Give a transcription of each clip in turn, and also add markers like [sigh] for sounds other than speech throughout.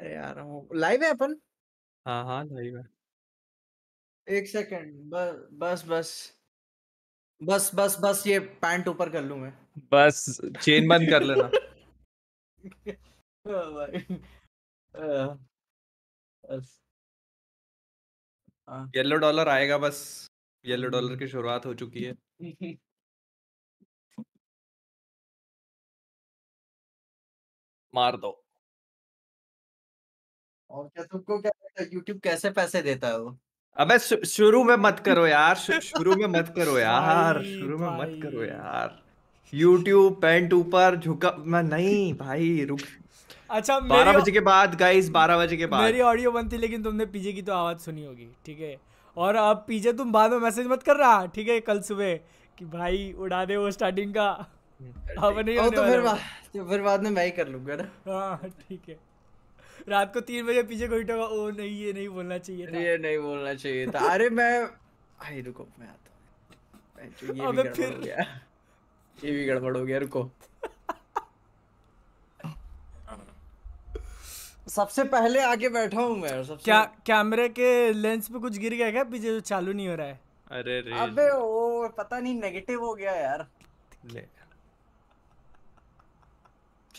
अरे यार लाइव है अपन हाँ हाँ लाइव है एक सेकंड बस बस बस बस बस बस ये पैंट ऊपर कर लूं मैं बस चेन बंद कर लेना [laughs] हाँ। येलो डॉलर आएगा बस येलो डॉलर की [laughs] शुरुआत हो चुकी है मार दो और क्या तुमको क्या लगता है YouTube कैसे पैसे देता है वो अबे शुरू में मत करो [laughs] यार शुरू में मत करो [laughs] यार शुरू में मत करो यार YouTube पेंट ऊपर झुका मैं नहीं भाई रुक अच्छा बारह बजे के बाद गाइस बारह बजे के बाद मेरी ऑडियो बंद थी लेकिन तुमने पीजे की तो आवाज़ सुनी होगी ठीक है और अब पीजे तुम बाद में मैसेज मत कर रहा ठीक है कल सुबह कि भाई उड़ा दे वो स्टार्टिंग का हम्म, अब नहीं तो फिर वाला तो फिर बाद में मैं ही कर लूंगा ना हाँ ठीक है रात को तीन बजे पीछे कोई टोका ओ नहीं ये नहीं बोलना चाहिए था ये नहीं बोलना चाहिए था अरे मैं आई रुको मैं आता हूँ अबे तो फिर ये भी गड़बड़ हो गया रुको सबसे पहले आके बैठा हूँ मैं सबसे क्या कैमरे के लेंस पे कुछ गिर गया क्या पीछे जो चालू नहीं हो रहा है अरे अबे ओ पता नहीं नेगेटिव हो गया यार ले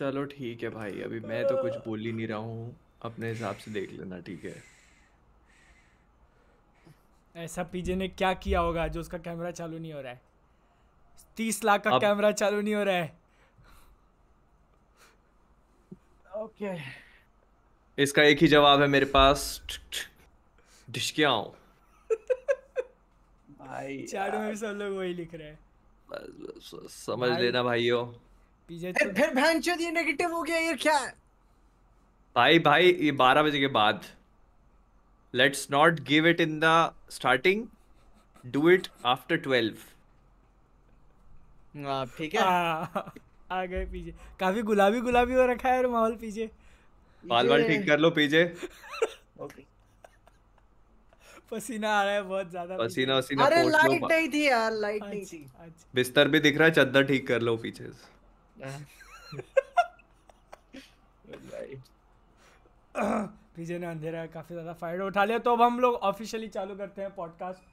चलो ठीक है भाई अभी मैं तो कुछ बोल ही नहीं रहा हूँ अपने हिसाब से देख लेना ठीक है ऐसा पीजे ने क्या किया होगा जो उसका कैमरा चालू नहीं हो रहा है तीस लाख का अब... कैमरा चालू नहीं हो रहा है ओके okay. इसका एक ही जवाब है मेरे पास डिशकियाओ भाई चारों में सब लोग वही लिख रहे हैं बस, बस समझ लेना भाइयों पीजे फिर तो- फिर भैंचोद ये नेगेटिव हो गया ये क्या है भाई भाई ये बारह बजे के बाद let's not give it in the starting do it after twelve ठीक है आ, आ गए पीजे काफी गुलाबी गुलाबी हो रखा है माहौल पीजे बाल बाल ठीक कर लो पीजे पसीना आ रहा है बहुत ज्यादा पसीना पसीना अरे लाइट नहीं थी यार लाइट अच्छा, नहीं थी अच्छा। बिस्तर भी दिख रहा है चद्दर ठीक कर लो पीछे पीजे ने अंधेरा काफी ज्यादा फायर उठा लिया तो अब हम लोग ऑफिशियली चालू करते हैं पॉडकास्ट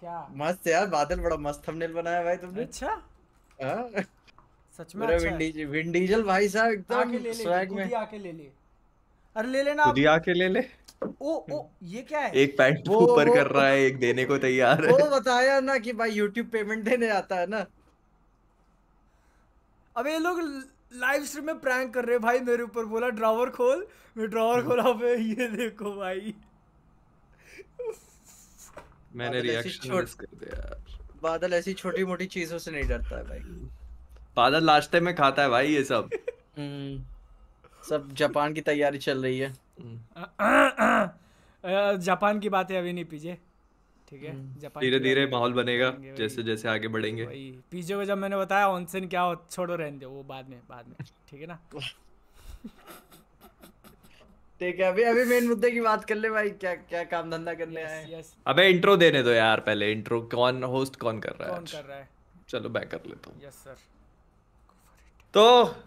क्या मस्त यार बादल बड़ा मस्त थंबनेल बनाया भाई तुमने अच्छा हाँ। सच में अच्छा विंडीज, विंडीजल भाई साहब एकदम स्वैग में आके ले ले अरे ले लेना खुद ही आके ले ले ओ ओ ये क्या है एक पैंट ऊपर कर रहा है एक देने को तैयार है वो बताया ना कि भाई YouTube पेमेंट देने आता है ना अब ये लोग लाइव स्ट्रीम में प्रैंक कर रहे भाई मेरे ऊपर बोला ड्रावर खोल मैं ड्रावर खोला अबे ये देखो भाई मैंने रिएक्शन कर दिया बादल ऐसी छोटी मोटी चीजों से नहीं डरता है भाई बादल नाश्ते में खाता है भाई ये सब हम्म, सब जापान की तैयारी चल रही है [clears throat] जापान की बातें अभी नहीं पीजिए ठीक है हम्म। जापान धीरे धीरे माहौल बनेगा जैसे जैसे आगे बढ़ेंगे पीजो को जब मैंने बताया ऑनसेन क्या हो छोड़ो रहने दो वो बाद में बाद में ठीक है ना [laughs] ठीक है अभी अभी मेन मुद्दे की बात कर ले भाई क्या क्या काम धंधा करने आए yes. अबे इंट्रो देने दो यार पहले इंट्रो कौन होस्ट कौन कर रहा है कौन कर रहा है चलो मैं कर लेता हूँ यस सर तो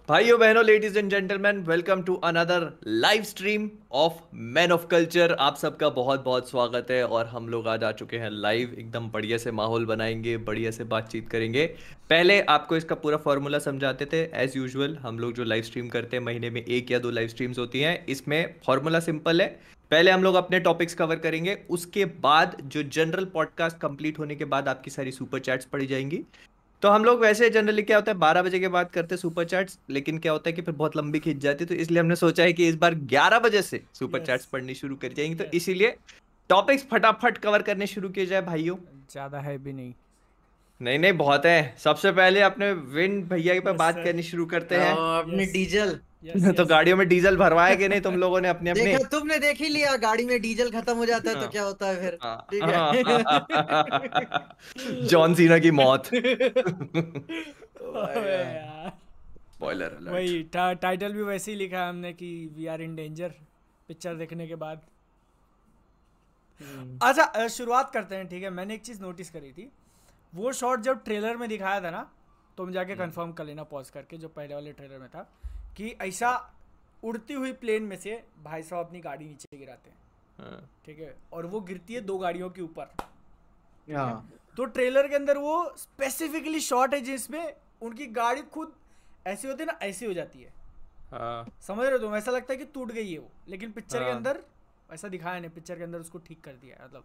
भाइयों बहनों ladies and gentleman welcome to another live stream of man of culture आप सबका बहुत बहुत स्वागत है और हम लोग आज आ चुके हैं लाइव एकदम बढ़िया से माहौल बनाएंगे बढ़िया से बातचीत करेंगे पहले आपको इसका पूरा फॉर्मूला समझाते थे एज यूजल हम लोग जो लाइव स्ट्रीम करते हैं महीने में एक या दो लाइव स्ट्रीम्स होती हैं इसमें फॉर्मूला सिंपल है पहले हम लोग अपने टॉपिक्स कवर करेंगे उसके बाद जो जनरल पॉडकास्ट कंप्लीट होने के बाद आपकी सारी सुपर चैट्स पड़ी जाएंगी तो हम लोग वैसे जनरली क्या होता है बारह बजे के बाद करते सुपर चैट्स लेकिन क्या होता है कि फिर बहुत लंबी खींच जाती है तो इसलिए हमने सोचा है कि इस बार ग्यारह बजे से सुपर yes. चैट्स पढ़नी शुरू कर जाएंगे तो yes. तो इसीलिए टॉपिक्स फटाफट कवर करने शुरू किए जाए भाइयों ज्यादा है भी नहीं नहीं नहीं बहुत है सबसे पहले अपने विन भैया के पास बात करनी शुरू करते uh, हैं अपने डीजल तो गाड़ियों में डीजल भरवाया कि नहीं तुम [laughs] लोगों ने अपने अपने तुमने देख ही लिया गाड़ी में डीजल खत्म हो जाता है तो हाँ। क्या होता है फिर हाँ। [laughs] जॉन सीना की मौत स्पॉइलर [laughs] वही टाइटल भी वैसे ही लिखा है हमने कि we are in danger picture देखने के बाद हम्म। अच्छा शुरुआत करते हैं ठीक है मैंने एक चीज नोटिस करी थी वो शॉट जब ट्रेलर में दिखाया था ना तुम तो जाके कंफर्म हम्म। कर लेना पॉज करके जो पहले वाले ट्रेलर में था कि ऐसा उड़ती हुई प्लेन में से भाई साहब अपनी गाड़ी नीचे गिराते हैं हाँ। ठीक है और वो गिरती है दो गाड़ियों के ऊपर हाँ। तो ट्रेलर के अंदर वो स्पेसिफिकली शॉट है जिसमें उनकी गाड़ी खुद ऐसी होती है ना ऐसी हो जाती है हाँ। समझ रहे हो तुम ऐसा लगता है कि टूट गई है वो लेकिन पिक्चर के अंदर ऐसा दिखाया नहीं पिक्चर के अंदर उसको ठीक कर दिया मतलब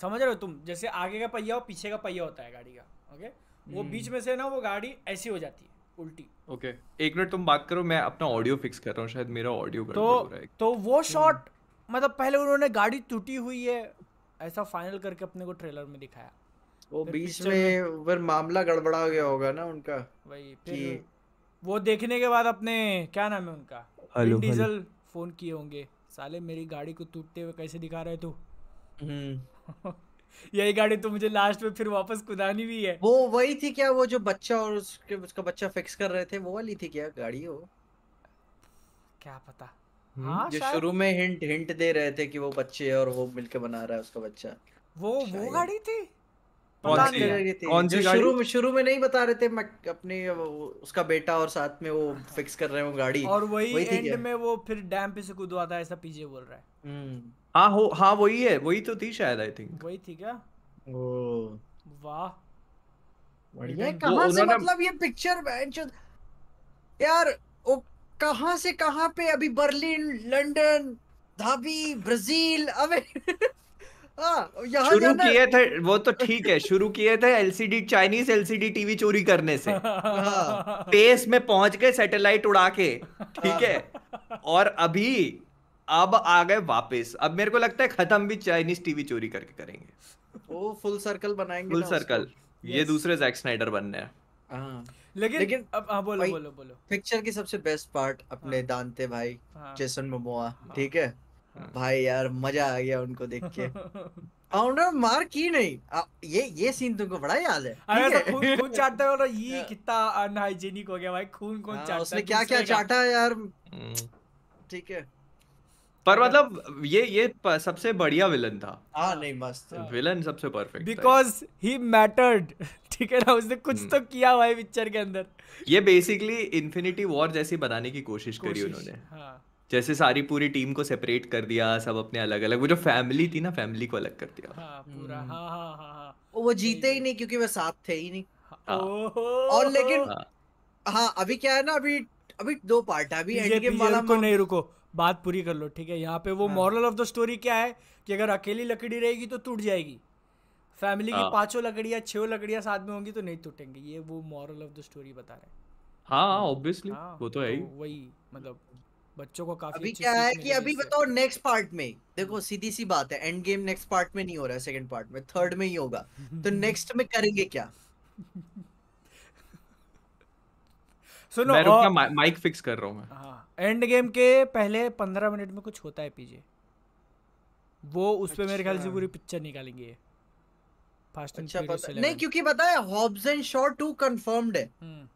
समझ रहे हो तुम जैसे आगे का पहिया और पीछे का पहिया होता है गाड़ी का ओके वो हम्म। बीच में से ना वो गाड़ी ऐसी हो जाती है उल्टी ओके एक मिनट तुम बात करो मैं अपना ऑडियो फिक्स कर रहा हूँ शायद मेरा ऑडियो तो, तो वो शॉट hmm. मतलब पहले उन्होंने गाड़ी टूटी हुई है ऐसा फाइनल करके अपने को ट्रेलर में दिखाया वो बीच में फिर मामला गड़बड़ा गया होगा ना उनका वही फिर वो देखने के बाद अपने क्या नाम है उनका हेलो डीजल फोन किए होंगे साले मेरी गाड़ी को टूटते हुए कैसे दिखा रहे तू हम्म। [laughs] यही गाड़ी तो मुझे लास्ट में फिर वापस कुदानी भी है वो वही थी क्या वो जो बच्चा और उसके उसका बच्चा फिक्स कर रहे थे वो वाली थी क्या गाड़ी हो क्या पता हम्म। हाँ जो शुरू में हिंट हिंट दे रहे थे कि वो बच्चे और वो मिलके बना रहा है उसका बच्चा वो वो गाड़ी थी कौन सी शुरू में शुरू में नहीं बता रहे थे मैं अपने उसका बेटा और साथ में वो फिक्स कर रहे हैं वो गाड़ी और वही, वही एंड में वो फिर डैम पे से कूदवाता है ऐसा पीजे बोल रहा है हम्म। हाँ हो हाँ वही है वही तो थी शायद आई थिंक वही थी क्या ओ वाह ये कहाँ से मतलब ये पिक्चर बेंचो यार वो कहाँ से कहाँ पे अभी बर्लिन लंदन धाबी ब्राजील अबे [laughs] हाँ, शुरू किए थे वो तो ठीक है शुरू किए थे एलसीडी चाइनीज एलसीडी टीवी चोरी करने से स्पेस हाँ। में पहुंच गए सैटेलाइट उड़ा के ठीक है [laughs] और अभी अब आ गए वापस अब मेरे को लगता है खत्म भी चाइनीज टीवी चोरी करके करेंगे ओ फुल सर्कल बनाएंगे फुल सर्कल ये दूसरे जैक स्नाइडर बनने हैं हाँ। लेकिन लेकिन अब हाँ बोलो बोलो बोलो पिक्चर की सबसे बेस्ट पार्ट अपने हाँ, दानते भाई हाँ, जेसन मोमोआ हाँ, ठीक है हाँ, भाई यार मजा आ गया उनको देख के फाउंडर [laughs] मार की नहीं आ, ये ये सीन तुमको बड़ा याद है तो खून खून [laughs] चाटता है और ये हाँ। कितना अनहाइजीनिक हो गया भाई खून कौन हाँ, चाटता है उसने क्या क्या चाटा यार हम्म। ठीक है पर मतलब ये ये सबसे बढ़िया विलन था हाँ नहीं मस्त विलन सबसे परफेक्ट बिकॉज ही मैटर्ड ठीक है ना उसने कुछ हम्म। तो किया हुआ है पिक्चर के अंदर ये बेसिकली इन्फिनिटी वॉर जैसी बनाने की कोशिश, कोशिश करी उन्होंने हाँ। जैसे सारी पूरी टीम को सेपरेट कर दिया सब अपने अलग अलग वो जो फैमिली थी ना फैमिली को अलग कर दिया हाँ, पूरा हम्म। हाँ, हाँ, हाँ, हाँ। वो जीते ही नहीं क्योंकि वो साथ थे ही नहीं हाँ, और लेकिन हाँ।, हाँ अभी क्या है ना अभी अभी दो पार्ट है अभी एंड गेम वाला को नहीं रुको बात पूरी कर लो ठीक है यहाँ पे वो मॉरल ऑफ द स्टोरी क्या है कि अगर अकेली लकड़ी रहेगी तो टूट जाएगी फैमिली की हाँ। पांचों लकड़ियां छह लकड़ियां साथ में होंगी तो नहीं टूटेंगी ये वो मॉरल ऑफ द स्टोरी बता रहे हैं हाँ ऑब्वियसली हाँ, हाँ, वो तो है तो ही वही मतलब बच्चों को काफी अभी क्या है कि अभी बताओ नेक्स्ट पार्ट में देखो सीधी सी बात है एंड गेम नेक्स्ट पार्ट में नहीं हो रहा है सेकंड पार्ट में थर्ड में ही होगा तो नेक्स्ट [laughs] में करेंगे क्या सुनो मैं माइक फिक्स कर रहा हूँ मैं हाँ एंड गेम के पहले पंद्रह मिनट में कुछ होता है पीजे वो उस पर मेरे ख्याल से अच्छा। पूरी पिक्चर निकालेंगे फास्ट अच्छा पता नहीं क्योंकि पता है Hobbs and Shaw two confirmed है हम्म।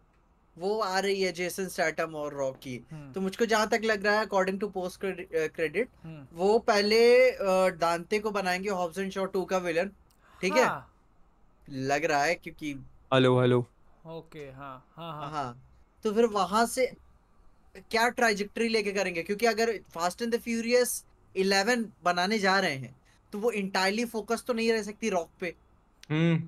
वो आ रही है जेसन स्टैटम और रॉकी हम्म। तो मुझको जहां तक लग रहा है अकॉर्डिंग टू पोस्ट क्रेडिट वो पहले दांते को बनाएंगे हॉब्स एंड शॉ टू का विलन ठीक हाँ। है लग रहा है क्योंकि हेलो हेलो ओके हाँ हाँ हाँ, हाँ। तो फिर वहां से क्या ट्राइजेक्ट्री लेके करेंगे क्योंकि अगर Fast and the Furious eleven बनाने जा रहे हैं तो वो इंटायरली फोकस तो नहीं रह सकती रॉक पे hmm.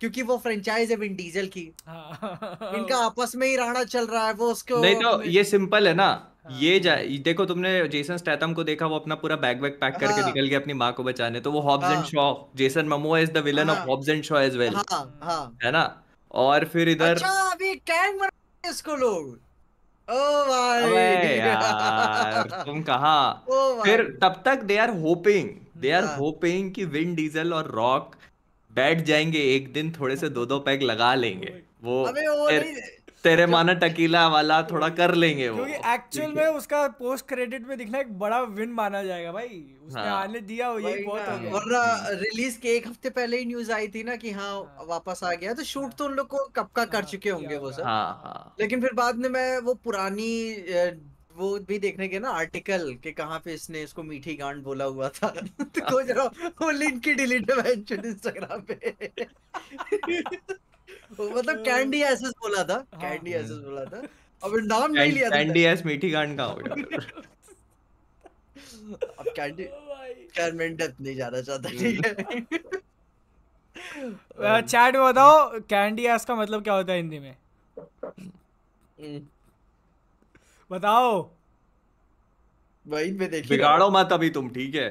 क्योंकि वो फ्रेंचाइज है विन डीजल की हाँ। इनका आपस में ही राणा चल रहा है वो उसको नहीं तो ये सिंपल है ना हाँ। ये जाए देखो तुमने जेसन स्टैथम को देखा वो अपना पूरा बैग बैग पैक करके निकल गया अपनी माँ को बचाने तो वो Hobbs and Shaw Jason Momoa is the villain of Hobbs and Shaw as well है ना और फिर इधर अच्छा अभी कैंग मरा इसको लोग Oh यार तुम कहा [laughs] oh फिर तब तक they are hoping they are hoping कि विन डीजल और रॉक बैठ जाएंगे एक दिन थोड़े से दो दो पैग लगा लेंगे वो, वो तेरे मतलब माना टकीला वाला थोड़ा कर लेंगे वो क्योंकि एक्चुअल में उसका पोस्ट क्रेडिट में दिखना एक बड़ा विन माना जाएगा भाई उसने हाँ। आने दिया हो ये बहुत हो गया और रिलीज के एक हफ्ते पहले ही न्यूज आई थी ना कि हाँ, हाँ। वापस आ गया तो शूट हाँ। तो उन लोग को कब का कर हाँ, चुके होंगे वो सर लेकिन फिर बाद में मैं वो पुरानी वो भी देखने के ना आर्टिकल के कहाँ पे इसने इसको मीठी गांड बोला हुआ था [laughs] तो वो लिंक की डिलीट है इंस्टाग्राम पे [laughs] मतलब कैंडी [laughs] एसेस बोला था कैंडी हाँ। एसेस हम्म। बोला था अब नाम नहीं लिया कैंडी एस मीठी गांड का हो गया अब कैंडी कैर में डेथ नहीं जाना चाहता hmm. ठीक है चैट [laughs] uh, में बताओ कैंडी एस का मतलब क्या होता है हिंदी में hmm. बताओ वहीं पे देखिए बिगाड़ो मत अभी तुम ठीक है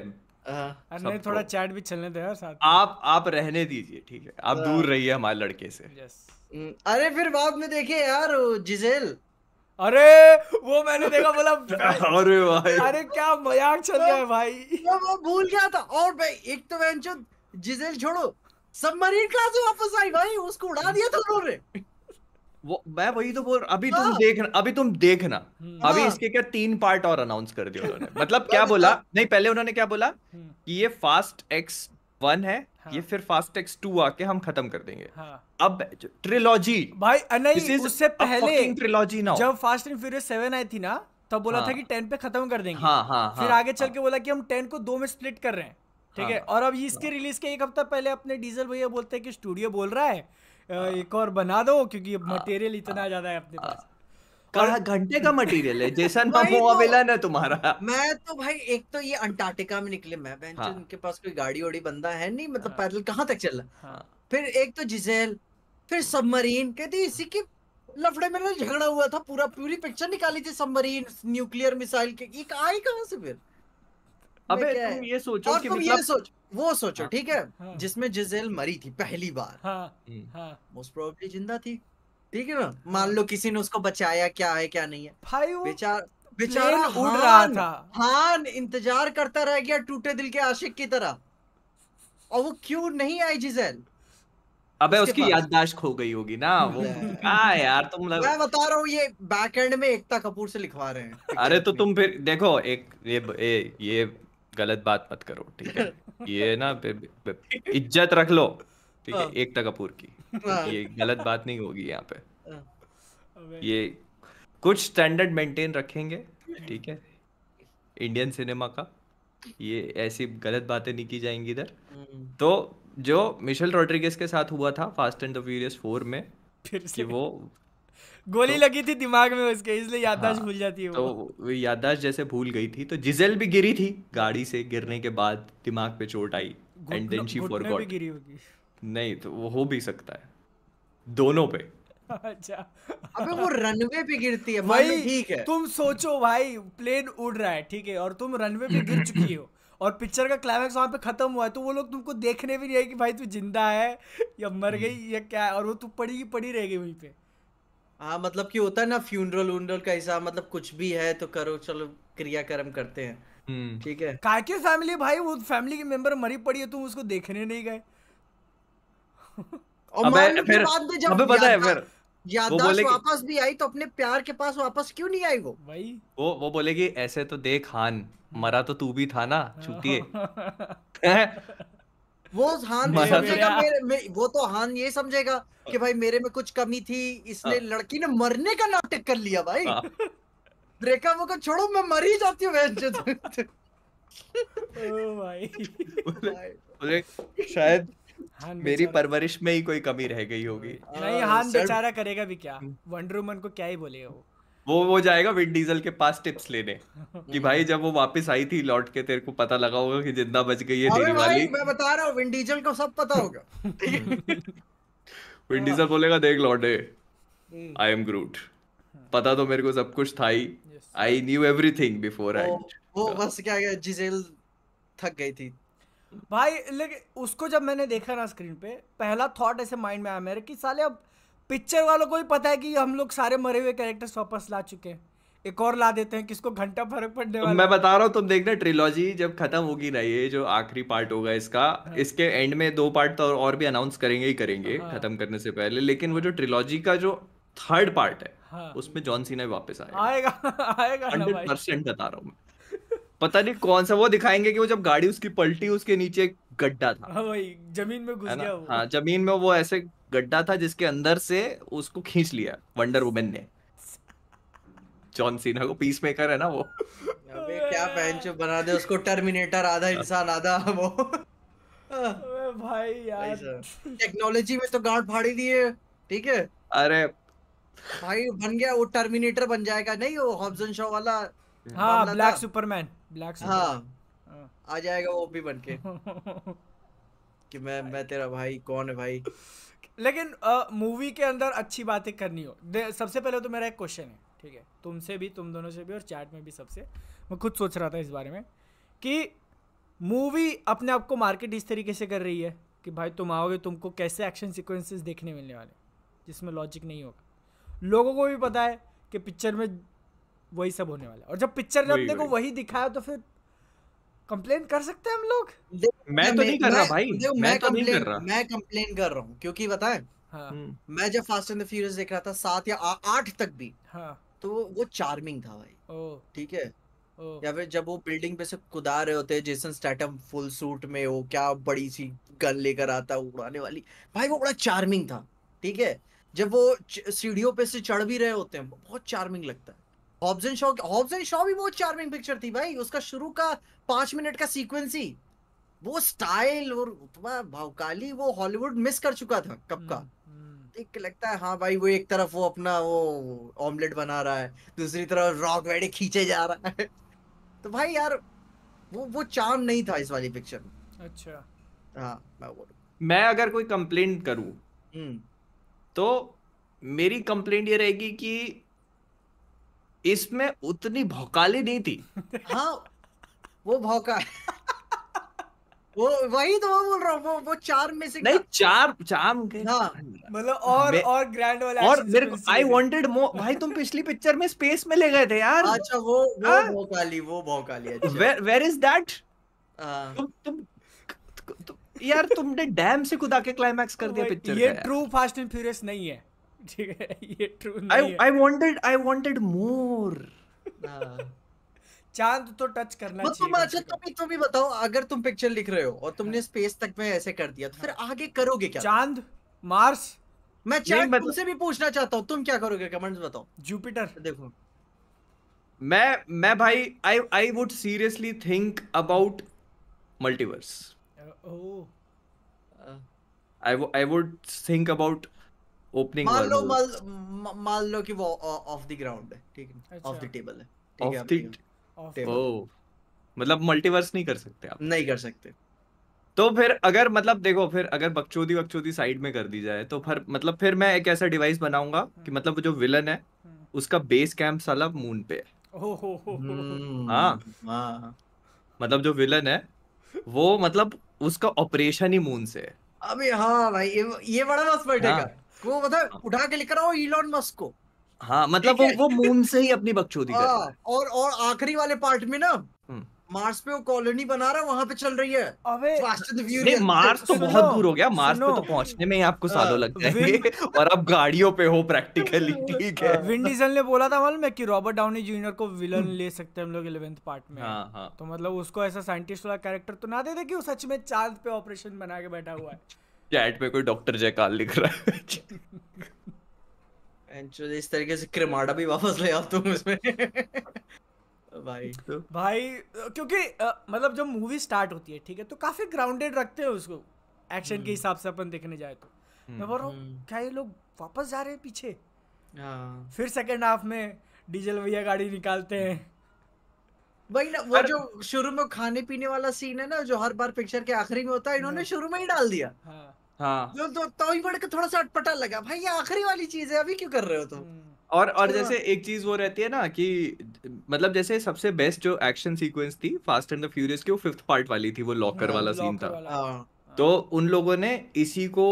Uh-huh. नहीं थोड़ा चैट भी चलने दे साथ आप आप रहने दीजिए ठीक है आप दूर uh-huh. रहिए हमारे लड़के से mm, अरे फिर बाद में देखे यार जिजेल अरे वो मैंने देखा बोला [laughs] अरे भाई अरे क्या मजाक चल रहा है [laughs] भाई वो भूल गया था और भाई एक तो जिजेल छोड़ो सबमरीन क्लास से वापस आई भाई उसको उड़ा दिया था उन्होंने वो मैं वही तो बोल अभी तुम हाँ। देखना अभी तुम देखना हम्म। अभी हाँ। इसके क्या तीन पार्ट और अनाउंस कर दिया उन्होंने [laughs] मतलब क्या बोला अच्छा। नहीं पहले उन्होंने क्या बोला हम्म। कि ये फास्ट एक्स वन है हाँ। ये फिर फास्ट एक्स टू आके हम खत्म कर देंगे हाँ। अब ट्रिलॉजी भाई नहीं उससे पहले ट्रिलॉजी ना जब फास्ट एंड फ्यूरियस सेवन आई थी ना तब तो बोला हाँ। था कि टेन पे खत्म कर देंगे हाँ, हाँ, हाँ फिर आगे चल के बोला कि हम टेन को दो में स्प्लिट कर रहे हैं ठीक है और अब इसके रिलीज के एक हफ्ता पहले अपने डीजल भैया बोलते हैं कि स्टूडियो बोल रहा है एक और बना दो क्योंकि मटेरियल हाँ। इतना ज्यादा है अपने पास हाँ। घंटे का मटेरियल है जेसन ममोआ विलन है तुम्हारा मैं तो भाई एक तो ये अंटार्कटिका में निकले मैं बेंच हाँ। उनके पास कोई गाड़ी ओड़ी बंदा है नहीं मतलब हाँ। पैदल कहाँ तक चल हाँ। फिर एक तो जिजेल फिर सबमरीन कहती इसी के लफड़े में ना झगड़ा हुआ था पूरा पूरी पिक्चर निकाली थी सबमरीन न्यूक्लियर मिसाइल के एक आई कहाँ से फिर अबे तुम ये सोचो और कि तुम मतलब... ये सोच वो सोचो हाँ। ठीक है हाँ, जिसमें जिजेल मरी थी पहली बार हाँ, मोस्ट हम्म। प्रोबेबली हाँ। जिंदा थी ठीक है ना मान लो किसी ने उसको बचाया क्या है क्या नहीं है भाई बेचार बेचारा उड़ रहा था हान इंतजार करता रह गया टूटे दिल के आशिक की तरह और वो क्यों नहीं आई जिजेल अबे उसकी याददाश्त खो गई होगी ना [laughs] वो आ तो- यार तुम लग... मैं बता रहा हूँ ये बैक एंड में एकता कपूर से लिखवा रहे हैं अरे तो [laughs] तुम फिर देखो एक ये ये, ये गलत बात मत करो ठीक है [laughs] ये ना इज्जत रख लो ठीक है हाँ। टका पूर की हाँ। ये गलत बात नहीं होगी यहाँ पे हाँ। ये कुछ स्टैंडर्ड मेंटेन रखेंगे [laughs] ठीक है इंडियन सिनेमा का ये ऐसी गलत बातें नहीं की जाएंगी इधर हम्म। तो जो मिशेल रोड्रिगेस के साथ हुआ था Fast and the Furious four में कि वो गोली तो, लगी थी दिमाग में उसके इसलिए याददाश्त हाँ, भूल जाती है तो वो तो याददाश्त जैसे भूल गई थी तो जिजेल भी गिरी थी गाड़ी से गिरने के बाद दिमाग पे चोट आई एंड देन शी फॉरगॉट नहीं तो वो हो भी सकता है दोनों पे अच्छा अबे वो रनवे पे गिरती है भाई ठीक है तुम सोचो भाई प्लेन उड़ रहा है ठीक है और तुम रनवे पे गिर चुकी हो और पिक्चर का क्लाइमैक्स वहां पे खत्म हुआ है तो वो लोग तुमको देखने भी नहीं आए कि भाई तू जिंदा है या मर हम्म। गई या क्या है और वो तू पड़ी की पड़ी रह गई वहीं पे हाँ मतलब कि होता है ना फ्यूनरल उनरल का हिसाब मतलब कुछ भी है तो करो चलो क्रियाकर्म करते हैं हम्म। ठीक है काके फैमिली भाई वो फैमिली के मेंबर मरी पड़ी है तुम उसको देखने नहीं गए और अबे फिर अबे पता है फिर बोले वापस भी आई तो अपने प्यार के पास वापस क्यों नहीं आई वो भाई वो वो बोलेगी ऐसे तो देख हान मरा तो तू भी था ना छुट्टी [laughs] [laughs] वो हान तो समझेगा मेरे, मेरे, वो तो हान ये समझेगा कि भाई मेरे में कुछ कमी थी इसलिए हाँ। लड़की ने मरने का नाटक कर लिया भाई ब्रेकअप हाँ। को छोड़ो मैं मर ही जाती हूँ [laughs] भाई शायद मेरी परवरिश में ही कोई कमी रह गई होगी नहीं हान बेचारा करेगा भी क्या वंडर वुमन को क्या ही बोलेगा वो वो वो जाएगा विंड डीजल के पास टिप्स लेने [laughs] कि भाई जब वो वापस आई थी लौट के तेरे को पता लगा होगा कि जिंदा बच गई है तेरी वाली मैं बता रहा हूँ विंड डीजल को सब पता होगा विंड डीजल बोलेगा देख लौटे आई एम ग्रूट पता तो मेरे को सब कुछ था ही I knew everything before I वो बस क्या गया जिजेल थक गई थी भाई लेकिन उसको जब मैंने देखा ना स्क्रीन पे पहला थॉट ऐसे माइंड में आया मेरे कि साले अब पिक्चर वालों को भी पता है कि हम लोग सारे मरे हुए कैरेक्टर्स वापस ला चुके हैं एक और ला देते हैं किसको घंटा फर्क पड़ने तो वाला मैं बता रहा हूँ तुम देखना ट्रिलॉजी जब खत्म होगी ना ये जो आखिरी पार्ट होगा इसका हाँ। इसके एंड में दो पार्ट तो और भी अनाउंस करेंगे ही करेंगे हाँ। खत्म करने से पहले लेकिन वो जो ट्रिलॉजी का जो थर्ड पार्ट है हाँ। उसमें जॉन सीना भी वापस आएगा आएगा आएगा हंड्रेड परसेंट बता रहा हूँ मैं पता नहीं कौन सा वो दिखाएंगे कि वो जब गाड़ी उसकी पलटी उसके नीचे गड्ढा था हाँ भाई जमीन में घुस गया वो हाँ जमीन में वो ऐसे गड्ढा था जिसके अंदर से उसको खींच लिया वंडर वुमेन ने जॉन सीना को पीस मेकर है ना वो अबे क्या पैंचो बना दे उसको टर्मिनेटर आधा हाँ। इंसान आधा वो भाई यार टेक्नोलॉजी में तो गांड फाड़ी दिए ठीक है अरे भाई बन गया वो टर्मिनेटर बन जाएगा नहीं वो हॉब्सन शो वाला हाँ ब्लैक सुपरमैन ब्लैक हाँ आ जाएगा वो भी बनके [laughs] कि मैं मैं तेरा भाई कौन है भाई लेकिन मूवी के अंदर अच्छी बातें करनी हो सबसे पहले तो मेरा एक क्वेश्चन है ठीक है तुमसे भी तुम दोनों से भी और चैट में भी सबसे मैं खुद सोच रहा था इस बारे में कि मूवी अपने आप को मार्केट इस तरीके से कर रही है कि भाई तुम आओगे तुमको कैसे एक्शन सिक्वेंसेस देखने मिलने वाले जिसमें लॉजिक नहीं होगा लोगों को भी पता है कि पिक्चर में वही सब होने वाला है और जब पिक्चर ने अपने को वही दिखाया तो फिर कंप्लेन कर सकते हैं हम लोग तो मैं तो नहीं कर रहा भाई मैं तो नहीं कर रहा मैं कंप्लेन कर रहा हूँ क्योंकि बताए हाँ। हम्म। मैं जब फास्ट एंड फ्यूरियस देख रहा था सात या आठ तक भी हाँ। तो वो चार्मिंग था भाई ठीक है या फिर जब वो बिल्डिंग पे से कुदा रहे होते हैं जेसन स्टैटम फुल सूट में वो क्या बड़ी सी गन लेकर आता उड़ाने वाली भाई वो बड़ा चार्मिंग था ठीक है जब वो सीढ़ियों पे से चढ़ भी रहे होते हैं बहुत चार्मिंग लगता है Hobbs and Shaw Hobbs and Shaw भी बहुत चार्मिंग पिक्चर थी भाई उसका शुरू का पांच मिनट का सीक्वेंस ही वो स्टाइल और भावकाली वो हॉलीवुड मिस कर चुका था कब का एक हम्म, हम्म। लगता है हाँ भाई वो एक तरफ वो अपना वो ऑमलेट बना रहा है दूसरी तरफ रॉक वेडे खींचे जा रहा है [laughs] तो भाई यार वो वो चार्म नहीं था इस वाली पिक्चर में अच्छा हाँ मैं बोलूँ मैं अगर कोई कंप्लेंट करूं हम्म। तो मेरी कंप्लेंट ये रहेगी कि इसमें उतनी भौकाली नहीं थी हाँ वो भौका वो वही तो मैं बोल रहा हूँ वो वो चार में से नहीं चार चार हाँ। मतलब और और ग्रैंड वाला और मेरे को आई वांटेड मोर भाई तुम पिछली पिक्चर में स्पेस में ले गए थे यार अच्छा वो वो हाँ। भौकाली वो भौकाली अच्छा वेयर इज दैट तुम तुम यार तुमने डैम से खुदा के क्लाइमैक्स कर दिया पिक्चर ये ट्रू फास्ट एंड फ्यूरियस नहीं है ठीक है ये ट्रू नहीं आई I wanted I wanted more चांद तो टच करना हाँ, चाहिए तुम अच्छा तुम तुम भी बताओ अगर तुम पिक्चर लिख रहे हो और तुमने स्पेस हाँ। तक में ऐसे कर दिया तो फिर हाँ। आगे करोगे क्या चांद मार्स मैं चांद मतलब तुमसे भी पूछना चाहता हूँ तुम क्या करोगे कमेंट्स बताओ जुपिटर देखो मैं मैं भाई I I would seriously think about multiverse I I would think about opening मान लो मान लो कि वो ऑफ द ग्राउंड है ठीक है ऑफ द टेबल है ठीक है ओ मतलब मल्टीवर्स नहीं कर सकते आप नहीं कर सकते तो फिर अगर मतलब देखो फिर अगर बकचोदी बकचोदी साइड में कर दी जाए तो फिर मतलब फिर मैं एक ऐसा डिवाइस बनाऊंगा कि हम्म। मतलब जो विलन है हम्म। उसका बेस कैंप साला मून पे है हम्म, हाँ।, हाँ मतलब जो विलन है वो मतलब उसका ऑपरेशन ही मून से है अबे हाँ भाई ये ये बड़ा मस्त बैठेगा हाँ। वो मतलब हाँ। उठा के लिख रहा हूँ इलॉन मस्क को हाँ मतलब वो वो मून से ही अपनी बकचोदी कर रहा है हाँ, और और आखिरी वाले पार्ट में ना मार्स हम्म। पे वो कॉलोनी बना रहा है वहां पे चल रही है अबे नहीं मार्स तो बहुत दूर हो गया मार्स पे तो पहुंचने में ही आपको सालों हाँ, लग जाएंगे [laughs] और अब गाड़ियों पे हो प्रैक्टिकली ठीक है विन [laughs] डीजल ने बोला था मालूम है कि रॉबर्ट डाउनी जूनियर को विलन हम्म। ले सकते हैं हम लोग इलेवेंथ पार्ट में हाँ, हाँ. तो मतलब उसको ऐसा साइंटिस्ट वाला कैरेक्टर तो ना दे दे कि वो सच में चांद पे ऑपरेशन बना के बैठा हुआ है चैट [laughs] पे कोई डॉक्टर जयकाल लिख रहा है इस तरीके से क्रेमाडा भी वापस ले आओ तुम इसमें भाई तो भाई क्योंकि आ, मतलब जब मूवी स्टार्ट होती है ठीक है तो काफी ग्राउंडेड रखते हैं उसको एक्शन के हम्म। हिसाब से अपन देखने जाए तो मैं बोल रहा हूँ हम्म। क्या ये लोग वापस जा रहे हैं पीछे हाँ। फिर सेकंड हाफ में डीजल भैया गाड़ी निकालते हैं वही ना वो जो शुरू में खाने पीने वाला सीन है ना जो हर बार पिक्चर के आखिरी में होता है इन्होंने हाँ। शुरू में ही डाल दिया हाँ हाँ तो, तो तभी तो पढ़ के थोड़ा सा अटपटा लगा भाई ये आखिरी वाली चीज है अभी क्यों कर रहे हो तुम और और जैसे एक चीज वो रहती है ना कि मतलब जैसे सबसे बेस्ट जो एक्शन सीक्वेंस थी फास्ट एंड द फ्यूरियस की वो फिफ्थ पार्ट वाली थी वो लॉकर हाँ, वाला सीन था हाँ। तो उन लोगों ने इसी को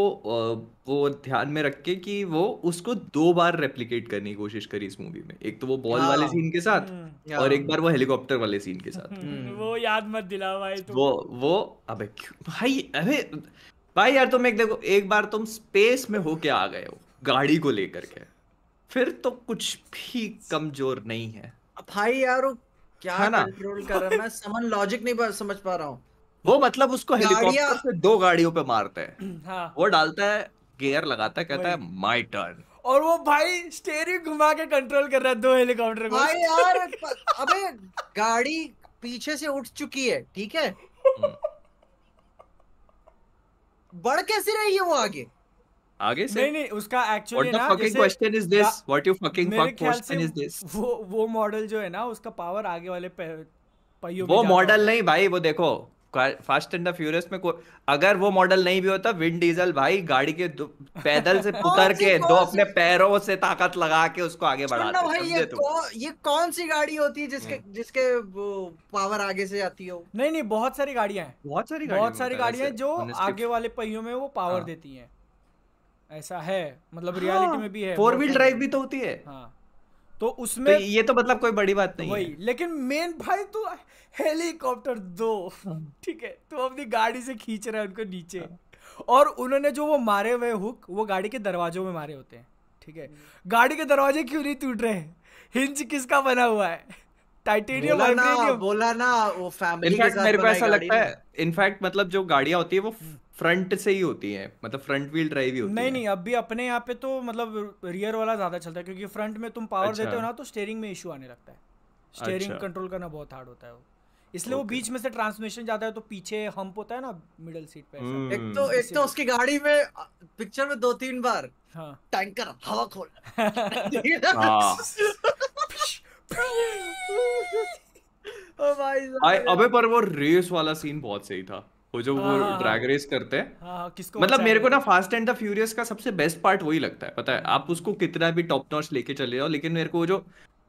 वो ध्यान में रख के कि वो उसको दो बार रेप्लिकेट करने की कोशिश करी इस मूवी में एक तो वो बॉल हाँ। वाले सीन के साथ हम्म। और एक बार वो हेलीकॉप्टर वाले सीन के साथ [laughs] वो याद मत दिला भाई वो वो अबे भाई अबे भाई यार तुम एक देखो एक बार तुम स्पेस में होके आ गए हो गाड़ी को लेकर के फिर तो कुछ भी कमजोर नहीं है भाई यार वो क्या है ना कंट्रोल कर रहा है मैं लॉजिक नहीं समझ पा रहा हूँ वो मतलब उसको हेलीकॉप्टर से दो गाड़ियों पे मारता है [clears throat] हाँ। वो डालता है गियर लगाता है कहता है माय टर्न और वो भाई स्टेरिंग घुमा के कंट्रोल कर रहा है दो हेलीकॉप्टर को भाई यार अबे गाड़ी पीछे से उठ चुकी है ठीक है हम्म। बढ़ कैसे रही है वो आगे आगे से नहीं नहीं उसका एक्चुअली ना fucking question is this what you fucking fuck question is this वो वो मॉडल जो है ना उसका पावर आगे वाले पहियों वो मॉडल नहीं भाई वो देखो फास्ट एंड द फ्यूरियस में अगर वो मॉडल नहीं भी होता विंड डीजल भाई गाड़ी के पैदल से [laughs] उतर के दो अपने पैरों से ताकत लगा के उसको आगे बढ़ाते भाई ये, कौ, ये कौन सी गाड़ी होती है जिसके हम्म। जिसके पावर आगे से आती हो नहीं नहीं बहुत सारी गाड़ियां हैं बहुत सारी बहुत सारी मतलब गाड़ियां जो आगे वाले पहियों में वो पावर हाँ। देती है ऐसा है मतलब रियलिटी हाँ। में भी है फोर व्हील ड्राइव भी तो होती है हाँ तो उसमें तो ये तो मतलब कोई बड़ी बात नहीं वही है। लेकिन मेन भाई तो हेलीकॉप्टर दो ठीक है तो अपनी गाड़ी से खींच रहा है उनको नीचे हाँ। और उन्होंने जो वो मारे हुए हुक वो गाड़ी के दरवाजों में मारे होते हैं ठीक है गाड़ी के दरवाजे क्यों नहीं टूट रहे हिंज किसका बना हुआ है टाइटेनियम बोला ना वो फैमिली के साथ मेरे को ऐसा लगता है इनफैक्ट मतलब जो गाड़ियां होती है वो हम्म। फ्रंट से ही होती है मतलब फ्रंट व्हील ड्राइव ही होती नहीं है। नहीं नहीं अभी अपने यहाँ पे तो मतलब रियर वाला ज़्यादा चलता है क्योंकि फ्रंट में तुम पावर अच्छा। देते हो ना तो स्टेयरिंग में इशू आने लगता है स्टेयरिंग अच्छा। कंट्रोल करना बहुत हार्ड होता है वो इसलिए okay. वो बीच में से ट्रांसमिशन जाता है तो पीछे हम्प होता है ना मिडल सीट पे hmm. एक तो एक तो उसकी गाड़ी में पिक्चर में दो तीन बार हाँ. टैंकर हवा खोल [laughs] हाँ। [laughs] अबे पर वो रेस वाला सीन बहुत सही था वो जो वो ड्रैग हाँ, रेस हाँ, हाँ। करते हैं किसको मतलब मेरे को ना फास्ट एंड द फ्यूरियस का सबसे बेस्ट पार्ट वही लगता है पता है आप उसको कितना भी टॉप नॉच लेके चले जाओ लेकिन मेरे को जो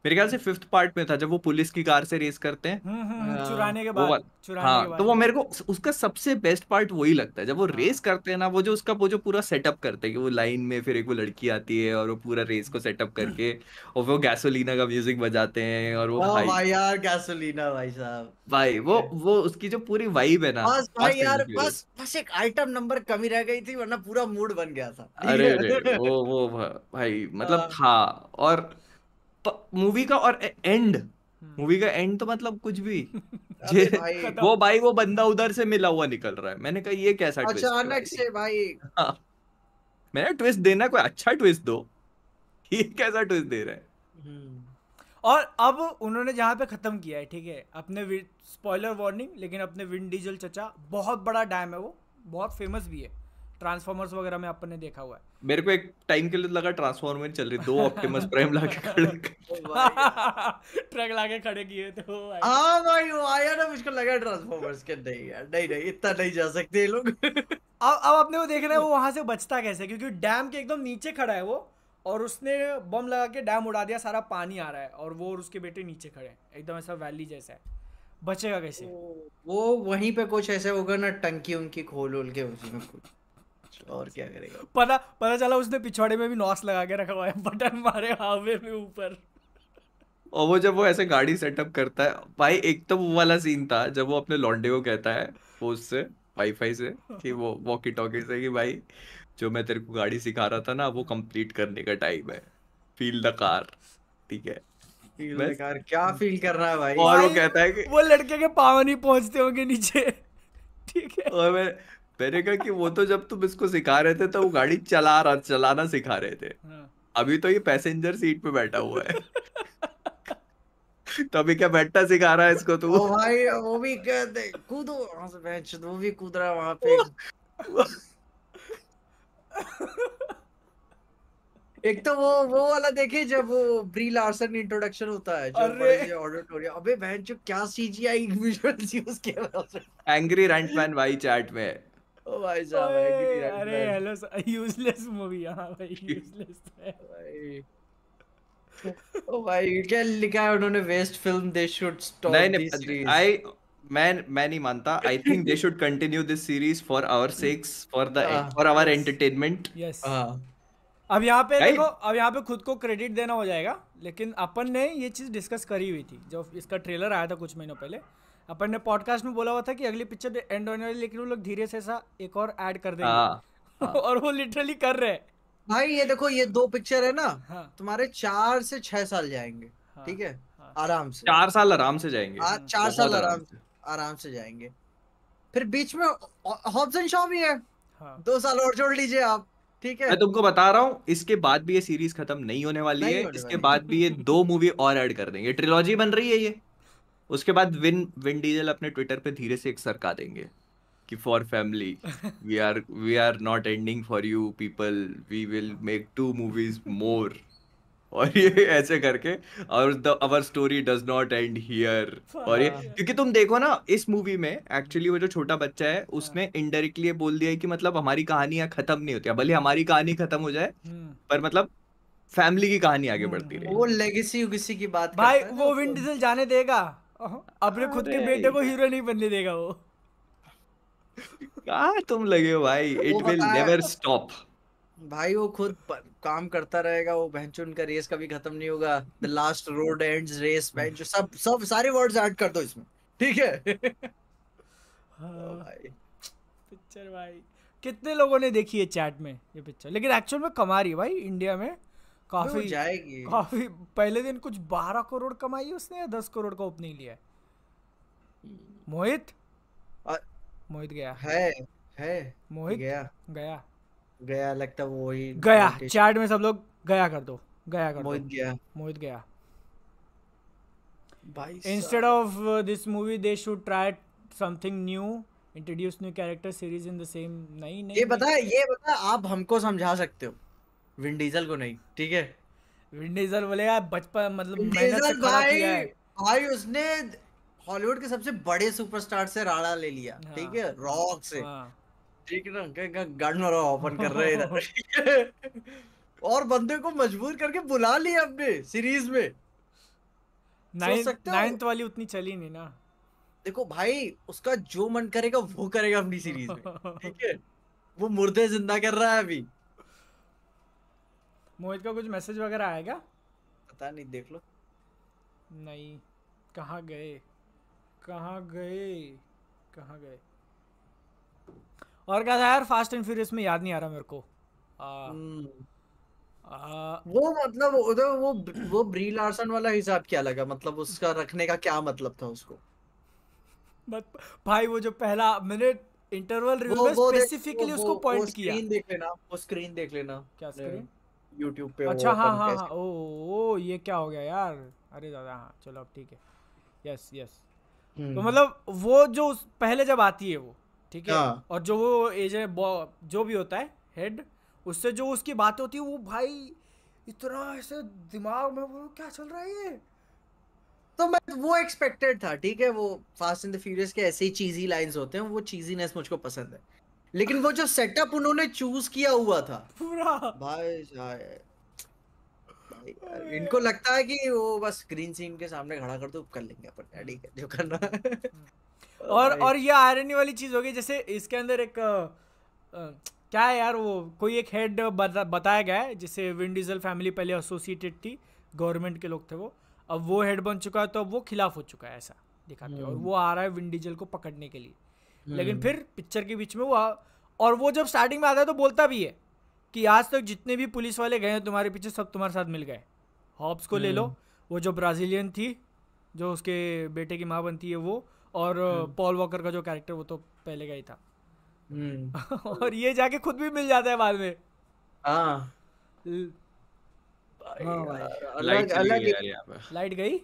मेरे ख्याल से फिफ्थ पार्ट में था जब वो पुलिस की कार से रेस करते हैं हम्म, हम्म, हम्म, हाँ, चुराने के बाद हाँ तो वो मेरे को उसका सबसे बेस्ट पार्ट वही लगता है जब वो हाँ। रेस करते हैं ना वो जो उसका वो जो पूरा सेटअप करते हैं कि वो लाइन में फिर एक वो लड़की आती है और वो पूरा रेस को सेटअप करके [clears throat] और वो गैसोलीना का म्यूजिक बजाते हैं और वो भाई यार गैसोलीना भाई साहब भाई वो वो उसकी जो पूरी वाइब है ना बस भाई यार बस बस एक आइटम नंबर कमी रह गई थी वरना पूरा मूड बन गया था अरे [laughs] वो वो भाई मतलब हाँ। था और मूवी का और एंड मूवी हम्म. का एंड तो मतलब कुछ भी [laughs] [laughs] जे, भाई। वो भाई वो बंदा उधर से मिला हुआ निकल रहा है मैंने कहा ये कैसा अचानक से भाई [laughs] हाँ मैंने ट्विस्ट देना कोई अच्छा ट्विस्ट दो ये कैसा ट्विस्ट दे रहा है हम्म. और अब उन्होंने जहाँ पे ख़त्म किया है ठीक है अपने स्पॉइलर वार्निंग लेकिन अपने विंड डीजल चचा बहुत बड़ा डैम है वो बहुत फेमस भी है ट्रांसफॉर्मर्स वगैरह में अपन ने देखा हुआ है मेरे को एक टाइम के लिए लगा ट्रांसफॉर्मर चल रही दो ऑप्टिमस प्राइम लाके [laughs] खड़े ट्रक लाके खड़े किए थे तो हां भाई वो आया ना मुझको लगा ट्रांसफॉर्मर्स के नहीं यार नहीं नहीं इतना नहीं जा सकते ये लोग [laughs] अब अब अपने को देखना है वो वहां से बचता कैसे क्योंकि डैम के एकदम नीचे खड़ा है वो और उसने बम लगा के डैम उड़ा दिया सारा पानी आ रहा है और वो और उसके बेटे नीचे खड़े हैं एकदम ऐसा वैली जैसा है बचेगा कैसे वो वहीं पे कुछ ऐसे होगा ना टंकी उनकी खोल उल के उसी में कुछ और क्या करेगा पता पता चला उसने पिछवाड़े में भी नॉस लगा के रखा हुआ है बटन मारे हावे में ऊपर और वो जब वो ऐसे गाड़ी सेटअप करता है भाई एक तो वो वाला सीन था जब वो अपने लॉन्डे को कहता है वो उससे वाईफाई से कि वो वॉकी टॉकी से कि भाई जो मैं तेरे को गाड़ी सिखा रहा था ना वो कंप्लीट करने का टाइम है फील द कार ठीक है फील कार क्या फील कर रहा है भाई और वो कहता है कि वो लड़के के पावन ही पहुंचते होंगे नीचे ठीक है और मैं मैंने कहा कि वो तो जब तुम इसको सिखा रहे थे तो वो गाड़ी चला रहा चलाना सिखा रहे थे हाँ। अभी तो ये पैसेंजर सीट पे बैठा हुआ है [laughs] तो अभी क्या बैठना सिखा रहा है इसको तू ओ भाई वो भी कहते कूदो वो भी कूद रहा वहां पे एक तो वो वो वाला देखे जब वो ब्री लार्सन इंट्रोडक्शन होता है जो ऑडिटोरियम अबे बहन जो क्या सीजीआई विजुअल्स यूज किया है एंग्री मैन भाई चैट में ओ भाई साहब अरे हेलो यूजलेस मूवी हां भाई यूजलेस है ओ भाई क्या लिखा है उन्होंने waste film they should stop नहीं नहीं आई मैं मैं नहीं मानता I think they should continue this series for our sex for the for our entertainment yes अब यहाँ पे देखो अब यहाँ पे खुद को क्रेडिट देना हो जाएगा लेकिन अपन ने ये चीज़ डिस्कस करी हुई थी जब इसका ट्रेलर आया था कुछ महीनों पहले अपन ने पॉडकास्ट में बोला हुआ था कि अगली पिक्चर एंड होने वाली लेकिन वो लोग धीरे से ऐसा एक और ऐड कर देंगे हाँ, [laughs] हाँ। और वो लिटरली कर रहे हैं भाई ये देखो ये दो पिक्चर है ना हाँ। तुम्हारे चार से छह साल जाएंगे ठीक है आराम से चार साल आराम से जाएंगे चार साल आराम से आराम से जाएंगे फिर बीच में हॉब्स एंड शॉ भी है हाँ. दो साल और जोड़ लीजिए आप ठीक है मैं तुमको बता रहा हूँ इसके बाद भी ये सीरीज खत्म नहीं होने वाली नहीं है इसके बाद भी ये दो मूवी और ऐड कर देंगे ट्रिलॉजी बन रही है ये उसके बाद विन विन डीजल अपने ट्विटर पे धीरे से एक सरका देंगे कि for family we are we are not ending for you people we will make two movies more और ये ऐसे करके और the our story does not end here और ये हाँ। क्योंकि तुम देखो ना इस मूवी में एक्चुअली वो जो छोटा बच्चा है हाँ। उसने इनडायरेक्टली बोल दिया है कि मतलब हमारी कहानी यहाँ खत्म नहीं होती भले हमारी कहानी खत्म हो जाए हम्म। पर मतलब फैमिली की कहानी आगे हम्म। बढ़ती रही वो लेगेसी किसी की बात भाई वो विंड डीजल जाने देगा [laughs] अपने खुद के बेटे को हीरो नहीं बनने देगा वो कहा तुम लगे हो भाई इट विल नेवर स्टॉप भाई वो खुद काम करता रहेगा वो बहनचो का रेस कभी खत्म नहीं होगा the last road ends race बहनचो सब सब सारे वर्ड्स ऐड कर दो इसमें ठीक है हाँ। पिक्चर भाई कितने लोगों ने देखी है चैट में ये पिक्चर लेकिन एक्चुअल में कमा रही है भाई इंडिया में काफी जाएगी काफी पहले दिन कुछ बारह करोड़ कमाई उसने या दस करोड़ का ओपनिंग लिया मोहित मोहित गया है है मोहित गया गया गया लगता वो ही गया चैट में सब लोग गया कर दो गया कर मोहित गया मोहित गया instead of this movie they should try something new introduce new character series in the same नहीं नहीं ये बता ये बता आप हमको समझा सकते हो विन डीजल को नहीं ठीक है विन डीजल बोलेगा बचपन मतलब मेहनत से भाई उसने हॉलीवुड के सबसे बड़े सुपरस्टार से राड़ा ले लिया हाँ। ठीक है रॉक से हाँ। ठीक है ना गन ओपन कर रहे इधर [laughs] [laughs] और बंदे को मजबूर करके बुला लिया अपने सीरीज में नाइन्थ वाली उतनी चली नहीं ना देखो भाई उसका जो मन करेगा वो करेगा अपनी सीरीज में ठीक है वो मुर्दे जिंदा कर रहा है अभी मोहित का कुछ मैसेज वगैरह आएगा पता नहीं देख लो नहीं कहाँ गए कहाँ गए कहाँ गए और क्या था यार फास्ट एंड फ्यूरियस में याद नहीं आ रहा मेरे को आ, हम्म। आ, वो मतलब उधर वो वो ब्री लार्सन वाला हिसाब क्या लगा मतलब उसका रखने का क्या मतलब था उसको मत भाई वो जो पहला मैंने इंटरवल रिव्यू में स्पेसिफिकली उसको पॉइंट किया स्क्रीन देख लेना वो स्क्रीन देख लेना क्या स्क्रीन YouTube पे अच्छा हाँ हाँ हाँ ओ, ओ ये क्या हो गया यार अरे दादा हाँ चलो अब ठीक है यस यस तो हम्म। मतलब वो जो पहले जब आती है वो ठीक है हाँ। और जो वो एजेंट जो भी होता है हेड उससे जो उसकी बात होती है वो भाई इतना ऐसे दिमाग में वो क्या चल रहा है ये तो मैं वो एक्सपेक्टेड था ठीक है वो फास्ट एंड द फ्यूरियस के ऐसे ही चीजी लाइंस होते हैं वो चीजीनेस मुझको पसंद है लेकिन वो जो सेटअप उन्होंने चूज किया हुआ था पूरा भाई साहब इनको लगता है कि वो बस ग्रीन सीन के सामने खड़ा कर दो कर लेंगे अपन ठीक है जो करना [laughs] और और ये आयरनी वाली चीज होगी जैसे इसके अंदर एक आ, क्या है यार वो कोई एक हेड बताया गया है जिसे विंड डीजल फैमिली पहले एसोसिएटेड थी गवर्नमेंट के लोग थे वो अब वो हेड बन चुका है तो अब वो खिलाफ हो चुका है ऐसा दिखाते हैं हम्म। और वो आ रहा है विंड डीजल को पकड़ने के लिए लेकिन हम्म। फिर पिक्चर के बीच में वो और वो जब स्टार्टिंग में आता है तो बोलता भी है कि आज तक तो जितने भी पुलिस वाले गए हैं तुम्हारे पीछे सब तुम्हारे साथ मिल गए हॉब्स को ले लो हम्म। वो जो ब्राज़ीलियन थी जो उसके बेटे की माँ बनती है वो और पॉल हम्म। वॉकर का जो कैरेक्टर वो तो पहले का ही था [laughs] और ये जाके खुद भी मिल जाता है बाद में हाँ। लाइट हाँ गई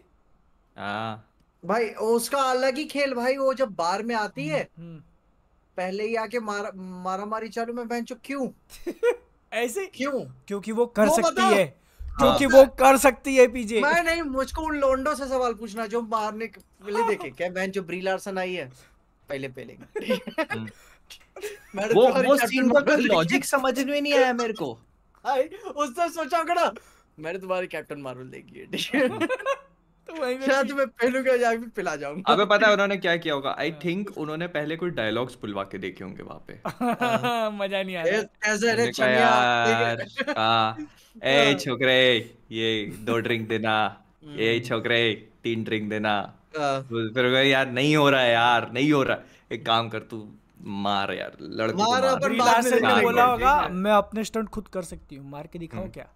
हाँ भाई उसका अलग ही खेल भाई वो जब बार में आती हम्म, है हम्म। पहले ही आके मार, मारा मारी चालू में बहन चुप क्यों [laughs] ऐसे क्यों क्योंकि वो कर वो सकती है हाँ। क्योंकि वो कर सकती है पीजे मैं नहीं मुझको उन लोंडो से सवाल पूछना जो मारने के लिए [laughs] देखे क्या बहन चुप ब्री लार्सन आई है पहले पहले [laughs] हम्म। वो वो सीन का लॉजिक समझ में नहीं आया मेरे को उससे सोचा कड़ा मैंने तुम्हारी कैप्टन मार्वल देखी है तो तो [laughs] क्या किया होगा हाँ। उन्होंने पहले देखे होंगे [laughs] नहीं [laughs] हाँ। हाँ। दो ड्रिंक देना हम्म। छोकरे तीन ड्रिंक देना फिर यार नहीं हो रहा यार नहीं हो रहा एक काम कर तू मार यार मार, होगा मैं अपने स्टंट खुद कर सकती हूँ मार के दिखाऊं हम्म। क्या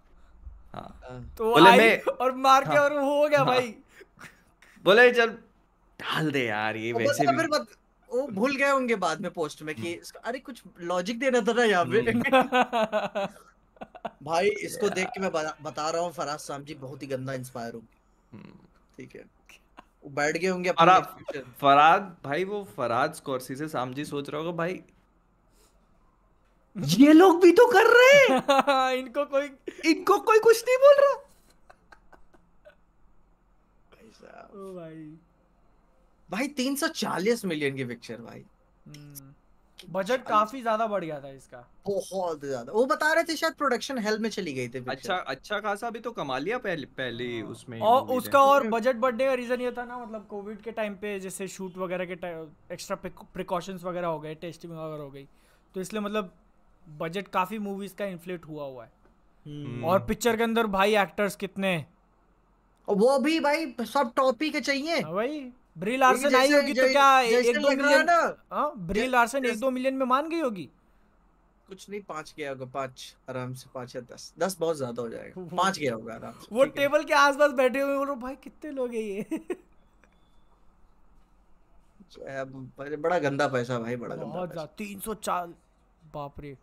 हाँ। हाँ। तो बोले मैं और मार के हाँ। और हो गया भाई बोले चल डाल दे यार ये वैसे भी वो भूल गए होंगे बाद में पोस्ट में कि हम्म। अरे कुछ लॉजिक देना था ना यहाँ पे हम्म। [laughs] भाई इसको देख के मैं बता रहा हूँ फराज साहब जी बहुत ही गंदा इंस्पायर हूँ हम्म। ठीक है बैठ गए होंगे फराज भाई वो फराज कोर्सी से सामजी सोच रहा होगा भाई ये लोग भी तो कर रहे हैं [laughs] इनको कोई इनको कोई कुछ नहीं बोल रहा भाई, भाई तीन सौ चालीस मिलियन की पिक्चर भाई बजट हम्म। काफी ज्यादा बढ़ गया था इसका बहुत ज्यादा वो बता रहे थे शायद प्रोडक्शन हेल में चली गई थी अच्छा अच्छा खासा अभी तो कमा लिया पहले पहले हाँ। उसमें और उसका और बजट बढ़ने का रीजन ये था ना मतलब कोविड के टाइम पे जैसे शूट वगैरह के एक्स्ट्रा प्रिकॉशंस वगैरह हो गए टेस्टिंग वगैरह हो गई तो इसलिए मतलब बजट काफी मूवीज का इन्फ्लेट हुआ हुआ है hmm. और पिक्चर के अंदर भाई एक्टर्स कितने वो भी भाई सब टॉप के चाहिए हाँ भाई ब्री लार्सन आई होगी तो क्या एक दो मिलियन ब्री लार्सन एक दो मिलियन में मान गई होगी कुछ नहीं पांच गया होगा पांच आराम से पांच या दस दस बहुत ज्यादा हो जाएगा पांच गया होगा आराम से वो टेबल के आसपास बैठे हुए बोलो भाई कितने लोग [laughs] है ये बड़ा गंदा पैसा भाई बड़ा गंदा बहुत तीन सौ चार बाप रे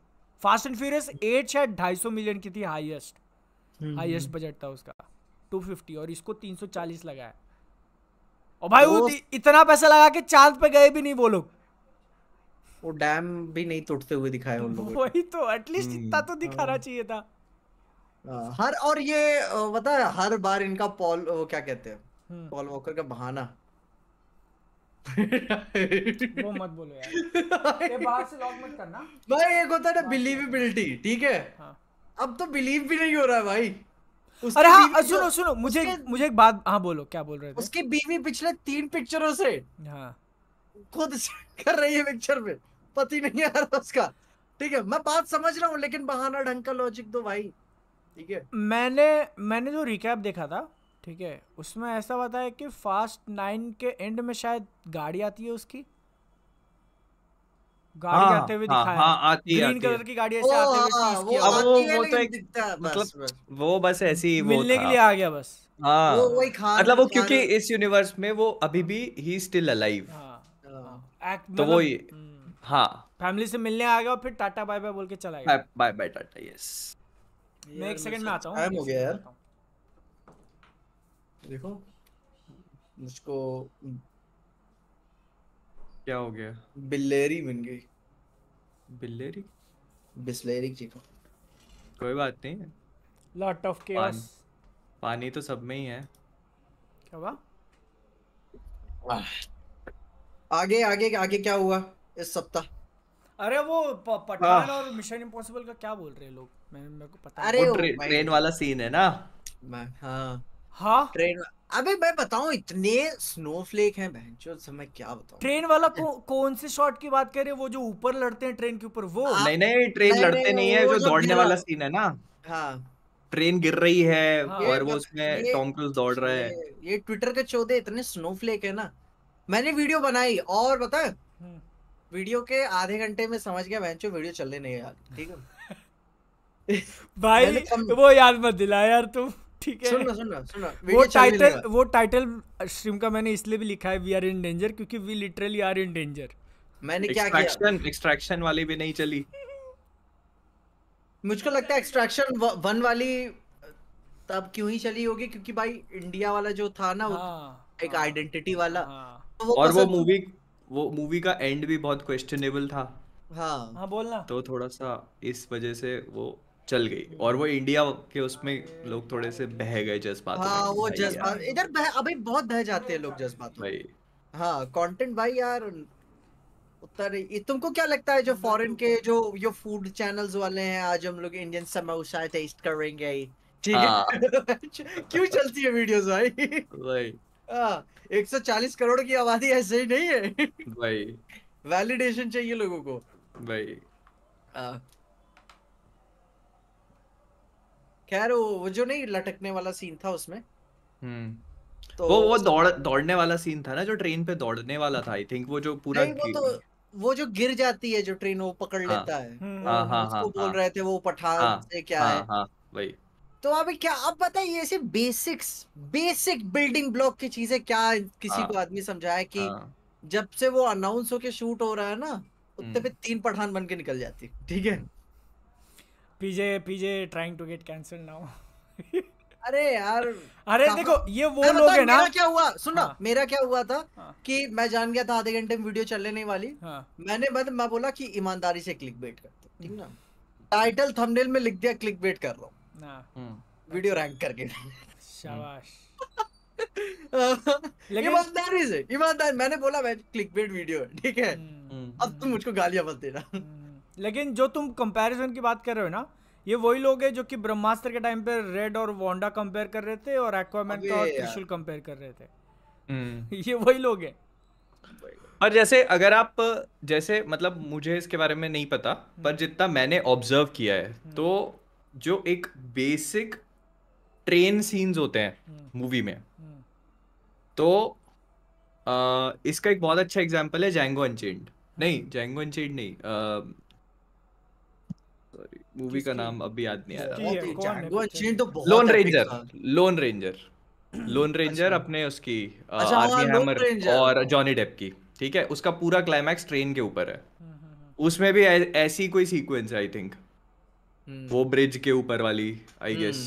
फास्ट एंड फ्यूरियस एट शायद ढाई सौ मिलियन की थी हाईएस्ट हम्म, हाईएस्ट हम्म। बजट था उसका टू फिफ्टी और इसको तीन सौ चालीस लगाया और भाई वो इतना पैसा लगा के चांद पे गए भी नहीं वो लोग वो डैम भी नहीं तोड़ते हुए दिखाए उन लोगों वही तो एटलीस्ट हम्म, इतना तो दिखाना हाँ। चाहिए था हाँ, हर और ये पता है हर बार इनका पॉल क्या कहते हैं पॉल वॉकर का बहाना [laughs] वो मत बोलो यार [laughs] ये बाहर से लॉग मत करना भाई एक होता है ना बिलीवेबिलिटी ठीक है हाँ। अब तो बिलीव भी नहीं हो रहा है भाई अरे हाँ सुनो सुनो मुझे मुझे एक बात हाँ बोलो क्या बोल रहे थे उसकी बीवी पिछले तीन पिक्चरों से हाँ खुद [laughs] कर रही है पिक्चर में पति नहीं आ रहा उसका ठीक है मैं बात समझ रहा हूँ लेकिन बहाना ढंग का लॉजिक दो भाई ठीक है मैंने मैंने जो रिकैप देखा था ठीक है उसमें ऐसा बताया कि फास्ट नाइन के एंड में शायद गाड़ी आती है उसकी गाड़ी हाँ, आते हुए हाँ, दिखाया हाँ, हाँ, आती ग्रीन कलर की गाड़ी ऐसे आते हुए हाँ, वो, वो, वो, वो तो एक मतलब वो बस ऐसी वो मिलने के लिए आ गया बस हाँ वो वही खान मतलब वो क्योंकि इस यूनिवर्स में वो अभी भी ही स्टिल अलाइव तो वो मतलब, ही हम्म। हाँ फैमिली से मिलने आ गया और फिर टाटा बाय बाय बोल के चला गया बाय बाय टाटा यस मैं एक सेकंड में आता हूँ टाइम हो गया यार देखो मुझको क्या हो गया बिल्लेरी बन गई बिल्लेरी बिस्लेरी जी को तो। कोई बात नहीं लॉट ऑफ केस पान, पानी तो सब में ही है क्या हुआ आगे आगे आगे क्या हुआ इस सप्ताह अरे वो पठान और मिशन इम्पॉसिबल का क्या बोल रहे हैं लोग मैं मेरे को पता अरे ट्रेन वाला सीन है ना मैं हाँ हाँ ट्रेन अबे मैं बताऊं इतने स्नोफ्लेक हैं बहन से मैं क्या बताऊं ट्रेन वाला को, कौन से शॉट की बात कर रहे हो वो जो ऊपर लड़ते हैं ट्रेन के ऊपर वो नहीं नहीं ट्रेन नहीं, लड़ते नहीं नहीं है जो दौड़ने वाला सीन है ना हाँ ट्रेन गिर रही है हाँ, और वो उसमें टॉम क्रूज दौड़ रहा है ये ट्विटर के चौदह इतने स्नोफ्लेक है ना मैंने वीडियो बनाई और बता वीडियो हम्म। के आधे घंटे में समझ गया बहन वीडियो चलने नहीं यार ठीक है [laughs] भाई वो याद मत दिला यार तू ठीक है सुनना सुनना सुनना वो टाइटल वो टाइटल स्ट्रीम का मैंने इसलिए भी लिखा है वी आर इन डेंजर क्योंकि we literally are in danger मैंने क्या किया एक्सट्रैक्शन एक्सट्रैक्शन वाली भी नहीं चली मुझको लगता है एक्सट्रैक्शन वन वाली तब क्यों ही चली होगी क्योंकि भाई इंडिया वाला जो था ना हाँ, एक आइडेंटिटी हाँ, वाला हाँ, तो वो और वो मूवी वो मूवी का एंड भी बहुत क्वेश्चनेबल था हाँ हाँ बोलना तो थोड़ा सा इस वजह से वो चल गई और वो इंडिया के उसमें लोग थोड़े से बह गए जज्बात हाँ वो जज्बात इधर बह अभी बहुत बह जाते हैं लोग जज्बात भाई हाँ कंटेंट भाई यार उत्तर तुमको क्या लगता है जो फॉरेन तो के जो जो फूड चैनल्स वाले हैं आज हम लोग इंडियन समोसा टेस्ट करेंगे ठीक है हाँ। [laughs] क्यों चलती है वीडियोस भाई भाई हाँ, एक सौ चालीस करोड़ की आबादी ऐसे ही नहीं है भाई वैलिडेशन चाहिए लोगों को भाई आ, हाँ। खैर वो वो जो नहीं लटकने वाला सीन था उसमें हम्म। तो वो वो दौड़ दौड़ने वाला सीन था ना जो ट्रेन पे दौड़ने वाला था आई थिंक वो जो पूरा वो तो वो जो गिर जाती है जो ट्रेन वो पकड़ हाँ, लेता है हम्म। हाँ, हाँ, उसको हाँ, बोल रहे थे वो पठान से क्या है वही तो अभी क्या अब बताइए ऐसे बेसिक्स बेसिक बिल्डिंग ब्लॉक की चीजें क्या किसी को आदमी समझाए कि जब से वो अनाउंस होके शूट हो रहा है ना उतने हम्म। पे तीन पठान बन के निकल जाती ठीक है PJ PJ trying to get cancel now अरे यार अरे देखो ये वो लोग है ना मेरा क्या हुआ सुनना हाँ, मेरा क्या हुआ था हाँ, कि मैं जान गया था आधे घंटे में वीडियो चलने नहीं वाली हाँ, मैंने बस मैं बोला कि ईमानदारी से क्लिक बेट करते ठीक ना टाइटल हम्म। थंबनेल में लिख दिया क्लिक बेट कर रहा हूँ वीडियो रैंक हम्म। करके शाबाश [laughs] लेकिन ईमानदारी से ईमानदार मैंने बोला मैं क्लिक बेट वीडियो है ठीक है हम्म। अब तुम मुझको गालियां मत देना लेकिन जो तुम कंपैरिजन की बात कर रहे हो ना ये वही लोग हैं जो कि ब्रह्मास्त्र के टाइम पे रेड और वोंडा कंपेयर कर रहे थे और एक्वामैन का और त्रिशूल कंपेयर कर रहे थे हम्म। [laughs] ये वही लोग हैं और जैसे अगर आप जैसे मतलब मुझे इसके बारे में नहीं पता पर हम्म। जितना मैंने ऑब्जर्व किया है हम्म। तो जो एक बेसिक ट्रेन सीन्स होते हैं मूवी में तो आ, इसका एक बहुत अच्छा एग्जांपल है जैंगो अनचेंड नहीं जैंगो अनचेंड नहीं आ, मूवी का नाम अभी याद नहीं आ रहा Lone Ranger Lone Ranger Lone Ranger अपने उसकी आर्मी अच्छा, हैमर हाँ, और जॉनी डेप की ठीक है उसका पूरा क्लाइमैक्स ट्रेन के ऊपर है हम्म, हम्म, हम्म। उसमें भी ऐसी कोई सीक्वेंस आई थिंक वो ब्रिज के ऊपर वाली आई गेस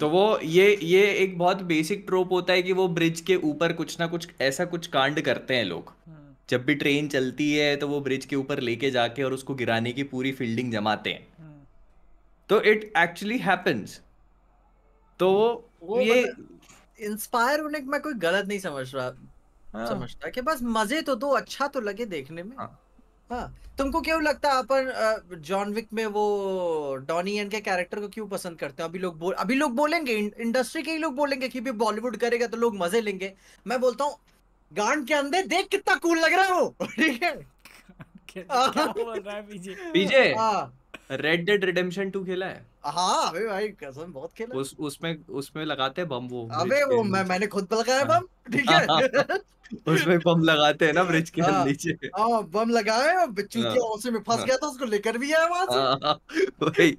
तो वो ये ये एक बहुत बेसिक ट्रोप होता है कि वो ब्रिज के ऊपर कुछ ना कुछ ऐसा कुछ कांड करते हैं लोग जब भी ट्रेन चलती है तो वो ब्रिज के ऊपर लेके जाके और उसको गिराने की पूरी फील्डिंग जमाते हैं तो इट एक्चुअली हैपेंस तो वो ये इंस्पायर मतलब होने मैं कोई गलत नहीं समझ रहा हाँ। समझता कि बस मजे तो दो अच्छा तो लगे देखने में हाँ, हाँ। तुमको क्यों लगता है अपन जॉन विक में वो डॉनी एन के कैरेक्टर को क्यों पसंद करते हैं अभी लोग बोल अभी लोग बोलेंगे इंडस्ट्री के ही लोग बोलेंगे कि भी बॉलीवुड करेगा तो लोग मजे लेंगे मैं बोलता हूँ गांड के अंदर देख कितना कूल लग रहा है वो [laughs] ठीक [laughs] है पीजे पीजे हाँ। रेड डेड रिडेम्पशन 2 खेला है हाँ अबे भाई कसम बहुत खेला उस उसमें उसमें लगाते हैं बम वो अबे वो मैं मैंने खुद लगाया हाँ। बम ठीक है [laughs] उसमें बम लगाते हैं ना ब्रिज के हाँ, नीचे हाँ बम लगाए और बच्चू के हाँ। ओसे में फंस गया था उसको लेकर भी आया वहां से भाई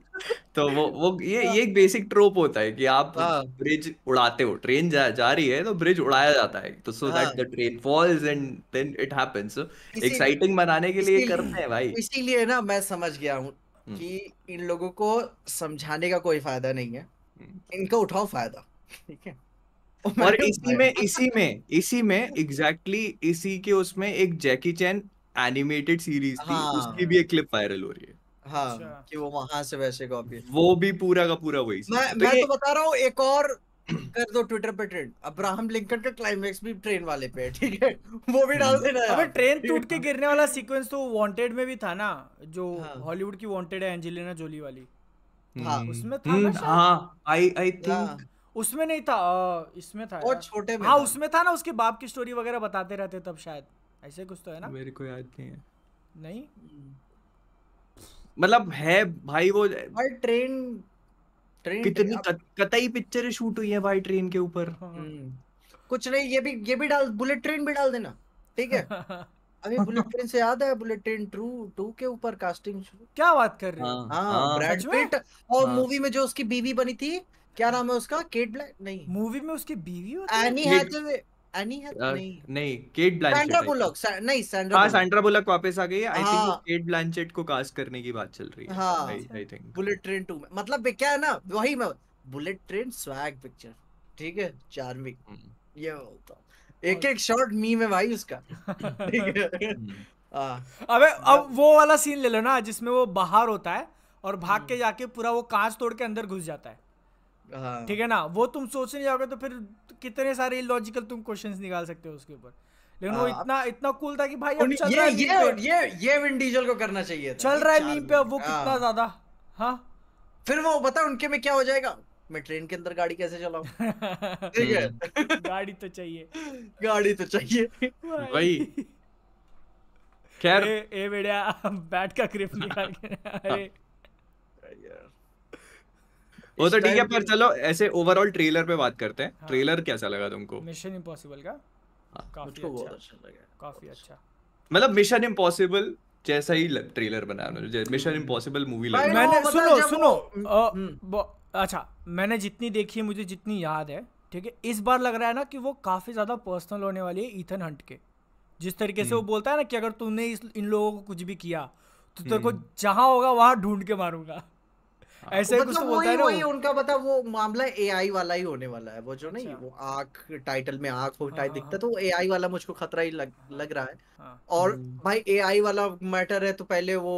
तो वो वो ये ये एक बेसिक ट्रोप होता है कि आप ब्रिज उड़ाते हो ट्रेन जा जा रही है तो ब्रिज उड़ाया जाता है तो so that the train falls and then it happens exciting बनाने के लिए करते हैं भाई इसीलिए ना मैं समझ गया हूँ Hmm. कि इन लोगों को समझाने का कोई फायदा नहीं है hmm. इनका उठाओ फायदा ठीक है और तो इसी में इसी में इसी में एग्जैक्टली exactly इसी के उसमें एक जैकी चैन एनिमेटेड सीरीज थी हाँ। उसकी भी एक क्लिप वायरल हो रही है हाँ अच्छा। कि वो वहां से वैसे कॉपी वो भी पूरा का पूरा वही मैं तो मैं तो बता रहा हूँ एक और कर दो ट्विटर पे ट्रेंड अब्राहम लिंकन का क्लाइमेक्स भी ट्रेन वाले पे ठीक है वो भी डाल हम्म। देना अबे ट्रेन टूट के गिरने वाला सीक्वेंस तो वांटेड में भी था ना जो हॉलीवुड हाँ। की वांटेड है एंजेलिना जोली वाली हाँ, हम्म। उसमें था हम्म, हाँ, उसमें था छोटे हाँ उसमें था ना उसके बाप की स्टोरी वगैरह बताते रहते तब शायद ऐसे कुछ तो है ना मेरे को याद नहीं है नहीं मतलब है भाई वो भाई ट्रेन कितनी कतई पिक्चर शूट हुई है भाई ट्रेन के ऊपर हाँ। हम्म। कुछ नहीं ये भी ये भी डाल बुलेट ट्रेन भी डाल देना ठीक है [laughs] अभी बुलेट ट्रेन से याद है बुलेट ट्रेन टू टू के ऊपर कास्टिंग क्या बात कर रहे हैं हाँ ब्रैड हाँ, पिट हाँ। और मूवी में जो उसकी बीवी बनी थी क्या नाम है उसका केट ब्लैक नहीं मूवी में उसकी बीवी एनी हैथवे नहीं करने की बात चल रही है मतलब क्या है ना वही मैं बुलेट ट्रेन स्वैग पिक्चर ठीक है चार्मिंग हम्म। ये एक एक मी में भाई उसका ठीक है हम्म। हाँ। अबे अब हाँ। वो वाला सीन ले लो ना जिसमें वो बाहर होता है और भाग हम्म। के जाके पूरा वो कांच तोड़ के अंदर घुस जाता है हाँ। ठीक है ना वो तुम सोचने जाओगे तो फिर कितने सारे लॉजिकल तुम क्वेश्चंस निकाल सकते हो उसके ऊपर लेकिन वो हाँ। इतना इतना कूल था कि भाई अब चल रहा है ये ये ये विन डीजल को करना चाहिए था चल रहा है मीम पे वो कितना हाँ। ज्यादा हाँ फिर वो बता उनके में क्या हो जाएगा मैं ट्रेन के अंदर गाड़ी कैसे चलाऊं [laughs] ठीक है गाड़ी तो चाहिए गाड़ी तो चाहिए भाई खैर ए बेड़ा [laughs] बैट का क्रिप निकाल के अरे वो तो ठीक है पर चलो ऐसे ओवरऑल ट्रेलर पे बात करते हैं ट्रेलर हाँ। कैसा लगा तुमको मिशन इम्पॉसिबल का हाँ। काफी अच्छा।, अच्छा, अच्छा।, अच्छा मतलब मिशन इम्पॉसिबल जैसा ही ट्रेलर बनाया उन्होंने मिशन इम्पॉसिबल मूवी लगी मैंने सुनो सुनो हम्म। अच्छा मैंने जितनी देखी है मुझे जितनी याद है ठीक है इस बार लग रहा है ना कि वो काफ़ी ज़्यादा पर्सनल होने वाली है इथन हंट के जिस तरीके से वो हम्म। बोलता है ना कि अगर तूने इन लोगों को कुछ भी किया तो तेरे को हम्म। जहां होगा वहां ढूंढ के मारूंगा हाँ। ऐसे मतलब कुछ तो मतलब बोलता है ना वही उनका पता वो मामला एआई वाला ही होने वाला है वो जो नहीं अच्छा। वो आंख टाइटल में आंख हो टाइप दिखता है हाँ। तो एआई वाला मुझको खतरा ही लग हाँ। लग रहा है और हम्म। भाई एआई वाला मैटर है तो पहले वो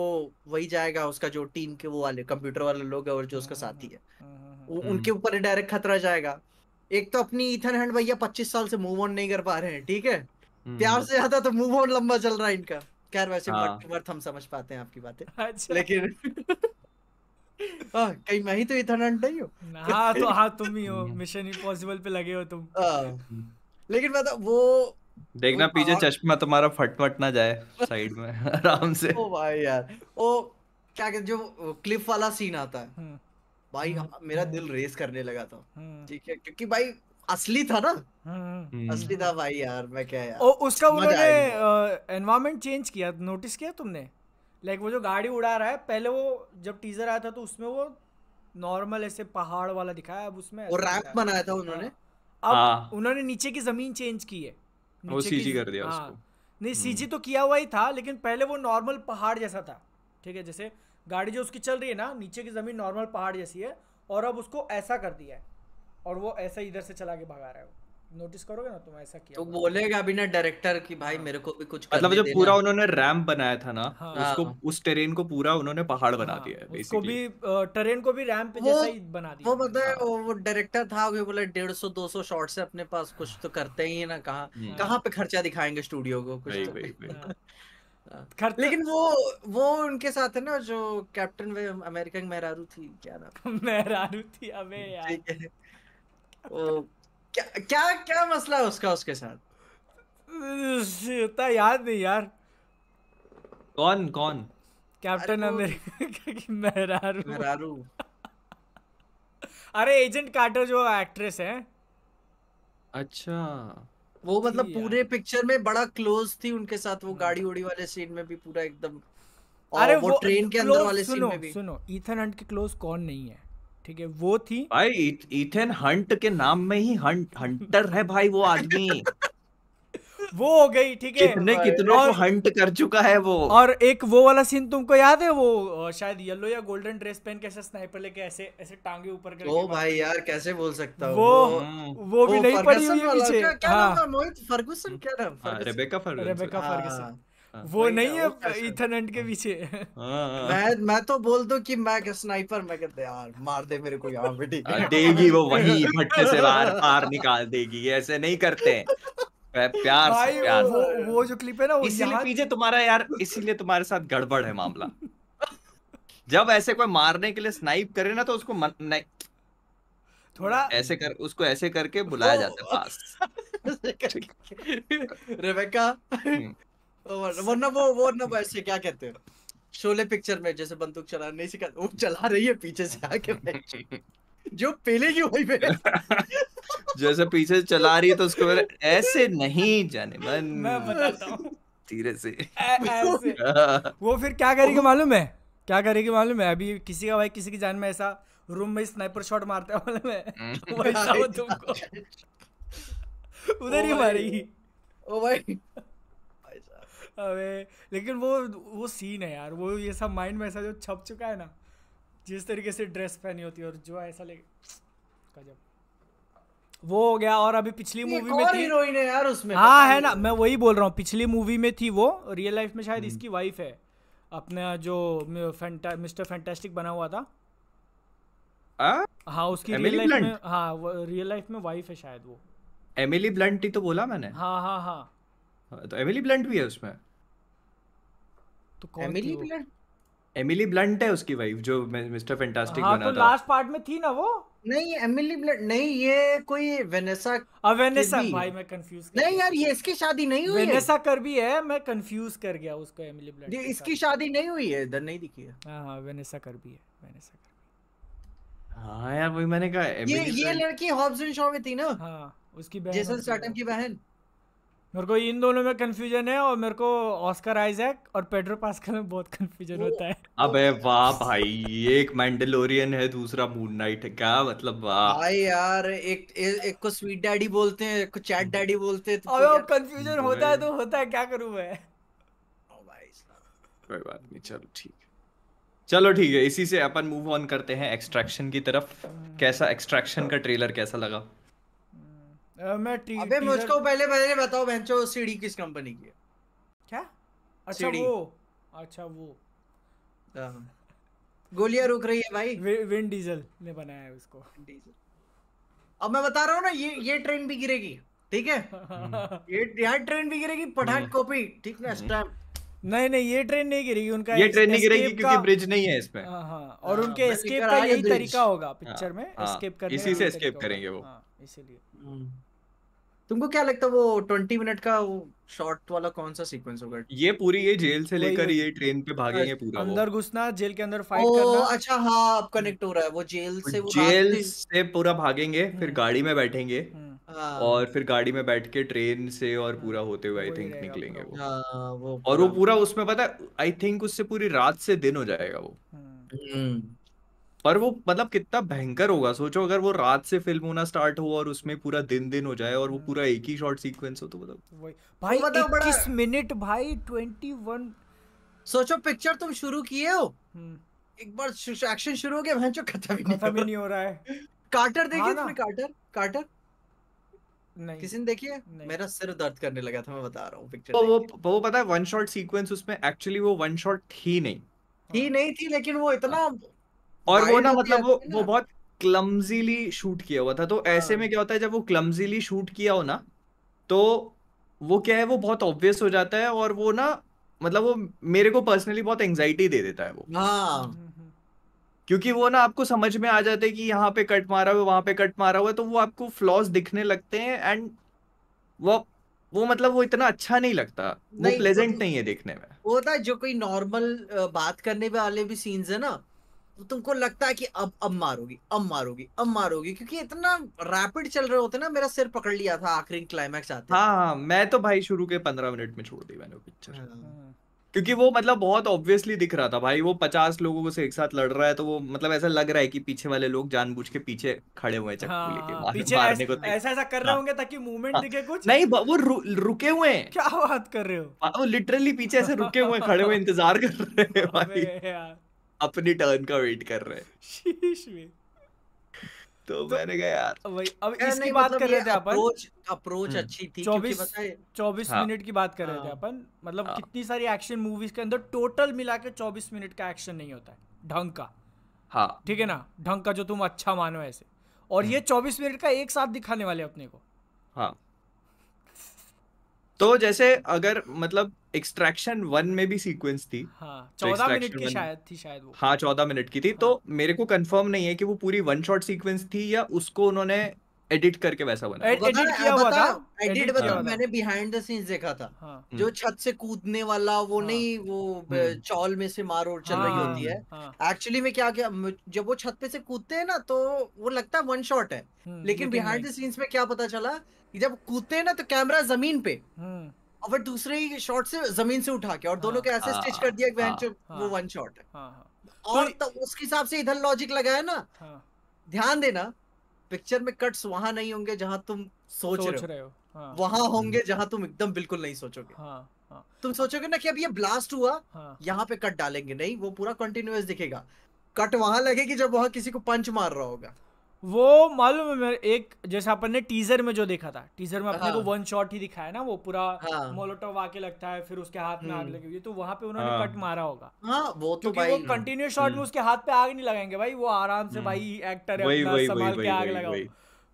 वही जाएगा उसका जो टीम के वो वाले कंप्यूटर वाले लोग है और जो उसका हम्म, साथी हम्म, है उनके ऊपर डायरेक्ट खतरा जाएगा एक तो अपनी इथन हैंड भैया पच्चीस साल से मूव ऑन नहीं कर पा रहे हैं ठीक है प्यार से ज्यादा तो मूव ऑन लंबा चल रहा है इनका खैर वैसे वर्थ हम समझ पाते हैं आपकी बातें अच्छा। लेकिन हाँ, कहीं मैं ही तो इथानंट नहीं हूँ हाँ तो हाँ तुम ही हो मिशन [laughs] इम्पॉसिबल पे लगे हो तुम आ, हाँ। लेकिन मतलब वो देखना पीछे चश्मा तुम्हारा फट फट ना जाए साइड में [laughs] आराम से ओ भाई यार ओ क्या कहते जो क्लिफ वाला सीन आता है हाँ। भाई मेरा दिल रेस करने लगा था ठीक है क्योंकि भाई असली था ना हम्म। असली था भाई यार मैं क्या यार ओ उसका उन्होंने एनवायरनमेंट चेंज किया नोटिस किया तुमने लाइक वो जो गाड़ी उड़ा रहा है पहले वो जब टीजर आया था तो उसमें वो नॉर्मल ऐसे पहाड़ वाला दिखाया अब उसमें वो रैंप बनाया था उन्होंने हाँ। अब हाँ। उन्होंने नीचे की जमीन चेंज की है वो सीजी कर दिया हाँ। उसको नहीं सीजी हम्म। तो किया हुआ ही था लेकिन पहले वो नॉर्मल पहाड़ जैसा था ठीक है जैसे गाड़ी जो उसकी चल रही है ना नीचे की जमीन नॉर्मल पहाड़ जैसी है और अब उसको ऐसा कर दिया है और वो ऐसा इधर से चला के भगा रहा है नोटिस करोगे ना तुम ऐसा किया तो बोलेगा अभी ना डायरेक्टर की भाई हाँ। मेरे को भी कुछ मतलब जो पूरा उन्होंने रैम बनाया था ना हाँ, उसको हाँ, उस टेरेन को पूरा उन्होंने पहाड़ बना हाँ, दिया है उसको भी टेरेन को भी रैम्प जैसा ही बना दिया वो पता है हाँ। वो डायरेक्टर था वो बोले 150 200 शॉट से अपने पास कुछ तो करते ही है ना कहां हम्म। कहां पे खर्चा दिखाएंगे स्टूडियो को कुछ तो लेकिन वो वो उनके साथ है ना जो कैप्टन वे अमेरिकन मेहरारू थी क्या नाम [laughs] मेहरारू थी अबे यार वो क्या क्या क्या मसला है उसका उसके साथ उतना याद नहीं यार कौन कौन कैप्टन मेहरारू मेहरारू [laughs] अरे एजेंट कार्टर जो एक्ट्रेस है अच्छा वो मतलब पूरे पिक्चर में बड़ा क्लोज थी उनके साथ वो गाड़ी हाँ। उड़ी वाले सीन में भी पूरा एकदम अरे वो, वो ट्रेन के अंदर वाले सुनो, सीन में भी सुनो ईथन हंट के क्लोज कौन नहीं है ठीक है वो थी भाई इथेन हंट के नाम में ही हंट हंटर है भाई वो आदमी [laughs] वो हो गई ठीक है कितने कितनों को हंट कर चुका है वो और एक वो वाला सीन तुमको याद है वो शायद येलो या गोल्डन ड्रेस पहन के ऐसे स्नाइपर लेके ऐसे ऐसे टांगे ऊपर करके ओ भाई यार कैसे बोल सकता हूं वो वो, वो भी वो नहीं पड़ी हुई पीछे क्या नाम हाँ। था मोहित फर्गुसन क्या नाम रेबेका फर्गुसन रेबेका फर्गुसन हाँ, वो नहीं है इथरनेट के पीछे हाँ, हाँ। मैं मैं तो बोल दूं कि मैं स्नाइपर मैं कहते यार मार दे मेरे को यहां पे ठीक देगी वो वही [laughs] भट्टे से बाहर पार निकाल देगी ऐसे नहीं करते प्यार भाई प्यार वो, वो जो क्लिप है ना इसीलिए पीछे तुम्हारा यार इसीलिए तुम्हारे साथ गड़बड़ है मामला जब ऐसे कोई मारने के लिए स्नाइप करे ना तो उसको मन नहीं थोड़ा ऐसे कर उसको ऐसे करके बुलाया जाता है पास [laughs] रेबेका वरना वो वो वरना वो ऐसे क्या कहते हैं शोले पिक्चर में जैसे बंदूक चला नहीं सीखा वो चला रही है पीछे से आके [laughs] जो पहले की वही पे [laughs] जैसे पीछे से चला रही है तो उसको ऐसे नहीं जाने मन मैं बताता हूँ धीरे से [laughs] वो फिर क्या करेगी मालूम है क्या करेगी मालूम है अभी किसी का भाई किसी की जान में ऐसा रूम में स्नाइपर शॉट मारता है मालूम है हम्म। वैसा हो तुमको उधर ही मारेगी ओ भाई अरे लेकिन वो वो सीन है यार वो ये सब माइंड में ऐसा जो छप चुका है ना जिस तरीके से ड्रेस पहनी होती है और जो ऐसा ले गजब वो हो गया और अभी पिछली मूवी में थी हीरोइन है यार उसमें हाँ है ना मैं वही बोल रहा हूँ पिछली मूवी में थी वो रियल लाइफ में शायद हम्म। इसकी वाइफ है अपना जो फैंटा, मिस्टर फैंटास्टिक बना हुआ था हाँ उसकी रियल लाइफ में हाँ रियल लाइफ में वाइफ है शायद वो एमिली ब्लंट ही तो बोला मैंने हाँ हाँ हाँ हाँ, तो एमिली ब्लंट भी है उसमें तो कौन एमिली ब्लंट एमिली ब्लंट है उसकी वाइफ जो मिस्टर फैंटास्टिक हाँ, बना तो था लास्ट पार्ट में थी ना वो नहीं एमिली ब्लंट नहीं ये कोई वेनेसा अब वेनेसा भाई मैं कंफ्यूज नहीं यार ये इसकी शादी नहीं हुई वेनेसा कर भी है मैं कंफ्यूज कर गया उसको एमिली ब्लंट ये इसकी शादी नहीं हुई है इधर नहीं दिखी है हां हां वेनेसा कर भी है वेनेसा कर हाँ यार वही मैंने कहा ये ये लड़की हॉब्स एंड शॉ में थी ना हाँ उसकी बहन जेसन स्टैटम की बहन मेरे को इन दोनों में कंफ्यूजन है और मेरे को ऑस्कर आइजैक और पेड्रो पास्कल में बहुत कंफ्यूजन होता है अबे वाह भाई एक मैंडलोरियन है दूसरा मून नाइट है क्या मतलब वाह भाई यार एक ए, एक को स्वीट डैडी बोलते हैं एक को चैट डैडी बोलते हैं तो अबे कंफ्यूजन होता है तो होता है क्या करूं मैं ओ भाई कोई बात नहीं चलो ठीक चलो ठीक है इसी से अपन मूव ऑन करते हैं एक्सट्रैक्शन की तरफ कैसा एक्सट्रैक्शन का ट्रेलर कैसा लगा मैं टी, अबे मुझको पहले पहले बताओ बेंचो सीडी किस कंपनी की है क्या अच्छा CD. वो अच्छा वो हाँ। गोलियां रुक रही है भाई डीजल ने बनाया है उसको डीजल अब मैं बता रहा हूँ ना ये ये ट्रेन भी गिरेगी ठीक है [laughs] ये ट्रेन भी गिरेगी पठान हम्म। कॉपी ठीक ना स्टैम्प हम्म। नहीं नहीं ये ट्रेन नहीं गिरेगी उनका ये ट्रेन नहीं गिरेगी क्योंकि ब्रिज नहीं है इस पे हाँ, हाँ, और उनके एस्केप का यही तरीका होगा पिक्चर में एस्केप करने इसी से एस्केप करेंगे वो इसीलिए हम्म। तुमको क्या लगता है वो ट्वेंटी मिनट का वो शॉर्ट वाला कौन सा सीक्वेंस होगा ये पूरी ये जेल से लेकर ये ट्रेन पे भागेंगे पूरा अंदर घुसना जेल के अंदर फाइट करना अच्छा हाँ अब कनेक्ट हो रहा है वो जेल से वो जेल से पूरा भागेंगे फिर हम्म। गाड़ी में बैठेंगे हम्म। हाँ। और फिर गाड़ी में बैठ के ट्रेन से और पूरा हाँ। होते हुए आई थिंक निकलेंगे तो। वो, आ, हाँ, वो और वो पूरा उसमें पता आई थिंक उससे पूरी रात से दिन हो जाएगा वो और वो मतलब कितना भयंकर होगा सोचो अगर वो रात से फिल्म होना स्टार्ट हो और उसमें पूरा दिन दिन हो जाए और वो पूरा एक ही शॉर्ट सीक्वेंस हो तो मतलब तो भाई इक्कीस मिनट भाई ट्वेंटी वन सोचो पिक्चर तुम शुरू किए हो हम्म। एक बार एक्शन शुरू हो गया भैंसो खत्म ही नहीं हो रहा है कार्टर देखिए हाँ तुमने कार्टर कार्टर नहीं किसी ने देखिए मेरा सिर दर्द करने लगा था मैं बता रहा हूँ पिक्चर वो वो पता है वन शॉट सीक्वेंस उसमें एक्चुअली वो वन शॉट थी नहीं हाँ। थी नहीं थी लेकिन वो इतना हाँ। और वो ना तो मतलब वो वो बहुत क्लमजीली शूट किया हुआ था तो हाँ। ऐसे में क्या होता है जब वो क्लमजीली शूट किया हो ना तो वो क्या है वो बहुत ऑब्वियस हो जाता है और वो ना मतलब वो मेरे को पर्सनली बहुत एंजाइटी दे देता है वो हाँ। क्योंकि वो ना आपको समझ में आ जाते हैं कि यहाँ पे कट मारा हुआ वहां पे कट मारा हुआ तो वो आपको फ्लॉज दिखने लगते हैं एंड वो वो मतलब वो इतना अच्छा नहीं लगता नहीं, वो प्लेजेंट तो नहीं है देखने में वो ना जो कोई नॉर्मल बात करने वाले भी सीन्स है ना तो तुमको लगता है कि अब अब मारोगी अब मारोगी अब मारोगी क्योंकि इतना रैपिड चल रहे होते ना मेरा सिर पकड़ लिया था आखिरी क्लाइमैक्स आते हाँ, हाँ मैं तो भाई शुरू के पंद्रह मिनट में छोड़ दी मैंने पिक्चर हाँ। क्योंकि वो मतलब बहुत ऑब्वियसली दिख रहा था भाई वो पचास लोगों से एक साथ लड़ रहा है तो वो मतलब ऐसा लग रहा है कि पीछे वाले लोग जानबूझ के पीछे खड़े हुए हैं हाँ, लेके पीछे मारने को ऐसा ऐसा कर रहे हाँ, होंगे ताकि मूवमेंट हाँ, दिखे कुछ नहीं वो रु, रुके हुए हैं क्या बात कर रहे हो हाँ, वो लिटरली पीछे ऐसे रुके हुए खड़े हुए [laughs] इंतजार कर रहे हैं भाई अपनी टर्न का वेट कर रहे हैं तो, तो मैंने कहा यार वही अब इसकी बात मतलब कर रहे थे अपन अप्रोच हम्म। अप्रोच अच्छी थी चौबीस चौबीस हाँ, मिनट की बात कर रहे थे हाँ। अपन मतलब हाँ, कितनी सारी एक्शन मूवीज के अंदर टोटल मिला के चौबीस मिनट का एक्शन नहीं होता है ढंग का हाँ ठीक है ना ढंग का जो तुम अच्छा मानो ऐसे और ये हम्म। चौबीस मिनट का एक साथ दिखाने वाले अपने को हाँ तो जैसे अगर मतलब एक्सट्रैक्शन वन में भी सीक्वेंस थी हाँ तो चौदह मिनट की शायद थी शायद वो हाँ चौदह मिनट की थी तो हाँ. तो मेरे को कंफर्म नहीं है कि वो पूरी वन शॉट सीक्वेंस थी या उसको उन्होंने एडिट करके वैसा बना एड, एडिट किया हुआ था एडिट बता हाँ। मैंने बिहाइंड द सीन्स देखा था हाँ. हम्म। जो छत से कूदने वाला वो हाँ. नहीं वो हम्म। चौल में से मार और चल रही हाँ। होती है एक्चुअली हाँ। में क्या क्या जब वो छत पे से कूदते हैं ना तो वो लगता है वन शॉट है हम्म, लेकिन बिहाइंड द सीन्स में क्या पता चला जब कूदते हैं ना तो कैमरा जमीन पे और दूसरे ही शॉट से जमीन से उठा के और दोनों हाँ, के ऐसे स्टिच कर दिया कि हाँ, हाँ, वो वन शॉट है और तो उसके हिसाब से इधर लॉजिक लगाया ना ध्यान देना पिक्चर में कट्स वहां नहीं होंगे जहां तुम सोच, सोच रहे हो, रहे हो। वहां होंगे जहां तुम एकदम बिल्कुल नहीं सोचोगे तुम सोचोगे ना कि अब ये ब्लास्ट हुआ हाँ। यहाँ पे कट डालेंगे नहीं वो पूरा कंटिन्यूस दिखेगा कट वहां लगेगी जब वहां किसी को पंच मार रहा होगा वो मालूम है एक जैसे अपन ने टीजर में जो देखा था टीजर में अपने हाँ। को वन शॉट ही दिखाया ना वो पूरा हाँ। मोलोटॉव आके लगता है फिर उसके हाथ में आग हम्म। लगी हुई है तो वहां पे उन्होंने हाँ। कट मारा होगा हाँ, वो तो क्योंकि भाई वो कंटिन्यू शॉट में हम्म। उसके हाथ पे आग नहीं लगाएंगे भाई वो आराम से हम्म। भाई एक्टर है संभाल के आग लगाओ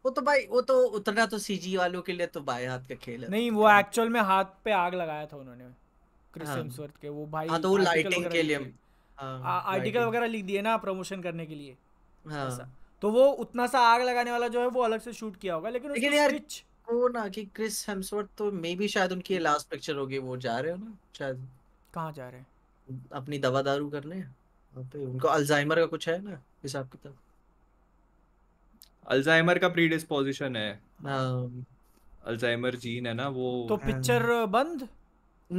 वो तो भाई वो तो उतना तो सीजी वालों के लिए तो बाएं हाथ का खेल है नहीं वो एक्चुअल हाँ। में हाथ पे आग लगाया था उन्होंने क्रिस हेम्सवर्थ हाँ। के वो भाई हाँ, तो लाइटिंग के लिए आर्टिकल वगैरह लिख दिए ना प्रमोशन करने के लिए हाँ तो वो उतना सा आग लगाने वाला जो है वो अलग से शूट किया होगा लेकिन लेकिन यार वो ना कि क्रिस हेम्सवर्थ तो मे शायद उनकी लास्ट हम्म। पिक्चर होगी वो जा रहे हो ना शायद कहाँ जा रहे हैं अपनी दवा दारू करने उनको अल्जाइमर का कुछ है ना हिसाब किताब अल्जाइमर का प्रीडिस्पोजिशन है अल्जाइमर हाँ। जीन है ना वो तो पिक्चर हाँ। बंद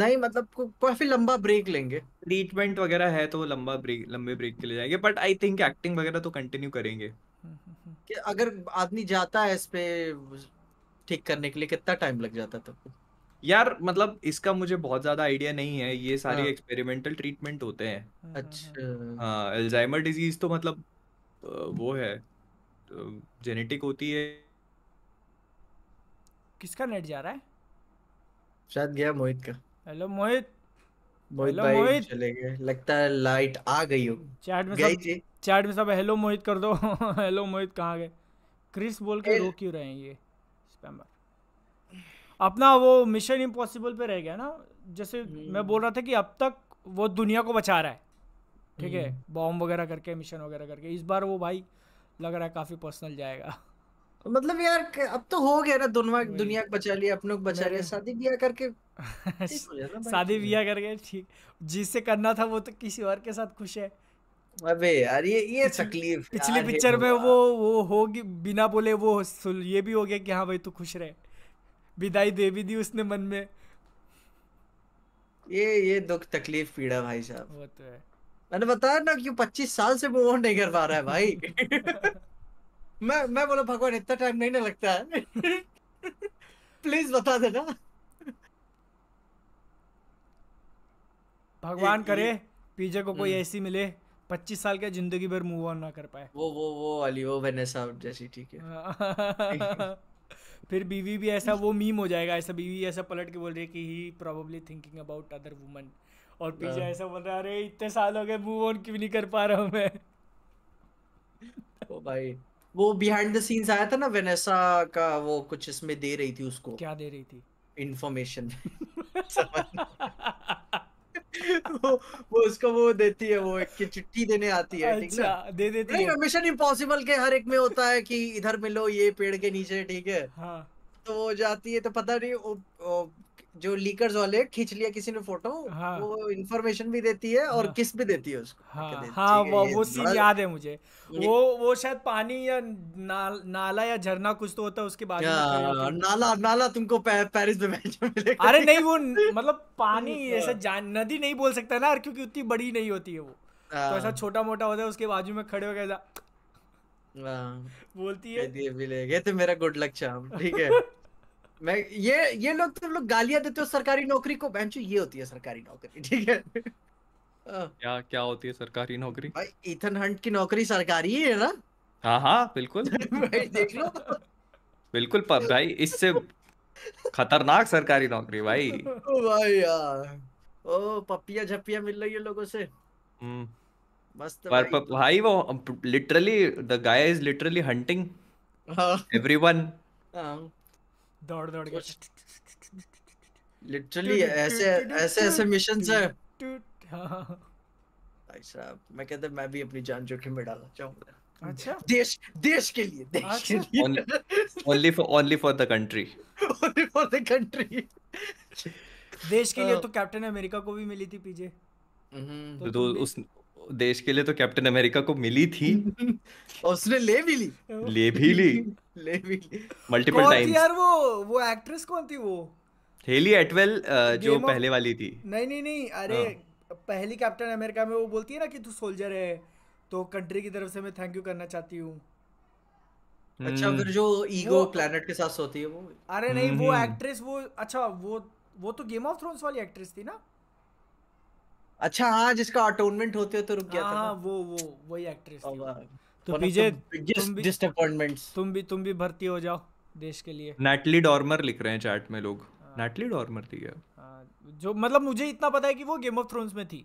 नहीं मतलब काफी लंबा ब्रेक लेंगे ट्रीटमेंट वगैरह है तो लंबा ब्रेक लंबे ब्रेक के लिए जाएंगे बट आई थिंक एक्टिंग वगैरह तो कंटिन्यू करेंगे कि अगर आदमी जाता है इस पे ठीक करने के लिए कितना टाइम लग जाता तब यार मतलब इसका मुझे बहुत ज्यादा आइडिया नहीं है ये सारे एक्सपेरिमेंटल हाँ। ट्रीटमेंट होते हैं अच्छा हाँ एल्जाइमर डिजीज तो मतलब वो है तो जेनेटिक होती है किसका नेट जा रहा है शायद गया मोहित का हेलो मोहित मोहित भाई मोहित चले गए लगता है लाइट आ गई हो चैट में सब चैट में सब हेलो मोहित कर दो हेलो [laughs] मोहित कहाँ गए क्रिस बोल के रो क्यों रहे हैं ये स्पैमर अपना वो मिशन इम्पॉसिबल पे रह गया ना जैसे हम्म। मैं बोल रहा था कि अब तक वो दुनिया को बचा रहा है ठीक है बॉम्ब हम्म। वगैरह करके मिशन वगैरह करके इस बार वो भाई लग रहा है काफी पर्सनल जाएगा मतलब यार अब तो हो गया ना दुनिया दुनिया को बचा लिया अपनों को बचा लिया शादी ब्याह करके [laughs] शादी ब्याह करके ठीक जिससे करना था वो तो किसी और के साथ खुश है अबे यार ये ये तकलीफ पिछली पिक्चर में वो वो होगी बिना बोले वो ये भी हो गया कि हाँ भाई तू खुश रहे विदाई दे भी दी उसने मन में ये ये दुख तकलीफ पीड़ा भाई साहब वो तो है मैंने बताया ना कि पच्चीस साल से मूव ऑन नहीं कर पा रहा है भाई [laughs] मैं मैं बोला भगवान इतना टाइम नहीं ना लगता है प्लीज [laughs] बता देना भगवान करे पीजे को कोई ऐसी हम्म। मिले पच्चीस साल का जिंदगी भर मूव ऑन ना कर पाए वो वो वो वाली वो वेनेसा जैसी ठीक है [laughs] फिर बीवी भी ऐसा वो मीम हो जाएगा ऐसा बीवी ऐसा पलट के बोल रही है कि he probably thinking about other woman और पीछे हाँ। ऐसा बोल रहा अरे इतने साल हो गए मूव ऑन क्यों नहीं कर पा रहा हूँ मैं ओ भाई वो बिहाइंड द सीन्स आया था ना वेनेसा का वो कुछ इसमें दे रही थी उसको क्या दे रही थी इंफॉर्मेशन [laughs] वो, उसको वो देती है वो एक चिट्ठी देने आती है ठीक अच्छा, ना दे देती है मिशन इम्पॉसिबल के हर एक में होता है कि इधर मिलो ये पेड़ के नीचे ठीक है हाँ। तो वो जाती है तो पता नहीं वो, वो जो लीकर्स वाले खींच लिया किसी ने फोटो हाँ. वो इन्फॉर्मेशन भी देती है और हाँ. किस भी देती है उसको हाँ, हाँ वो वो सीन याद है मुझे वो वो शायद पानी या नाल, नाला या झरना कुछ तो होता है उसके बाद नाला नाला तुमको पेरिस में मिलेगा अरे नहीं वो मतलब पानी [laughs] ऐसा जान नदी नहीं बोल सकता ना क्योंकि उतनी बड़ी नहीं होती है वो तो हाँ। ऐसा छोटा मोटा होता है उसके बाजू में खड़े हो होकर हाँ। बोलती है ये तो मेरा गुड लक शाम ठीक है [laughs] मैं ये ये लोग तो लोग गालियां देते हो सरकारी नौकरी को बहन ये होती है सरकारी नौकरी ठीक है [laughs] हाँ। क्या क्या होती है सरकारी नौकरी भाई इथन हंट की नौकरी सरकारी है ना हाँ हाँ बिल्कुल [laughs] देख लो बिल्कुल पर भाई इससे खतरनाक सरकारी नौकरी भाई भाई यार ओ पपिया झपिया मिल रही है लोगों से हम्म। मस्त पर भाई, भाई वो literally the guy is literally hunting everyone दौड़ दौड़ के लिटरली ऐसे ऐसे ऐसे मिशन है हाँ, हाँ, हाँ। भाई साहब मैं कहता मैं भी अपनी जान जोखिम में डालना चाहूंगा अच्छा देश देश के लिए देश के अच्छा। लिए only for only for the country only for the country देश के लिए तो कैप्टन अमेरिका को भी मिली थी पीजे हम्म। तो, तो उस देश के लिए तो कैप्टन अमेरिका को मिली थी [laughs] उसने ले भी ली ले भी ली [laughs] ले भी ली मल्टीपल टाइम्स यार वो वो एक्ट्रेस कौन थी वो हेली एटवेल जो पहले वाली थी नहीं नहीं नहीं अरे हाँ। पहली कैप्टन अमेरिका में वो बोलती है ना कि तू सोल्जर है तो कंट्री की तरफ से मैं थैंक यू करना चाहती हूँ अच्छा हम्म। फिर जो ईगो प्लेनेट के साथ सोती है वो अरे नहीं वो एक्ट्रेस हम्म। वो अच्छा वो वो तो गेम ऑफ थ्रोन्स वाली एक्ट्रेस थी ना अच्छा हाँ जिसका अटोनमेंट होते हो तो रुक गया था हाँ, हाँ, वो वो वही एक्ट्रेस तो पीजे तो तुम भी तुम भी तुम भी भर्ती हो जाओ देश के लिए नेटली डॉर्मर लिख रहे हैं चैट में लोग नेटली हाँ। डॉर्मर थी क्या जो मतलब मुझे इतना पता है कि वो गेम ऑफ थ्रोन्स में थी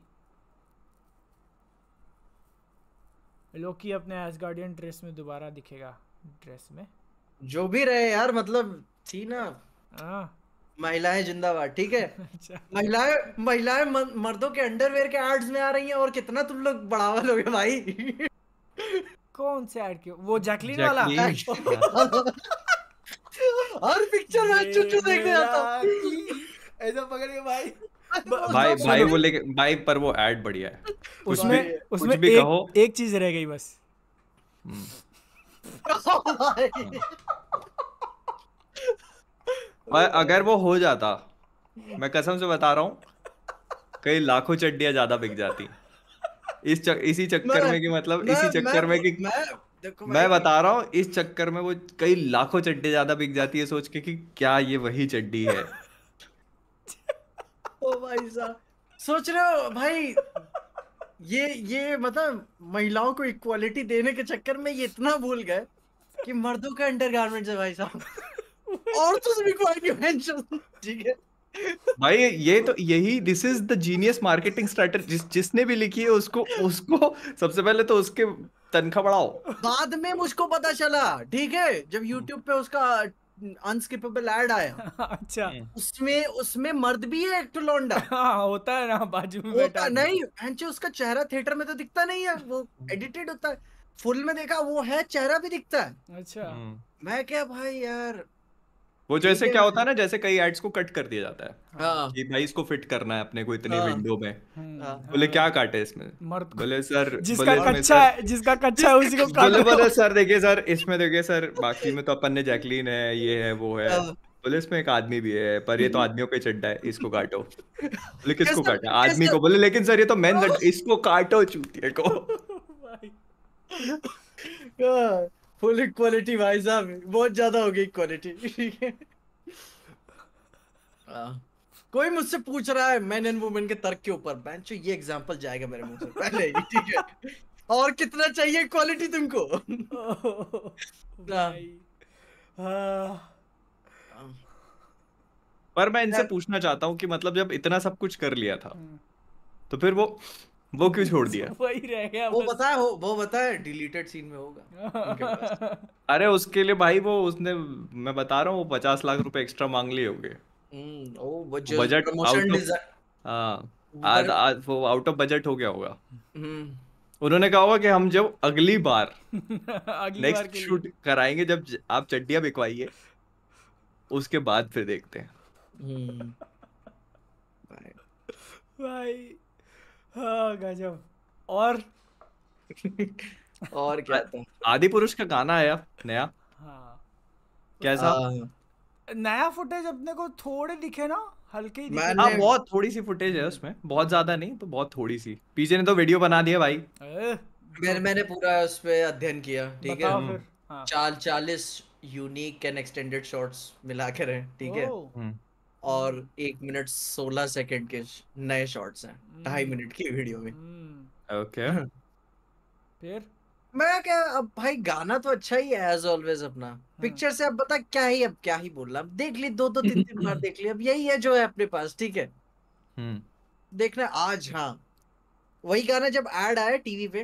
लोकी अपने एस गार्डियन ड्रेस में दोबारा दिखेगा ड्रेस में जो भी रहे यार मतलब थी ना हाँ महिलाएं जिंदाबाद ठीक है [laughs] अच्छा। महिलाएं महिलाएं मर्दों के अंडरवेयर के एड्स में आ रही हैं और कितना तुम लोग बढ़ावा लोगे भाई कौन से ऐड क्यों वो जैकलीन वाला [laughs] हर पिक्चर में चुच्चू देखने आता ऐसा पकड़ के भाई [laughs] भाई भाई वो लेके भाई पर वो ऐड बढ़िया है उसमें उसमें एक, एक चीज रह गई बस हम्म। और अगर वो हो जाता मैं कसम से बता रहा हूँ कई लाखों चड्डिया ज्यादा बिक जाती इस चक, इसी चक्कर में कि मतलब इसी चक्कर में कि मैं, मैं बता रहा हूँ इस चक्कर में वो कई लाखों चड्डी ज्यादा बिक जाती है सोच के कि क्या ये वही चड्डी है ओ भाई साहब सोच रहे हो भाई ये ये मतलब महिलाओं को इक्वालिटी देने के चक्कर में ये इतना भूल गए कि मर्दों का अंडरगारमेंट्स है भाई साहब और तो सभी को आर्ग्यूमेंट ठीक है भाई ये तो यही this is the genius marketing strategy जिस जिसने भी लिखी है उसको उसको सबसे पहले तो उसके तनखा बढ़ाओ बाद में मुझको पता चला ठीक है जब यूट्यूब पे उसका अनस्किपेबल एड आया अच्छा हम्म। उसमें उसमें मर्द भी है एक्टर तो लौंडा [laughs] हाँ, होता है ना बाजू में बैठा नहीं एंचे उसका चेहरा थिएटर में तो दिखता नहीं है वो एडिटेड होता है फुल में देखा वो है चेहरा भी दिखता है अच्छा हम्म। मैं क्या भाई यार वो जैसे क्या होता है ना जैसे कई एड्स को कट कर दिया जाता है हाँ। कि भाई इसको फिट करना है अपने को इतनी विंडो हाँ। में हाँ। हम्म, बोले क्या काटे इसमें बोले सर जिसका कच्चा है जिसका कच्चा है उसी को बोले बोले सर देखिए सर इसमें देखिए सर बाकी में तो अपन ने जैकलीन है ये है वो है बोले इसमें एक आदमी भी है पर ये तो हम्म। आदमियों पे चड्डा है इसको काटो बोले [laughs] किसको काटा आदमी को बोले लेकिन सर ये तो मेन [laughs] इसको काटो चूतिए को [laughs] फुल इक्वालिटी भाई साहब बहुत ज्यादा हो गई इक्वालिटी हाँ। कोई मुझसे पूछ रहा है मैन एंड वुमेन के तर्क के ऊपर बेंच तो ये एग्जांपल जाएगा मेरे मुंह से पहले ही ठीक है और कितना चाहिए क्वालिटी तुमको हाँ। पर मैं इनसे पूछना चाहता हूँ कि मतलब जब इतना सब कुछ कर लिया था हम्म। तो फिर वो वो क्यों छोड़ दिया वही रह गया वो पता है वो पता है डिलीटेड सीन में होगा [laughs] अरे उसके लिए भाई वो उसने मैं बता रहा हूँ वो पचास लाख रुपए एक्स्ट्रा मांग लिए होंगे बजट हम्म, हाँ, आज आज वो आउट ऑफ बजट हो गया होगा हम्म। उन्होंने कहा होगा कि हम जब अगली बार नेक्स्ट [laughs] शूट कराएंगे जब आप चड्डिया बिकवाइए उसके बाद फिर देखते हैं हम्म। [laughs] भाई हाँ, गजब और और क्या था आदि पुरुष का गाना आया नया हाँ कैसा नया फुटेज अपने को थोड़े दिखे ना हल्के ही दिखे हाँ बहुत थोड़ी सी फुटेज है उसमें बहुत ज्यादा नहीं तो बहुत थोड़ी सी पीजे ने तो वीडियो बना दिया भाई मैं, मैंने पूरा उस पर अध्ययन किया ठीक है हाँ। चाल चालीस यूनिक एंड एक्सटेंडेड शॉट्स मिला कर ठीक है और एक मिनट सोलह सेकंड के नए शॉर्ट्स हैं ढाई हम्म। मिनट की वीडियो में हम्म। ओके [laughs] फिर मैं क्या अब भाई गाना तो अच्छा ही है एज ऑलवेज अपना पिक्चर हाँ। से अब बता क्या ही अब क्या ही बोल रहा देख ली दो दो तीन तीन बार देख ली अब यही है जो है अपने पास ठीक है हम्म। देखना आज हाँ वही गाना जब एड आया टीवी पे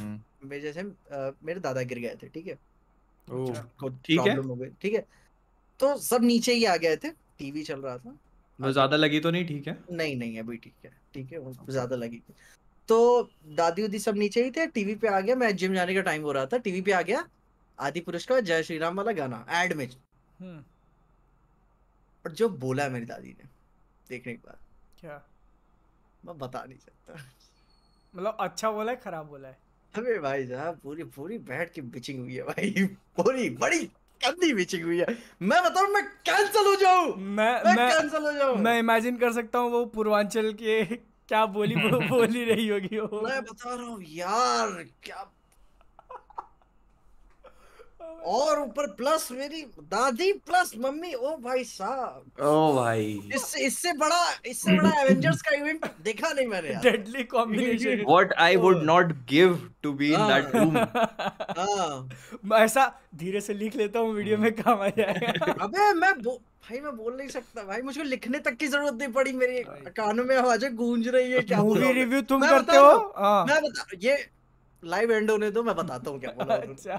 मेरे जैसे मेरे दादा गिर गए थे ठीक है अच्छा, ठीक है ठीक है तो सब नीचे ही आ गए थे टीवी चल रहा था तो ज्यादा लगी तो नहीं ठीक है नहीं नहीं अभी ठीक है ठीक है ज्यादा लगी थी तो दादी उदी सब नीचे ही थे टीवी पे आ गया मैं जिम जाने का टाइम हो रहा था टीवी पे आ गया आदि पुरुष का जय श्री राम वाला गाना एड में हम्म। और जो बोला है मेरी दादी ने देखने के बाद क्या मैं बता नहीं सकता मतलब अच्छा बोला है खराब बोला है अबे भाई साहब पूरी पूरी बैठ के बिचिंग हुई है भाई [laughs] पूरी बड़ी कंधी बिछी हुई है मैं बताऊ मैं कैंसिल हो जाऊ मैं मैं, कैंसिल हो जाऊ मैं इमेजिन कर सकता हूँ वो पूर्वांचल के [laughs] क्या बोली बोली रही होगी वो मैं बता रहा हूँ यार क्या और ऊपर प्लस मेरी दादी प्लस मम्मी ओ भाई साहब ओ भाई इससे इससे बड़ा इससे बड़ा एवेंजर्स का इवेंट देखा नहीं मैंने deadly combination what I would not give to be in that room मैं ऐसा धीरे से लिख लेता हूँ वीडियो में काम आ जाएगा अबे मैं भाई मैं बोल नहीं सकता भाई मुझको लिखने तक की जरूरत नहीं पड़ी मेरे कानों में आवाजें गूंज रही है क्या मूवी रिव्यू तुम करते हो हाँ। मैं बता ये लाइव एंड होने दो मैं बताता हूँ क्या बोला [laughs] अच्छा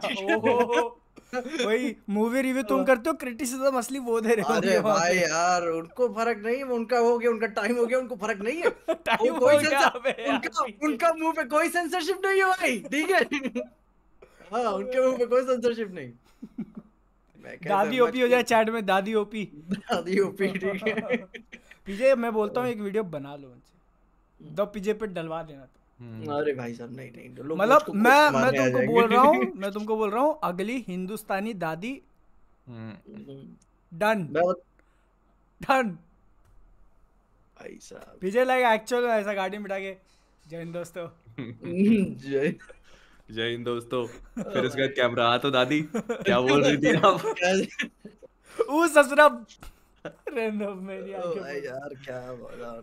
वही मूवी रिव्यू तुम करते हो क्रिटिसिज्म असली वो दे रहे हो अरे भाई यार उनको फर्क नहीं उनका हो गया उनका टाइम हो गया उनको फर्क नहीं है टाइम [laughs] कोई हो गया उनका उनका मुंह पे कोई सेंसरशिप नहीं है भाई ठीक है [laughs] हां उनके मुंह पे कोई सेंसरशिप नहीं दादी ओपी हो जाए चैट में दादी ओपी दादी ओपी ठीक है [laughs] पीजे मैं बोलता हूँ एक वीडियो बना लो उनसे दो पीजे पे डलवा देना हम्म। अरे भाई साहब नहीं नहीं तो मतलब मैं मैं तुमको बोल रहा हूँ [laughs] मैं तुमको बोल रहा हूँ अगली हिंदुस्तानी दादी हम्म। Done done Vijay like actual ऐसा गाड़ी में बिठा के जय हिंद दोस्तों [laughs] जय जय हिंद दोस्तों [laughs] फिर उसके बाद कैमरा आ तो दादी क्या बोल रही थी आप ओ ससुरा रेंडम मेरी आंखें यार क्या बोला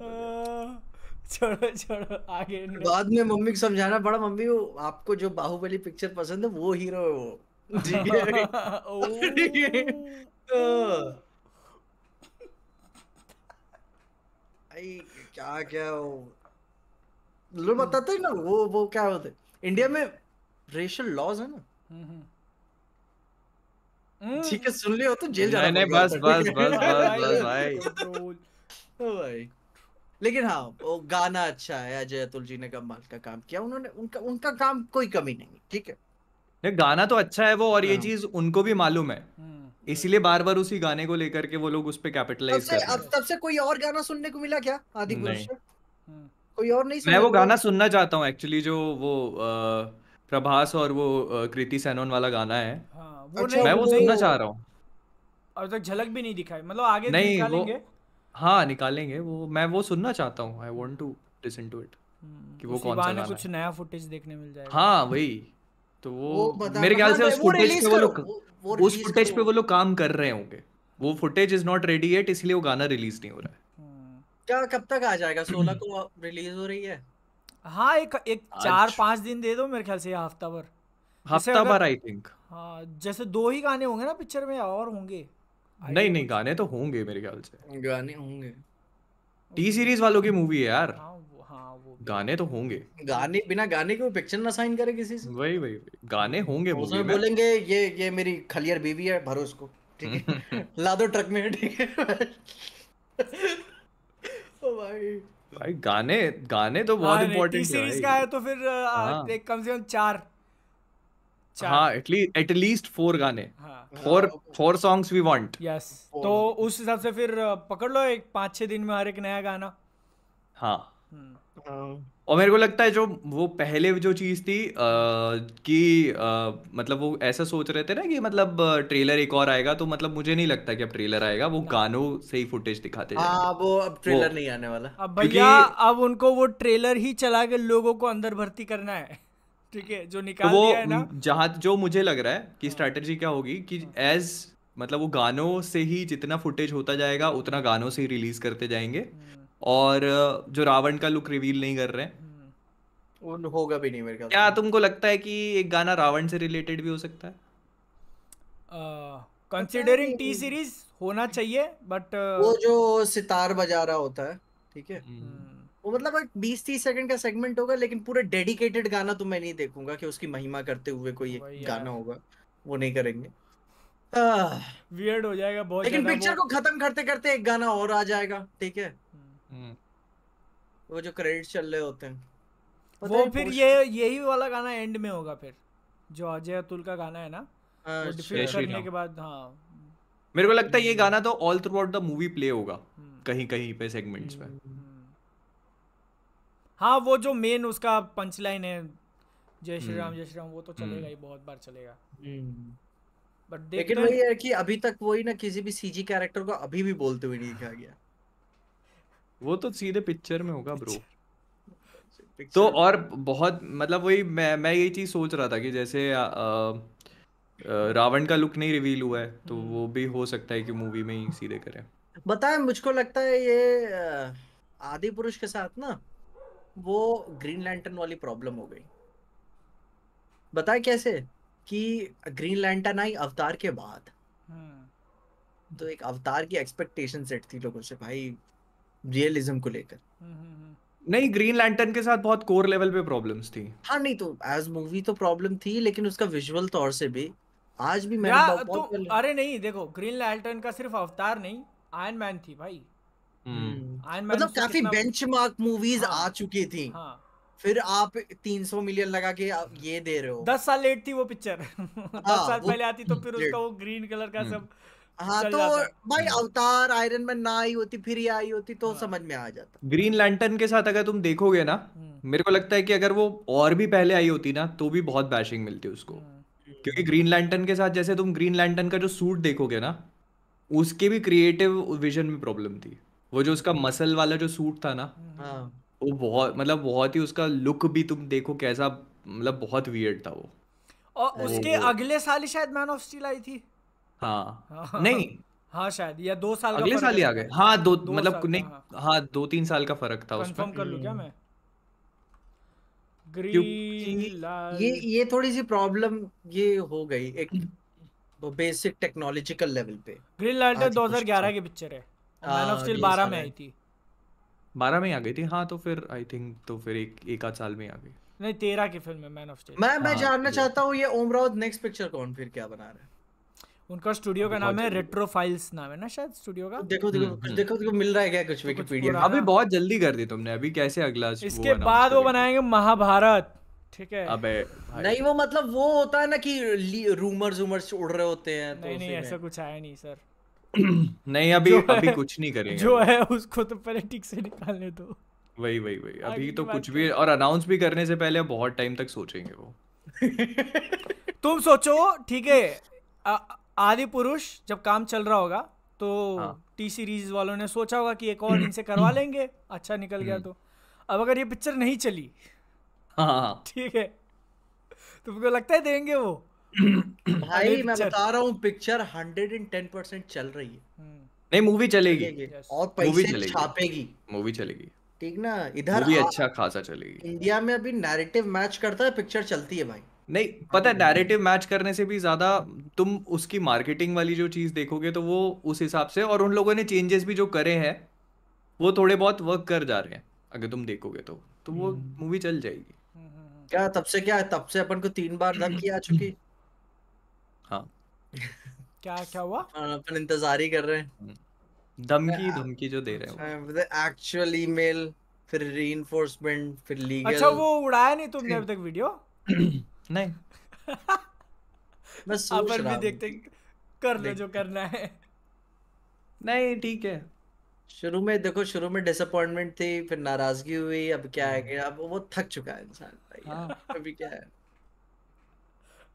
छोड़ो छोड़ो आगे बाद में मम्मी को समझाना पड़ा मम्मी वो आपको जो बाहुबली पिक्चर पसंद है वो हीरो है वो [laughs] है [laughs] क्या क्या वो लोग हम्म। बताते हैं ना वो वो क्या होते इंडिया में रेशल लॉज है ना हम्म, हम्म। [laughs] ठीक है सुन लियो तो जेल जाना बस बस बस बस बस भाई भाई लेकिन हाँ वो गाना अच्छा है अजय अतुल जी ने कमाल का काम किया उन्होंने उनका उनका काम कोई कमी नहीं ठीक है नहीं गाना तो अच्छा है वो और ये हाँ। चीज उनको भी मालूम है हम्म। इसीलिए बार बार उसी गाने को लेकर के वो लोग उस पर कैपिटलाइज कर अब तब से कोई और गाना सुनने को मिला क्या आदि पुरुष हम्म। कोई और नहीं मैं वो गाना सुनना चाहता हूँ एक्चुअली जो वो प्रभास और वो कृति सैनोन वाला गाना है हाँ, वो अच्छा, मैं वो, वो सुनना चाह रहा हूँ अब तक झलक भी नहीं दिखाई मतलब आगे नहीं, वो, हाँ निकालेंगे वो मैं वो सुनना चाहता हूँ I want to listen to it कि वो कौन सा कुछ नया फुटेज देखने मिल जाएगा हाँ वही तो वो, वो मेरे ख्याल से उस फुटेज पे वो लोग उस फुटेज पे वो लोग काम कर रहे होंगे वो footage is not ready yet इसलिए वो गाना रिलीज नहीं हो रहा है हम्म। क्या कब तक आ जाएगा सोलह [clears throat] को रिलीज हो रही है हाँ एक एक चार पांच दिन दे दो मेरे ख्याल से हफ्ता भर हफ्ता भर आई थिंक हाँ जैसे दो ही गाने होंगे ना पिक्चर में और होंगे नहीं नहीं गाने तो होंगे मेरे ख्याल से गाने होंगे टी सीरीज वालों की मूवी है यार हाँ, हाँ, गाने तो होंगे गाने बिना गाने के वो पिक्चर ना साइन करे किसी से वही वही गाने होंगे वो तो उसमें बोलेंगे ये ये मेरी खलियर बीवी है भरो इसको ठीक है ला दो ट्रक में ठीक है ओ भाई भाई गाने गाने तो बहुत इंपॉर्टेंट हाँ, है सीरीज का है तो फिर एक कम से कम चार हाँ एटलीस्ट फोर गाने four four songs we want yes तो उस हिसाब से फिर पकड़ लो एक दिन में हर एक नया गाना हाँ।, हम्म। हाँ और मेरे को लगता है जो वो पहले जो चीज़ थी आ, कि आ, मतलब वो ऐसा सोच रहे थे ना कि मतलब ट्रेलर एक और आएगा तो मतलब मुझे नहीं लगता कि अब ट्रेलर आएगा वो गानों से ही फुटेज दिखाते आ, हाँ, वो अब ट्रेलर नहीं आने वाला अब भैया अब उनको वो ट्रेलर ही चला के लोगों को अंदर भर्ती करना है ठीक है जो तो निकाल तो दिया है ना जहाँ जो मुझे लग रहा है कि स्ट्रेटेजी हाँ। क्या होगी कि एज हाँ। मतलब वो गानों से ही जितना फुटेज होता जाएगा उतना गानों से ही रिलीज करते जाएंगे हम्म। और जो रावण का लुक रिवील नहीं कर रहे हैं हम्म। होगा भी नहीं मेरे ख्याल क्या तुमको लगता है कि एक गाना रावण से रिलेटेड भी हो सकता है कंसिडरिंग टी सीरीज होना चाहिए बट uh... वो जो सितार बजा रहा होता है ठीक है हम्म। वो मतलब एक बीस तीस सेकंड का सेगमेंट होगा लेकिन पूरा डेडिकेटेड गाना तो मैं नहीं देखूंगा कि उसकी महिमा करते हुए कोई एक गाना होगा वो नहीं करेंगे वियर्ड हो जाएगा बहुत लेकिन पिक्चर को खत्म करते करते एक गाना और आ जाएगा ठीक है हम्म। वो जो क्रेडिट चल रहे होते हैं वो फिर ये यही वाला गाना एंड में होगा फिर जो अजय अतुल का गाना है ना हाँ, करने के बाद हाँ मेरे को लगता है ये हम्म। गाना तो all throughout the movie play होगा हम्म। कहीं कहीं पे सेगमेंट्स पे हाँ वो जो मेन उसका पंचलाइन है जय श्री राम हम्म। जय श्री राम वो तो चलेगा ही हम्म। बहुत बार चलेगा बट हम्म। लेकिन वही है कि अभी तक वही ना किसी भी सीजी कैरेक्टर को अभी भी बोलते हुए नहीं दिखाया गया वो तो सीधे पिक्चर में होगा ब्रो तो और बहुत मतलब वही मैं मैं यही चीज सोच रहा था कि जैसे रावण का लुक नहीं रिवील हुआ है तो वो भी हो सकता है कि मूवी में ही सीधे करें बताएं मुझको लगता है ये आदि पुरुष के साथ ना वो ग्रीन लैंटर्न वाली प्रॉब्लम हो गई बताए कैसे कि ग्रीन लैंटर्न आई अवतार के बाद हम्म। तो एक अवतार की एक्सपेक्टेशन सेट थी लोगों से भाई रियलिज्म को लेकर हम्म, हम्म, नहीं ग्रीन लैंटर्न के साथ बहुत कोर लेवल पे प्रॉब्लम्स थी हाँ नहीं तो एज मूवी तो प्रॉब्लम थी लेकिन उसका विजुअल तौर से भी आज भी मैं तो, अरे नहीं देखो ग्रीन लैंटर्न का सिर्फ अवतार नहीं आयरन मैन थी भाई हम्म। हम्म। मतलब काफी बेंचमार्क मूवीज हाँ, आ चुकी थी हाँ, फिर आप 300 मिलियन लगा के आप ये दे रहे हो दस साल लेट थी वो पिक्चर [laughs] दस हाँ, साल पहले आती तो फिर उसका वो ग्रीन कलर का हम्म। सब हाँ तो भाई अवतार आयरन मैन ना आई होती फिर ये आई होती तो हाँ। समझ में आ जाता ग्रीन लैंटर्न के साथ अगर तुम देखोगे ना मेरे को लगता है कि अगर वो और भी पहले आई होती ना तो भी बहुत बैशिंग मिलती उसको हाँ। क्योंकि ग्रीन लैंटर्न के साथ जैसे तुम ग्रीन लैंटर्न का जो सूट देखोगे ना उसके भी क्रिएटिव विजन में प्रॉब्लम थी वो जो उसका मसल वाला जो सूट था ना हाँ वो बहुत मतलब बहुत ही उसका लुक भी तुम देखो कैसा मतलब बहुत वियर्ड था वो और उसके अगले साल ही शायद मैन ऑफ स्टील आई थी हाँ।, हाँ नहीं हाँ शायद या दो साल अगले साल ही आ गए हाँ दो, दो मतलब नहीं हाँ।, हाँ दो तीन साल का फर्क था उसमें कंफर्म कर लूँ क्या मैं ये ये थोड़ी सी प्रॉब्लम ये हो गई एक बेसिक टेक्नोलॉजिकल लेवल पे ग्रीन लैंटर्न 2011 की पिक्चर है मैन ऑफ स्टील 12 में आई थी 12 में ही आ गई थी हां तो फिर आई थिंक तो फिर एक एक आ साल में आ गई नहीं 13 की फिल्म है मैन ऑफ स्टील मैं मैं हाँ, जानना चाहता हूँ ये ओम राउत नेक्स्ट पिक्चर कौन फिर क्या बना रहे हैं उनका स्टूडियो का नाम है रेट्रो फाइल्स नाम है ना शायद स्टूडियो का देखो देखो कुछ हम्म, देखो हम्म। देखो मिल रहा है क्या कुछ विकिपीडिया तो अभी बहुत जल्दी कर दी तुमने अभी कैसे अगला इसके बाद वो बनाएंगे महाभारत ठीक है अबे नहीं वो मतलब वो होता है ना कि रूमर्स रूमर्स उड़ रहे होते हैं तो नहीं नहीं ऐसा कुछ आया नहीं सर नहीं अभी अभी कुछ नहीं करेंगे जो है उसको तो पहले ठीक से निकालने दो वही वही वही अभी तो कुछ भी और अनाउंस भी करने से पहले बहुत टाइम तक सोचेंगे वो [laughs] तुम सोचो ठीक है आदि पुरुष जब काम चल रहा होगा तो हाँ. टी सीरीज वालों ने सोचा होगा कि एक और इनसे करवा लेंगे अच्छा निकल गया हम्म। तो अब अगर ये पिक्चर नहीं चली हाँ, हाँ, हाँ। ठीक है तुमको तो लगता है देंगे वो भाई मैं बता रहा हूँ picture hundred and ten percent चल रही है हम्म। नहीं मूवी चलेगी और पैसे छापेगी मूवी चलेगी ठीक ना इधर भी अच्छा खासा चलेगी इंडिया में अभी नैरेटिव मैच करता है पिक्चर चलती है भाई नहीं पता है हाँ, नैरेटिव मैच करने से भी ज्यादा तुम उसकी मार्केटिंग वाली जो चीज देखोगे तो वो उस हिसाब से और उन लोगों ने चेंजेस भी जो करे हैं वो थोड़े बहुत वर्क कर जा रहे हैं अगर तुम देखोगे तो तो वो मूवी हम्म। चल जाएगी हम्म, क्या तब से क्या तब से अपन को तीन बार धमकी आ चुकी क्या क्या हुआ हाँ, अपन इंतजार ही कर रहे हैं हम्म। धमकी अच्छा, धमकी जो दे रहे हैं एक्चुअल अच्छा, मतलब ईमेल फिर रीइंफोर्समेंट फिर लीगल अच्छा वो उड़ाया नहीं तुमने अभी तक वीडियो [clears throat] नहीं बस [laughs] सोच रहा भी देखते कर ले जो करना है नहीं ठीक है शुरू में देखो शुरू में डिसअपॉइंटमेंट थी फिर नाराजगी हुई अब क्या है हम्म। कि अब वो थक चुका है इंसान भाई हाँ। अभी क्या है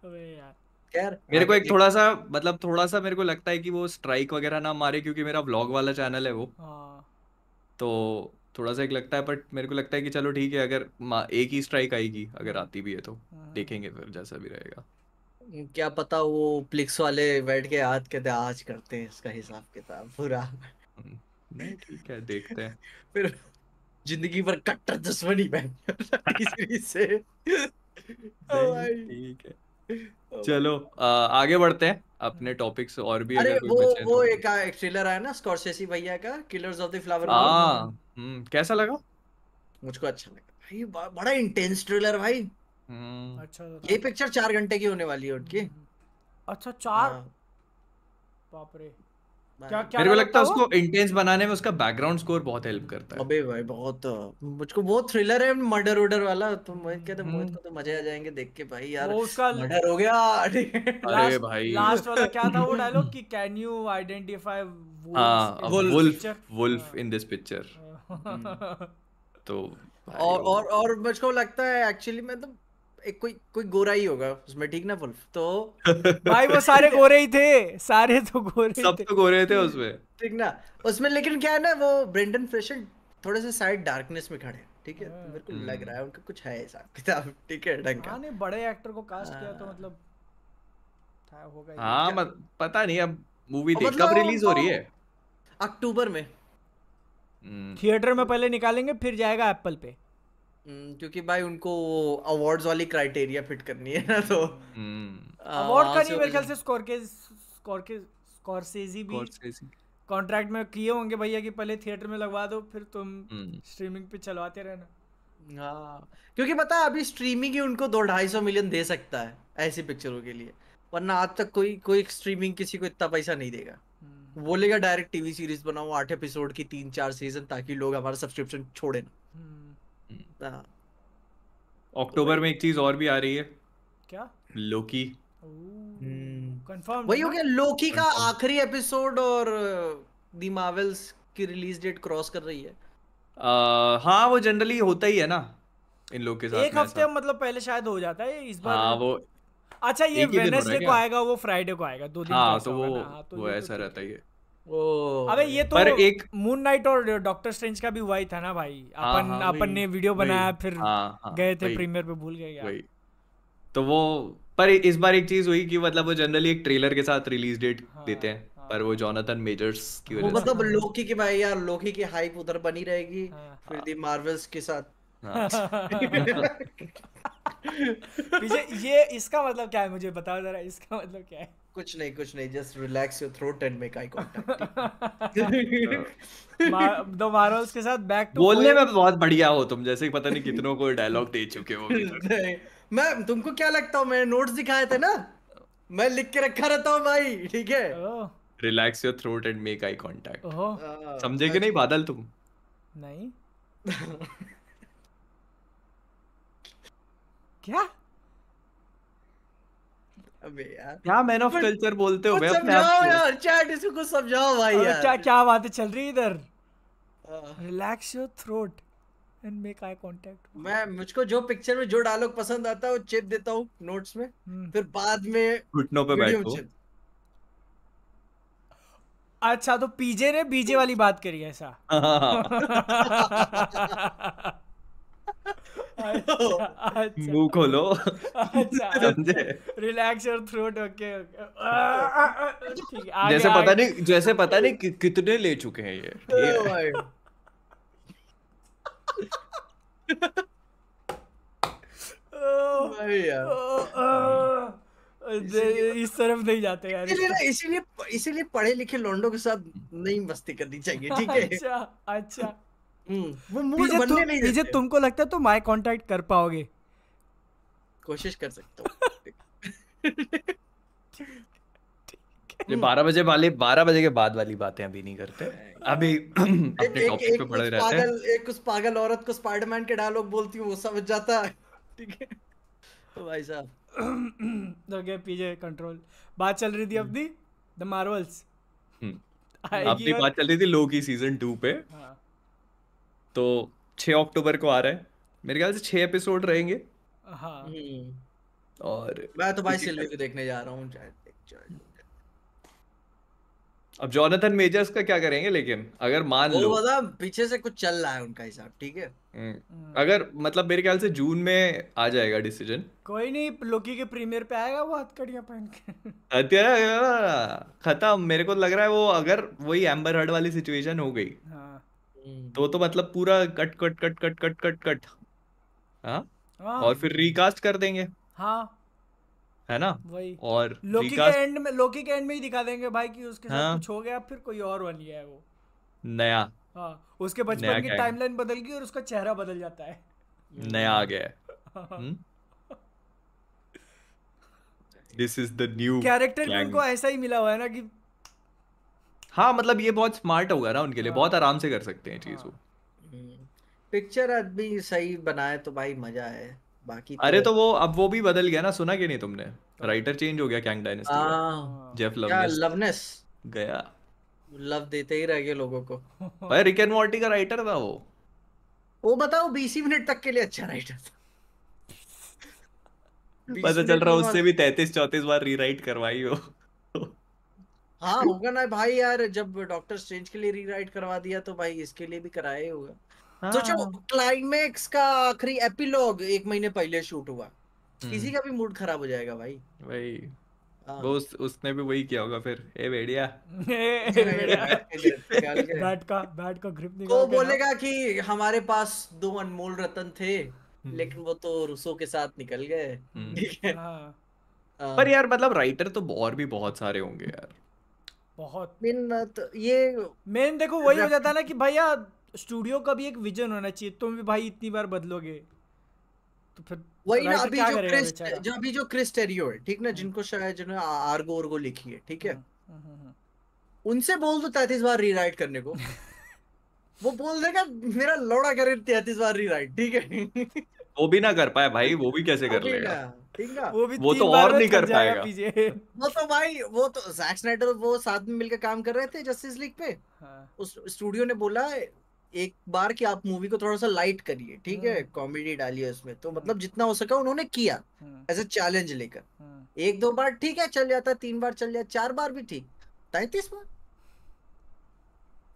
अबे यार यार मेरे को एक हाँ थोड़ा सा मतलब थोड़ा सा मेरे को लगता है कि वो स्ट्राइक वगैरह ना मारे क्योंकि मेरा व्लॉग वाला चैनल है वो हाँ। तो थोड़ा सा एक लगता है बट मेरे को लगता है कि चलो ठीक है अगर एक ही स्ट्राइक आएगी अगर आती भी है तो हाँ। देखेंगे फिर जैसा भी रहेगा हम्म, क्या पता वो प्लिक्स वाले बैठ के आज कहते आज करते हैं इसका हिसाब किताब पूरा हम्म, नहीं ठीक है देखते हैं [laughs] फिर जिंदगी भर कट्टर दुश्मनी बैठ सीरीज से [laughs] [laughs] ठीक है Oh, चलो आ, आगे बढ़ते हैं अपने टॉपिक्स और भी अरे वो वो तो। एक एक ट्रेलर आया ना स्कॉर्सेसी भैया का Killers of the Flower Moon कैसा लगा मुझको अच्छा लगा भाई बड़ा इंटेंस ट्रेलर भाई हम्म। अच्छा, अच्छा ये पिक्चर चार घंटे की होने वाली है उनकी अच्छा चार हाँ। बाप रे क्या क्या मेरे को लगता है उसको इंटेंस बनाने में उसका बैकग्राउंड स्कोर बहुत हेल्प करता है अबे भाई बहुत मुझको वो थ्रिलर है मर्डर उडर वाला तो मोहित कहते मोहित हम्म। को तो मजे आ जाएंगे देख के भाई यार उसका मर्डर हो गया अरे भाई लास्ट वाला क्या था वो डायलॉग [laughs] कि can you identify wolf wolf in this picture तो और और और मुझको लगता है एक्चुअली मतलब एक कोई कोई गोरा ही होगा उसमें ठीक ना वुल्फ तो [laughs] भाई वो सारे गोरे ही थे सारे तो गोरे सब तो गोरे थे उसमें ठीक ना उसमें लेकिन क्या है ना वो ब्रेंडन फ्रेशन थोड़े से साइड डार्कनेस में खड़े ठीक है हाँ। मेरे को हम्म। लग रहा है उनका कुछ है ऐसा किताब ठीक है ढंग का हाँ, बड़े एक्टर को कास्ट किया तो हाँ। मतलब था होगा हां मत पता नहीं अब मूवी देख कब रिलीज मतलब हो रही है अक्टूबर में थिएटर हम्म। में पहले निकालेंगे फिर जाएगा एप्पल पे हम्म, क्योंकि भाई उनको अवार्ड्स वाली क्राइटेरिया फिट करनी है ना तो अवार्ड का नहीं मेरे ख्याल से स्कोर के स्कोर के स्कॉर्सेजी भी कॉन्ट्रैक्ट में किए होंगे भैया कि पहले थिएटर में लगवा दो फिर तुम स्ट्रीमिंग हम्म। पे चलवाते रहना हाँ क्योंकि पता है अभी स्ट्रीमिंग ही उनको दो ढाई सौ मिलियन दे सकता है ऐसी पिक्चरों के लिए वरना आज तक कोई कोई स्ट्रीमिंग किसी को इतना पैसा नहीं देगा बोलेगा डायरेक्ट टीवी सीरीज बनाओ आठ एपिसोड की तीन चार सीजन ताकि लोग हमारा सब्सक्रिप्शन छोड़े ना हम्म। अक्टूबर में एक चीज और भी आ रही है क्या लोकी कंफर्म हम्म। वही हो गया लोकी का आखिरी एपिसोड और दी uh, मार्वल्स की रिलीज डेट क्रॉस कर रही है आ, हाँ वो जनरली होता ही है ना इन लोग के साथ एक हफ्ते मतलब पहले शायद हो जाता है इस बार हाँ वो अच्छा ये वेनेसडे को आएगा वो फ्राइडे को आएगा दो दिन हाँ, तो, हाँ तो वो वो तो ऐसा रहता ही है अबे ये तो एक मून नाइट और डॉक्टर स्ट्रेंज का भी हुआ ही था ना भाई हाँ, अपन हाँ, अपन ने वीडियो बनाया फिर हाँ, गए थे प्रीमियर पे भूल गए यार तो वो पर इस बार एक चीज हुई कि मतलब वो जनरली एक ट्रेलर के साथ रिलीज डेट देते हैं पर वो जोनाथन मेजर्स की वजह से मतलब लोकी की भाई यार लोकी की हाइप उधर बनी रहेगी फिर दी मार्वल्स के साथ [laughs] पीछे ये इसका मतलब क्या है मुझे बताओ जरा इसका मतलब क्या है कुछ नहीं कुछ नहीं just relax your throat and make eye contact दो मारो उसके साथ बैक टू बोलने में बहुत बढ़िया हो तुम जैसे पता नहीं कितनों को डायलॉग दे चुके हो [laughs] तो। मैं तुमको क्या लगता हूँ मैंने नोट्स दिखाए थे ना मैं लिख के रखा रहता हूँ भाई ठीक है relax your throat and make eye contact समझे कि नहीं बादल तुम नहीं [laughs] क्या अबे यार क्या मैन ऑफ कल्चर बोलते हो भाई अपने आप यार चैट इसको कुछ समझाओ भाई यार क्या क्या बातें चल रही इधर relax your throat and make eye contact मैं मुझको जो पिक्चर में जो डायलॉग पसंद आता है वो चिप देता हूँ नोट्स में हम्म। फिर बाद में घुटनों पे बैठो अच्छा तो पीजे ने बीजे वाली बात करी ऐसा हाँ। [laughs] [laughs] [laughs] अच्छा, अच्छा। मुंह खोलो रिलैक्स योर थ्रोट ओके जैसे पता नहीं जैसे पता नहीं कि, कितने ले चुके हैं ये oh oh, [laughs] oh, इस तरफ नहीं जाते यार इसीलिए इसीलिए पढ़े लिखे लोंडो के साथ नहीं मस्ती करनी चाहिए ठीक है [laughs] अच्छा अच्छा हम्म। वो मूड बनने तु, नहीं देते तुमको लगता है तुम आई कांटेक्ट कर पाओगे कोशिश कर सकता हूँ [laughs] ये बारह बजे वाले बारह बजे के बाद वाली बातें अभी नहीं करते अभी [clears throat] अपने टॉपिक पे पड़े रहते हैं एक उस पागल औरत को स्पाइडरमैन के डायलॉग बोलती हूँ वो समझ जाता है ठीक है तो भाई साहब ओके पीजे कंट्रोल बात चल रही थी हम्म। अपनी द मार्वल्स अपनी बात चल रही थी लोकी सीजन टू पे हाँ. तो छ अक्टूबर को आ रहा है मेरे ख्याल से छह एपिसोड रहेंगे हाँ। हम्म। और मैं तो भाई सिल्वी को देखने जा रहा हूँ अब जोनाथन मेजर्स का क्या करेंगे लेकिन अगर मान लो मतलब पीछे से कुछ चल रहा है उनका हिसाब ठीक है हम्म। हम्म। अगर मतलब मेरे ख्याल से जून में आ जाएगा डिसीजन कोई नहीं लोकी के प्रीमियर पे आएगा वो हथकड़ियां पहन के खत्म मेरे को लग रहा है वो अगर वही एम्बर हर्ड वाली सिचुएशन हो गई हाँ। हम्म। तो तो मतलब पूरा cut cut cut cut cut cut cut हाँ, हाँ। और फिर रिकास्ट कर देंगे हाँ है ना वही और लोकी के एंड में लोकी के एंड में ही दिखा देंगे भाई कि उसके साथ हाँ। कुछ हो गया फिर कोई और बन गया है वो नया हाँ उसके बचपन की टाइमलाइन बदल गई और उसका चेहरा बदल जाता है नया आ गया this is the new character भी उनको ऐसा ही मिला हुआ है ना कि हाँ मतलब ये बहुत स्मार्ट होगा ना उनके लिए हाँ। बहुत आराम से कर सकते हैं चीज हाँ। वो पिक्चर हम्म। आदमी सही बनाए तो भाई मजा है बाकी तो अरे तो वो अब वो भी बदल गया ना सुना कि नहीं तुमने राइटर चेंज हो गया कैंग डायनेस्टी का जेफ लवनेस लवनेस गया लव देते ही रह गए लोगों को भाई रिक एंड मॉर्टी का राइटर था वो वो बताओ 20 मिनट तक के लिए अच्छा राइटर था [laughs] पता चल रहा उससे भी तैतीस चौतीस बार रीराइट करवाई हो हाँ होगा ना भाई यार जब डॉक्टर स्ट्रेंज के लिए रीराइट करवा दिया तो भाई इसके लिए भी कराए हुए तो जो क्लाइमेक्स का आखिरी एपिलॉग एक महीने पहले शूट हुआ हम्म। किसी का भी मूड खराब हो जाएगा भाई भाई हाँ। वो उस, उसने भी वही किया होगा फिर ए भेड़िया [laughs] बैट का बैट का ग्रिप नहीं वो बोलेगा कि हमारे पास दो अनमोल रतन थे हम्म। लेकिन वो तो रूसो के साथ निकल गए हम्म। ठीक है हाँ। हाँ। पर यार मतलब राइटर तो और भी बहुत सारे होंगे यार बहुत मेन बात uh, तो ये मेन देखो वही हो जाता है ना कि भैया स्टूडियो का भी एक विजन होना चाहिए तुम भी भाई इतनी बार बदलोगे तो फिर वही ना अभी जो क्रिस जो अभी जो क्रिस टेरियो है ठीक ना हम्म। जिनको शायद जिन्होंने आर्गो आर्गो लिखी है ठीक है हम्म, हम्म, उनसे बोल दो तैतीस बार रीराइट करने को [laughs] वो बोल देगा मेरा लौड़ा करे तैतीस बार रीराइट ठीक है वो भी ना कर पाए भाई वो भी कैसे कर लेगा वो भी वो तो और नहीं कर पाएगा [laughs] वो तो भाई वो तो जैक स्नाइडर वो साथ में मिलकर काम कर रहे थे जस्टिस लीग पे हाँ। उस स्टूडियो ने बोला एक बार कि आप मूवी को थोड़ा सा लाइट करिए ठीक है कॉमेडी हाँ। डालिए उसमें तो मतलब जितना हो सका उन्होंने किया एज ए चैलेंज लेकर हाँ। एक दो बार ठीक है चल जाता तीन बार चल जाता चार बार भी ठीक तैतीस बार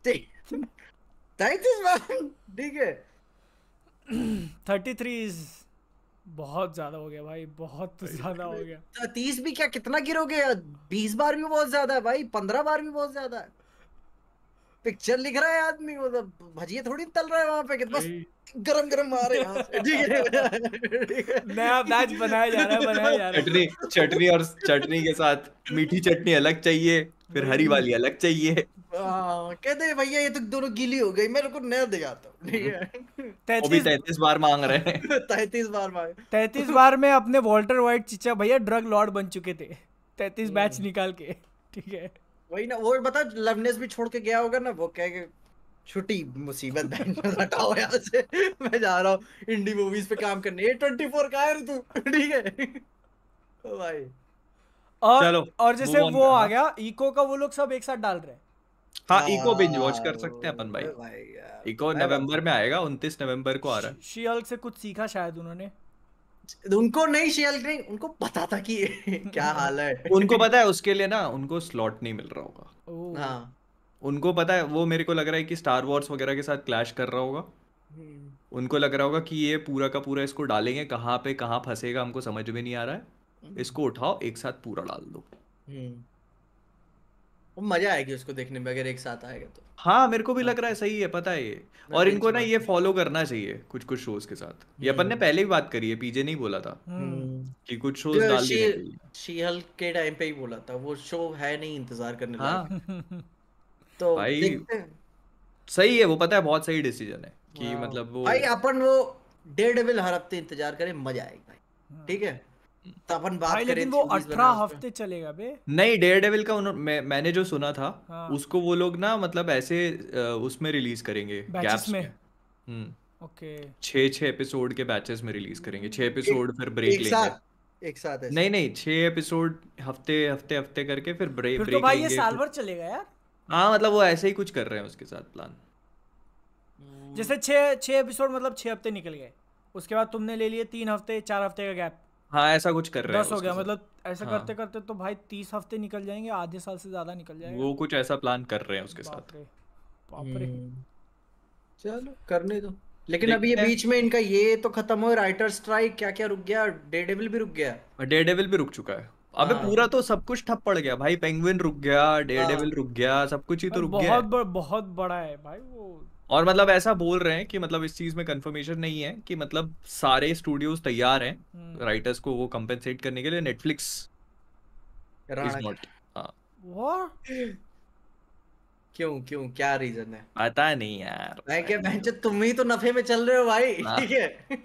[laughs] तैतीस बार ठीक है थर्टी थ्री इज बहुत ज्यादा हो गया भाई बहुत ज्यादा हो गया तो तीस भी क्या कितना गिरोगे बीस बार भी बहुत ज्यादा है भाई पंद्रह बार भी बहुत ज्यादा है पिक्चर लिख रहा है आदमी मतलब भजिए थोड़ी तल रहा है वहां पे कितना गरम गरम आ रहे नया बैच बनाया जा रहा है बनाया जा रहा है चटनी चटनी और चटनी के साथ मीठी चटनी अलग चाहिए फिर हरी वाली अलग चाहिए हाँ, कहते हैं भैया ये तो दोनों गीली हो गई मेरे को नया दे जाता हूँ तैतीस बार मांग रहे हैं तैतीस बार मांग तैतीस बार में अपने वॉल्टर वाइट चिचा भैया ड्रग लॉर्ड बन चुके थे तैतीस हम्म। बैच निकाल के ठीक है वही ना वो बता लवनेस भी छोड़ के गया होगा ना वो कह के छुट्टी मुसीबत हटाओ यहाँ से मैं जा रहा हूँ इंडी मूवीज पे काम करने ए ट्वेंटी फोर का है तू ठीक है भाई और चलो और जैसे वो आ गया इको का वो लोग सब एक साथ डाल रहे हैं हाँ इको बिंज वॉच कर सकते हैं अपन भाई इको नवंबर में आएगा 29 नवंबर को आ रहा है शियल से कुछ सीखा शायद उन्होंने उनको नहीं शील्क नहीं उनको पता था कि [laughs] क्या [laughs] हाल है उनको पता है उसके लिए ना उनको स्लॉट नहीं मिल रहा होगा हाँ। उनको पता है वो मेरे को लग रहा है कि स्टार वॉर्स वगैरह के साथ क्लैश कर रहा होगा हम्म। उनको लग रहा होगा कि ये पूरा का पूरा इसको डालेंगे कहाँ पे कहाँ फंसेगा हमको समझ में नहीं आ रहा है हम्म। इसको उठाओ एक साथ पूरा डाल दो हम्म। वो मजा आएगी उसको देखने में अगर एक साथ आएगा तो हाँ मेरे को भी लग हाँ। रहा है सही है पता है ये और तो इनको ना ये फॉलो करना चाहिए कुछ कुछ शोज के साथ ये अपन हम्म। ने पहले भी बात करी है पीजे नहीं बोला था कि कुछ शोज डाल दिए शी हल्क के टाइम पे ही बोला था वो शो है नहीं इंतजार करने हाँ [laughs] तो भाई सही है वो पता है बहुत सही डिसीजन है कि मतलब वो भाई अपन वो डेढ़ हर हफ्ते इंतजार करें मजा आएगा हाँ। ठीक है तो अपन बात करें लेकिन वो अठारह हफ्ते चलेगा बे नहीं डेयर डेविल का उन्होंने मैं, मैंने जो सुना था हाँ। उसको वो लोग ना मतलब ऐसे उसमें रिलीज करेंगे गैप्स में, हम्म। ओके छह छह एपिसोड के बैचेस में रिलीज करेंगे छह एपिसोड फिर ब्रेक लेंगे एक साथ ऐसे नहीं नहीं छह एपिसोड हफ्ते हफ्ते हफ्ते करके फिर ब्रेक फिर तो भाई ये साल भर चलेगा यार हाँ मतलब वो ऐसे ही कुछ कर रहे हैं उसके साथ प्लान जैसे छह छह एपिसोड मतलब छह हफ्ते निकल गए उसके बाद तुमने ले लिए तीन हफ्ते चार हफ्ते का गैप हाँ ऐसा कुछ कर रहे हैं दस हो गया मतलब ऐसा हाँ। करते करते तो भाई तीस हफ्ते निकल जाएंगे आधे साल से ज्यादा निकल जाएंगे वो कुछ ऐसा प्लान कर रहे हैं उसके साथ हम्म। चलो करने दो लेकिन अभी ये बीच में इनका ये तो खत्म हो राइटर स्ट्राइक क्या क्या रुक गया डेडेविल भी रुक गया डेडेविल हाँ, भी रुक चुका है अबे हाँ। पूरा तो सब कुछ ठप पड़ गया भाई पेंगुइन रुक गया डेडेविल हाँ। रुक गया सब कुछ ही तो रुक गया बहुत बहुत बड़ा है भाई वो और मतलब ऐसा बोल रहे हैं कि मतलब इस चीज में कंफर्मेशन नहीं है कि मतलब सारे स्टूडियोज तैयार हैं राइटर्स हम्म। को वो कंपेंसेट करने के लिए नेटफ्लिक्स हाँ। क्यों क्यों क्या रीजन है पता नहीं यार मैं क्या मैं तुम ही तो नफे में चल रहे हो भाई हाँ। ठीक है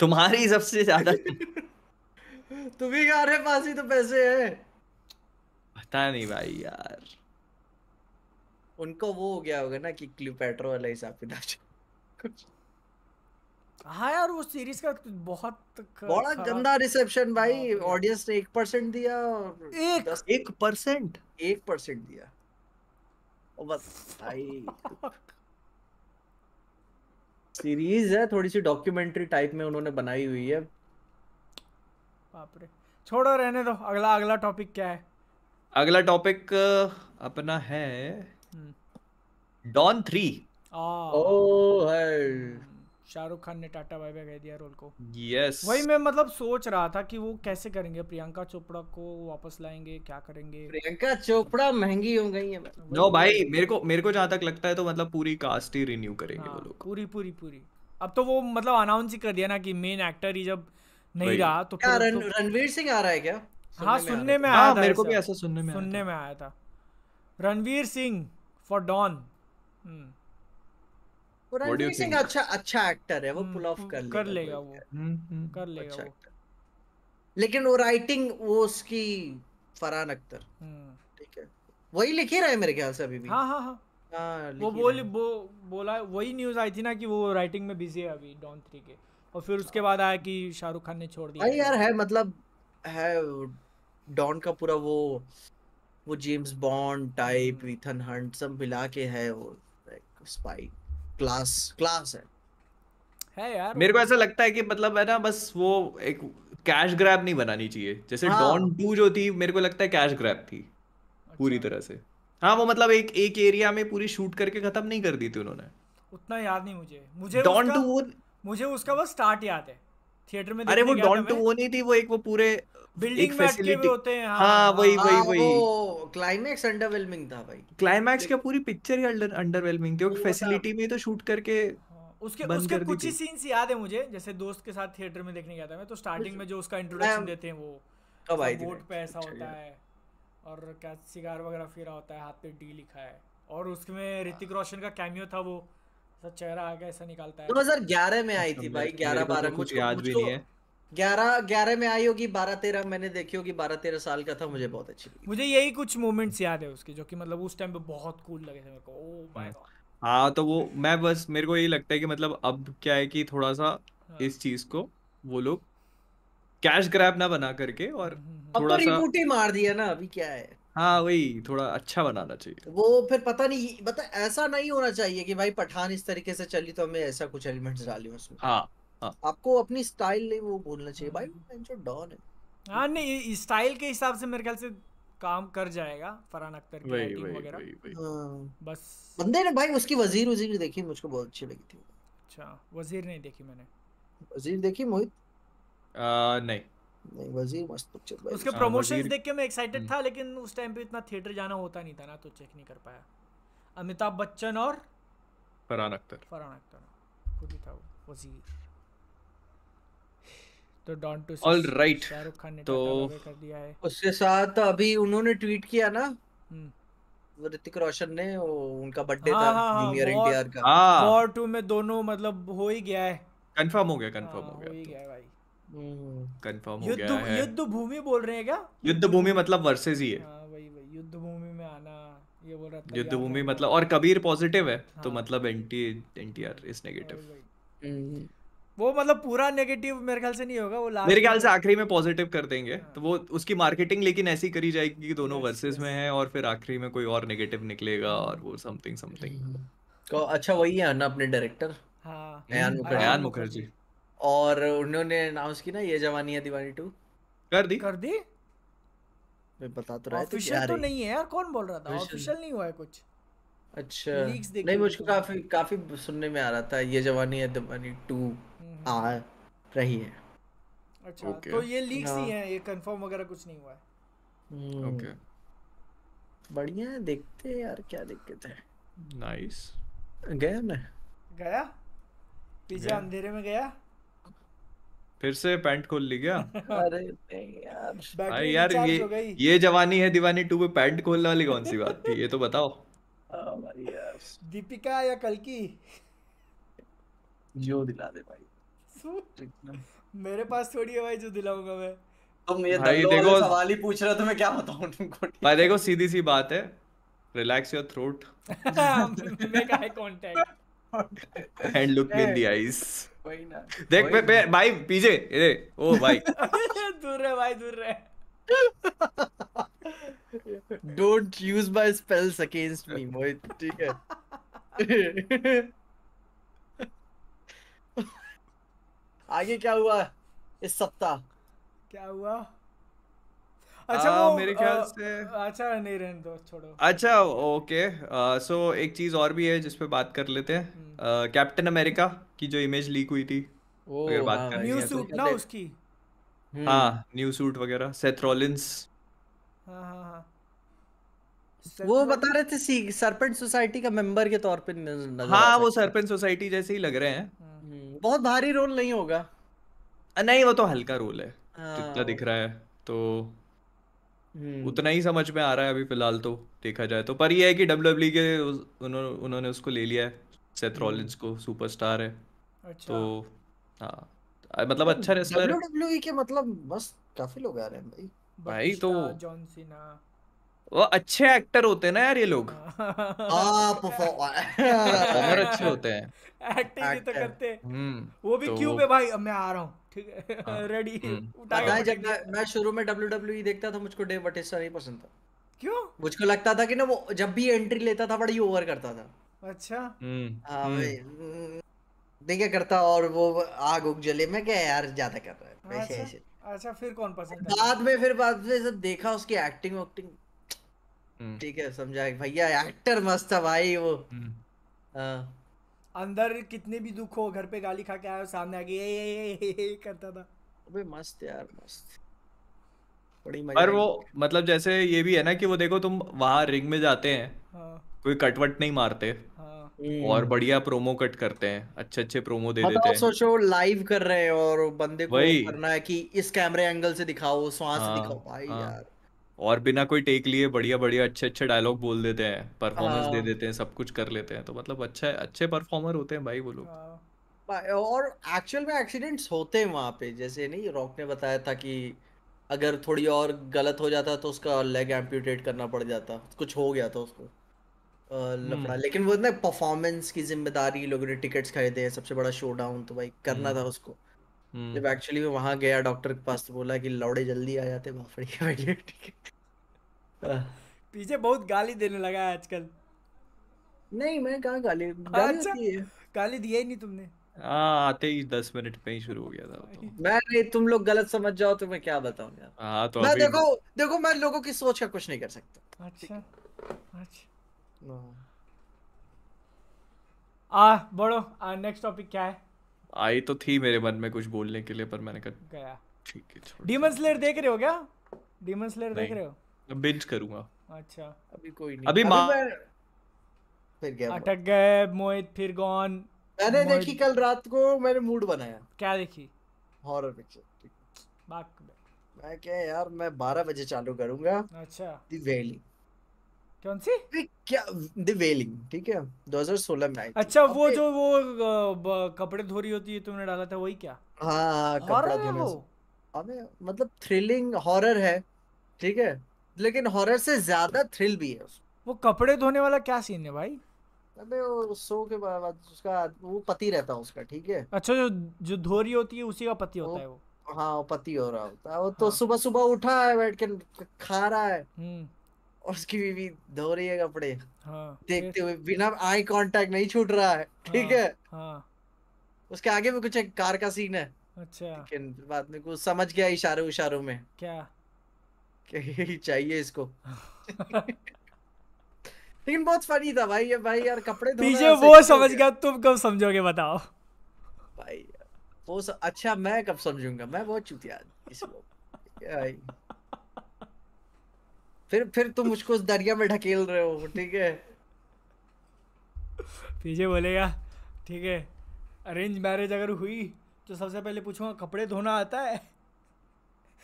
तुम्हारी सबसे ज्यादा [laughs] तुम ही तुम्ही रहे पास ही तो पैसे हैं पता नहीं भाई यार उनको वो हो गया होगा ना कि क्लियोपेट्रा वाला हिसाब किताब हाँ यार वो सीरीज का तो बहुत बड़ा गंदा रिसेप्शन भाई ऑडियंस ने एक परसेंट दिया और एक दस, एक परसेंट एक परसेंट दिया और बस भाई सीरीज है थोड़ी सी डॉक्यूमेंट्री टाइप में उन्होंने बनाई हुई है बाप रे छोड़ो रहने दो अगला अगला टॉपिक क्या है अगला टॉपिक अपना है डॉन थ्री हम्म, शाहरुख खान ने टाटा बाय बाय कह दिया रोल को यस yes. वही मैं मतलब सोच रहा था कि वो कैसे करेंगे प्रियंका चोपड़ा को वापस लाएंगे क्या करेंगे प्रियंका चोपड़ा महंगी हो गई है नो भाई मेरे को मेरे को जहां तक लगता है तो मतलब पूरी कास्ट ही रिन्यू करेंगे हाँ, वो लोग पूरी पूरी पूरी अब तो वो मतलब अनाउंस ही कर दिया ना कि मेन एक्टर ही जब नहीं रहा तो क्या तो- रणवीर सिंह आ रहा है क्या हाँ सुनने में हाँ, आया था मेरे को भी ऐसा सुनने में सुनने में आया था रणवीर सिंह फॉर डॉन रणवीर सिंह अच्छा अच्छा एक्टर है वो पुल ऑफ कर कर लेगा वो कर लेगा वो हम्म, हम्म, अच्छा लेकिन वो राइटिंग वो उसकी फरहान अख्तर हम्म। ठीक है वही लिख ही रहा है मेरे ख्याल से अभी भी हाँ हाँ हाँ आ, हाँ, वो बोल वो बोला वही न्यूज आई थी ना कि वो राइटिंग में बिजी है अभी डॉन थ्री के और फिर उसके हाँ। बाद आया कि शाहरुख खान ने छोड़ दिया यार है मतलब है डॉन का पूरा वो वो James Bond type Ethan Hunt सब मिला के है वो स्पाई क्लास क्लास है है यार मेरे को ऐसा लगता है कि मतलब है ना बस वो एक कैश ग्रैब नहीं बनानी चाहिए जैसे डॉन हाँ। टू जो थी मेरे को लगता है कैश ग्रैब थी अच्छा। पूरी तरह से हाँ वो मतलब एक एक एरिया में पूरी शूट करके खत्म नहीं कर दी थी उन्होंने उतना याद नहीं मुझे मुझे डॉन टू मुझे उसका बस स्टार्ट याद है थिएटर में अरे वो डॉन टू वो नहीं थी वो एक वो पूरे बिल्डिंग में अटके हुए होते हैं हाँ, हाँ वही हाँ। वही वही हाँ, वो क्लाइमैक्स अंडरवेलमिंग था भाई क्लाइमैक्स का पूरी पिक्चर ही अंडरवेलमिंग थी वो फैसिलिटी में तो शूट करके हाँ, उसके उसके कुछ ही सीन्स याद है मुझे जैसे दोस्त के साथ थिएटर में देखने गया था मैं तो स्टार्टिंग में जो उसका इंट्रोडक्शन देते हैं वो कब आई थी पे ऐसा अच्छा, होता है और क्या सिगार वगैरह फिरा होता है हाथ पे डी लिखा है और उसमें ऋतिक रोशन का कैमियो था वो ऐसा चेहरा आ गया ऐसा निकालता है 2011 में आई अच्छा, थी भाई 11 12 तो कुछ याद भी नहीं है ग्यारह ग्यारह में आई होगी बारह तेरह मैंने देखी होगी बारह तेरह साल का था मुझे बहुत अच्छी लगी मुझे यही कुछ मोमेंट्स याद है उसकी जो कि मतलब उस टाइम पे बहुत कूल लगे थे मेरे को ओ माय गॉड हाँ तो वो मैं बस मेरे को यही लगता है कि मतलब अब क्या है कि थोड़ा सा हाँ। इस चीज को वो लोग कैश ग्रैब ना बना करके और हम्म, हम्म, हम्म। तो थोड़ा सा ही मार दिया ना अभी क्या है हाँ वही थोड़ा अच्छा बनाना चाहिए वो फिर पता नहीं बता मतलब ऐसा नहीं होना चाहिए कि भाई पठान इस तरीके से चली तो हमें ऐसा कुछ एलिमेंट्स डाले उसमें हाँ, हाँ आपको अपनी स्टाइल नहीं वो बोलना चाहिए भाई जो डॉन है हाँ नहीं स्टाइल के हिसाब से मेरे ख्याल से काम कर जाएगा फरहान अख्तर की राइटिंग वगैरह हाँ। बस बंदे ने भाई उसकी वजीर वजीर देखी मुझको बहुत अच्छी लगी थी अच्छा वजीर नहीं देखी मैंने वजीर देखी मोहित नहीं नहीं वजीर मस्त पिक्चर भाई उसके प्रमोशंस हाँ, देख के मैं एक्साइटेड हम्म। था लेकिन उस टाइम पे इतना थिएटर जाना होता नहीं था ना तो चेक नहीं कर पाया अमिताभ बच्चन और फरहान अख्तर फरहान अख्तर खुद ही था वो वजीर तो Don two all right Shahrukh Khan ने तो कर दिया है उसके साथ अभी उन्होंने ट्वीट किया ना हम्म। ऋतिक रोशन ने उनका बर्थडे हाँ, था जूनियर हाँ, एनटीआर का वॉर 2 में दोनों मतलब हो ही गया है कंफर्म हो गया कंफर्म हो गया हो ही तो। गया भाई कंफर्म हम्म। हो गया है युद्ध भूमि बोल रहे हैं क्या युद्ध भूमि मतलब वर्सेस ही है हाँ, युद्ध भूमि में आना ये बोल रहा था युद्ध भूमि मतलब और कबीर पॉजिटिव है तो हाँ। मतलब एंटी एनटीआर इज नेगेटिव वो मतलब पूरा नेगेटिव मेरे ख्याल से नहीं होगा वो मेरे ख्याल से आखिरी में पॉजिटिव कर देंगे हाँ। तो वो उसकी मार्केटिंग लेकिन ऐसी करी जाएगी कि दोनों वर्सेस में है और फिर आखिरी में कोई और नेगेटिव निकलेगा और वो समथिंग हम्म। समथिंग तो अच्छा वही है ना अपने डायरेक्टर हाँ मुखर्जी और उन्होंने अनाउंस की ना ये जवानी है दीवानी टू कर दी कर दी मैं बता तो रहा है ऑफिशियल तो, तो नहीं है यार कौन बोल रहा था ऑफिशियल नहीं हुआ है कुछ अच्छा नहीं मुझको काफी काफी सुनने में आ रहा था ये जवानी है दीवानी टू हम्म। आ रही है अच्छा okay. तो ये लीक्स ही हाँ। है ये कंफर्म वगैरह कुछ नहीं हुआ है ओके हम्म। बढ़िया है देखते हैं यार क्या दिक्कत है नाइस गया ना गया पीछे अंधेरे में गया फिर से पैंट खोल ली क्या [laughs] अरे यार भाई यार ये ये जवानी है दीवानी टू पे पैंट खोलने वाली कौन सी बात थी ये तो बताओ [laughs] हाँ दीपिका या कलकी जो दिला दे भाई [laughs] मेरे पास थोड़ी है भाई जो दिलाऊंगा मैं तुम ये भाई देखो सवाल ही पूछ रहा तो मैं क्या बताऊं तुमको भाई देखो सीधी सी बात है relax your throat make eye contact and look in the eyes देख पे, पे भाई पीछे अरे ओ भाई [laughs] दूर रहे भाई दूर रहे don't use my spells against me Mohit ठीक है [laughs] आगे क्या हुआ इस सप्ताह क्या हुआ अच्छा आ, वो मेरे ख्याल से अच्छा नहीं रहने दो छोड़ो अच्छा ओके सो एक चीज और भी है जिसपे बात कर लेते हैं कैप्टन हम्म। अमेरिका की जो इमेज लीक हुई थी अगर बात हाँ, करें न्यू सूट ना उसकी हम्म। हाँ न्यू सूट वगैरह सेथ रॉलिंस हाँ हाँ, हाँ। वो बता रहे थे सरपेंट सोसाइटी का मेंबर के तौर पे नजर हाँ वो सरपेंट सोसाइटी जैसे ही लग रहे हैं हम्म। बहुत भारी रोल नहीं होगा नहीं वो तो हल्का रोल है हाँ, जितना दिख रहा है तो हम्म। उतना ही समझ में आ रहा है अभी फिलहाल तो देखा जाए तो पर ये है कि डब्ल्यू e के उस- उन्होंने उसको ले लिया है सेथ रॉलिंस हम्म। को सुपरस्टार है अच्छा। तो अच्छा हाँ अ- मतलब अच्छा रेसलर है डब्ल्यू डब्ल्यू e के मतलब बस काफी लोग आ रहे हैं भाई भाई तो बतिस्ता जॉन सीना वो अच्छे एक्टर होते हैं ना यार ये लोग और [laughs] [laughs] अच्छे होते हैं एक्टिंग भी तो करते हैं हम्म, वो भी तो... क्यों पे भाई मैं आ रहा हूँ ठीक है रेडी हाँ। [laughs] हम्म। उठा जब मैं शुरू में डब्ल्यूडब्ल्यूई e देखता था मुझको डेव बटिस्टा नहीं पसंद था क्यों मुझको लगता था कि ना वो जब भी एंट्री लेता था बड़ी ओवर करता था अच्छा हम्म, हाँ भाई देखिए करता और वो आग उग जले में क्या यार ज्यादा कर रहा है ऐसे अच्छा, ऐसे अच्छा फिर कौन पसंद बाद में फिर बाद में सब देखा उसकी एक्टिंग वक्टिंग हम्म। ठीक है समझा भैया एक्टर मस्त है भाई वो हम्म। अंदर कितने भी दुख हो घर पे गाली खा के आया सामने आके ये ये ये करता था अबे मस्त यार मस्त बड़ी पर वो मतलब जैसे ये भी है ना कि वो देखो तुम वहां रिंग में जाते हैं हाँ। कोई कटवट नहीं मारते हाँ। हम्म। और बढ़िया प्रोमो कट करते हैं अच्छे अच्छे प्रोमो दे हाँ, तो देते हैं सोचो लाइव कर रहे हैं और बंदे को करना है कि इस कैमरे एंगल से दिखाओ श्वास हाँ, दिखाओ भाई हाँ। यार और बिना कोई टेक लिए बढ़िया बढ़िया अच्छे अच्छे डायलॉग बोल देते हैं परफॉर्मेंस दे हाँ। देते हैं सब कुछ कर लेते हैं तो मतलब अच्छा अच्छे परफॉर्मर होते हैं भाई वो लोग हाँ। और एक्चुअल में एक्सीडेंट्स होते हैं वहाँ पे जैसे नहीं रॉक ने बताया था कि अगर थोड़ी और गलत हो जाता तो उसका लेग एम्प्यूटेट करना पड़ जाता कुछ हो गया था उसको लफड़ा हम्म। लेकिन वो ना परफॉर्मेंस की जिम्मेदारी लोगों ने टिकट्स खरीदे सबसे बड़ा शो डाउन तो भाई करना हम्म। था उसको हम्म। जब एक्चुअली मैं वहां गया डॉक्टर के पास तो बोला कि लौड़े जल्दी आ जाते बाफड़ी के [laughs] बैठे ठीक है पीछे बहुत गाली देने लगा है आजकल नहीं मैं कहाँ गाली गाली अच्छा, दी है गाली दिया ही नहीं तुमने हाँ आते ही दस मिनट में ही शुरू हो गया था तो। मैं नहीं तुम लोग गलत समझ जाओ तो मैं क्या बताऊं यार हाँ तो मैं देखो देखो मैं लोगों की सोच का कुछ नहीं कर सकता अच्छा अच्छा हाँ। आ बढ़ो नेक्स्ट टॉपिक क्या है आई तो थी मेरे मन में कुछ बोलने के लिए पर मैंने कहा गया ठीक है छोड़ डीमन स्लेयर देख रहे हो क्या डीमन स्लेयर देख रहे हो बिंज करूंगा अच्छा अभी कोई नहीं अभी मैं फिर गया अटक गए मोहित फिर गॉन मैंने देखी कल रात को मैंने मूड बनाया क्या देखी हॉरर पिक्चर बात मैं क्या यार मैं 12 बजे चालू करूंगा अच्छा दी वेली कौन सी क्या द वेलिंग ठीक है 2016 में आई अच्छा वो जो वो कपड़े धो रही होती है तुमने डाला था वही क्या हाँ कपड़ा धोने अबे मतलब थ्रिलिंग हॉरर है ठीक है लेकिन हॉरर से ज्यादा थ्रिल भी है वो कपड़े धोने वाला क्या सीन है भाई अबे वो सो के बाद उसका वो पति रहता है उसका ठीक है अच्छा जो जो धो रही होती है उसी का पति होता है वो हाँ पति हो रहा होता है वो तो हाँ। सुबह सुबह उठा है बैठ के खा रहा है हम्म। और उसकी बीवी धो रही है कपड़े हाँ, देखते हुए बिना आई कांटेक्ट नहीं छूट रहा है हाँ, ठीक हाँ, है हाँ, उसके आगे भी कुछ एक कार का सीन है अच्छा लेकिन बाद में कुछ समझ गया इशारे उशारों में क्या चाहिए इसको [laughs] लेकिन बहुत फनी था भाई ये भाई यार कपड़े पीछे वो समझ गया तुम कब समझोगे बताओ भाई वो स... अच्छा मैं कब समझूंगा मैं बहुत चुतिया इस [laughs] फिर फिर तुम मुझको उस दरिया में ढकेल रहे हो ठीक है पीछे बोलेगा ठीक है अरेंज मैरिज अगर हुई तो सबसे पहले पूछूंगा कपड़े धोना आता है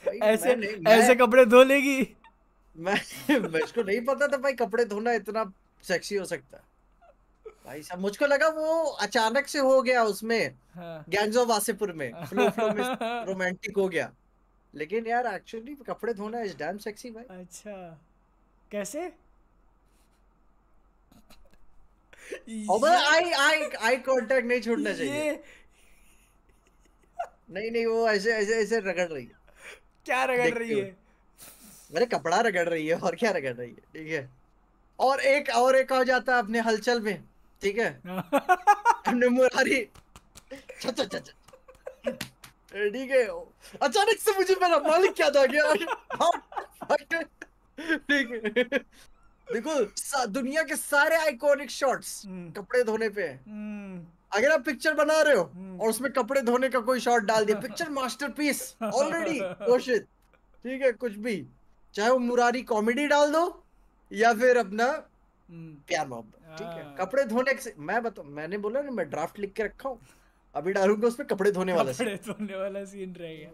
ऐसे मैं, मैं, ऐसे कपड़े धो लेगी मैं मुझको नहीं पता था भाई कपड़े धोना इतना सेक्सी हो सकता भाई साहब मुझको लगा वो अचानक से हो गया उसमें हाँ। गैंगो वासेपुर में फ्लो फ्लो में रोमांटिक [laughs] हो गया लेकिन यार एक्चुअली कपड़े धोना इज डैम सेक्सी भाई अच्छा कैसे अब आई आई आई कांटेक्ट नहीं छोड़ना चाहिए नहीं नहीं वो ऐसे ऐसे ऐसे रगड़ रही है क्या रगड़ रही है अरे कपड़ा रगड़ रही है और क्या रगड़ रही है ठीक है और एक और एक हो जाता है अपने हलचल में ठीक है हमने [laughs] मुरारी चा चा चा चा ठीक है अचानक से मुझे मेरा मालिक याद आ गया हाँ, ठीक है देखो दुनिया के सारे आइकॉनिक शॉट्स हम्म। कपड़े धोने पे हम्म। अगर आप पिक्चर बना रहे हो हम्म। और उसमें कपड़े धोने का कोई शॉट डाल दिया पिक्चर मास्टरपीस ऑलरेडी घोषित ठीक है कुछ भी चाहे वो मुरारी कॉमेडी डाल दो या फिर अपना प्यार मोहब्बत ठीक है हाँ। कपड़े धोने से मैं बता मैंने बोला ना मैं ड्राफ्ट लिख के रखा हूँ अभी डालूंगा उसमें कपड़े धोने वाला कपड़े धोने वाला सीन रहेगा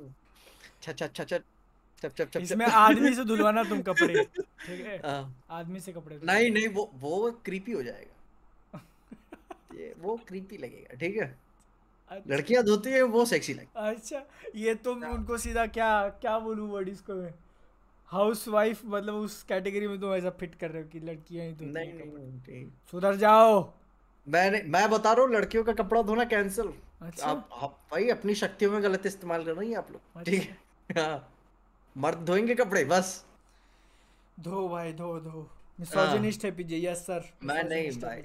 अच्छा अच्छा अच्छा चप चप चप इसमें आदमी से धुलवाना तुम कपड़े ठीक है हाँ। आदमी से कपड़े नहीं नहीं वो वो क्रीपी हो जाएगा ये वो क्रीपी लगेगा ठीक है अच्छा। लड़कियां धोती है वो सेक्सी लगे अच्छा ये तुम तो हाँ। उनको सीधा क्या क्या बोलूं वर्ड इसको मैं हाउस वाइफ मतलब उस कैटेगरी में तुम ऐसा फिट कर रहे हो कि लड़कियां ही धोती नहीं नहीं सुधर जाओ मैं मैं बता रहा हूँ लड़कियों का कपड़ा धोना कैंसिल अच्छा आप, आप भाई अपनी शक्तियों में गलत इस्तेमाल कर रही हैं आप लोग ठीक है अच्छा। हाँ। मर्द धोएंगे कपड़े बस धो भाई धो धो हाँ। मिसोजिनिस्ट है पीजे यस सर मैं नहीं भाई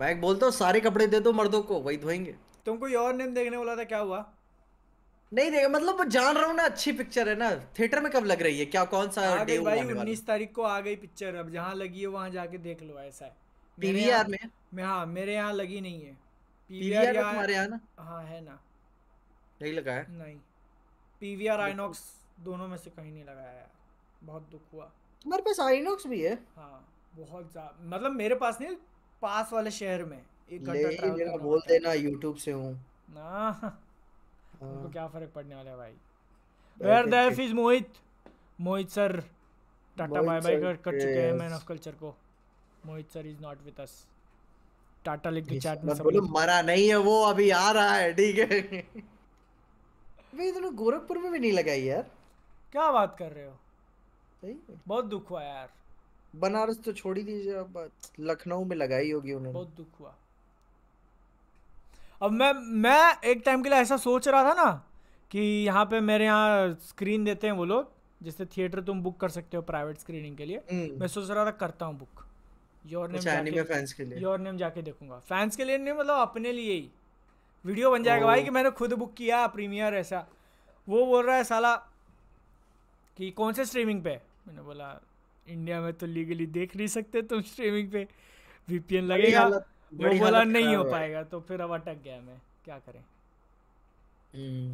मैं एक बोलता हूँ सारे कपड़े दे दो मर्दों को वही धोएंगे तुम कोई और नेम देखने बोला था क्या हुआ नहीं देखा मतलब मैं जान रहा हूँ ना अच्छी पिक्चर है ना थिएटर में कब लग रही है क्या कौन सा डे भाई उन्नीस तारीख को आ गई पिक्चर अब जहाँ लगी है वहाँ जाके देख लो ऐसा है पीवीआर में मैं हाँ मेरे यहाँ लगी नहीं है पीवीआर तुम्हारे यहाँ ना हाँ है ना नहीं लगाया नहीं पीवीआर आइनॉक्स दोनों में से कहीं नहीं लगाया यार बहुत दुख हुआ तुम्हारे पास आइनॉक्स भी है हाँ बहुत ज्यादा मतलब मेरे पास नहीं पास वाले शहर में एक घंटा मेरा बोल देना यूट्यूब से हूँ ना उनको हाँ। क्या फर्क पड़ने वाला है भाई where the F is Mohit Mohit sir tata bye bye कर चुके हैं मैन ऑफ कल्चर को Mohit sir is not with us tata लिख के चैट में बोलो मरा नहीं है वो अभी आ रहा है ठीक है वे इधर गोरखपुर में भी नहीं लगाई यार क्या बात कर रहे हो सही बहुत दुख हुआ यार बनारस तो छोड़ ही दीजिए अब लखनऊ में लगाई होगी उन्होंने बहुत दुख हुआ अब मैं मैं एक टाइम के लिए ऐसा सोच रहा था ना कि यहाँ पे मेरे यहाँ स्क्रीन देते हैं वो लोग जिससे थिएटर तुम बुक कर सकते हो प्राइवेट स्क्रीनिंग के लिए हम्म। मैं सोच रहा था करता हूँ book your name anime fans के लिए योर नेम जाके देखूंगा फैंस के लिए नहीं मतलब अपने लिए ही वीडियो बन जाएगा oh। भाई कि मैंने खुद बुक किया प्रीमियर ऐसा वो बोल रहा है साला कि कौन से स्ट्रीमिंग पे मैंने बोला इंडिया में तो लीगली देख नहीं सकते तुम स्ट्रीमिंग पे वीपीएन लगेगा वो बोला नहीं हो पाएगा तो फिर अब अटक गया मैं क्या करें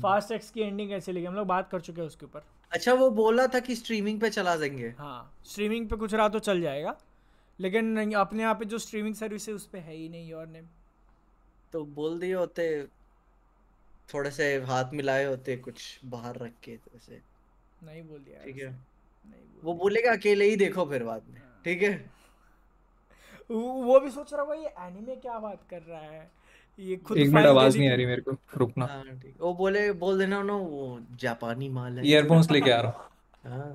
फास्ट हम्म। एक्स की एंडिंग ऐसे लगी हम लोग बात कर चुके हैं उसके ऊपर अच्छा वो बोला था कि स्ट्रीमिंग पे चला देंगे हाँ स्ट्रीमिंग पे कुछ रहा तो चल जाएगा लेकिन अपने यहाँ पे जो स्ट्रीमिंग सर्विस है उस पर है ही नहीं योर नेम तो बोल दिए होते थोड़े से हाथ मिलाए होते कुछ बाहर रख के तो ऐसे नहीं बोल दिया ठीक है नहीं वो बोलेगा अकेले ही देखो फिर बाद में हाँ। ठीक है वो भी सोच रहा होगा ये एनीमे क्या बात कर रहा है ये खुद एक मिनट आवाज नहीं आ रही मेरे को रुकना हाँ, वो बोले बोल देना ना वो जापानी माल है ईयरफोन्स लेके आ रहा हूं हां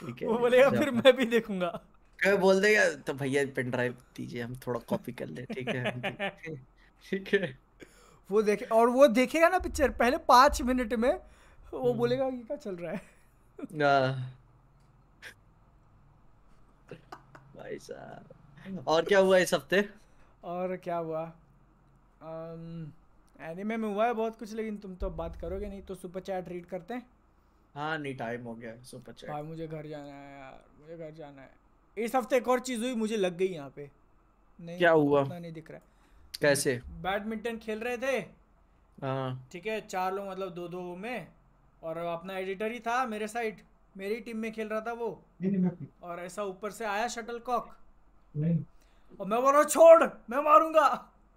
ठीक है वो बोलेगा फिर मैं भी देखूंगा कभी बोल देगा तो भैया पेन ड्राइव दीजिए हम थोड़ा कॉपी कर ले ठीक है [laughs] [laughs] ठीक है वो देखे और वो देखेगा ना पिक्चर पहले पांच मिनट में वो हम्म। बोलेगा ये क्या चल रहा है [laughs] हाँ। भाई साहब और क्या हुआ इस हफ्ते और क्या हुआ एनीमे में हुआ है बहुत कुछ लेकिन तुम तो बात करोगे नहीं तो सुपर चैट रीड करते हैं हाँ नहीं टाइम हो गया सुपर चैट मुझे घर जाना है यार मुझे घर जाना है इस हफ्ते एक और चीज़ हुई मुझे लग गई यहाँ पे नहीं क्या हुआ नहीं दिख रहा कैसे बैडमिंटन खेल रहे थे हाँ। ठीक है चार लोग मतलब दो दो में और अपना एडिटर ही था मेरे साइड मेरी टीम में खेल रहा था वो और ऐसा ऊपर से आया शटल कॉक और मैं बोल रहा छोड़ मैं मारूंगा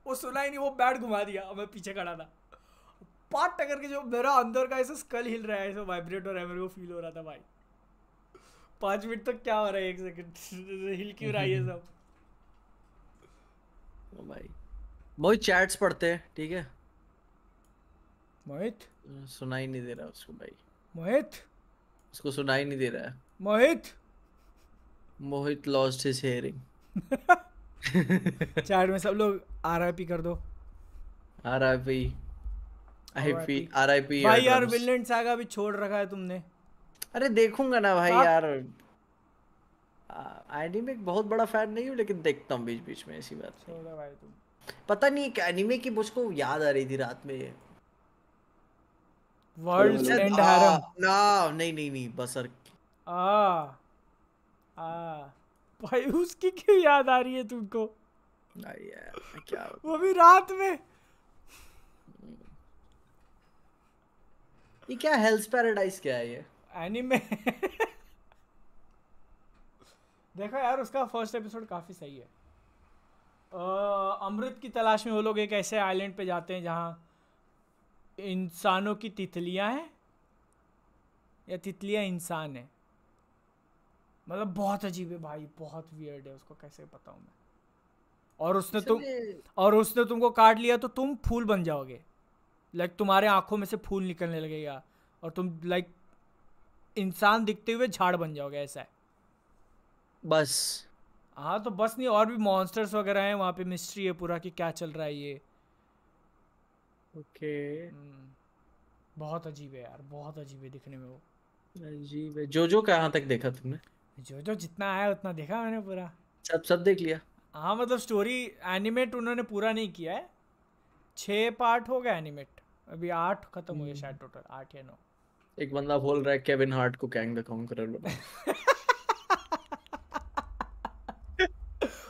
वो सुना ही नहीं वो बैट घुमा दिया और मैं पीछे खड़ा था पाट टकर के जो मेरा अंदर का ऐसा स्कल हिल रहा है ऐसा वाइब्रेट हो रहा है मेरे को फील हो रहा था भाई पांच मिनट तक क्या हो रहा है एक [laughs] सेकंड हिल क्यों रहा है सब [laughs] oh मोहित चैट्स पढ़ते हैं ठीक है मोहित सुनाई नहीं दे रहा उसको भाई मोहित उसको सुनाई नहीं दे रहा है Mohit Mohit lost his hearing chat में सब लोग आरआईपी कर दो आरआईपी आईपी आरआईपी भाई यार विलेंट सागा भी छोड़ रखा है तुमने अरे देखूंगा ना भाई आ... यार एनिमे एक बहुत बड़ा फैन नहीं हूँ लेकिन देखता हूँ बीच बीच में ऐसी बात नहीं भाई तुम पता नहीं एक एनिमे की मुझको याद आ रही थी रात में वर्ल्ड्स एंड हैरम ना नहीं नहीं नहीं बसर आ आ भाई उसकी क्यों याद आ रही है तुमको नहीं यार क्या वो भी रात में ये क्या हेल्स पैराडाइज क्या है ये एनिमे देखो यार उसका फर्स्ट एपिसोड काफ़ी सही है अमृत की तलाश में वो लोग एक ऐसे आइलैंड पे जाते हैं जहाँ इंसानों की तितलियाँ हैं या तितलियाँ इंसान हैं मतलब बहुत अजीब है भाई बहुत वियर्ड है उसको कैसे बताऊँ मैं और उसने अच्छा तुम और उसने तुमको काट लिया तो तुम फूल बन जाओगे लाइक तुम्हारे आंखों में से फूल निकलने लगेगा और तुम लाइक इंसान दिखते हुए झाड़ बन जाओगे ऐसा है बस हाँ तो बस नहीं और भी मॉन्स्टर्स वगैरह हैं वहाँ पे मिस्ट्री है पूरा कि क्या चल रहा है ये ओके हम्म। बहुत अजीब है यार बहुत अजीब है दिखने में वो अजीब है जो जो कहाँ तक देखा तुमने जो जो जितना आया उतना देखा मैंने पूरा सब सब देख लिया हाँ मतलब स्टोरी एनिमेट उन्होंने पूरा नहीं किया है छः पार्ट हो गया एनिमेट अभी आठ खत्म हो गया हम्म। शायद टोटल आठ या नौ एक बंदा बोल रहा है केविन हार्ट को कैंग द कॉन्करर बना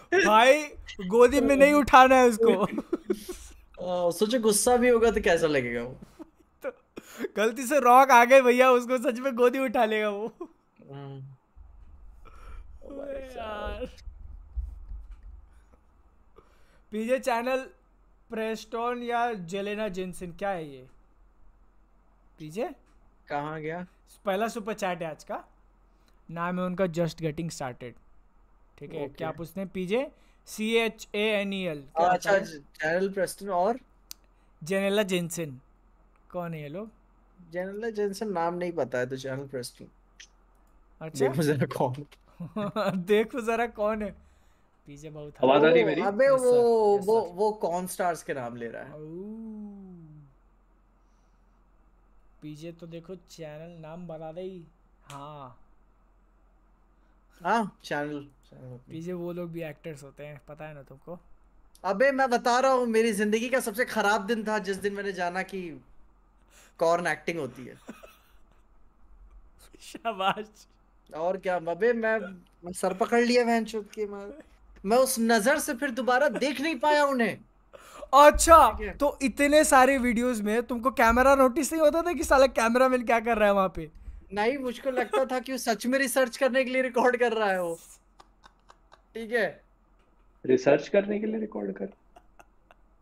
[laughs] भाई गोदी में नहीं उठाना है उसको [laughs] हाँ, सोचो गुस्सा भी होगा तो कैसा लगेगा वो तो गलती से रॉक आ गए भैया उसको सच में गोदी उठा लेगा वो हम्म। पीजे चैनल प्रेस्टोन या जेलेना जेनसिन क्या है ये पीजे कहाँ गया पहला सुपर चैट है आज का नाम है उनका जस्ट गेटिंग स्टार्टेड ठीक है okay. क्या पूछते हैं PJ C H A N E L अच्छा जेरल प्रेस्टन और जेनेला जेंसन कौन है ये लोग जेनेला जेंसन नाम नहीं पता है तो जेरल प्रेस्टन अच्छा देखो जरा कौन [laughs] देखो जरा कौन है पीजे बहुत आवाज आ रही oh, मेरी अबे वो वो वो कौन स्टार्स के नाम ले रहा है oh. पीजे तो देखो चैनल नाम बता दे हाँ हाँ चैनल पीजे वो लोग भी एक्टर्स होते हैं पता है ना तुमको अबे मैं बता रहा हूँ मेरी जिंदगी का सबसे खराब दिन था जिस दिन मैंने जाना कि कॉर्न एक्टिंग होती है शाबाश और क्या अबे मैं, मैं सर पकड़ लिया बहन चुप के मैं मैं उस नजर से फिर दोबारा देख नहीं पाया उन्हें अच्छा तो इतने सारे वीडियोस में तुमको कैमरा नोटिस नहीं होता था कि साला कैमरा मैन क्या कर रहा है वहां पे नहीं मुझको लगता था कि वो सच में रिसर्च करने के लिए रिकॉर्ड कर रहा है वो ठीक है रिसर्च करने के लिए रिकॉर्ड कर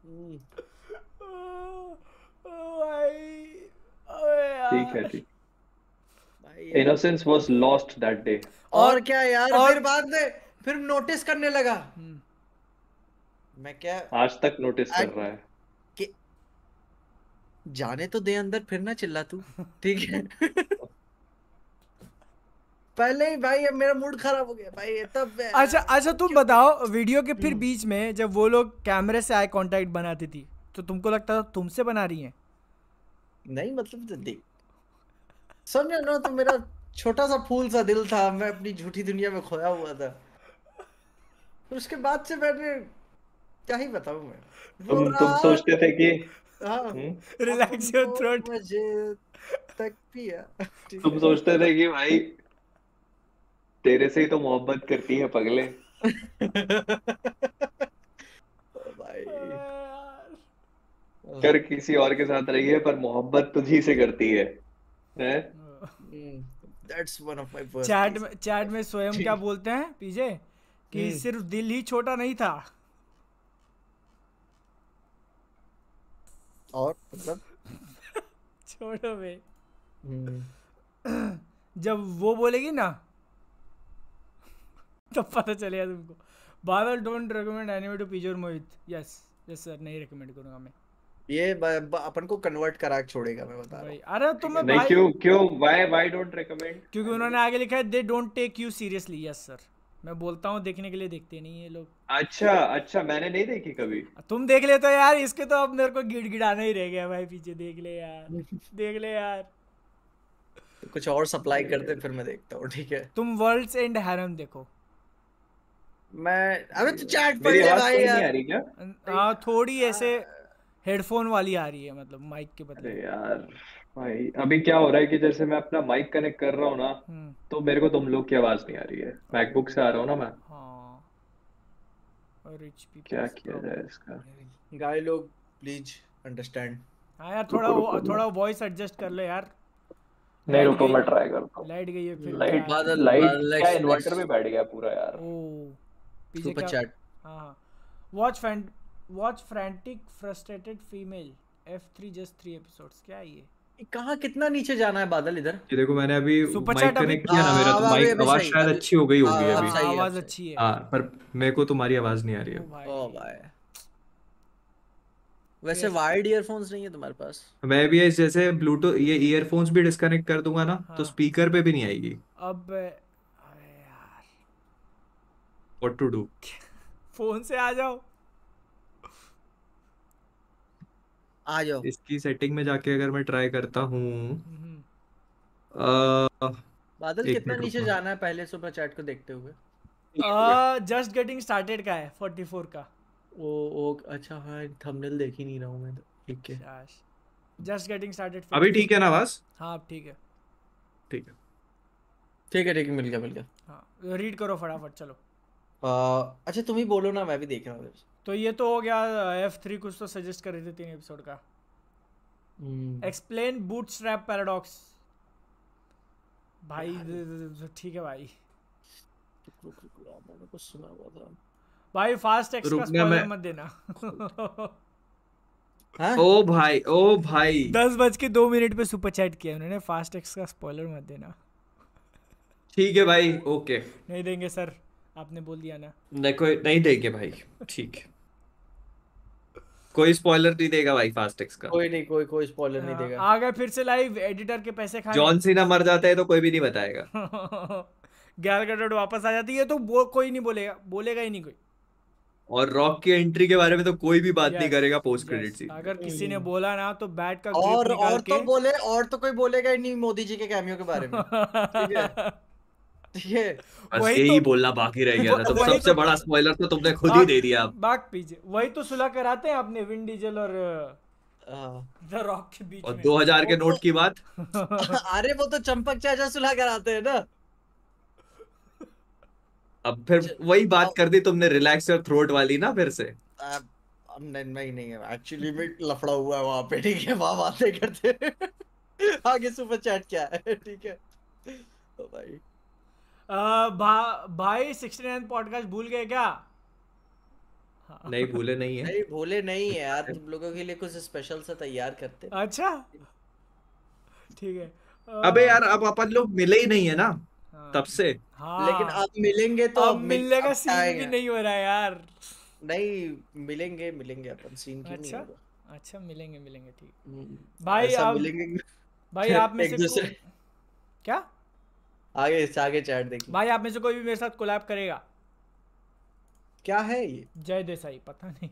हम्म। ठीक है ठीक innocence was lost that day और क्या यार और... फिर बाद में फिर नोटिस करने लगा हम्म। मैं क्या आज तक नोटिस कर रहा है कि जाने तो दे अंदर फिर ना चिल्ला तू ठीक है पहले ही भाई अब मेरा मूड खराब हो गया भाई तब अच्छा अच्छा तुम बताओ वीडियो के फिर हम्म। बीच में जब वो लोग कैमरे से आई कांटेक्ट बनाती थी तो तुमको लगता था तुमसे बना रही हैं नहीं मतलब तो देख समझो ना तो मेरा छोटा सा फूल सा दिल था मैं अपनी झूठी दुनिया में खोया हुआ था तो उसके बाद से मैंने क्या ही बताऊं मैं तुम तुम सोचते थे कि रिलैक्स योर थ्रोट तक पिया तुम सोचते थे कि भाई तेरे से ही तो मोहब्बत करती है पगले [laughs] कर किसी और के साथ रही है पर मोहब्बत तुझी से करती है that's one of my chat में चैट में स्वयं क्या बोलते हैं पीजे कि हम्म। सिर्फ दिल ही छोटा नहीं था और मतलब छोड़ो बे हम्म। जब वो बोलेगी ना तब पता चलेगा तुमको Badal don't recommend anyway to PJ sir Mohit yes yes sir नहीं रेकमेंड करूंगा मैं ये अपन को कन्वर्ट करा छोड़ेगा मैं बता रहा हूं अरे तुम्हें नहीं क्यों क्यों व्हाई व्हाई डोंट रेकमेंड क्योंकि उन्होंने आगे लिखा है they don't take you seriously yes sir मैं बोलता हूँ देखने के लिए देखते नहीं ये लोग अच्छा अच्छा मैंने नहीं देखी कभी तुम देख ले तो यार इसके तो अब मेरे को गिड़ गिड़ाना ही रह गया भाई पीछे देख ले यार [laughs] देख ले यार तो कुछ और सप्लाई करते फिर मैं देखता हूँ ठीक है तुम वर्ल्ड्स एंड हैरम देखो मैं अबे तू चैट पर ले भाई यार हाँ थोड़ी ऐसे हेडफोन वाली आ रही है मतलब माइक के बदले यार भाई अभी क्या हो रहा है कि जैसे मैं अपना माइक कनेक्ट कर रहा हूँ ना हम्म। तो मेरे को तुम लोग की आवाज नहीं आ रही है मैकबुक हाँ। से आ रहा हूँ ना मैं हाँ। और एचपी क्या किया जाए इसका गाय लोग प्लीज अंडरस्टैंड हाँ यार थोड़ा रुको रुको मैं थोड़ा वॉइस एडजस्ट कर ले यार नहीं रुको मैं ट्राई करता हूँ लाइट गई है फिर लाइट बादल लाइट क्या इन्वर्टर में बैठ गया पूरा यार सुपर चैट हाँ watch friend watch frantic frustrated female F three just three episodes क्या ये कहा कितना नीचे जाना है बादल इधर ये देखो मैंने अभी माइक कनेक्ट किया ना मेरा तो माइक हाँ, आवाज शायद अच्छी हो गई हाँ, होगी हाँ, अभी आवाज अच्छी है हां पर मेरे को तुम्हारी तो आवाज नहीं आ रही है ओ oh भाई oh वैसे वायर्ड ईयरफोन्स नहीं है तुम्हारे पास मैं भी इस जैसे ब्लूटूथ ये ईयरफोन्स भी डिस्कनेक्ट कर दूंगा ना तो स्पीकर पे भी नहीं आएगी अब अरे यार व्हाट टू डू फोन से आ जाओ आ जाओ इसकी सेटिंग में जाके अगर मैं ट्राई करता हूँ हम्म। बादल कितना नीचे जाना है पहले सुपर चैट को देखते हुए जस्ट गेटिंग स्टार्टेड का है फोर्टी फोर का ओ ओ अच्छा हाँ थंबनेल देख ही नहीं रहा हूँ मैं तो ठीक है जस्ट गेटिंग स्टार्टेड अभी ठीक है ना आवाज हाँ ठीक है ठीक है ठीक है ठीक है मिल गया मिल गया हाँ रीड करो फटाफट चलो आ, अच्छा तुम ही बोलो ना मैं भी देख रहा हूँ तो ये तो हो गया एफ थ्री कुछ तो सजेस्ट कर रही थी तीन एपिसोड का एक्सप्लेन बूट स्ट्रैप पैराडॉक्स भाई ठीक है भाई कुछ सुना हुआ था भाई फास्ट एक्स का स्पॉइलर मत देना हाँ? ओ भाई ओ भाई दस बज के दो मिनट पे सुपर चैट किया उन्होंने फास्ट एक्स का स्पॉइलर मत देना ठीक है भाई ओके नहीं देंगे सर आपने बोल दिया ना नहीं कोई नहीं देंगे भाई ठीक कोई स्पॉइलर नहीं देगा भाई फास्ट एक्स का कोई नहीं कोई कोई स्पॉइलर नहीं हाँ, देगा आ गए फिर से लाइव एडिटर के पैसे खा जॉन सीना मर जाता है तो कोई भी नहीं बताएगा गैल [laughs] गडोड वापस आ जाती है तो वो कोई नहीं बोलेगा बोलेगा ही नहीं कोई और रॉक की एंट्री के बारे में तो कोई भी बात yes, नहीं करेगा पोस्ट क्रेडिट सीन अगर किसी ने बोला ना तो बैट का और और तो बोले और तो कोई बोलेगा ही नहीं मोदी जी के कैमियो के बारे में [laughs] ठीक है ये यही तो, बोलना बाकी रह गया था तो सबसे तो, बड़ा स्पॉइलर तो तुमने खुद ही दे दिया बात पीछे वही तो सुलह कराते हैं आपने विन डीजल और द रॉक [laughs] के बीच और 2000 के नोट की बात [laughs] अरे वो तो चंपक चाचा सुलह कराते हैं ना अब फिर अच्छा, वही बात कर दी तुमने रिलैक्स योर थ्रोट वाली ना फिर से नहीं नहीं है एक्चुअली में लफड़ा हुआ है वहां पे ठीक है वहां बातें करते [laughs] आगे सुपर चैट क्या है ठीक है तो भाई भा, भाई सिक्सटी नाइन पॉडकास्ट भूल गए क्या नहीं भूले नहीं है नहीं भूले नहीं है यार [laughs] तुम लोगों के लिए कुछ स्पेशल सा तैयार करते अच्छा ठीक है अबे यार अब अपन लोग मिले ही नहीं है ना हाँ। तब से हाँ, लेकिन अब मिलेंगे तो अब मिलने का सीन भी नहीं हो रहा यार नहीं मिलेंगे मिलेंगे अपन सीन क्यों अच्छा? नहीं होगा अच्छा मिलेंगे मिलेंगे ठीक हम्म। भाई आप मिलेंगे भाई आप में से क्या आगे इससे आगे चैट देखिए भाई आप में से कोई भी मेरे साथ कोलैब करेगा क्या है ये जय देसाई पता नहीं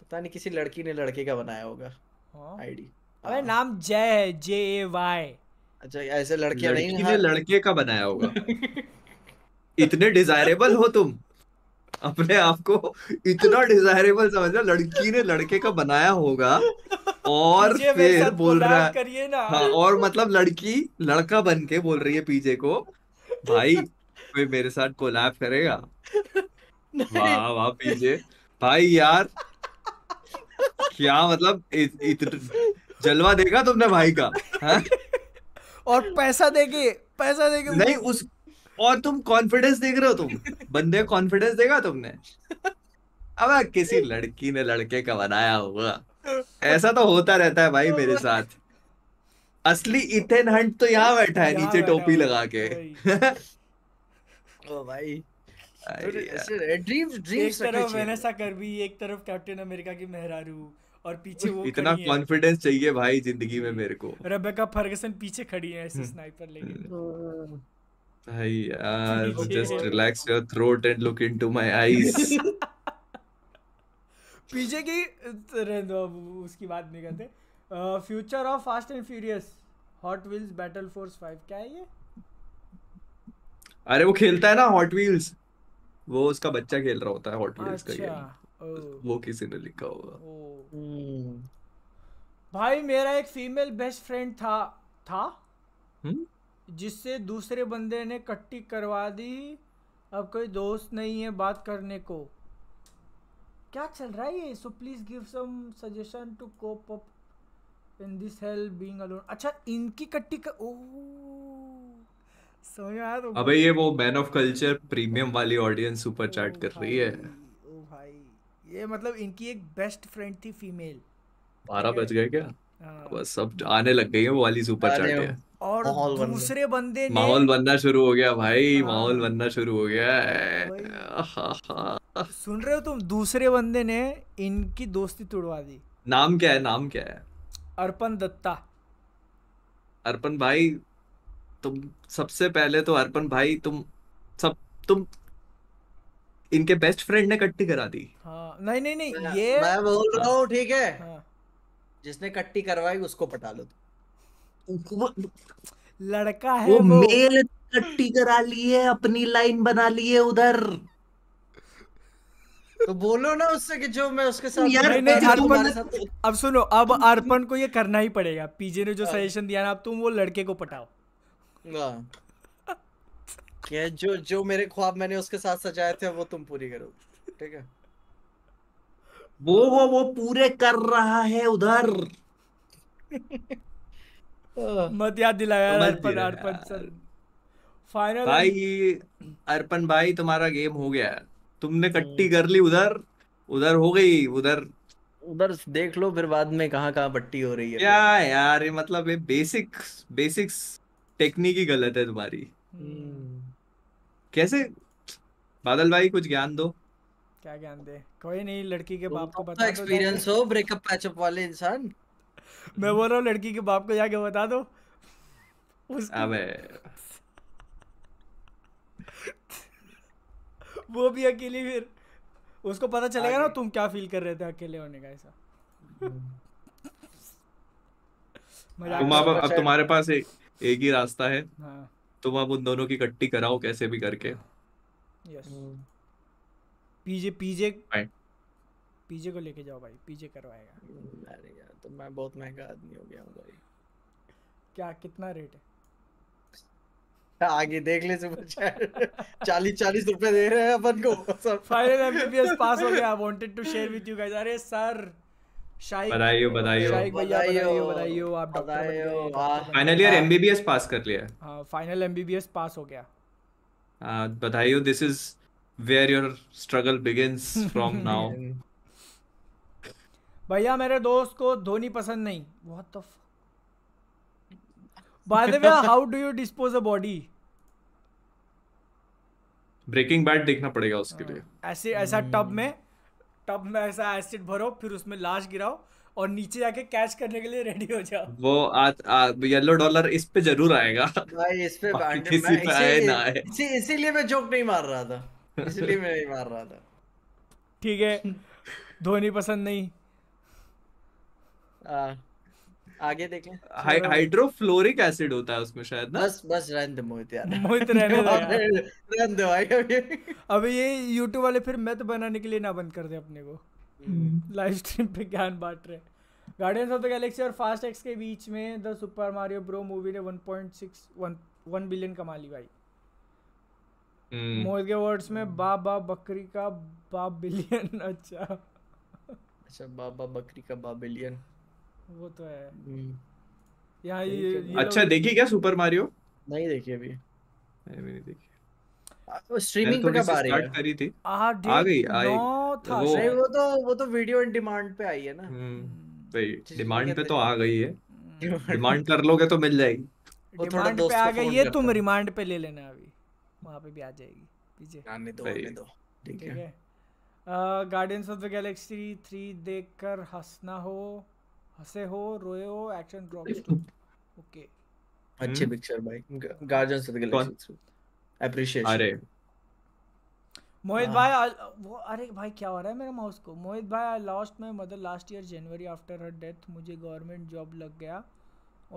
पता नहीं किसी लड़की ने लड़के का बनाया होगा आईडी हाँ। अबे हाँ। नाम जय है जे ए वाई अच्छा ऐसे लड़के नहीं लड़की ने हाँ। लड़के का बनाया होगा [laughs] इतने डिजायरेबल हो तुम अपने आप को इतना डिजायरेबल समझ रहा लड़की ने लड़के का बनाया होगा और फिर बोल रहा है हाँ और मतलब लड़की लड़का बन के बोल रही है पीजे को भाई कोई मेरे साथ कोलैब करेगा वाह वाह पीजे भाई यार क्या मतलब इत, इत, जलवा देगा तुमने भाई का हा? और पैसा देगी पैसा देगी नहीं उस और तुम कॉन्फिडेंस देख रहे हो तुम बंदे कॉन्फिडेंस देगा तुमने अब किसी लड़की ने लड़के का बनाया होगा ऐसा तो होता रहता है भाई मेरे साथ असली इथेन हंट तो यहाँ बैठा है नीचे टोपी लगा के ओ भाई ड्रीम्स ड्रीम्स एक तरफ एक तरफ कैप्टन अमेरिका की मेहरारू और पीछे वो इतना कॉन्फिडेंस चाहिए भाई जिंदगी में मेरे को रेबेका फर्गसन पीछे खड़ी है ऐसे स्नाइपर हम्म। लेके हम्म। भाई [laughs] यार just relax your throat and look into my eyes PJ की तो रहने दो उसकी बात नहीं करते future of Fast and Furious Hot Wheels battle force 5 क्या है ये अरे वो खेलता है ना हॉट व्हील्स वो उसका बच्चा खेल रहा होता है हॉट व्हील्स का ये अच्छा, वो किसी ने लिखा होगा हम्म। भाई मेरा एक फीमेल बेस्ट फ्रेंड था था हुँ? हम्म? जिससे दूसरे बंदे ने कट्टी करवा दी अब कोई दोस्त नहीं है बात करने को क्या चल रहा है ये so please give some suggestion to cope up in this hell being alone अच्छा इनकी कट्टी कर... ओ समझ आया अबे ये वो मैन ऑफ कल्चर प्रीमियम वाली ऑडियंस सुपर चैट कर रही है ओ भाई ये मतलब इनकी एक बेस्ट फ्रेंड थी फीमेल 12 बज गए क्या हाँ। बस सब आने लग गई है वो वाली सुपर चैट है और दूसरे बंदे ने माहौल बनना शुरू हो गया भाई हाँ। माहौल बनना शुरू हो गया है सुन रहे हो तुम दूसरे बंदे ने इनकी दोस्ती तुड़वा दी नाम क्या है नाम क्या है अर्पण दत्ता अर्पण भाई तुम सबसे पहले तो अर्पण भाई तुम सब तुम इनके बेस्ट फ्रेंड ने कट्टी करा दी हाँ, नहीं नहीं नहीं ये मैं बोल रहा हूँ ठीक है हाँ. जिसने कट्टी करवाई उसको पटा लो तुम लड़का है वो, वो। मेल कट्टी करा ली है अपनी लाइन बना ली है उधर तो बोलो ना उससे कि जो मैं उसके साथ यार नहीं, नहीं, अर्पण अब सुनो अब अर्पण को ये करना ही पड़ेगा पीजे ने जो हाँ। सजेशन दिया ना अब तुम वो लड़के को पटाओ हाँ। क्या जो जो मेरे ख्वाब मैंने उसके साथ सजाए थे वो तुम पूरी करो ठीक है वो वो वो पूरे कर रहा है उधर [laughs] हाँ। मत याद दिलाया अर्पण अर्पण सर फाइनल भाई अर्पण भाई तुम्हारा गेम हो गया तुमने कट्टी हम्म। कर ली उधर उधर हो गई उधर उधर देख लो फिर बाद में कहाँ कहाँ पट्टी हो रही है क्या यार ये मतलब ये बेसिक बेसिक्स टेक्निक ही गलत है तुम्हारी हम्म। कैसे बादल भाई कुछ ज्ञान दो क्या ज्ञान दे कोई नहीं लड़की के बाप को तो पता एक्सपीरियंस हो ब्रेकअप पैचअप वाले इंसान मैं बोल रहा हूँ लड़की के बाप को जाके बता दो अबे वो भी अकेली फिर उसको पता चलेगा ना तुम क्या फील कर रहे थे अकेले होने का ऐसा तुम अब अब तुम्हारे पास एक एक ही रास्ता है हाँ। तुम अब उन दोनों की कट्टी कराओ कैसे भी करके यस हम्म। पीजे पीजे पीजे को लेके जाओ भाई पीजे करवाएगा तो मैं बहुत महंगा आदमी हो गया हूँ भाई क्या कितना रेट है आगे देख ले सुबह चालीस चालीस रुपए दे रहे हैं अपन को सर फाइनल एमबीबीएस पास हो गया wanted to share with you guys अरे सर शाइक बधाई हो बधाई हो बधाई हो बधाई हो आप हाँ। हाँ, हाँ, बधाई हो फाइनल ईयर एमबीबीएस पास कर लिया हां फाइनल एमबीबीएस पास हो गया हां हो this is where your struggle begins from now भैया मेरे दोस्त को धोनी पसंद नहीं बहुत तो by the way how do you dispose a body Breaking Bad देखना पड़ेगा उसके हाँ। लिए ऐसे ऐसा hmm. टब में टब में ऐसा एसिड भरो फिर उसमें लाश गिराओ और नीचे जाके कैच करने के लिए रेडी हो जाओ वो आज येलो डॉलर इस पे जरूर आएगा भाई इस पे किसी पे आए ना आए इसी इसीलिए मैं जोक नहीं मार रहा था इसलिए मैं नहीं मार रहा था ठीक है धोनी पसंद नहीं आगे देखें हाइड्रोफ्लोरिक एसिड होता है उसमें शायद ना बस बस रहने दे मोहित यार मोहित रहने दे [laughs] रहने दे भाई अभी अब ये YouTube वाले फिर मैथ बनाने के लिए ना बंद कर दे अपने को लाइव स्ट्रीम हम्म। पे ज्ञान बांट रहे गार्डियंस ऑफ द गैलेक्सी और फास्ट एक्स के बीच में the Super Mario Bro movie ने 1.6 1 बिलियन कमा ली भाई हम्म। मोहित के वर्ड्स में बा बा बकरी का बा बिलियन [laughs] अच्छा अच्छा बाबा बकरी का बा बिलियन वो तो है हम्म। ये, ये अच्छा देखी क्या सुपर मारियो नहीं देखी अभी नहीं देखी स्ट्रीमिंग तो पे कब आ रही है करी थी आ, आ गई था वो, वो तो वो तो वीडियो इन डिमांड पे आई है ना हम्म, हम्म। सही डिमांड पे तो आ गई है डिमांड कर लोगे तो मिल जाएगी वो थोड़ा दोस्त पे आ गई तुम रिमांड पे ले लेना अभी वहां पे भी आ जाएगी पीछे दो आने दो ठीक है गार्डियंस ऑफ द गैलेक्सी 3 देखकर हंसना हो हंसे हो रोए हो एक्शन ड्रॉप्स ओके अच्छी पिक्चर भाई Guardians of the Galaxy appreciation अरे मोहित हाँ। भाई वो अरे भाई क्या हो रहा है मेरे माउस को मोहित भाई I lost my mother last year January after her death मुझे गवर्नमेंट जॉब लग गया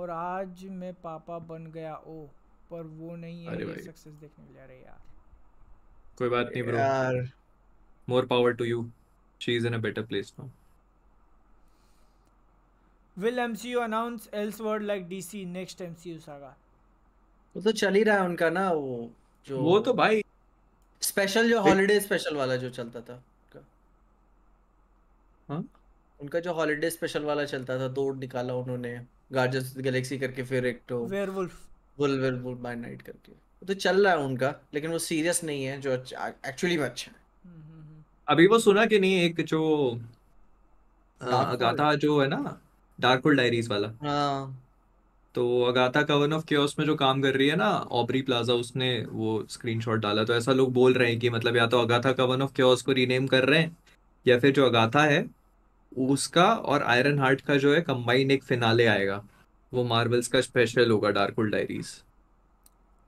और आज मैं पापा बन गया ओ पर वो नहीं है सक्सेस देखने के लिए अरे यार कोई बात नहीं ब्रो यार more power to you she is in a better place now will MCU announce Elseworlds like DC next MCU saga वो तो चल ही रहा है उनका ना वो जो वो तो भाई स्पेशल जो हॉलीडे स्पेशल वाला जो चलता था हाँ उनका जो हॉलीडे स्पेशल वाला चलता था दौड़ निकाला उन्होंने गार्जियंस गैलेक्सी करके फिर एक तो वेयरवुल्फ वुल वेयरवुल्फ बाय नाइट करके वो तो चल रहा है उनका लेकिन वो सीरियस नहीं है जो एक्चुअली अच्छा, में अच्छा है हम्म, हम्म, हम्म। अभी वो सुना कि नहीं एक जो गाता जो है ना डार्क होल्ड डायरीज वाला हाँ तो अगाथा कवन ऑफ क्योस में जो काम कर रही है ना ऑबरी प्लाजा उसने वो स्क्रीनशॉट डाला तो ऐसा लोग बोल रहे हैं कि मतलब या तो अगाथा कवन ऑफ क्योस को रीनेम कर रहे हैं या फिर जो अगाथा है उसका और आयरन हार्ट का जो है कंबाइन एक फिनाले आएगा वो मार्वल्स का स्पेशल होगा डार्क होल्ड डायरीज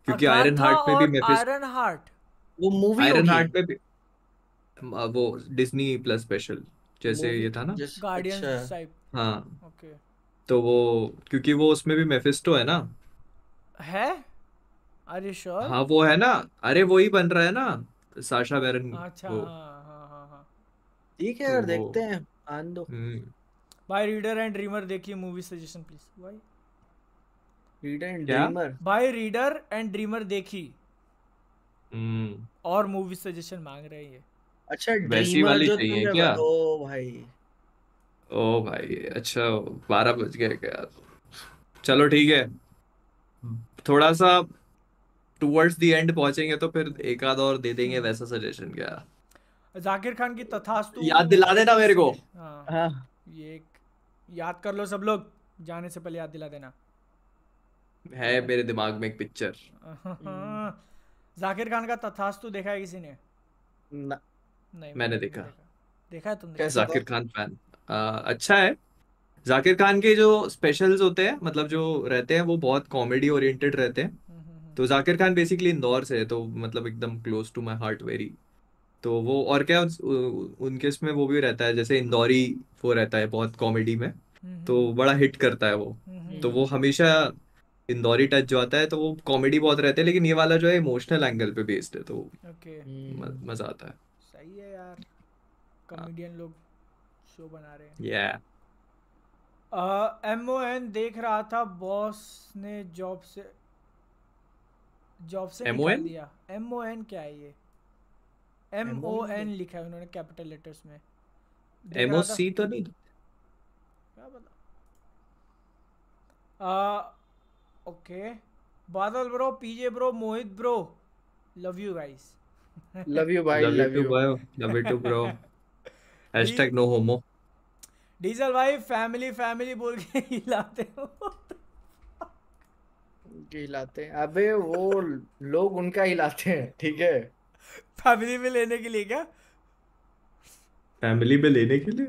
क्योंकि आयरन हार्ट में भी मेफिस आयरन हार्ट वो मूवी आयरन हार्ट में भी वो डिज्नी प्लस स्पेशल जैसे ये था ना गार्डियंस अच्छा। टाइप हाँ ओके तो वो क्योंकि वो उसमें भी मेफिस्टो है ना है आर यू श्योर हाँ वो है ना अरे वो ही बन रहा है ना साशा बैरन अच्छा वो हाँ हाँ हाँ हाँ ठीक है तो यार तो देखते हैं आन दो बाय रीडर एंड ड्रीमर देखिए मूवी सजेशन प्लीज भाई रीडर एंड क्या dreamer by reader and dreamer देखी हम्म। और मूवी सजेशन मांग रहे हैं अच्छा वैसी ड्रीमर वाली जो चाहिए तुमने क्या बताओ भाई ओ भाई अच्छा बारह बज गए क्या यार चलो ठीक है थोड़ा सा टुवर्ड्स द एंड पहुंचेंगे तो फिर एक आध और दे देंगे वैसा सजेशन क्या जाकिर खान की तथास्तु याद दिला देना मेरे को हाँ, हाँ, ये एक याद कर लो सब लोग जाने से पहले याद दिला देना है मेरे दिमाग में एक पिक्चर [laughs] जाकिर खान का तथास्तु देखा है किसी ने ना नहीं मैंने मैंने देखा देखा है तुमने जाकिर खान फैन आ, अच्छा है जाकिर खान के जो स्पेशल्स होते हैं मतलब जो रहते हैं वो बहुत कॉमेडी ओरिएंटेड रहते हैं हम्म, हम्म, हम्म। तो जाकिर खान बेसिकली इंदौर से है तो मतलब एकदम close to my heart very तो वो और क्या उनके इसमें वो भी रहता है जैसे इंदौरी वो रहता है बहुत कॉमेडी में तो बड़ा हिट करता है वो तो वो हमेशा इंदौरी टच जो आता है तो वो कॉमेडी बहुत रहते हैं लेकिन ये वाला जो है इमोशनल एंगल पे बेस्ड है तो okay. मजा आता है सही है यार कॉमेडियन लोग शो बना रहे हैं या एम ओ एन देख रहा था बॉस ने जॉब से जॉब से निकाल दिया एम ओ एन क्या है ये एम ओ एन लिखा है उन्होंने कैपिटल लेटर्स में एम ओ सी तो नहीं क्या पता okay Badal bro PJ bro Mohit bro love you guys love you bye love you you love you too bro hashtag no homo Diesel भाई फैमिली फैमिली बोल के [laughs] हिलाते हो हिलाते हैं अबे वो लोग उनका हिलाते हैं ठीक है फैमिली में लेने के लिए क्या फैमिली में लेने के लिए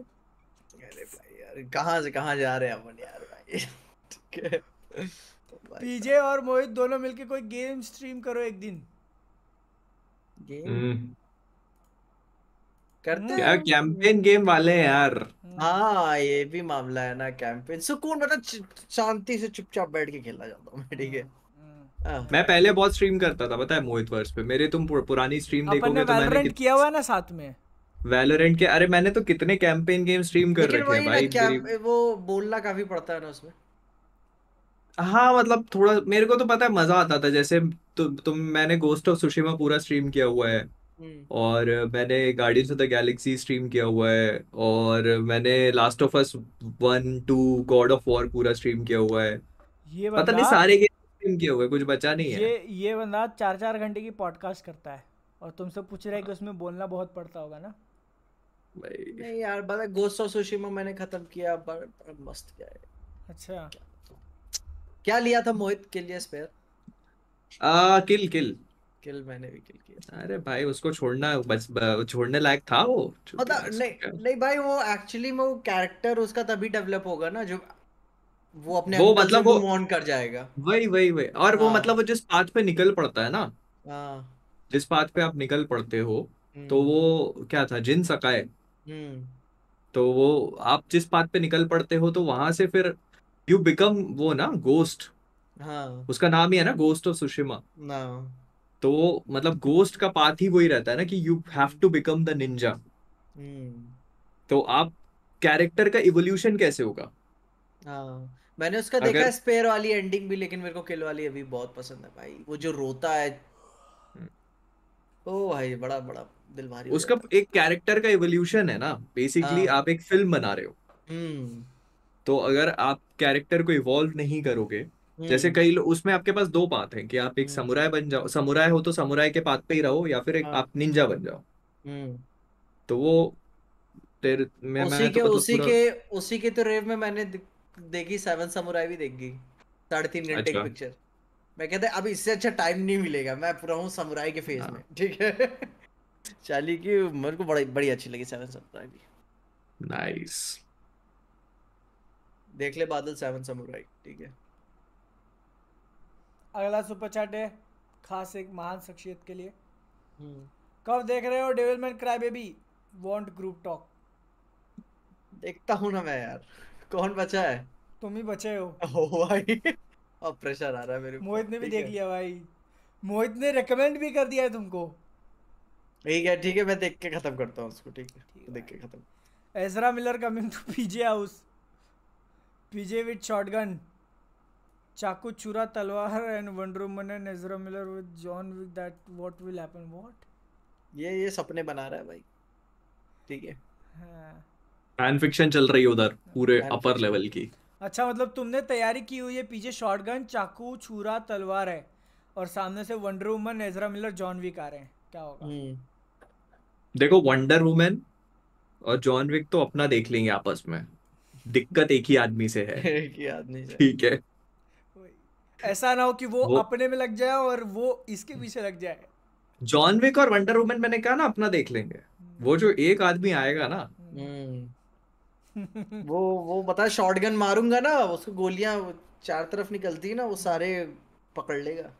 अरे भाई यार कहाँ से कहाँ जा रहे हैं अपन यार भाई ठीक है पीजे और मोहित दोनों मिलके कोई गेम स्ट्रीम करो एक दिन गेम करते क्या कैंपेन गेम वाले हैं यार हाँ ये भी मामला है ना कैंपेन सुकून मतलब शांति से चुपचाप बैठ के खेला जाता हूँ ठीक है हम्म, हाँ। मैं पहले बहुत स्ट्रीम करता था पता है मोहित वर्ष पे मेरे तुम पुर, पुरानी स्ट्रीम देखोगे तो मैंने किया हुआ है ना साथ में वैलोरेंट के अरे मैंने तो कितने कैंपेन गेम स्ट्रीम कर रखे हैं भाई मेरी... वो बोलना काफी पड़ता है ना उसमें हाँ मतलब थोड़ा मेरे को तो पता है मजा आता था जैसे तु, तु, तु, मैंने गोस्ट ऑफ सुशीमा पूरा स्ट्रीम किया हुआ है हम्म। और मैंने Guardians of the Galaxy stream किया हुआ है और मैंने Last of Us one two God of War पूरा स्ट्रीम किया हुआ है ये पता नहीं सारे के स्ट्रीम किया हुआ है कुछ बचा नहीं है ये ये बंदा चार चार घंटे की पॉडकास्ट करता है और तुमसे पूछ रहे हैं कि उसमें बोलना बहुत पड़ता होगा ना नहीं यार बता गोस्ट ऑफ सुशिमा मैंने खत्म किया पर, पर मस्त क्या है अच्छा क्या लिया था मोहित के लिए स्पेयर आ किल किल किल मैंने भी किल किया अरे भाई उसको छोड़ना बस छोड़ने लायक था वो मतलब नहीं नहीं भाई वो एक्चुअली में वो कैरेक्टर उसका तभी डेवलप होगा ना जो वो अपने वो मतलब वो ऑन कर जाएगा वही वही वही और वो हाँ। मतलब वो जिस पाथ पे निकल पड़ता है ना हाँ। जिस पाथ पे आप निकल पड़ते हो तो हम्म। वो क्या था जिन सकाय हम्म। तो वो आप जिस पाथ पे निकल पड़ते हो तो वहां से फिर यू बिकम वो ना गोस्ट हाँ उसका नाम ही है ना गोस्ट ऑफ सुशिमा ना तो मतलब गोस्ट का पाथ ही वही रहता है ना कि you have to become the ninja तो आप कैरेक्टर का इवोल्यूशन कैसे होगा हाँ मैंने उसका अगर... देखा स्पेयर वाली एंडिंग भी लेकिन मेरे को किल वाली अभी बहुत पसंद है भाई वो जो रोता है हम्म। ओ भाई बड़ा बड़ा दिल भारी उसका एक कैरेक्टर का इवोल्यूशन है ना बेसिकली हाँ। आप एक फिल्म बना रहे हो हम्म। तो अगर आप कैरेक्टर को इवॉल्व नहीं करोगे जैसे हम्म। कई लोग उसमें आपके पास दो पाथ है कि आप एक हम्म। समुराय बन जाओ समुराय हो तो समुराय के पाथ पे ही रहो या फिर एक हाँ। आप निंजा बन जाओ हम्म। तो वो तेरे मैं उसी मैं के तो मतलब उसी के उसी के तो रेव में मैंने देखी सेवन समुराय भी देखी साढ़े तीन घंटे की पिक्चर अच्छा। मैं कहता अब इससे अच्छा टाइम नहीं मिलेगा मैं पूरा हूँ समुराई के फेज हाँ। में ठीक है [laughs] चाली की मेरे को बड़ी बड़ी अच्छी लगी सेवन समुराय भी नाइस देख ले बादल सेवन समुराई ठीक है अगला सुपर चैट है खास एक महान शख्सियत के लिए हम्म। कब देख रहे हो development Cry Baby want group talk देखता हूँ ना मैं यार कौन बचा है तुम ही बचे हो ओ भाई अब प्रेशर आ रहा है मेरे मोहित ने भी देख लिया भाई मोहित ने रेकमेंड भी कर दिया है तुमको ठीक है ठीक है मैं देख के खत्म करता हूँ उसको ठीक है देख के खत्म Ezra Miller coming to PJ house PJ with shotgun चाकू चूरा तलवार and Wonder Woman and Ezra Miller with John Wick that what will happen what ये ये सपने बना रहा है भाई ठीक है फैन हाँ। फिक्शन चल रही है उधर पूरे अपर लेवल की अच्छा मतलब तुमने तैयारी की हुई है पीछे शॉटगन चाकू छुरा तलवार है और सामने से Wonder Woman Ezra Miller John Wick आ रहे हैं क्या होगा हम्म। देखो वंडर वुमन और जॉन विक तो अपना देख लेंगे आपस में दिक्कत एक ही आदमी से है [laughs] एक ही आदमी से ठीक है ऐसा ना हो कि वो, वो अपने में लग जाए और वो इसके पीछे लग जाए जॉन विक और वंडर वुमन मैंने कहा ना अपना देख लेंगे हम्म। वो जो एक आदमी आएगा ना हम्म। वो वो पता बता शॉटगन मारूंगा ना उसको गोलियां चार तरफ निकलती है ना वो सारे पकड़ लेगा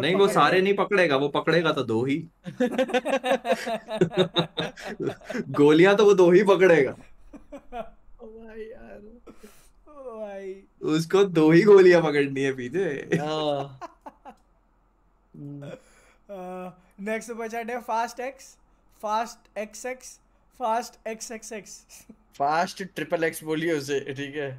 नहीं वो सारे नहीं पकड़ेगा वो पकड़ेगा तो दो ही [laughs] गोलियां तो वो दो ही पकड़ेगा भाई उसको दो ही गोलियां पकड़नी है पीछे नेक्स्ट सुपर चैट है Fast X Fast X X Fast X X X Fast triple X बोलिए उसे ठीक है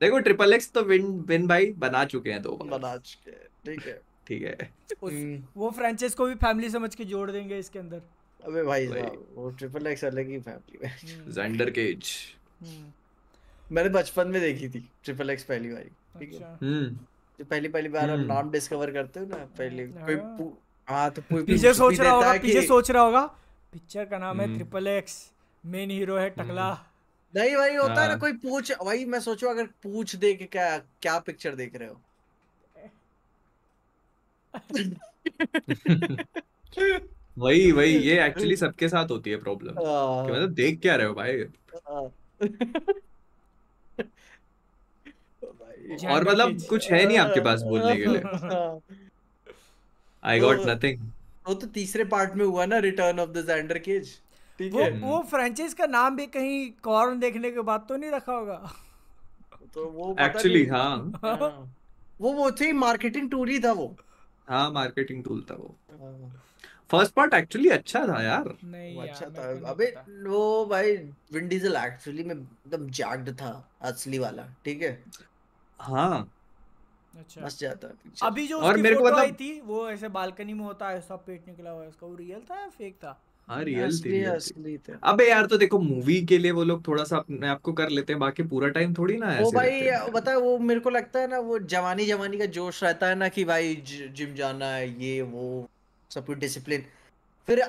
देखो ट्रिपल एक्स तो विन विन भाई बना चुके हैं दो बार बना चुके ठीक है ठीक है उस, हम्म। वो फ्रेंचाइज को भी फैमिली समझ के जोड़ देंगे इसके अंदर अबे भाई, भाई। वो ट्रिपल एक्स अलग ही फैमिली में जेंडर केज मैंने बचपन में देखी थी ट्रिपल एक्स पहली बार ठीक है अच्छा। हम्म। जो पहली पहली बार हम्म। नाम डिस्कवर करते हो ना पहले हाँ। कोई हाँ तो कोई पीछे सोच रहा होगा पीछे सोच रहा होगा पिक्चर का नाम है ट्रिपल एक्स मेन हीरो है टकला हम्म। नहीं भाई होता है ना हाँ। कोई पूछ भाई मैं सोचू अगर पूछ दे के क्या क्या पिक्चर देख रहे हो [laughs] वही वही ये एक्चुअली सबके साथ होती है प्रॉब्लम हाँ। मतलब देख क्या रहे हो भाई [laughs] और मतलब कुछ है नहीं आपके पास बोलने के लिए आई गॉट नथिंग वो तो तीसरे पार्ट में हुआ ना return of the Xander Cage वो hmm. वो फ्रेंचाइज का नाम भी कहीं कॉर्न देखने के बाद तो नहीं रखा होगा तो वो एक्चुअली हाँ।, हाँ वो वो थे मार्केटिंग टूल ही था वो हाँ मार्केटिंग टूल था वो फर्स्ट पार्ट एक्चुअली अच्छा था यार नहीं अच्छा था अबे वो भाई विंडीजल एक्चुअली में एकदम जागड था असली वाला ठीक है हाँ अच्छा बस जाता पीछे अभी जो और मेरे को मतलब आई थी वो ऐसे बालकनी में होता है सब पेट निकला हुआ है उसका वो रियल था या फेक था हाँ रियल थी असली थे अबे यार तो देखो मूवी के लिए वो लोग थोड़ा सा अपने आपको कर लेते हैं बाकी पूरा टाइम थोड़ी ना वो भाई बता वो मेरे को लगता है ना वो जवानी जवानी का जोश रहता है ना कि भाई जिम जाना है ये वो सब कुछ डिसिप्लिन फिर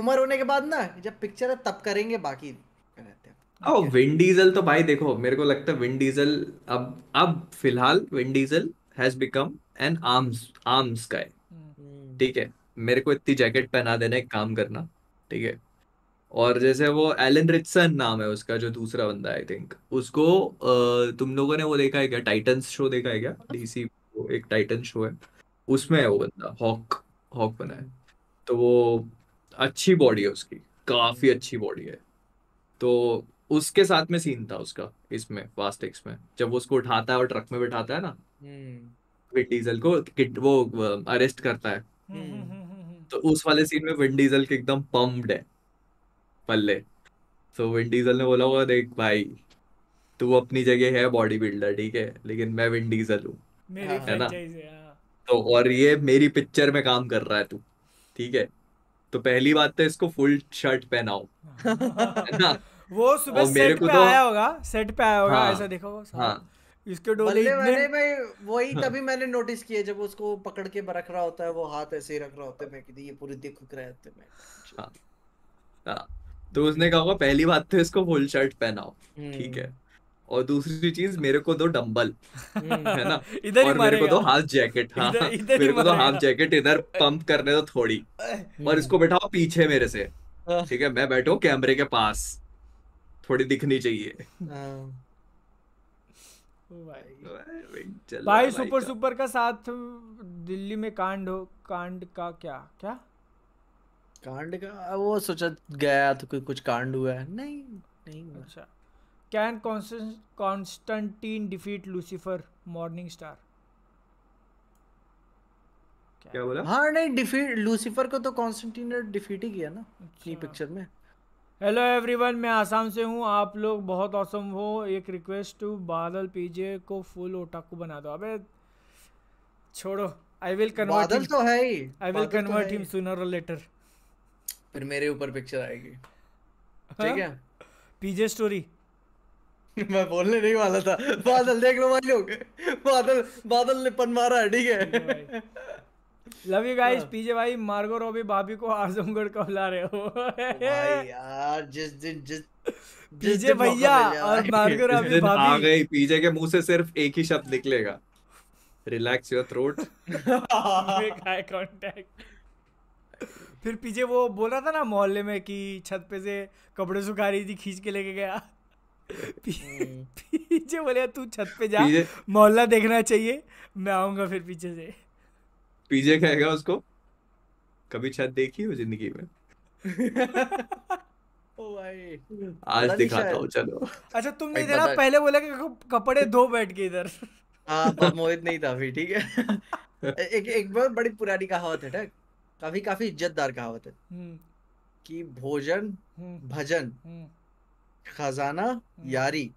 उम्र होने के बाद ना जब पिक्चर है तब करेंगे बाकी रहते हैं ओ विंड डीजल तो भाई देखो मेरे को लगता है विंड डीजल अब अब फिलहाल Vin Diesel has become an arms arms का है ठीक है मेरे को इतनी जैकेट पहना देना एक काम करना ठीक है और जैसे वो एलन रिचसन नाम है उसका जो दूसरा बंदा आई थिंक उसको तुम लोगों ने वो देखा है क्या टाइटन्स शो देखा है क्या डीसी हाँ। वो एक टाइटन शो है उसमें है वो बंदा हॉक हॉक बना है तो वो अच्छी बॉडी है उसकी काफी अच्छी बॉडी है तो उसके साथ में सीन था उसका इसमें फास्ट एक्स में जब वो उसको उठाता है और ट्रक में बैठाता है ना विन हम्म। डीजल को वो अरेस्ट करता है हम्म, हम्म, तो उस वाले सीन में विन डीजल के एकदम पम्प्ड है पल्ले तो विन डीजल ने बोला होगा देख भाई तू अपनी जगह है बॉडी बिल्डर ठीक है लेकिन मैं विन डीजल हूँ है ना हाँ। तो और ये मेरी पिक्चर में काम कर रहा है तू ठीक है तो पहली बात तो इसको फुल शर्ट पहनाओ हाँ। है ना वो सुबह सेट पे तो... आया होगा सेट पे आया होगा हाँ, ऐसा देखा होगा हाँ, इसके डोले इतने मैं वही हाँ। तभी मैंने नोटिस किया जब उसको पकड़ के रख रहा होता है वो हाथ ऐसे ही रख रहा होता है मैं कि ये पूरी दिख रहे होते मैं हाँ। तो उसने कहा होगा पहली बात तो इसको फुल शर्ट पहनाओ हम्म। ठीक है और दूसरी चीज मेरे को दो डंबल हम्म। है ना [laughs] इधर और मेरे को दो हाफ जैकेट हाँ इदर, मेरे को दो हाफ जैकेट इधर पंप करने दो थोड़ी [laughs] और इसको बैठाओ पीछे मेरे से ठीक है मैं बैठू कैमरे के पास थोड़ी दिखनी चाहिए हाँ। भाई भाई सुपर सुपर का साथ दिल्ली में कांड हो कांड का क्या क्या कांड का वो सोचा गया तो कोई कुछ कांड हुआ है नहीं नहीं अच्छा can Constantine defeat Lucifer Morningstar क्या बोला हाँ नहीं डिफीट लूसीफर को तो कॉन्स्टेंटीन ने डिफीट ही किया ना अच्छा। पिक्चर में हेलो एवरीवन मैं आसाम से हूँ आप लोग बहुत औसम हो एक रिक्वेस्ट टू बादल पीजे को फुल ओटाकू बना दो अबे छोड़ो आई विल कन्वर्ट बादल तो है ही I will convert him sooner और लेटर फिर मेरे ऊपर पिक्चर आएगी हाँ? ठीक है पीजे स्टोरी [laughs] मैं बोलने नहीं वाला था बादल देख लो भाई लोग बादल बादल ने पन मारा ठीक है लव यू गाइस पीजे भाई मार्गो रॉबी भाभी को आजमगढ़ कब ला रहे हो यार जिस दिन जिस पीजे भैया और मार्गो रॉबी भाभी आ गई पीजे के मुंह से सिर्फ एक ही शब्द निकलेगा relax your throat make eye contact फिर पीजे वो बोल रहा था ना मोहल्ले में कि छत पे से कपड़े सुखा रही थी खींच के लेके गया पीजे हम्म। बोले तू छत पे जा मोहल्ला देखना चाहिए मैं आऊंगा फिर पीछे से पीजे कहेगा उसको कभी छत देखी हो जिंदगी में [laughs] ओ भाई आज दिखाता हूँ चलो अच्छा तुम नहीं देना पहले बोला कि कपड़े धो बैठ के इधर हाँ पर मोहित नहीं था फिर ठीक है [laughs] एक एक बहुत बड़ी पुरानी कहावत है ठीक काफी काफी इज्जतदार कहावत है हम्म। कि भोजन हम्म। भजन हम्म। खजाना यारी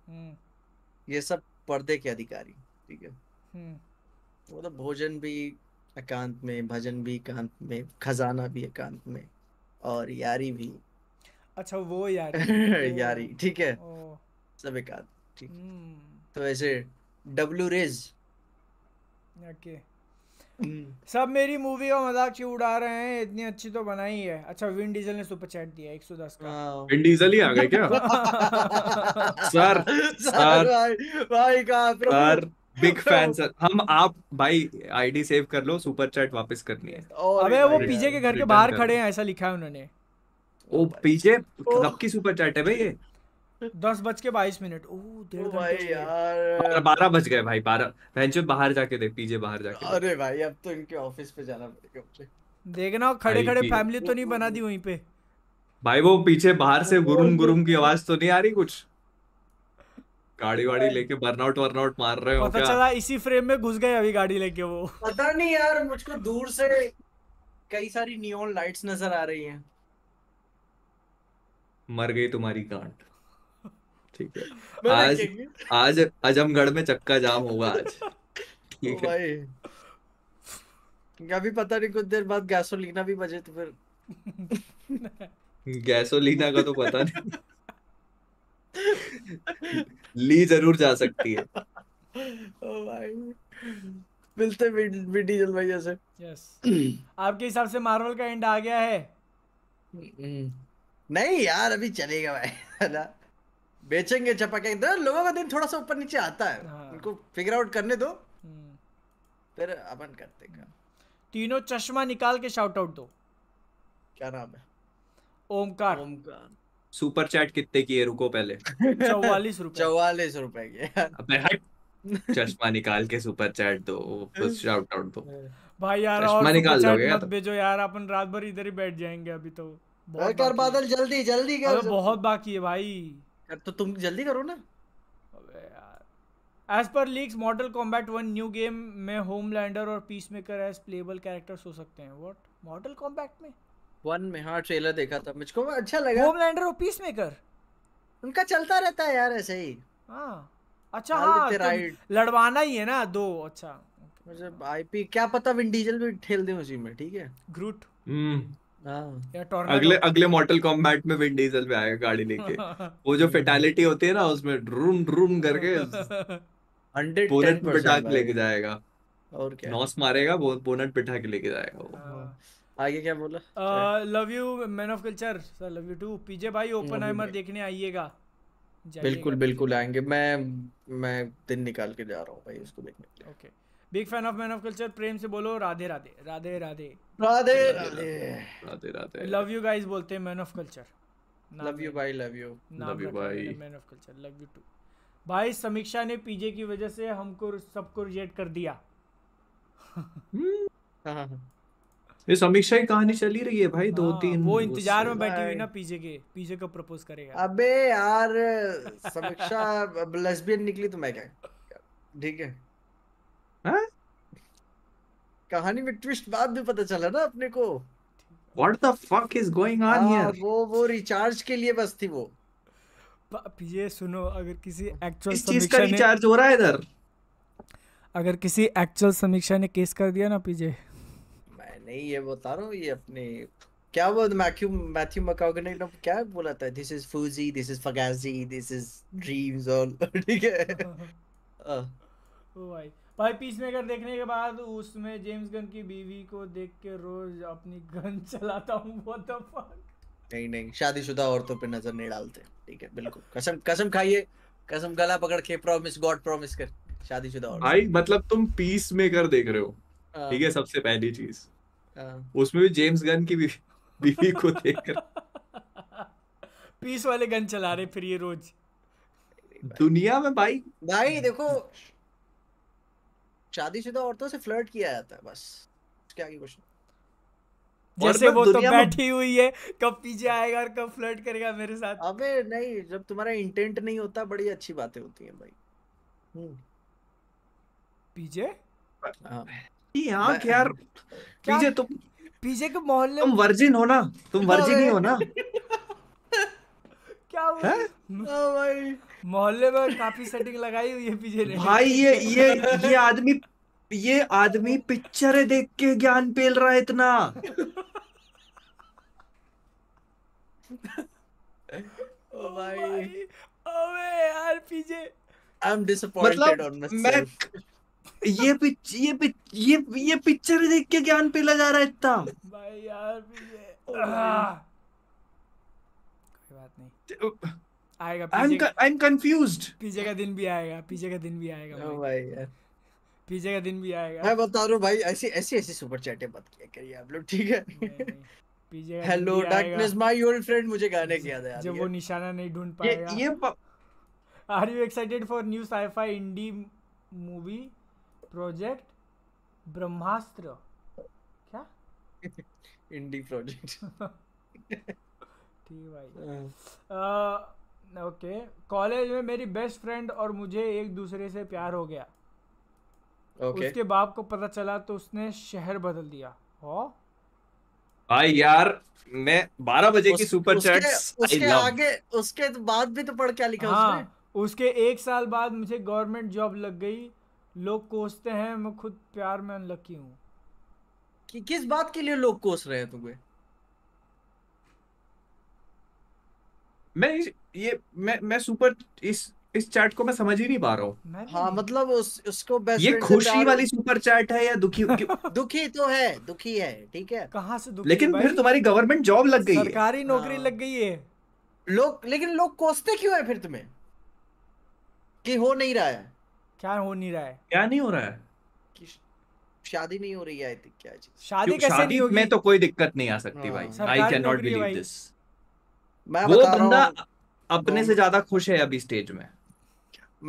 ये सब पर्दे के अधिकारी ठीक है मतलब भोजन भी एकांत में भजन भी एकांत में खजाना भी एकांत में और यारी भी अच्छा वो यारी [laughs] यारी ठीक है सब एकांत ठीक हम्म। तो ऐसे डब्लू रेज ओके हम्म। सब मेरी मूवी का मजाक क्यों उड़ा रहे हैं इतनी अच्छी तो बनाई है अच्छा विन डीजल ने सुपर चैट दिया 110 का विन डीजल ही आ गए क्या [laughs] [laughs] सर सर भाई भाई का सर बिग [laughs] फैन सर हम आप भाई आईडी सेव कर लो सुपर चैट वापस करनी है अबे वो पीजे के घर के बाहर खड़े हैं ऐसा लिखा है उन्होंने ओ oh पीजे कब की सुपर चैट है भाई ये दस बज के बाईस मिनट ओ oh, डेढ़ oh भाई यार बारह बज गए भाई बारह भैंसो बाहर जाके देख पीजे बाहर जाके अरे भाई अब तो इनके ऑफिस पे जाना पड़ेगा देखना खड़े खड़े फैमिली तो नहीं बना दी वहीं पे भाई वो पीछे बाहर से गुरुम गुरुम की आवाज तो नहीं आ रही कुछ गाड़ी वाड़ी लेके बर्नआउट वर्नआउट मार रहे हो पता क्या? चला इसी फ्रेम में घुस गए अभी गाड़ी लेके वो पता नहीं यार मुझको दूर से कई सारी नियोन लाइट्स नजर आ रही हैं मर गई तुम्हारी गांठ ठीक है [laughs] आज आज आजमगढ़ में चक्का जाम होगा आज ठीक है अभी पता नहीं कुछ देर बाद गैसोलीना भी बजे तो फिर [laughs] गैसोलीना का तो पता नहीं [laughs] ली जरूर जा सकती है ओ [laughs] भाई oh मिलते बिटी जल भाई जैसे यस आपके हिसाब से मार्वल का एंड आ गया है हम्म। नहीं यार अभी चलेगा भाई ना बेचेंगे चपके इधर तो लोगों का दिन थोड़ा सा ऊपर नीचे आता है हाँ। उनको फिगर आउट करने दो हम्म। फिर अपन करते हैं तीनों चश्मा निकाल के शाउट आउट दो क्या नाम है ओमकार ओमकार सुपर चैट कितने की है रुको पहले [laughs] चौवालीस रुपए चौवालीस रुपए की अबे हट चश्मा निकाल के सुपर चैट दो शाउट आउट दो भाई यार और निकाल दोगे मत तो। भेजो यार अपन रात भर इधर ही बैठ जाएंगे अभी तो बहुत कर बादल जल्दी जल्दी कर बहुत बाकी है भाई तो तुम जल्दी करो ना एज पर leaks Mortal Kombat one new game में होमलैंडर और Peacemaker as playable characters हो सकते हैं व्हाट मॉडल कॉम्बैट में वन में हाँ ट्रेलर देखा था मुझको अच्छा लगा होमलैंडर और पीस मेकर उनका चलता रहता है यार ऐसे ही हाँ अच्छा हाँ राइड तो लड़वाना ही है ना दो अच्छा मुझे आईपी क्या पता विन डीजल भी ठेल दे उसी में ठीक है ग्रूट हम्म हाँ। अगले अगले मॉडल कॉम्बैट में विन डीजल भी आएगा गाड़ी लेके [laughs] वो जो फेटालिटी होती है ना उसमें रूम रूम करके हंड्रेड बोनट बिठा के लेके जाएगा और क्या नॉस मारेगा बोनट बिठा के लेके जाएगा वो हाँ। आगे क्या बोला love you man of culture sir love you too PJ भाई ओपन ओपनहाइमर देखने आइएगा बिल्कुल बिल्कुल आएंगे मैं मैं दिन निकाल के जा रहा हूँ भाई उसको देखने के लिए okay big fan of man of culture प्रेम से बोलो Radhe Radhe Radhe Radhe Radhe Radhe Radhe Radhe love you guys बोलते हैं man of culture love you भाई लव यू लव यू भाई man of culture love you too भाई समीक्षा ने पीजे की वजह से हमको सबको रिजेक्ट कर दिया [laughs] हाँ, हाँ, हाँ। ये समीक्षा की कहानी चल ही रही है भाई दो हाँ, तीन वो इंतजार में बैठी हुई ना पीजे के पीजे को प्रपोज करेगा अबे यार समीक्षा लेस्बियन निकली तो मैं क्या ठीक है कहानी में ट्विस्ट बाद में पता चला ना अपने को what the fuck is going on here वो वो रिचार्ज के लिए बस थी वो ये सुनो अगर किसी एक्चुअल चीज का रिचार्ज हो रहा है इधर अगर किसी एक्चुअल समीक्षा ने केस कर दिया ना पीजे नहीं ये बता रहा हूँ ये अपने क्या वो मैथ्यू मैथ्यू मकागने ने क्या बोला था this is Fuji this is Fugazi this is dreams all ठीक है [laughs] हाँ। ओ भाई भाई पीस पीसमेकर देखने के बाद उसमें जेम्स गन की बीवी को देख के रोज अपनी गन [laughs] चलाता हूँ व्हाट द फक नहीं नहीं शादीशुदा औरतों पे नजर नहीं डालते ठीक है बिल्कुल कसम कसम खाइए कसम गला पकड़ के प्रॉमिस गॉड प्रॉमिस कर शादीशुदा भाई मतलब तुम पीस मेकर देख रहे हो हाँ। ठीक है सबसे पहली चीज हाँ। उसमें भी जेम्स गन की बीवी को देख रहा पीस वाले गन चला रहे फिर ये रोज दुनिया में भाई भाई देखो शादीशुदा औरतों से फ्लर्ट किया जाता है बस क्या की क्वेश्चन जैसे मतलब वो तो बैठी हुई है कब पीछे आएगा और कब फ्लर्ट करेगा मेरे साथ अबे नहीं जब तुम्हारा इंटेंट नहीं होता बड़ी अच्छी बातें होती हैं भाई हम्म। पीछे हाँ। यहाँ यार पीजे तुम तो पीजे के मोहल्ले तुम वर्जिन हो ना तुम वर्जिन ही हो ना [laughs] क्या हुआ भाई मोहल्ले में काफी सेटिंग लगाई हुई है पीजे ने भाई ये ये ये [laughs] आदमी ये आदमी पिक्चर देख के ज्ञान पेल रहा है इतना [laughs] ओ भाई ओए यार PJ I am disappointed on my मैं ये पिच ये पिच ये ये पिक्चर देख के ज्ञान पिला जा रहा है इतना भाई यार कोई बात नहीं आएगा आई एम कंफ्यूज्ड का दिन भी आएगा का दिन भी आएगा भाई, भाई यार का दिन भी आएगा मैं बता रहा हूँ भाई ऐसी ऐसी ऐसी सुपर चैटें मत किया करिए आप लोग ठीक है hello darkness my old friend मुझे गाने जब वो निशाना नहीं ढूंढ पाएगा ये are you excited for new sci-fi indie movie project Brahmastra क्या इंडी [laughs] प्रोजेक्ट ठीक भाई [laughs] हाँ। ओके कॉलेज में मेरी बेस्ट फ्रेंड और मुझे एक दूसरे से प्यार हो गया okay. उसके बाप को पता चला तो उसने शहर बदल दिया हो भाई यार मैं बारह बजे उस, की सुपर चैट उसके आगे उसके बाद भी तो पढ़ क्या लिखा हाँ, उसने उसके एक साल बाद मुझे गवर्नमेंट जॉब लग गई लोग कोसते हैं मैं खुद प्यार में अनलकी हूँ कि किस बात के लिए लोग कोस रहे हैं तुम्हें मैं ये मैं मैं सुपर इस इस चैट को मैं समझ ही नहीं पा रहा हूँ हाँ मतलब उस उसको बेस्ट ये खुशी वाली सुपर चैट है या दुखी [laughs] दुखी तो है दुखी है ठीक है कहाँ से दुखी लेकिन फिर तुम्हारी गवर्नमेंट जॉब लग गई सरकारी हाँ। नौकरी लग गई है लोग लेकिन लोग कोसते क्यों है फिर तुम्हें कि हो नहीं रहा है क्या हो नहीं रहा है क्या नहीं हो रहा है शादी नहीं हो रही है क्या शादी कैसे शादी नहीं होगी मैं तो कोई दिक्कत नहीं आ सकती भाई I can not believe this मैं वो बंदा अपने से ज्यादा खुश है अभी स्टेज में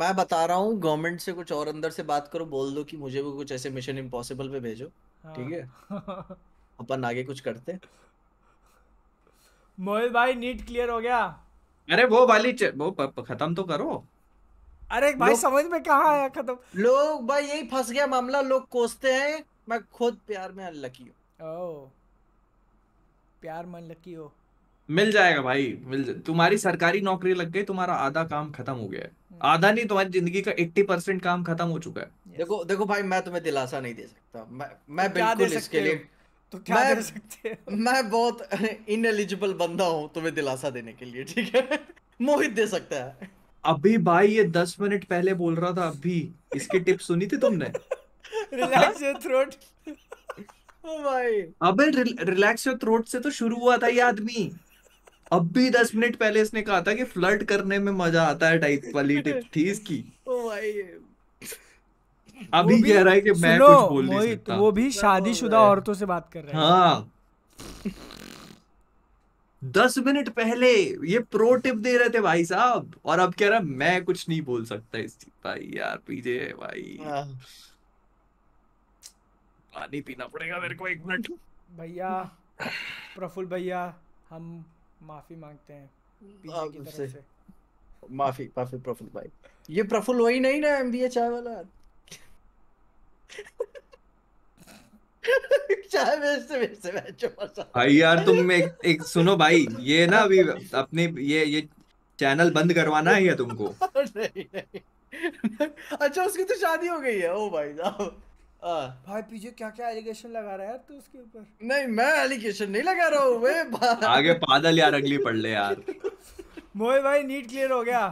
मैं बता रहा हूँ गवर्नमेंट से कुछ और अंदर से बात करो बोल दो कि मुझे भी कुछ ऐसे मिशन इम्पॉसिबल पे भेजो हाँ। ठीक है [laughs] अपन आगे कुछ करते मोहित भाई नीट क्लियर हो गया अरे वो वाली वो खत्म तो करो अरे भाई समझ में कहा आया खत्म लोग भाई यही फंस गया मामला लोग कोसते हैं मैं खुद प्यार में अनलकी हूँ प्यार में अनलकी हो मिल जाएगा भाई मिल जा... तुम्हारी सरकारी नौकरी लग गई तुम्हारा आधा काम खत्म हो गया है हम्म। आधा नहीं तुम्हारी जिंदगी का 80 परसेंट काम खत्म हो चुका है देखो देखो भाई मैं तुम्हें दिलासा नहीं दे सकता मैं तो मैं बिल्कुल इसके लिए तो क्या मैं, दे सकते मैं बहुत इनएलिजिबल बंदा हूँ तुम्हें दिलासा देने के लिए ठीक है [laughs] मोहित दे सकता है अभी भाई ये दस मिनट पहले बोल रहा था अभी इसकी टिप सुनी थी तुमने रिलैक्स योर थ्रोट भाई अबे रिलैक्स योर थ्रोट से तो शुरू हुआ था ये आदमी अभी दस मिनट पहले इसने कहा था कि फ्लर्ट करने में मजा आता है टाइप वाली टिप थी इसकी ओ oh भाई अभी कह रहा है कि मैं कुछ बोल नहीं सकता वो भी शादीशुदा oh औरतों से बात कर रहा है हाँ दस मिनट पहले ये प्रो टिप दे रहे थे भाई साहब और अब कह रहा मैं कुछ नहीं बोल सकता इस चीज भाई यार पीजे भाई पानी पीना पड़ेगा मेरे को एक मिनट भैया प्रफुल भैया हम माफी मांगते हैं की तरफ से माफी माफी प्रफुल भाई ये प्रफुल वही नहीं ना एमबीए चाय वाला भाई यार तुम एक, एक सुनो भाई ये ना अभी अपने ये ये चैनल बंद करवाना है या तुमको [laughs] नहीं, नहीं। अच्छा उसकी तो शादी हो गई है ओ भाई साहब भाई पीछे क्या क्या एलिगेशन लगा रहा है तू तो उसके ऊपर नहीं मैं एलिगेशन नहीं लगा रहा हूँ आगे पादल यार अगली पढ़ ले यार मोहित भाई नीट क्लियर हो गया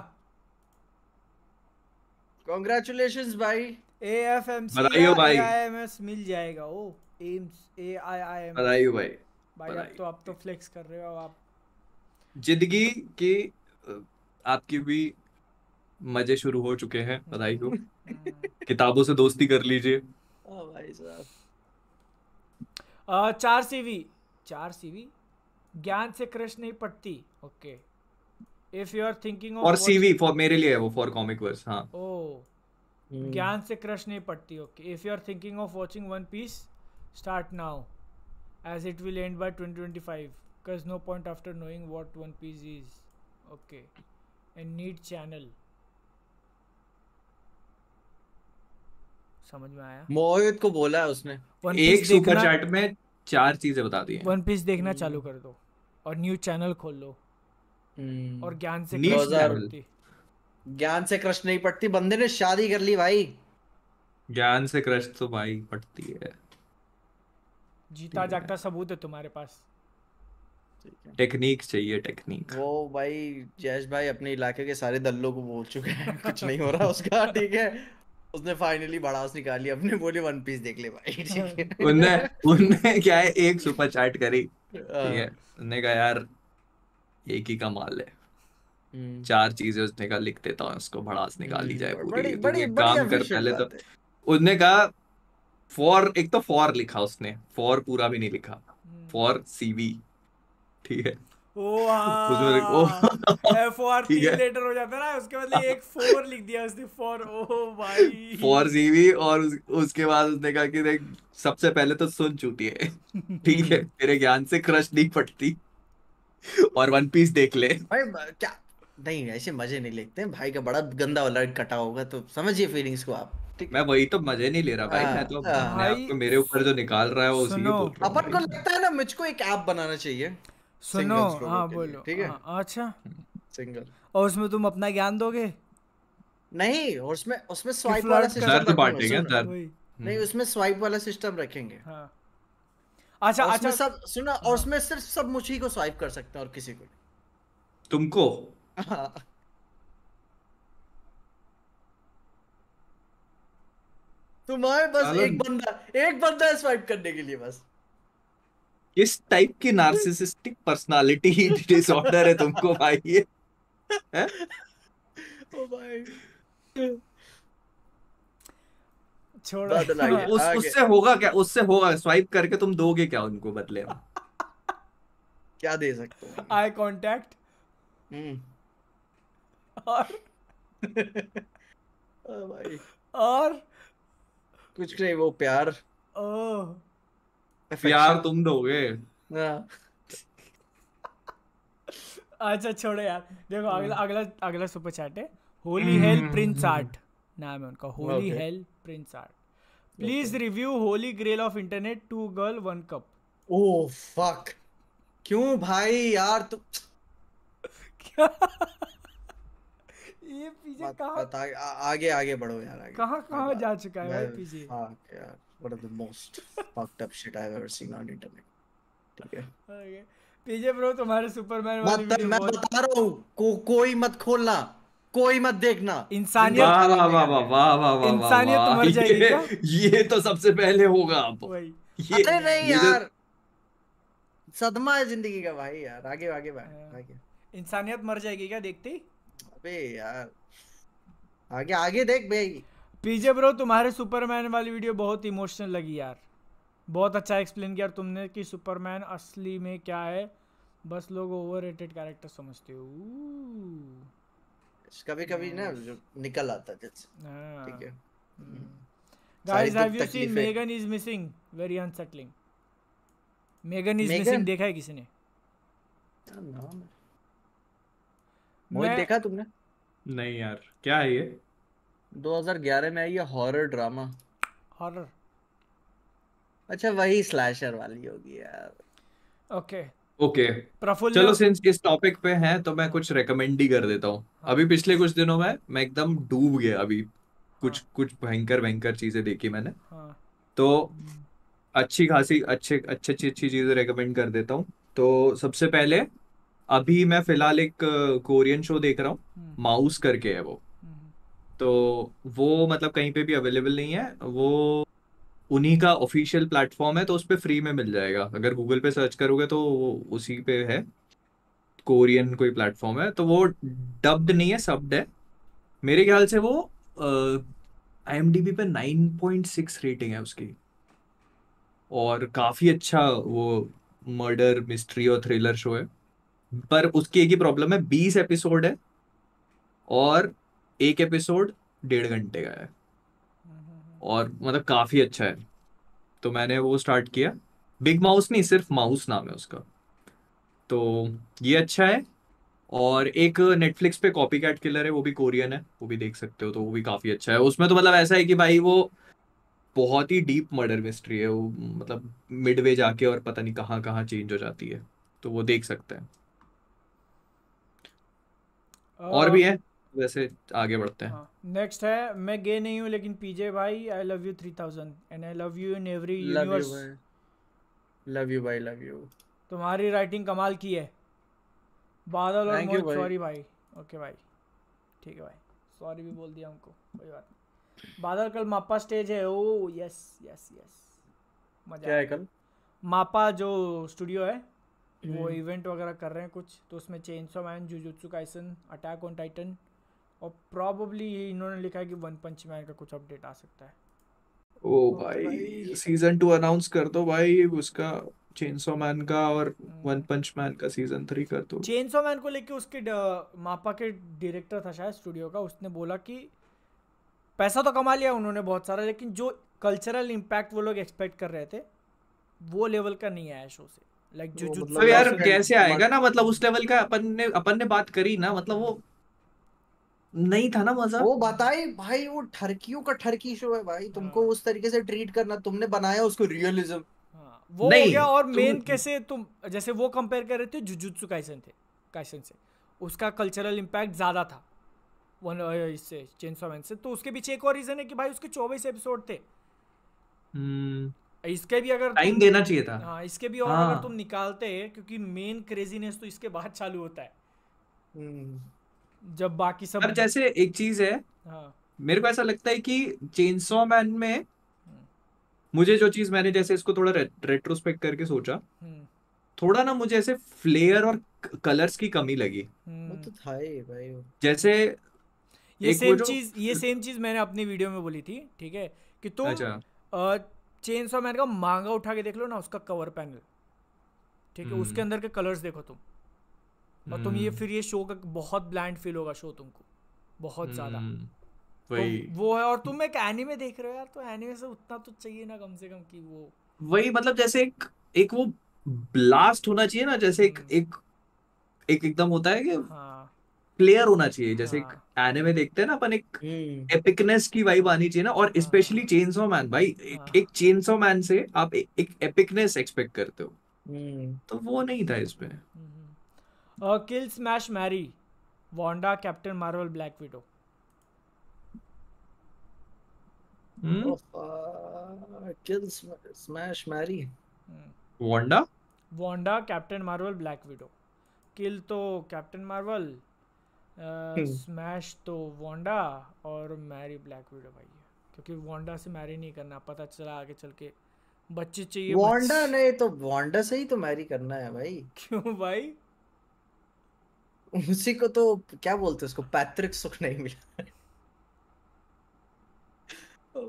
कॉन्ग्रेचुलेशन भाई ए एफ एम सी मिल जाएगा ओ AIIMS A I I am बधाई हो भाई भाई आप तो आप तो फ्लेक्स कर रहे हो आप जिंदगी के आपकी भी मजे शुरू हो चुके हैं बधाई हो [laughs] किताबों से दोस्ती कर लीजिए भाई साहब चार सीवी चार सीवी ज्ञान से क्रश नहीं पड़ती okay if you are thinking और सीवी फॉर मेरे लिए है वो फॉर कॉमिक वर्स हाँ ओ hmm। ज्ञान से क्रश नहीं पड़ती okay if you are thinking of watching One Piece start now as it will end by 2025 because no point after knowing what one piece is okay and need channel समझ में आया मोहित को बोला है उसने एक सुपर चैट में चार चीजें बता दी वन पीस देखना hmm. चालू कर दो और न्यू चैनल खोल लो hmm. और ज्ञान से ज्ञान से क्रश नहीं पड़ती बंदे ने शादी कर ली भाई ज्ञान से क्रश तो भाई पड़ती है जीता जागता सबूत है तुम्हारे पास टेक्निक चाहिए टेक्निक वो भाई जयेश भाई अपने इलाके के सारे दल्लों को बोल चुके हैं कुछ नहीं हो रहा उसका ठीक है उसने फाइनली निकाल लिया अपने बोले वन पीस देख ले भाई ठीक है [laughs] उनने उनने क्या है एक सुपर चैट करी ठीक है हाँ। उनने कहा यार एक ही कमाल है हम्म। चार चीजें उसने कहा लिख देता हूँ उसको भड़ास निकाली हम्म, जाए पूरी काम कर पहले तो उसने कहा फॉर एक तो फॉर लिखा उसने फॉर पूरा भी नहीं लिखा फॉर hmm. सीवी ठीक है [laughs] उसके बाद उसने कहा कि देख सबसे पहले तो सुन चुकी है ठीक है [laughs] तेरे ज्ञान से क्रश नहीं पड़ती और वन पीस देख ले भाई क्या नहीं ऐसे मजे नहीं लेते भाई का बड़ा गंदा वाला कटा होगा तो समझिए फीलिंग्स को आप मैं वही तो मजे नहीं ले रहा भाई मैं तो हाँ, हाँ। भाई, मेरे ऊपर जो निकाल रहा है वो उसी अपन को लगता है ना मुझको एक ऐप बनाना चाहिए सुनो हाँ बोलो ठीक है हाँ, अच्छा सिंगल और उसमें तुम अपना ज्ञान दोगे नहीं और उसमें उसमें स्वाइप वाला सिस्टम रखेंगे हम्म। नहीं उसमें स्वाइप वाला सिस्टम रखेंगे अच्छा अच्छा सब सुना और उसमें सिर्फ सब मुझी को स्वाइप कर सकते हैं और किसी को तुमको तुम्हारे बस एक बंदा एक बंदा है स्वाइप करने के लिए बस किस टाइप की नार्सिसिस्टिक पर्सनालिटी डिसऑर्डर है तुमको भाई ये ओ भाई [laughs] oh उस उससे होगा क्या उससे होगा स्वाइप करके तुम दोगे क्या उनको बदले में [laughs] क्या दे सकते हो आई कांटेक्ट हम्म। और ओ [laughs] भाई oh और कुछ नहीं वो प्यार ओह प्यार तुम दोगे हाँ। अच्छा छोड़ो यार देखो अगला हम्म। अगला अगला सुपर चैट है होली हेल प्रिंस आर्ट नाम है उनका holy hell prince Art please review holy grail of internet two girl one cup oh fuck क्यों भाई यार तू [laughs] [laughs] [laughs] क्या ये पीजे कहाँ आगे आगे बढ़ो यार आगे कहाँ कहाँ जा चुका है भाई पीजे फक यार one of the most fucked up shit I have ever seen on internet ठीक है ओके पीजे ब्रो तुम्हारे सुपरमैन वाली मैं बता रहा हूँ को, कोई मत खोलना कोई मत देखना इंसानियत वाह वाह वाह वाह वाह वाह वाह इंसानियत मर जाएगी ये तो सबसे पहले होगा अब ये अरे नहीं यार सदमा है जिंदगी का भाई यार आगे आगे भाई हाँ। आगे इंसानियत मर जाएगी क्या देखते ही पे यार आगे आगे देख भाई पीजे ब्रो तुम्हारे सुपरमैन वाली वीडियो बहुत इमोशनल लगी यार बहुत अच्छा एक्सप्लेन किया तुमने कि सुपरमैन असली में क्या है बस लोग ओवररेटेड कैरेक्टर समझते हो कभी कभी ना निकल आता है हाँ। ठीक है guys have you seen Megan is missing very unsettling Megan is missing देखा है किसी ने नाम मोहित देखा तुमने नहीं यार क्या है ये 2011 में आई है हॉरर ड्रामा हॉरर अच्छा वही स्लैशर वाली होगी यार ओके ओके okay. चलो सिंस इस टॉपिक पे हैं तो मैं कुछ रेकमेंड ही कर देता हूँ हाँ. अभी पिछले कुछ दिनों में मैं एकदम डूब गया अभी हाँ। कुछ हाँ. कुछ भयंकर भयंकर चीजें देखी मैंने हाँ. तो हम्म। अच्छी खासी अच्छे अच्छी अच्छी अच्छी चीजें रेकमेंड कर देता हूँ तो सबसे पहले अभी मैं फिलहाल एक कोरियन शो देख रहा हूँ माउस हम्म। करके है वो हम्म। तो वो मतलब कहीं पे भी अवेलेबल नहीं है वो उन्हीं का ऑफिशियल प्लेटफॉर्म है तो उस पर फ्री में मिल जाएगा अगर गूगल पे सर्च करोगे तो वो उसी पे है कोरियन कोई प्लेटफॉर्म है तो वो डब्ड नहीं है सब्ड है मेरे ख्याल से वो आई एम डी बी पे नाइन पॉइंट सिक्स रेटिंग है उसकी और काफ़ी अच्छा वो मर्डर मिस्ट्री और थ्रिलर शो है पर उसकी एक ही प्रॉब्लम है बीस एपिसोड है और एक एपिसोड डेढ़ घंटे का है और मतलब काफी अच्छा है तो मैंने वो स्टार्ट किया बिग माउस नहीं सिर्फ माउस नाम है उसका तो ये अच्छा है और एक नेटफ्लिक्स पे कॉपी कैट किलर है वो भी कोरियन है वो भी देख सकते हो तो वो भी काफी अच्छा है उसमें तो मतलब ऐसा है कि भाई वो बहुत ही डीप मर्डर मिस्ट्री है वो मतलब मिडवे जाके और पता नहीं कहाँ कहाँ चेंज हो जाती है तो वो देख सकते हैं और भी है वैसे आगे बढ़ते हैं नेक्स्ट हाँ, है मैं गे नहीं हूँ लेकिन पीजे भाई I love you three thousand and I love you in every universe love you भाई लव यू तुम्हारी राइटिंग कमाल की है बादल और मोहित सॉरी भाई ओके भाई ठीक है भाई सॉरी भी बोल दिया हमको कोई बात नहीं बादल कल मापा स्टेज है ओ यस यस यस मजा क्या है कल मापा जो स्टूडियो है वो इवेंट हम्म। वगैरह कर रहे हैं कुछ तो उसमें Chainsaw Man Jujutsu Kaisen attack on Titan और प्रॉबली इन्होंने लिखा है कि वन पंच मैन का कुछ अपडेट आ सकता है ओ तो भाई, भाई सीजन टू अनाउंस कर दो भाई उसका चेंसो मैन का और वन पंच मैन का सीजन थ्री कर दो चेंसो मैन को लेके उसके मापा के डायरेक्टर था शायद स्टूडियो का उसने बोला कि पैसा तो कमा लिया उन्होंने बहुत सारा लेकिन जो कल्चरल इम्पैक्ट वो लोग एक्सपेक्ट कर रहे थे वो लेवल का नहीं आया शो से लाइक like तो जो मतलब तो यार कैसे आएगा ना मतलब उस लेवल का अपन ने अपन ने बात करी ना मतलब वो नहीं था ना मजा वो बताए भाई वो ठरकियों का ठरकी शो है भाई तुमको हाँ। उस तरीके से ट्रीट करना तुमने बनाया उसको रियलिज्म हाँ, वो हो गया और मेन कैसे तुम जैसे वो कंपेयर कर रहे थे जुजुत्सु काइसन थे काइसन से उसका कल्चरल इम्पैक्ट ज़्यादा था वन इससे चेंसो मैन से तो उसके पीछे एक और रीज़न है कि भाई उसके चौबीस एपिसोड थे हम्म। इसके भी अगर टाइम देना चाहिए था हाँ इसके भी और हाँ। अगर तुम निकालते क्योंकि मेन क्रेजीनेस तो इसके बाद चालू होता है हम्म। जब बाकी सब जैसे एक चीज है हाँ। मेरे को ऐसा लगता है कि चेनसॉ मैन में हम्म। मुझे जो चीज मैंने जैसे इसको थोड़ा रे, रेट्रोस्पेक्ट करके सोचा हम्म। थोड़ा ना मुझे ऐसे फ्लेयर और कलर्स की कमी लगी वो तो था ही भाई जैसे ये सेम चीज ये सेम चीज मैंने अपनी वीडियो में बोली थी ठीक है कि तुम अच्छा। चेन सो मैन का मांगा उठा के देख लो ना उसका कवर पैनल ठीक है उसके हम्म। अंदर के कलर्स देखो तुम और तुम ये हम्म। फिर ये शो का बहुत ब्लैंड फील होगा शो तुमको बहुत ज्यादा हम्म, तो वही तो वो है और तुम एक एनिमे देख रहे हो यार तो एनिमे से उतना तो चाहिए ना कम से कम कि वो वही मतलब जैसे एक एक वो ब्लास्ट होना चाहिए ना जैसे एक एक एक एकदम होता है कि हाँ। प्लेयर होना चाहिए जैसे एक एनिमे हाँ। देखते हैं ना अपन एक एपिकनेस हम्म। की वाइब आनी चाहिए ना और स्पेशली चेन्सो मैन भाई हाँ। एक, एक चेन्सो मैन से आप ए, एक एपिकनेस एक्सपेक्ट करते हो हम्म। तो वो नहीं था इसमें kill smash marry Wanda Captain Marvel Black Widow kill smash marry Wanda Wanda Captain Marvel Black Widow kill तो कैप्टन मार्वल स्मैश हम्म। तो वोंडा और मैरी ब्लैक विडो भाई क्योंकि वोंडा से मैरी नहीं करना पता चला आगे चल के बच्चे चाहिए वोंडा नहीं तो वोंडा से ही तो मैरी करना है भाई [laughs] क्यों भाई उसी को तो क्या बोलते हैं उसको पैट्रिक सुख नहीं मिला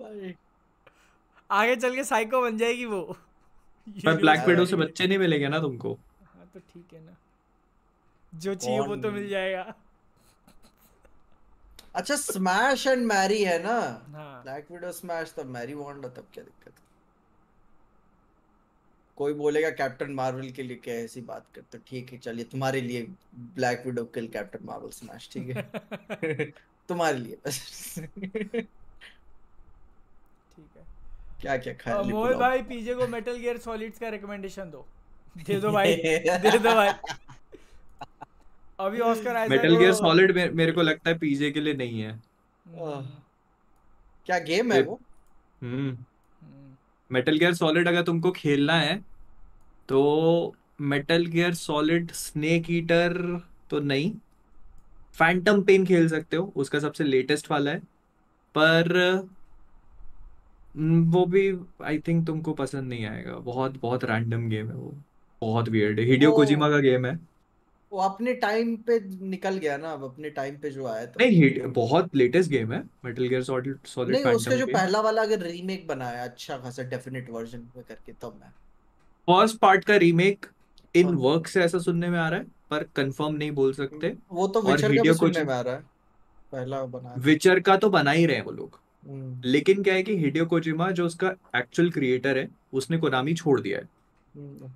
भाई आगे चल के साइको बन जाएगी वो पर ब्लैक विडो से बच्चे नहीं मिलेंगे ना तुमको हाँ तो ठीक है ना जो चाहिए वो तो मिल जाएगा अच्छा स्मैश एंड मैरी है ना ब्लैक विडो स्मैश तब मैरी वांडा तब क्या दिक्कत है कोई बोलेगा कैप्टन मार्वल के लिए क्या ऐसी बात करते तो ठीक है चलिए तुम्हारे लिए Black Widow kill Captain Marvel smash ठीक है [laughs] तुम्हारे लिए बस ठीक है क्या क्या खाया मोहित भाई पीजे को मेटल गियर सॉलिड्स का रिकमेंडेशन दो दे दो भाई [laughs] दे दो भाई अभी Oscar Isaac Metal Gear Solid मेरे को लगता है पीजे के लिए नहीं है क्या गेम है वो हम्म मेटल गियर सॉलिड अगर तुमको खेलना है तो Metal Gear Solid Snake Eater तो नहीं फैंटम पेन खेल सकते हो उसका सबसे लेटेस्ट वाला है पर हम्म, वो भी आई थिंक तुमको पसंद नहीं आएगा बहुत बहुत रैंडम गेम है वो बहुत वियर्ड है हिडियो कोजिमा का गेम है वो अपने टाइम पे निकल गया ना अब अपने टाइम पे जो आया था तो। नहीं हिट बहुत लेटेस्ट गेम है मेटल गियर सॉलिड सॉलिड नहीं उसका जो पहला वाला अगर रीमेक बनाया अच्छा खासा डेफिनेट वर्जन में करके तब तो मैं फर्स्ट पार्ट का रीमेक इन वर्क से ऐसा सुनने में आ रहा है पर कंफर्म नहीं बोल सकते वो तो विचर का भी सुनने में आ रहा है पहला बनाया विचर का तो बना ही रहे हैं वो लोग हम्म। लेकिन क्या है कि हिडियो कोजिमा जो उसका एक्चुअल क्रिएटर है उसने कोनामी छोड़ दिया है हम्म।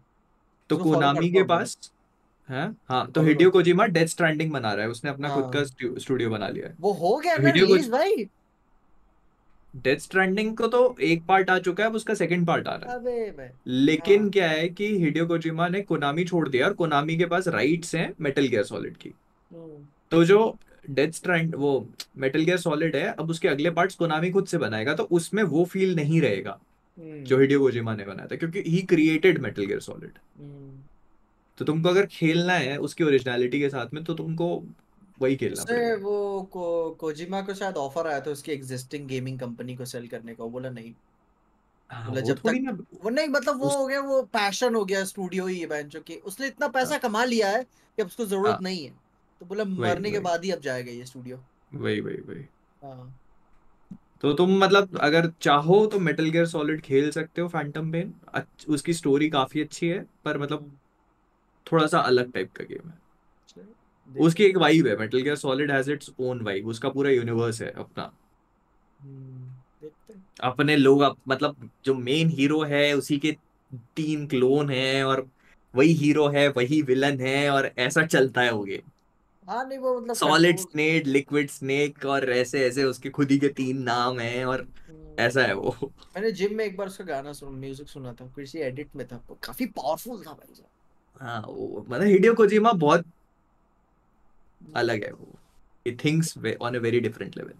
तो कोनामी के पास है हाँ तो हिडियो कोजिमा डेथ स्ट्रैंडिंग बना रहा है उसने अपना खुद हाँ। का स्टूडियो बना लिया है वो हो गया तो ना रिलीज भाई डेथ स्ट्रैंडिंग को तो एक पार्ट आ चुका है अब उसका सेकंड पार्ट आ रहा है अबे लेकिन हाँ। क्या है कि हिडियो कोजिमा ने कोनामी छोड़ दिया और कोनामी के पास राइट्स हैं मेटल गियर सॉलिड की हम्म। तो जो डेथ स्ट्रैंड वो मेटल गियर सॉलिड है अब उसके अगले पार्ट्स कोनामी खुद से बनाएगा तो उसमें वो फील नहीं रहेगा जो हिडियो हम्म। कोजिमा ने बनाया था क्योंकि he created Metal Gear Solid तो तुमको अगर खेलना है उसकी ओरिजिनलिटी के साथ में तो तुमको वही खेलना पड़ेगा वो को, कोजिमा को शायद ऑफर आया था उसकी एग्जिस्टिंग गेमिंग कंपनी को सेल करने का बोला नहीं हाँ, बोला जब तक ना, वो नहीं मतलब वो उस... हो गया वो पैशन हो गया स्टूडियो ही है बेंचो की उसने इतना पैसा हाँ। कमा लिया है कि अब उसको जरूरत हाँ। नहीं है तो बोला मरने के बाद ही अब जाएगा ये स्टूडियो वही वही वही हाँ। तो तुम मतलब अगर चाहो तो मेटल गियर सॉलिड खेल सकते हो फैंटम पेन उसकी स्टोरी काफी अच्छी है पर मतलब थोड़ा सा अलग टाइप का गेम है उसकी एक वाइब है Metal Gear Solid has its own vibe उसका पूरा यूनिवर्स है अपना हम्म, अपने लोग अप, मतलब जो मेन हीरो है उसी के तीन क्लोन है और वही हीरो है वही विलन है और ऐसा चलता है वो गेम हाँ नहीं वो मतलब सॉलिड स्नेक लिक्विड स्नेक और ऐसे ऐसे उसके खुद ही के तीन नाम हैं और हम्म। ऐसा है वो मैंने जिम में एक बार उसका गाना सुना म्यूजिक सुना था किसी एडिट में था काफी पावरफुल था भाई साहब हाँ मतलब हिडियो कोजिमा बहुत अलग है वो he thinks on a very different level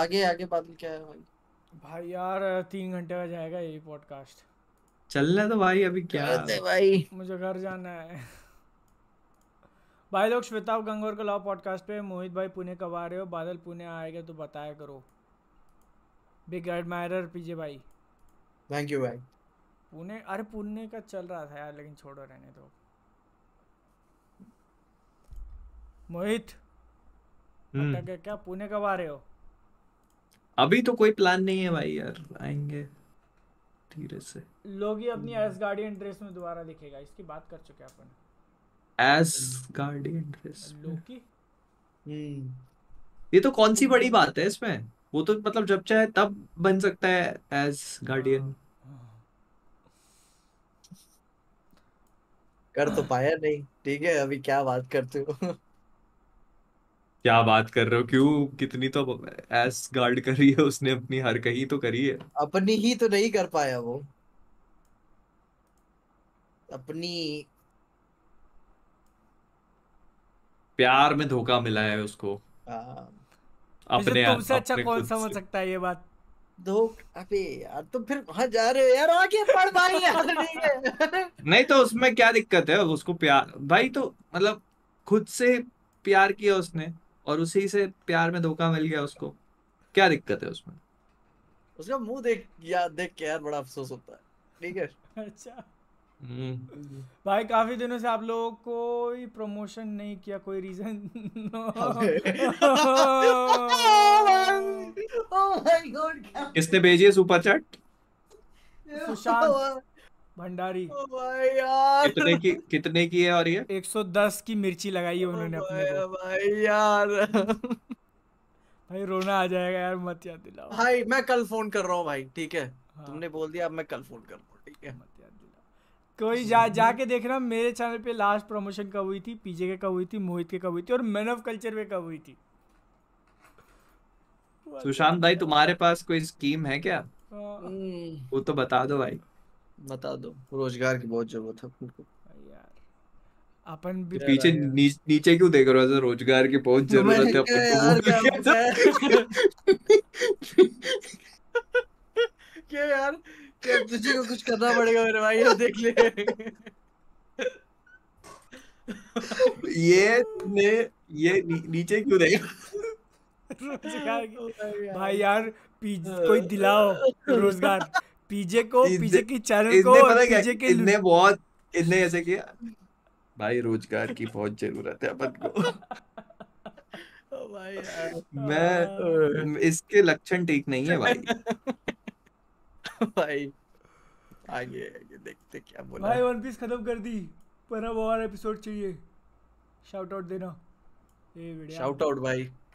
आगे आगे बादल क्या है भाई भाई यार तीन घंटे का जाएगा यही पॉडकास्ट चलना तो भाई अभी क्या है भाई मुझे घर जाना है भाई लोग श्वेता गंगोर को लाओ पॉडकास्ट पे मोहित भाई पुणे कब आ रहे हो बादल पुणे आएगा तो बताया करो बिग एडमायर पीजे भाई थैंक यू भाई पुणे अरे पुणे का चल रहा था यार लेकिन छोड़ो रहने दो मोहित हम्म। क्या पुणे कब आ रहे हो अभी तो कोई प्लान नहीं है भाई यार आएंगे धीरे से लोग ही अपनी एस गार्डियन ड्रेस में दोबारा दिखेगा इसकी बात कर चुके अपन एस गार्डियन ड्रेस लोकी हम्म ये तो कौन सी बड़ी बात है इसमें वो तो मतलब जब चाहे तब बन सकता है एस गार्डियन हाँ। कर तो पाया नहीं ठीक है अभी क्या बात करते हो क्या बात कर रहे हो क्यों कितनी तो एस गार्ड करी है उसने अपनी हर कहीं तो करी है अपनी ही तो नहीं कर पाया वो अपनी प्यार में धोखा मिला है उसको हाँ। अपने तुमसे अच्छा कौन समझ सकता है ये बात दो अबे यार तो फिर वहां जा रहे हो यार आगे पढ़ भाई [laughs] यार नहीं है नहीं तो उसमें क्या दिक्कत है उसको प्यार भाई तो मतलब खुद से प्यार किया उसने और उसी से प्यार में धोखा मिल गया उसको क्या दिक्कत है उसमें उसका मुंह देख या देख के यार बड़ा अफसोस होता है ठीक है अच्छा हम्म। भाई काफी दिनों से आप लोगों को कोई प्रमोशन नहीं किया कोई रीजन [laughs] [laughs] [laughs] Oh किसने भेजी है super chat Sushant [laughs] oh Bhandari कितने की कितने की है और ये 110 की मिर्ची लगाई है oh उन्होंने अपने को भाई यार भाई रोना आ जाएगा यार मत याद दिलाओ भाई मैं कल फोन कर रहा हूँ भाई ठीक है हाँ। तुमने बोल दिया अब मैं कल फोन कर रहा हूँ ठीक है मत याद दिलाओ कोई जा जाके देखना मेरे चैनल पे लास्ट प्रमोशन कब हुई थी पीजे के कब हुई थी मोहित के कब हुई थी और मैन ऑफ कल्चर में कब हुई थी सुशांत भाई तुम्हारे पास कोई स्कीम है क्या हम्म। वो तो बता दो भाई बता दो रोजगार की बहुत जरूरत है उनको अपन भी पीछे नीच, नीचे क्यों देख रहे हो रोजगार की बहुत जरूरत है अपन को क्या यार क्या तुझे को कुछ करना पड़ेगा मेरे भाई ये देख ले ये ने ये नी, नीचे क्यों देख [laughs] भाई यार हाँ। कोई दिलाओ रोजगार पीजे को पीजे की चैनल को पीजे के इनने बहुत इनने ऐसे किया भाई रोजगार की बहुत जरूरत है अपन को [laughs] मैं हाँ। इसके लक्षण ठीक नहीं है भाई [laughs] भाई आगे आगे देखते क्या बोला भाई वन पीस खत्म कर दी पर अब और एपिसोड चाहिए शाउट आउट देना शाउट आउट भाई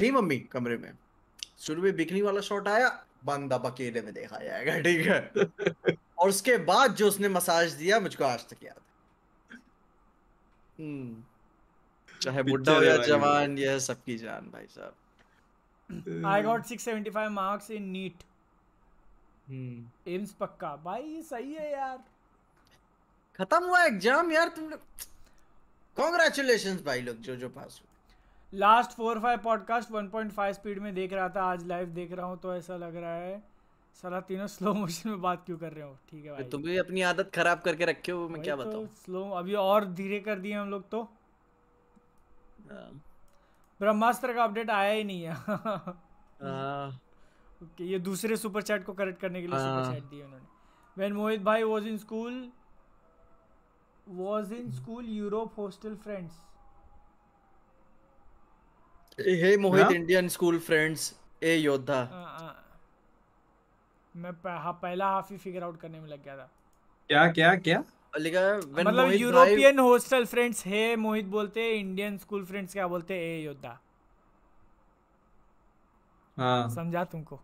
थी मम्मी कमरे में शुरू में बिकनी वाला शॉट आया बंदा बकेले में देखा जाएगा ठीक है [laughs] और उसके बाद जो उसने मसाज दिया मुझको आज तक याद हम्म। चाहे बुढ़ा हो या जवान यह सबकी जान भाई साहब I got 675 marks in NEET AIIMS पक्का भाई ये सही है यार खत्म हुआ एग्जाम यार तुम कॉन्ग्रेचुलेशन भाई लोग जो जो पास हुए last four five podcast one point five speed में देख रहा था आज लाइव देख रहा हूँ तो ऐसा लग रहा है साला तीनों स्लो मोशन में बात क्यों कर रहे हो ठीक है तो भाई तुम भी अपनी आदत खराब करके रखे हो मैं क्या तो बताऊँ स्लो अभी और धीरे कर दिए हम लोग तो हाँ। ब्रह्मास्त्र का अपडेट आया ही नहीं है हाँ। ओके ये दूसरे सुपर चैट को करेक्ट करने के लिए सुपर चैट दिए उन्होंने व्हेन मोहित भाई was in school was in school Europe hostel friends hey Mohit Indian school friends ए योद्धा हाँ, हाँ। मैं हाँ पहला हाफ ही फिगर आउट करने में लग गया था क्या क्या क्या मतलब European hostel friends hey Mohit बोलते इंडियन स्कूल फ्रेंड्स क्या बोलते ए योद्धा हाँ समझा तुमको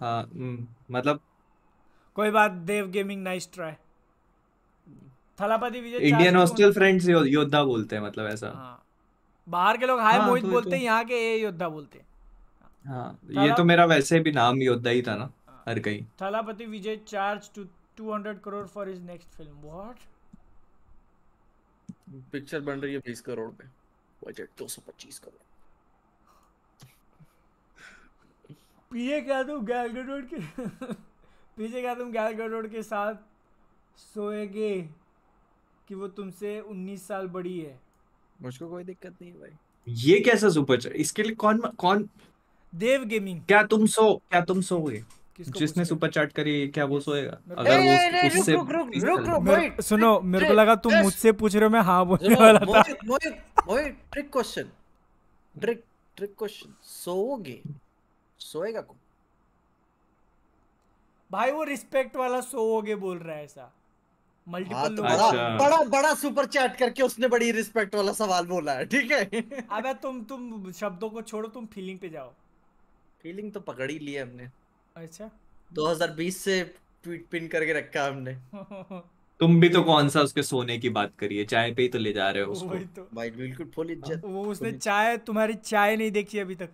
हाँ हम्म, मतलब कोई बात Dev gaming nice try Thalapathy Vijay Indian hostel friends योद्धा बोलते हैं मतलब ऐसा हाँ बाहर के लोग हाय हाँ, मोहित तो, बोलते तो- हैं यहाँ के ए योद्धा बोलते हैं हाँ तो ये तो मेरा वैसे भी नाम योद्धा ही था ना हाँ। हर कहीं Thalapathy Vijay charge two two hundred crore for his next film what picture बन रही है बीस करोड़ पे बजट दो सौ पच्चीस करोड़ पीछे क्या तुम गैल गडोड के पीछे क्या तुम गैल गडोड के साथ सोएगे कि वो तुमसे उन्नीस साल बड़ी है मुझको कोई दिक्कत नहीं भाई ये कैसा सुपर चैट इसके लिए कौन कौन देव गेमिंग क्या तुम सो क्या तुम सोगे जिसने सुपर चैट करी क्या वो सोएगा अगर वो उससे सुनो मेरे को लगा तुम मुझसे पूछ रहे हो मैं हां बोलने वाला था Mohit trick question trick trick question सोओगे सोएगा कौन भाई वो रिस्पेक्ट वाला सोओगे बोल रहा है ऐसा मल्टीपल हाँ, तो अच्छा। बड़ा बड़ा बड़ा सुपर चैट करके उसने बड़ी रिस्पेक्ट वाला सवाल बोला है ठीक है [laughs] अबे तुम तुम शब्दों को छोड़ो तुम फीलिंग पे जाओ फीलिंग तो पकड़ ही हमने अच्छा 2020 से ट्वीट पिन करके रखा हमने [laughs] तुम भी तो कौन सा उसके सोने की बात करिए चाय पे ही तो ले जा रहे हो उसको तो। भाई बिल्कुल फुल इज्जत वो उसने चाय तुम्हारी चाय नहीं देखी अभी तक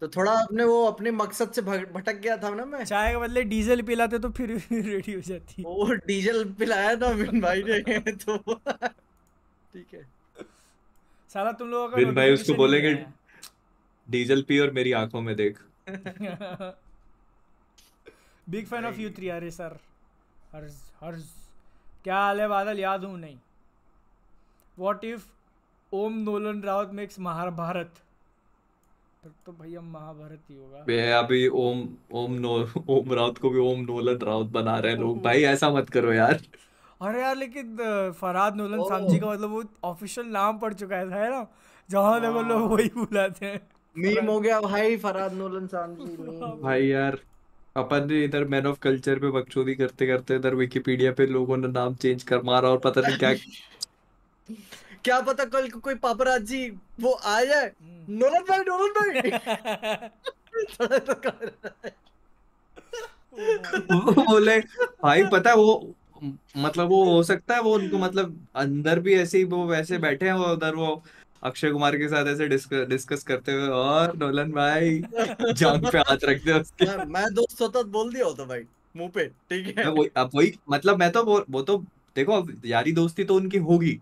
तो थोड़ा अपने वो अपने मकसद से भटक गया था ना मैं चाय के बदले डीजल पिलाते तो फिर रेडी [laughs] हो जाती वो डीजल पिलाया था बिन भाई ने तो ठीक है साला तुम लोगों का बिन भाई उसको बोलेंगे डीजल पी और मेरी आंखों में देख big fan of you three अरे सर हर्ज हर्ज क्या हाल है बादल याद हूँ नहीं what if Om Nolan Raut makes Mahabharat तब तो, तो भैया महाभारत ही होगा वे अभी ओम ओम नो ओम राउत को भी ओम नोलन राउत बना रहे हैं लोग भाई ऐसा मत करो यार अरे यार लेकिन फराद नोलन जी का मतलब वो ऑफिशियल नाम पड़ चुका है है ना जहाँ देखो लोग हाँ। वही बुलाते हैं मीम हो गया भाई फराद नोलन सामजी भाई यार अपन ने इधर मैन ऑफ कल्चर पे बकचोदी करते करते इधर विकिपीडिया पे लोगों ने नाम चेंज कर मारा और पता नहीं क्या [laughs] क्या पता कल को कोई पापराजी वो आ जाए हम्म। नोलन भाई नोलन भाई [laughs] बोले भाई पता वो मतलब वो हो सकता है वो उनको मतलब अंदर भी ऐसे ही वो वैसे बैठे हैं वो उधर वो अक्षय कुमार के साथ ऐसे डिस्क, डिस्कस करते हुए और नोलन भाई जान पे हाथ रखते दे उसके मैं दोस्तों तक तो बोल दिया होता भाई मुंह पे ठीक है वो, अब वही मतलब मैं तो वो, वो तो देखो यारी दोस्ती तो उनकी होगी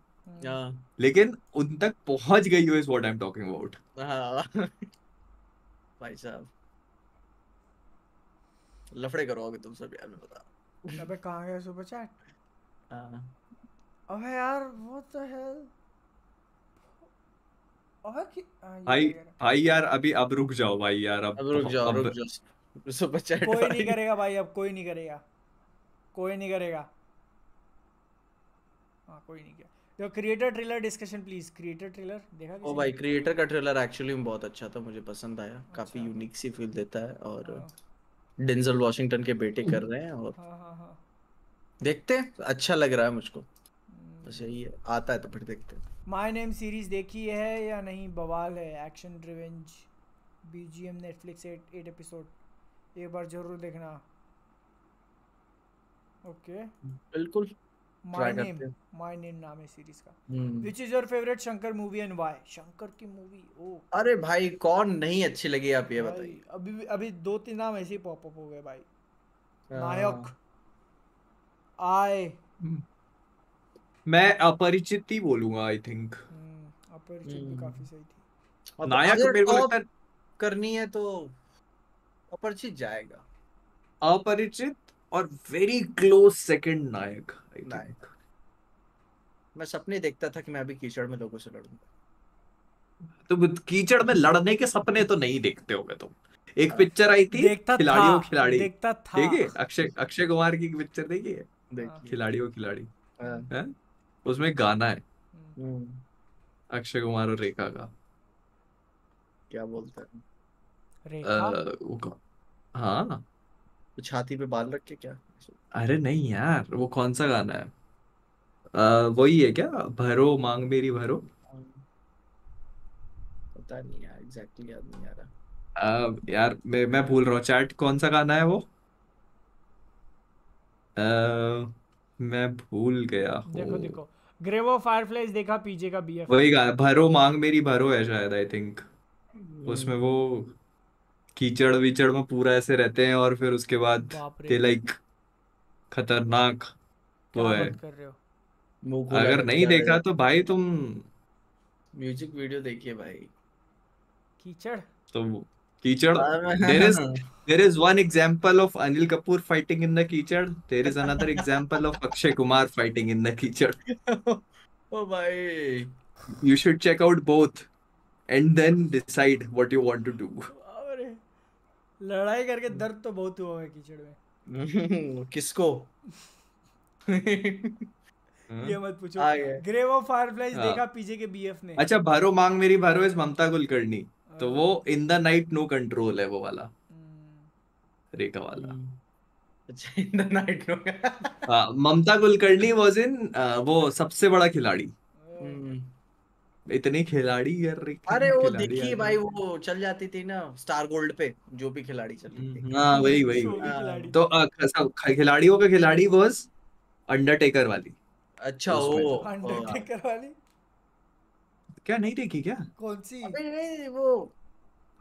हाँ। हाँ। लेकिन उन तक पहुंच गई हो is what I am talking about भाई साहब लफड़े करोगे तुम सब यार मैं बता अबे कहां गए सुपर चैट हां अबे यार वो तो है हाँ, भाई भाई यार अभी अब रुक जाओ भाई यार अब, अब रुक जाओ अब, रुक जाओ सुपर चैट कोई नहीं करेगा भाई अब कोई नहीं करेगा कोई नहीं करेगा हां कोई नहीं किया तो Creator trailer discussion please Creator trailer देखा ओ भाई क्रिएटर का ट्रेलर एक्चुअली में बहुत अच्छा था मुझे पसंद आया अच्छा। काफी यूनिक सी फील देता है और डेंजल हाँ। वाशिंगटन के बेटे कर रहे हैं और हाँ, हाँ, देखते हैं अच्छा लग रहा है मुझको हम्म। बस यही है आता है तो फिर देखते हैं माय नेम सीरीज देखी है या नहीं बवाल है action revenge BGM Netflix eight eight episode एक बार जरूर देखना ओके बिल्कुल माय नेम माय नेम नाम है सीरीज का which is your favourite Shankar movie and why Shankar की मूवी ओ oh। अरे भाई कौन नहीं अच्छी लगी आप ये बताइए अभी अभी दो तीन नाम ऐसे ही पॉप अप हो गए भाई हाँ। नायक हम्म। मैं अपरिचित ही बोलूंगा आई थिंक हम्म, अपरिचित भी हम्म। काफी सही थी नायक मेरे को लगता करनी है तो अपरिचित जाएगा अपरिचित और वेरी क्लोज सेकंड नायक आई मैं सपने देखता था कि मैं अभी कीचड़ में लोगों से लड़ूंगा तो कीचड़ में लड़ने के सपने तो नहीं देखते होगे तुम एक पिक्चर आई थी खिलाड़ियों खिलाड़ी देखता था देखिए अक्षय अक्षय कुमार की पिक्चर देखिए हाँ। खिलाड़ियों खिलाड़ी हाँ। उसमें गाना है हम्म। अक्षय कुमार और रेखा का क्या बोलते हैं रेखा आ, हाँ तो छाती पे बाल रख के क्या अरे नहीं यार वो कौन सा गाना है वही है क्या भरो मांग मेरी भरो पता नहीं यार एग्जैक्टली याद नहीं आ रहा आ, यार मैं मैं भूल रहा हूँ चैट कौन सा गाना है वो आ, मैं भूल गया देखो देखो ग्रेवो फायरफ्लाइज देखा पीजे का बीएफ वही गाना भरो मांग मेरी भरो है शायद आई थिंक hmm. उसमें वो कीचड़ वीचड़ में पूरा ऐसे रहते हैं और फिर उसके बाद ते लाइक खतरनाक तो है अगर नहीं देखा तो भाई तुम म्यूजिक वीडियो देखिए भाई तो कीचड़ there is there is one example of Anil Kapoor fighting in the कीचड़ there is another example of Akshay Kumar fighting in the कीचड़ [laughs] ओ भाई you should check out both and then decide what you want to do लड़ाई करके दर्द तो बहुत हुआ है कीचड़ में हम्म, किसको [laughs] ये मत पूछो ग्रेव ऑफ फायरफ्लाइज हाँ। देखा पीजे के बीएफ ने अच्छा भरो मांग मेरी भरो इस ममता कुलकर्णी तो हाँ। वो in the night no control है वो वाला हम्म। रेखा वाला हम्म। अच्छा in the night no Mamta Kulkarni was in वो सबसे बड़ा खिलाड़ी इतनी खिलाड़ी यार अरे वो देखिए भाई वो चल जाती थी ना स्टार गोल्ड पे जो भी खिलाड़ी चलती थी हम्म, हाँ वही वही हाँ। तो खिलाड़ियों का खिलाड़ी वो अंडरटेकर वाली अच्छा वो अंडरटेकर हाँ। वाली क्या नहीं देखी क्या कौन सी अबे नहीं वो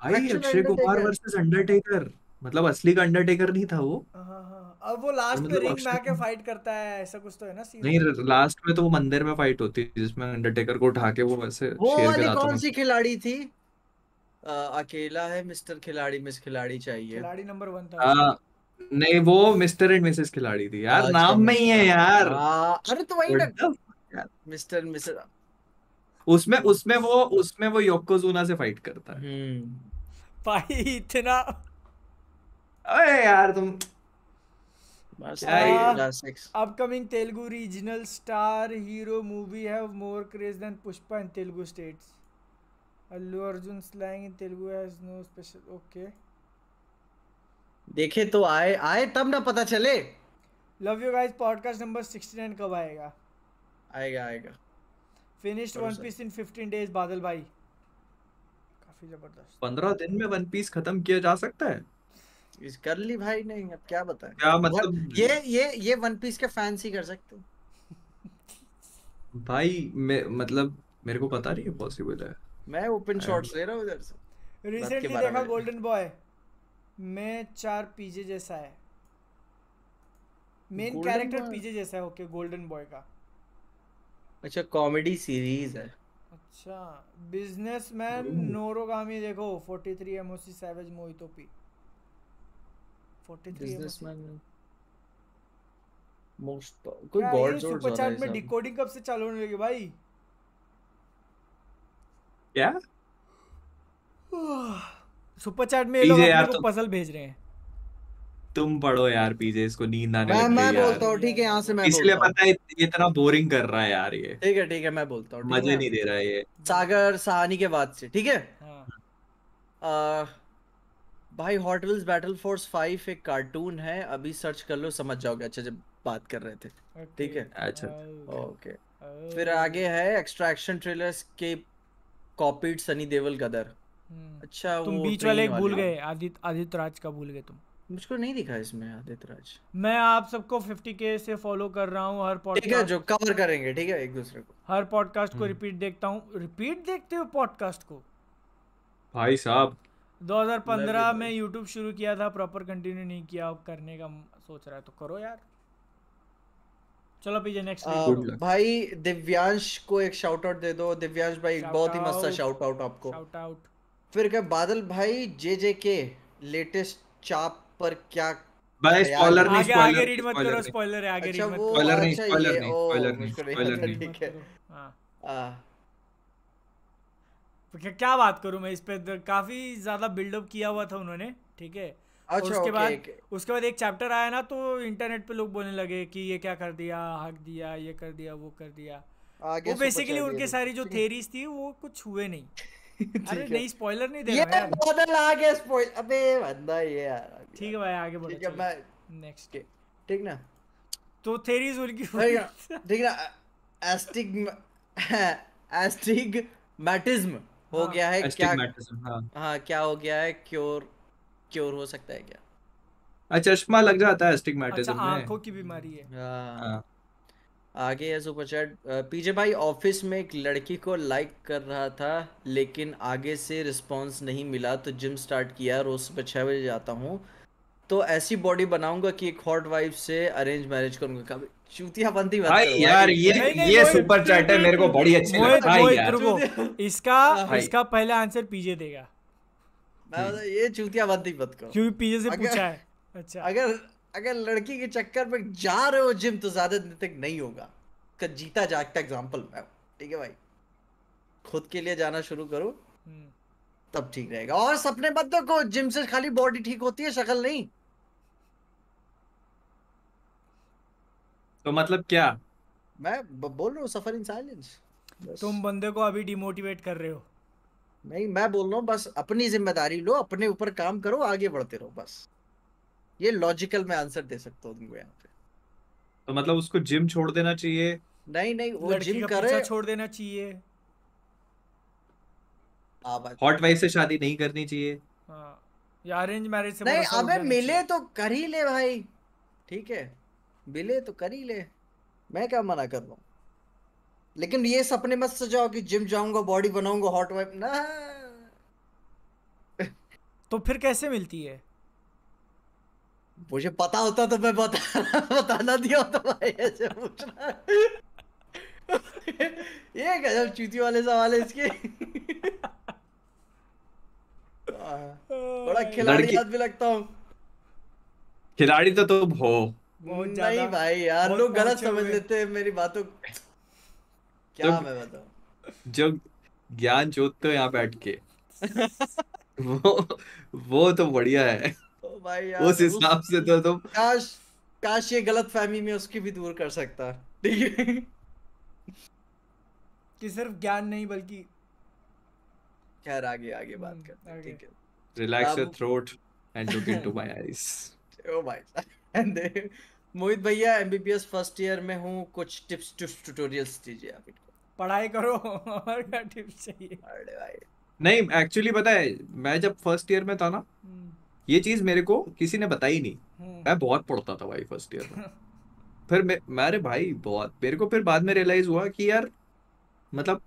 भाई अक्षय कुमार वर्सेस अंडरटेकर मतलब असली का अंडरटेकर नहीं था वो हाँ, हाँ, हाँ। अब वो लास्ट में रिंग में आके फाइट करता है ऐसा कुछ तो है ना सीन नहीं लास्ट में तो वो मंदिर में फाइट होती है जिसमें अंडरटेकर को उठा के वो वैसे वो शेर वाली कौन सी खिलाड़ी थी आ, अकेला है मिस्टर खिलाड़ी मिस खिलाड़ी चाहिए खिलाड़ी नंबर वन था आ, नहीं वो मिस्टर एंड मिसेस खिलाड़ी थी यार अच्छा, नाम में ही है यार अरे तो वही मिस्टर मिसेस उसमें उसमें वो उसमें वो योकोजुना से फाइट करता है हम्म। भाई इतना अरे यार तुम upcoming Telugu regional star hero movie है more craze than Pushpa in Telugu states Allu Arjun slang in Telugu has no special okay देखे तो आए आए तब ना पता चले love you guys podcast number 69 कब आएगा आएगा आएगा finished one piece in 15 days Badal भाई काफी जबरदस्त 15 दिन में वन पीस खत्म किया जा सकता है इस कर ली भाई नहीं अब क्या बताएं क्या मतलब ये ये ये वन पीस के फैंस ही कर सकते हैं भाई मैं मतलब मेरे को पता नहीं है पॉसिबल है मैं ओपन शॉट्स ले रहा हूं उधर से रिसेंटली देखा गोल्डन बॉय मैं चार पीजे जैसा है मेन कैरेक्टर पीजे जैसा है ओके गोल्डन बॉय का अच्छा कॉमेडी सीरीज है अच्छा बिजनेसमैन नोरोगामी देखो 43 एमओसी सेवेज मोहितोपी कोई सुपर चैट में डिकोडिंग कब से चालू होने लगी भाई क्या सुपर [sighs] चैट में ये लोग को पजल भेज रहे हैं तुम पढ़ो यार पीजे इसको नींद आने मैं मैं बोलता हूँ ठीक है यहाँ से मैं इसलिए पता है इतना बोरिंग कर रहा है यार ये ठीक है ठीक है मैं बोलता हूँ मजे नहीं दे रहा है ये सागर सहानी के बाद से ठीक है हाँ। भाई हॉट व्हील्स बैटल फोर्स 5 एक कार्टून है अभी सर्च कर लो समझ जाओगे अच्छा जब बात कर रहे थे ठीक okay. है अच्छा ओके फिर oh। आगे है एक्सट्रैक्शन ट्रेलर्स के कॉपीड सनी देवल गदर अच्छा तुम बीच वाले एक भूल गए आदित्य आदित्य राज का भूल गए तुम मुझको नहीं दिखा इसमें आदित्य राज मैं आप सबको 50k से फॉलो कर रहा हूँ हर पॉडकास्ट ठीक है जो कवर करेंगे ठीक है एक दूसरे को हर पॉडकास्ट को रिपीट hmm। देखता हूँ रिपीट देखते हो पॉडकास्ट को भाई साहब 2015 में YouTube शुरू किया था प्रॉपर कंटिन्यू नहीं किया अब करने का सोच रहा है तो करो यार चलो पीजे नेक्स्ट भाई दिव्यांश को एक शाउट आउट दे दो दिव्यांश भाई एक बहुत ही मस्त शाउट आउट आपको शाउट आउट फिर क्या बादल भाई जे जे के लेटेस्ट चाप पर क्या भाई स्पॉइलर नहीं स्पॉइलर आगे रीड मत करो स्पॉइलर है आगे रीड अच्छा, मत करो स्पॉइलर नहीं स्पॉइलर अच्छा नहीं स्पॉइलर नहीं ठीक है हां तो क्या बात करूं मैं इस पे काफी ज्यादा बिल्डअप किया हुआ था उन्होंने ठीक है अच्छा, उसके बाद उसके बाद एक चैप्टर आया ना तो इंटरनेट पे लोग बोलने लगे कि ये क्या कर दिया हक दिया ये कर दिया वो कर दिया वो बेसिकली उनके सारी जो थेरीज थी वो कुछ हुए नहीं [laughs] अरे नहीं स्पॉइलर नहीं दे ये बदल आ गया स्पॉइल अबे बंदा ये यार ठीक है भाई आगे बोलो ठीक है मैं नेक्स्ट के ठीक ना तो थेरीज उनकी ठीक ना एस्टिग एस्टिग मैटिज्म हो हाँ, गया है क्या हाँ।, हाँ क्या हो गया है क्योर क्योर हो सकता है क्या अच्छा चश्मा लग जाता है एस्टिग्मेटिज्म अच्छा, में आंखों की बीमारी है हाँ, हाँ। आगे है सुपर चैट पीजे भाई ऑफिस में एक लड़की को लाइक कर रहा था लेकिन आगे से रिस्पांस नहीं मिला तो जिम स्टार्ट किया रोज सुबह छः बजे जाता हूँ तो ऐसी बॉडी बनाऊंगा कि एक हॉट वाइफ से अरेंज मैरिज करूंगा कभी चूतियापंती मत भाई यार ये ये सुपर चैट है मेरे को बड़ी अच्छी लगी हाँ, भाई यार इसका इसका पहला आंसर पीजे देगा मैं ये चूतियापंती मत करो क्योंकि पीजे से पूछा है अच्छा अगर अगर लड़की के चक्कर में जा रहे हो जिम तो ज्यादा दिन तक नहीं होगा का जीता जागता एग्जांपल मैं ठीक है भाई खुद के लिए जाना शुरू करो हम्म। तब ठीक रहेगा और सपने मत देखो जिम से खाली बॉडी ठीक होती है शक्ल नहीं तो मतलब क्या मैं बोल रहा हूँ सफर इन साइलेंस तुम बंदे को अभी डिमोटिवेट कर रहे हो नहीं मैं बोल रहा हूँ बस अपनी जिम्मेदारी लो अपने ऊपर काम करो आगे बढ़ते रहो बस ये लॉजिकल मैं आंसर दे सकता हूँ तुमको यहाँ पे तो मतलब उसको जिम छोड़ देना चाहिए नहीं नहीं वो जिम करे छोड़ देना चाहिए हॉट हाँ, वाइफ से शादी नहीं करनी चाहिए या अरेंज मैरिज से नहीं अबे मिले तो कर ही ले भाई ठीक है मिले तो कर ही ले मैं क्या मना कर रहा लेकिन ये सपने मत सजाओ कि जिम जाऊंगा बॉडी बनाऊंगा हॉट वाइप ना [laughs] तो फिर कैसे मिलती है मुझे पता होता तो मैं बता [laughs] बताना दिया होता भाई ऐसे [laughs] ये गजब चूती वाले सवाल है इसके हाँ। बड़ा खिलाड़ी याद भी लगता हूँ खिलाड़ी तो तुम हो बहुत ज्यादा नहीं भाई यार लोग गलत समझ लेते हैं मेरी बातों क्या मैं बताऊं जब ज्ञान चोदते हो यहाँ बैठ के वो वो तो बढ़िया है तो भाई यार उस हिसाब से तो तुम काश काश ये गलत फहमी में उसकी भी दूर कर सकता ठीक है कि सिर्फ ज्ञान नहीं बल्कि खैर आगे आगे बात हम्म, करते हैं ठीक है relax your throat and look into my eyes ओ भाई एंड [laughs] मोहित भैया एमबीबीएस फर्स्ट ईयर में हूँ कुछ टिप्स टिप्स ट्यूटोरियल्स दीजिए आप पढ़ाई करो और क्या टिप्स चाहिए अरे भाई नहीं एक्चुअली पता है मैं जब फर्स्ट ईयर में था ना हम्म। ये चीज मेरे को किसी ने बताई नहीं हम्म। मैं बहुत पढ़ता था भाई फर्स्ट ईयर में [laughs] फिर मैं अरे भाई बहुत मेरे को फिर बाद में रियलाइज हुआ कि यार मतलब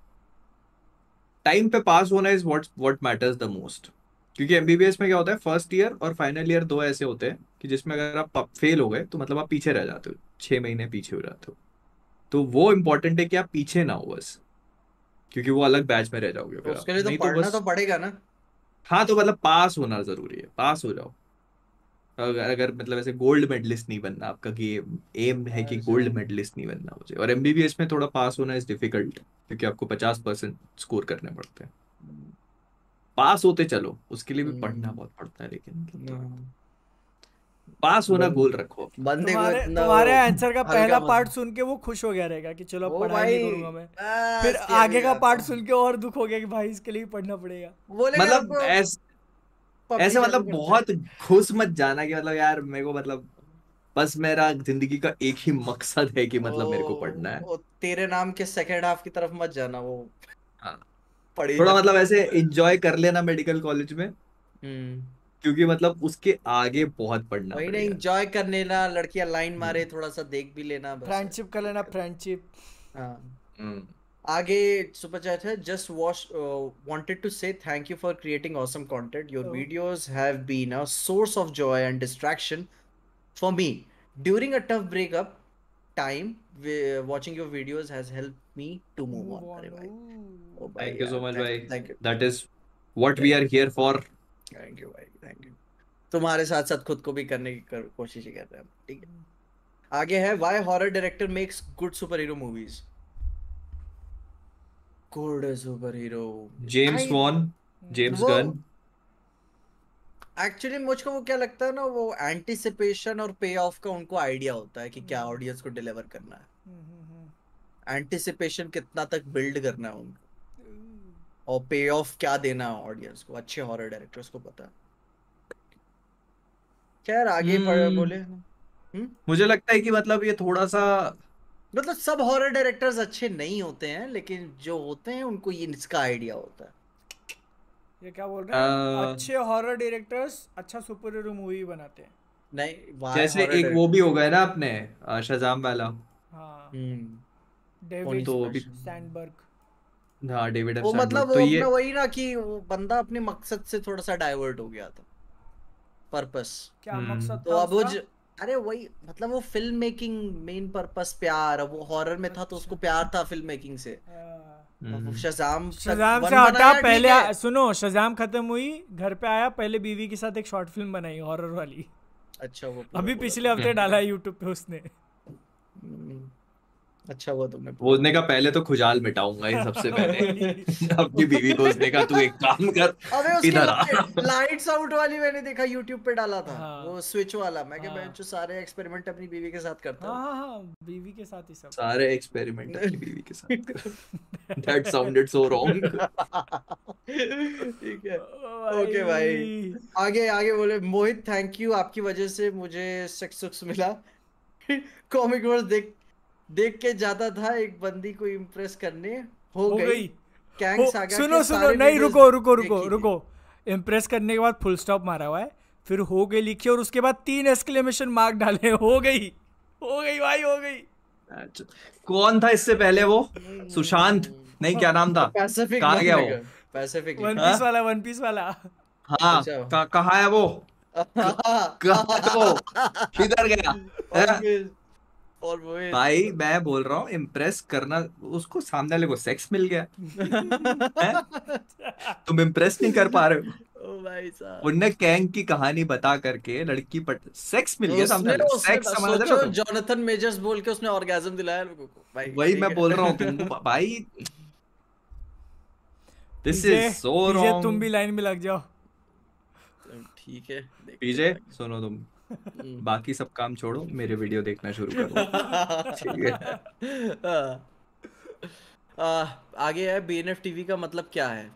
टाइम पे पास होना is what what matters the most क्योंकि एमबीबीएस में क्या होता है फर्स्ट ईयर और फाइनल ईयर दो ऐसे होते हैं कि जिसमें अगर आप फेल हो गए तो मतलब आप पीछे रह जाते हो छह महीने पीछे हो जाते हो तो वो इम्पोर्टेंट है कि आप पीछे ना हो बस क्योंकि वो अलग बैच में रह जाओगे तो उसके लिए तो, तो पढ़ना तो, बस... तो पड़ेगा ना हाँ तो मतलब पास होना जरूरी है पास हो जाओ अगर अगर मतलब ऐसे गोल्ड मेडलिस्ट नहीं बनना आपका कि एम है कि गोल्ड अच्छा। मेडलिस्ट नहीं बनना मुझे और एमबीबीएस में थोड़ा पास होना इज डिफिकल्ट क्योंकि आपको पचास परसेंट स्कोर करने पड़ते हैं पास होते चलो उसके लिए भी पढ़ना हम्म। बहुत पड़ता है लेकिन मतलब तो हाँ। पास होना गोल रखो बंदे तुम्हारे, तुम्हारे आंसर का पहला पार्ट सुन के वो खुश हो गया रहेगा कि चलो पढ़ाई नहीं करूंगा मैं फिर आगे का पार्ट सुन के और दुख हो गया कि भाई इसके लिए पढ़ना पड़ेगा मतलब ऐसे मतलब बहुत खुश मत जाना कि मतलब यार मेरे को मतलब बस मेरा जिंदगी का एक ही मकसद है कि मतलब मेरे को पढ़ना है तेरे नाम के सेकंड हाफ की तरफ मत जाना वो हाँ। पढ़े थोड़ा मतलब ऐसे एंजॉय कर लेना मेडिकल कॉलेज में हम्म। क्योंकि मतलब उसके आगे बहुत पढ़ना वही ना एंजॉय कर लेना लड़कियां लाइन हम्म। मारे थोड़ा सा देख भी लेना फ्रेंडशिप कर लेना फ्रेंडशिप हाँ। हम्म। आगे सुपर चैट है just was wanted to say thank you for creating awesome content your videos have been a source of joy and distraction for me during a tough breakup time watching your videos has help me to move on अरे भाई Oh, thank you so much bhai thank you that is what yeah. we are here for thank you bhai thank you तुम्हारे साथ साथ खुद को भी करने की कर, कोशिश कर रहे हैं ठीक है आगे है why horror director makes good super hero movies good super hero James Wan actually मुझको वो क्या लगता है ना वो एंटिसिपेशन और पे ऑफ का उनको आइडिया होता है कि क्या ऑडियंस hmm. को डिलीवर करना है एंटिसिपेशन hmm, hmm, कितना तक बिल्ड करना है उनको और पे ऑफ क्या देना है ऑडियंस को अच्छे हॉरर डायरेक्टर्स को पता है खैर आगे पढ़ हम्म। बोले हुँ? हम्म? मुझे लगता है कि मतलब ये थोड़ा सा मतलब सब हॉरर डायरेक्टर्स अच्छे नहीं होते हैं लेकिन जो होते हैं उनको ये इसका आइडिया होता है ये क्या बोल रहे हैं uh... अच्छे हॉरर डायरेक्टर्स अच्छा सुपर हीरो मूवी बनाते हैं नहीं जैसे एक वो भी हो गया ना अपने शजाम वाला हाँ डेविड हम्म। तो सैंडबर्ग हाँ डेविड वो मतलब तो ये... वही ना कि वो बंदा अपने मकसद से थोड़ा सा डाइवर्ट हो गया था पर्पस क्या हम्म। मकसद तो अब ज... अरे वही मतलब वो फिल्म मेकिंग मेन पर्पस प्यार वो हॉरर में था तो उसको अच्छा। प्यार था फिल्म मेकिंग से शजाम हाँ। हम्म। शजाम से हटा पहले सुनो शजाम खत्म हुई घर पे आया पहले बीवी के साथ एक शॉर्ट फिल्म बनाई हॉरर वाली अच्छा वो अभी पिछले हफ्ते हम्म। डाला यूट्यूब पे उसने अच्छा हुआ तुमने वो उसने का पहले तो खुजाल मिटाऊंगा ही सबसे [laughs] पहले [laughs] अपनी बीवी को उसने कहा तू एक काम कर इधर आ लाइट्स आउट वाली मैंने देखा YouTube पे डाला था हाँ, वो स्विच वाला मैं हाँ, मैं जो सारे एक्सपेरिमेंट अपनी बीवी के साथ करता हूं हां हां हाँ, बीवी के साथ ही सब सारे एक्सपेरिमेंट अपनी बीवी के साथ दैट साउंडेड सो रॉन्ग ठीक है ओके भाई आगे आगे बोले मोहित थैंक यू आपकी वजह से मुझे सक्सेस मिला कॉमिक [laughs] वर्स देख देख के जाता था एक बंदी को इम्प्रेस करने हो, हो गई, गई। कैंग हो, सागा सुनो सुनो नहीं रुको रुको रुको रुको इम्प्रेस करने के बाद फुल स्टॉप मारा हुआ है फिर हो गई लिखी और उसके बाद तीन एक्सक्लेमेशन मार्क डाले हो गई हो गई भाई हो गई अच्छा, कौन था इससे पहले वो सुशांत नहीं क्या नाम था कहा गया वो पैसिफिक वन पीस वाला वन पीस वाला हाँ अच्छा। कहा है वो [laughs] कहा है वो [laughs] किधर गया और वो भाई मैं बोल रहा हूँ इम्प्रेस करना उसको सामने वाले को सेक्स मिल गया [laughs] तुम इम्प्रेस नहीं कर पा रहे हो [laughs] उनने कैंग की कहानी बता करके लड़की पट सेक्स मिल गया सामने सेक्स समझ जोनाथन मेजर्स बोल के उसने ऑर्गेजम दिलाया लोगों को भाई वही मैं बोल रहा हूँ तुमको [laughs] भाई दिस इज सो रॉन्ग तुम भी लाइन में लग जाओ ठीक है पीजे सुनो तुम हम्म। बाकी सब काम छोड़ो मेरे वीडियो देखना शुरू करो है [laughs] हाँ। आगे है बी टीवी का मतलब क्या है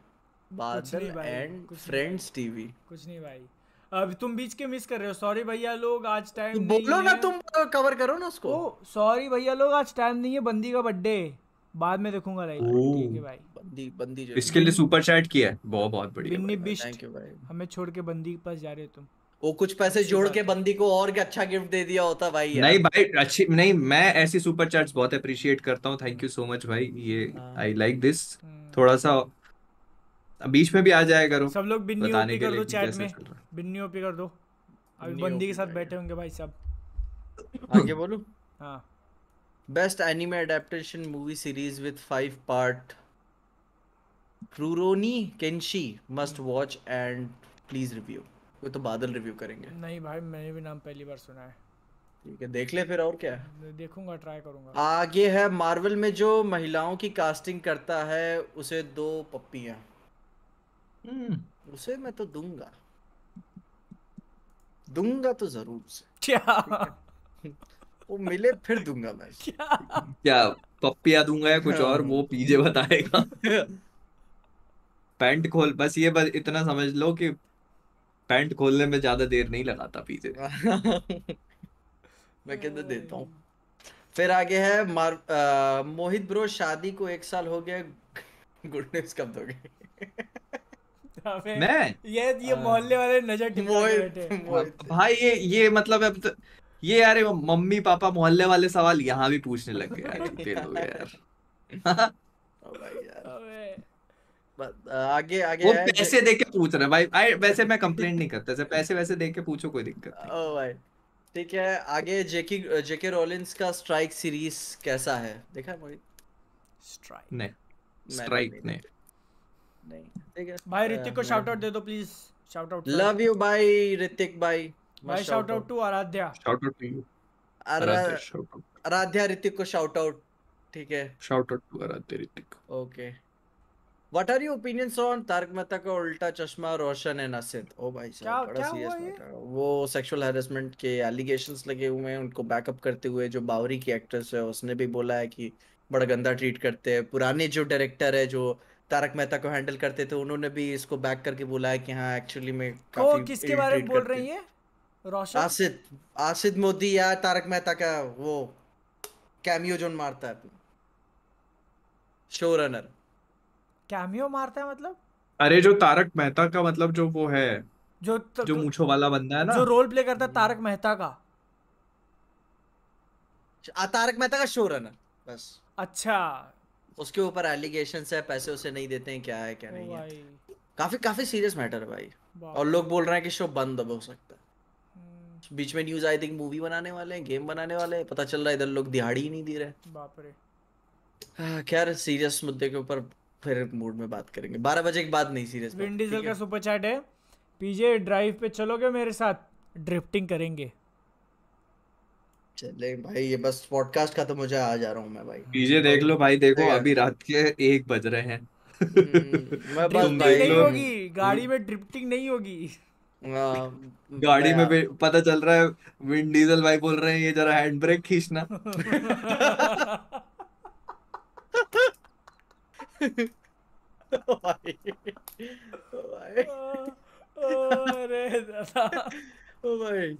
बादल एंड फ्रेंड्स टीवी कुछ नहीं भाई अब तुम बीच के मिस कर रहे हो सॉरी भैया लोग आज टाइम तो बोलो ना तुम कवर करो ना उसको सॉरी भैया लोग आज टाइम नहीं है बंदी का बर्थडे बाद में देखूंगा ठीक है भाई बंदी बंदी इसके लिए सुपर चैट किया है बहुत बहुत बढ़िया थैंक यू भाई हमें छोड़ के बंदी के पास जा रहे हो तुम वो कुछ पैसे जोड़ के बंदी को और क्या अच्छा गिफ्ट दे दिया होता भाई नहीं भाई अच्छी नहीं मैं ऐसी सुपर चैट्स बहुत अप्रिशिएट करता हूँ थैंक यू सो मच भाई ये आई लाइक दिस थोड़ा सा बीच में भी आ जाया करो सब लोग बिन्नी ओपी कर दो चैट में बिन्नी ओपी कर दो अभी बंदी के साथ बैठे होंगे भाई सब आगे बोलो हाँ best anime adaptation movie series with five part Rurouni Kenshin must watch and please review वो तो बादल रिव्यू करेंगे नहीं भाई मैंने भी नाम पहली बार सुना है ठीक है देख ले फिर और क्या है देखूंगा ट्राई करूंगा आगे है मार्वल में जो महिलाओं की कास्टिंग करता है उसे दो पप्पियां हम्म। उसे मैं तो दूंगा दूंगा तो जरूर से क्या वो मिले फिर दूंगा मैं क्या क्या पप्पिया दूंगा या कुछ और वो पीजे बताएगा [laughs] पैंट खोल बस ये बस इतना समझ लो कि पैंट खोलने में ज्यादा देर नहीं लगाता पीछे [laughs] मैं कहते देता हूँ फिर आगे है मार आ, मोहित ब्रो शादी को एक साल हो गया गुड न्यूज कब दोगे मैं ये ये मोहल्ले वाले नजर मोहित भाई ये ये मतलब अब तो, ये यार मम्मी पापा मोहल्ले वाले सवाल यहाँ भी पूछने लग गए यार, [laughs] [laughs] यार। आगे आगे वो है, पैसे दे के पूछ रहा भाई आई वैसे मैं कंप्लेंट नहीं करता जैसे पैसे वैसे दे के पूछो कोई दिक्कत नहीं ओ भाई ठीक है आगे जेकी जेके रोलिंस का स्ट्राइक सीरीज कैसा है देखा मोहित स्ट्राइक नहीं स्ट्राइक नहीं नहीं ठीक है भाई ऋतिक को शाउट आउट दे दो please shout out love you भाई ऋतिक भाई भाई shout out to Aaradhya shout out to you Aaradhya Hrithik को शाउट आउट ठीक है shout out to Aaradhya Hrithik okay What are your opinions on Tarak Mehta का उल्टा चश्मा रोशन एंड असित? ओ भाई साहब बड़ा सीरियस मैटर वो सेक्सुअल हैरेसमेंट के एलिगेशंस लगे हुए हैं उनको बैकअप करते हुए जो बावरी की एक्ट्रेस है उसने भी बोला है कि बड़ा गंदा ट्रीट करते हैं पुराने जो डायरेक्टर है जो तारक मेहता को हैंडल करते थे उन्होंने भी इसको बैक करके बोला है कि हाँ एक्चुअली में काफी किसके बारे में बोल रही है रोशन आसिद आसिद मोदी या तारक मेहता का वो कैमियो जोन मारता है शो रनर कैमियो मारता है मतलब अरे जो तारक मेहता का मतलब जो वो है जो त... जो तो मूछो वाला बंदा है ना जो रोल प्ले करता है हम्म। तारक मेहता का तारक मेहता का शो रनर बस अच्छा उसके ऊपर एलिगेशन है पैसे उसे नहीं देते हैं क्या है क्या नहीं है काफी काफी सीरियस मैटर है भाई और लोग बोल रहे हैं कि शो बंद अब हो सकता है हम्म। बीच में न्यूज आई थिंक मूवी बनाने वाले हैं गेम बनाने वाले हैं पता चल रहा है इधर लोग दिहाड़ी ही नहीं दे रहे बाप रे खैर सीरियस मुद्दे के ऊपर फिर मूड में बात करेंगे बारह बजे के बाद नहीं सीरियस विन डीजल का सुपर चैट है पीजे ड्राइव पे चलोगे मेरे साथ ड्रिफ्टिंग करेंगे चले भाई ये बस पॉडकास्ट खत्म हो जाए आ जा रहा हूँ मैं भाई पीजे देख लो भाई देखो अभी रात के एक बज रहे हैं हम्म, मैं [laughs] बस भाई नहीं होगी गाड़ी में ड्रिफ्टिंग नहीं होगी हाँ, गाड़ी में पता चल रहा है विंड डीजल भाई बोल रहे हैं ये जरा हैंड ब्रेक खींचना [laughs] [laughs] भाई भाई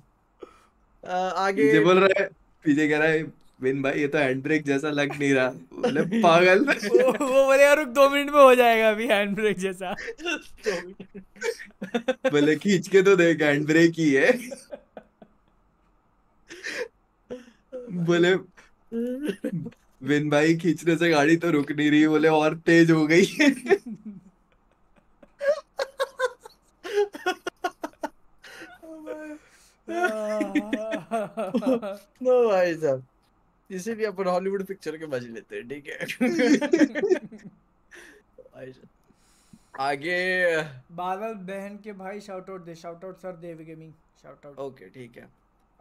आगे ये बोल रहा है पीछे कह रहा है विन भाई ये तो हैंड ब्रेक जैसा लग नहीं रहा बोले पागल वो बोले यार रुक दो मिनट में हो जाएगा अभी हैंड ब्रेक जैसा बोले खींच के तो देख हैंड ब्रेक ही है बोले विन भाई खींचने से गाड़ी तो रुक नहीं रही बोले और तेज हो गई [laughs] नो भाई साहब इसे भी अपन हॉलीवुड पिक्चर के मजे लेते हैं ठीक है आगे बादल बहन के भाई शाउट आउट दे shout out sir Dev gaming shout out okay ठीक है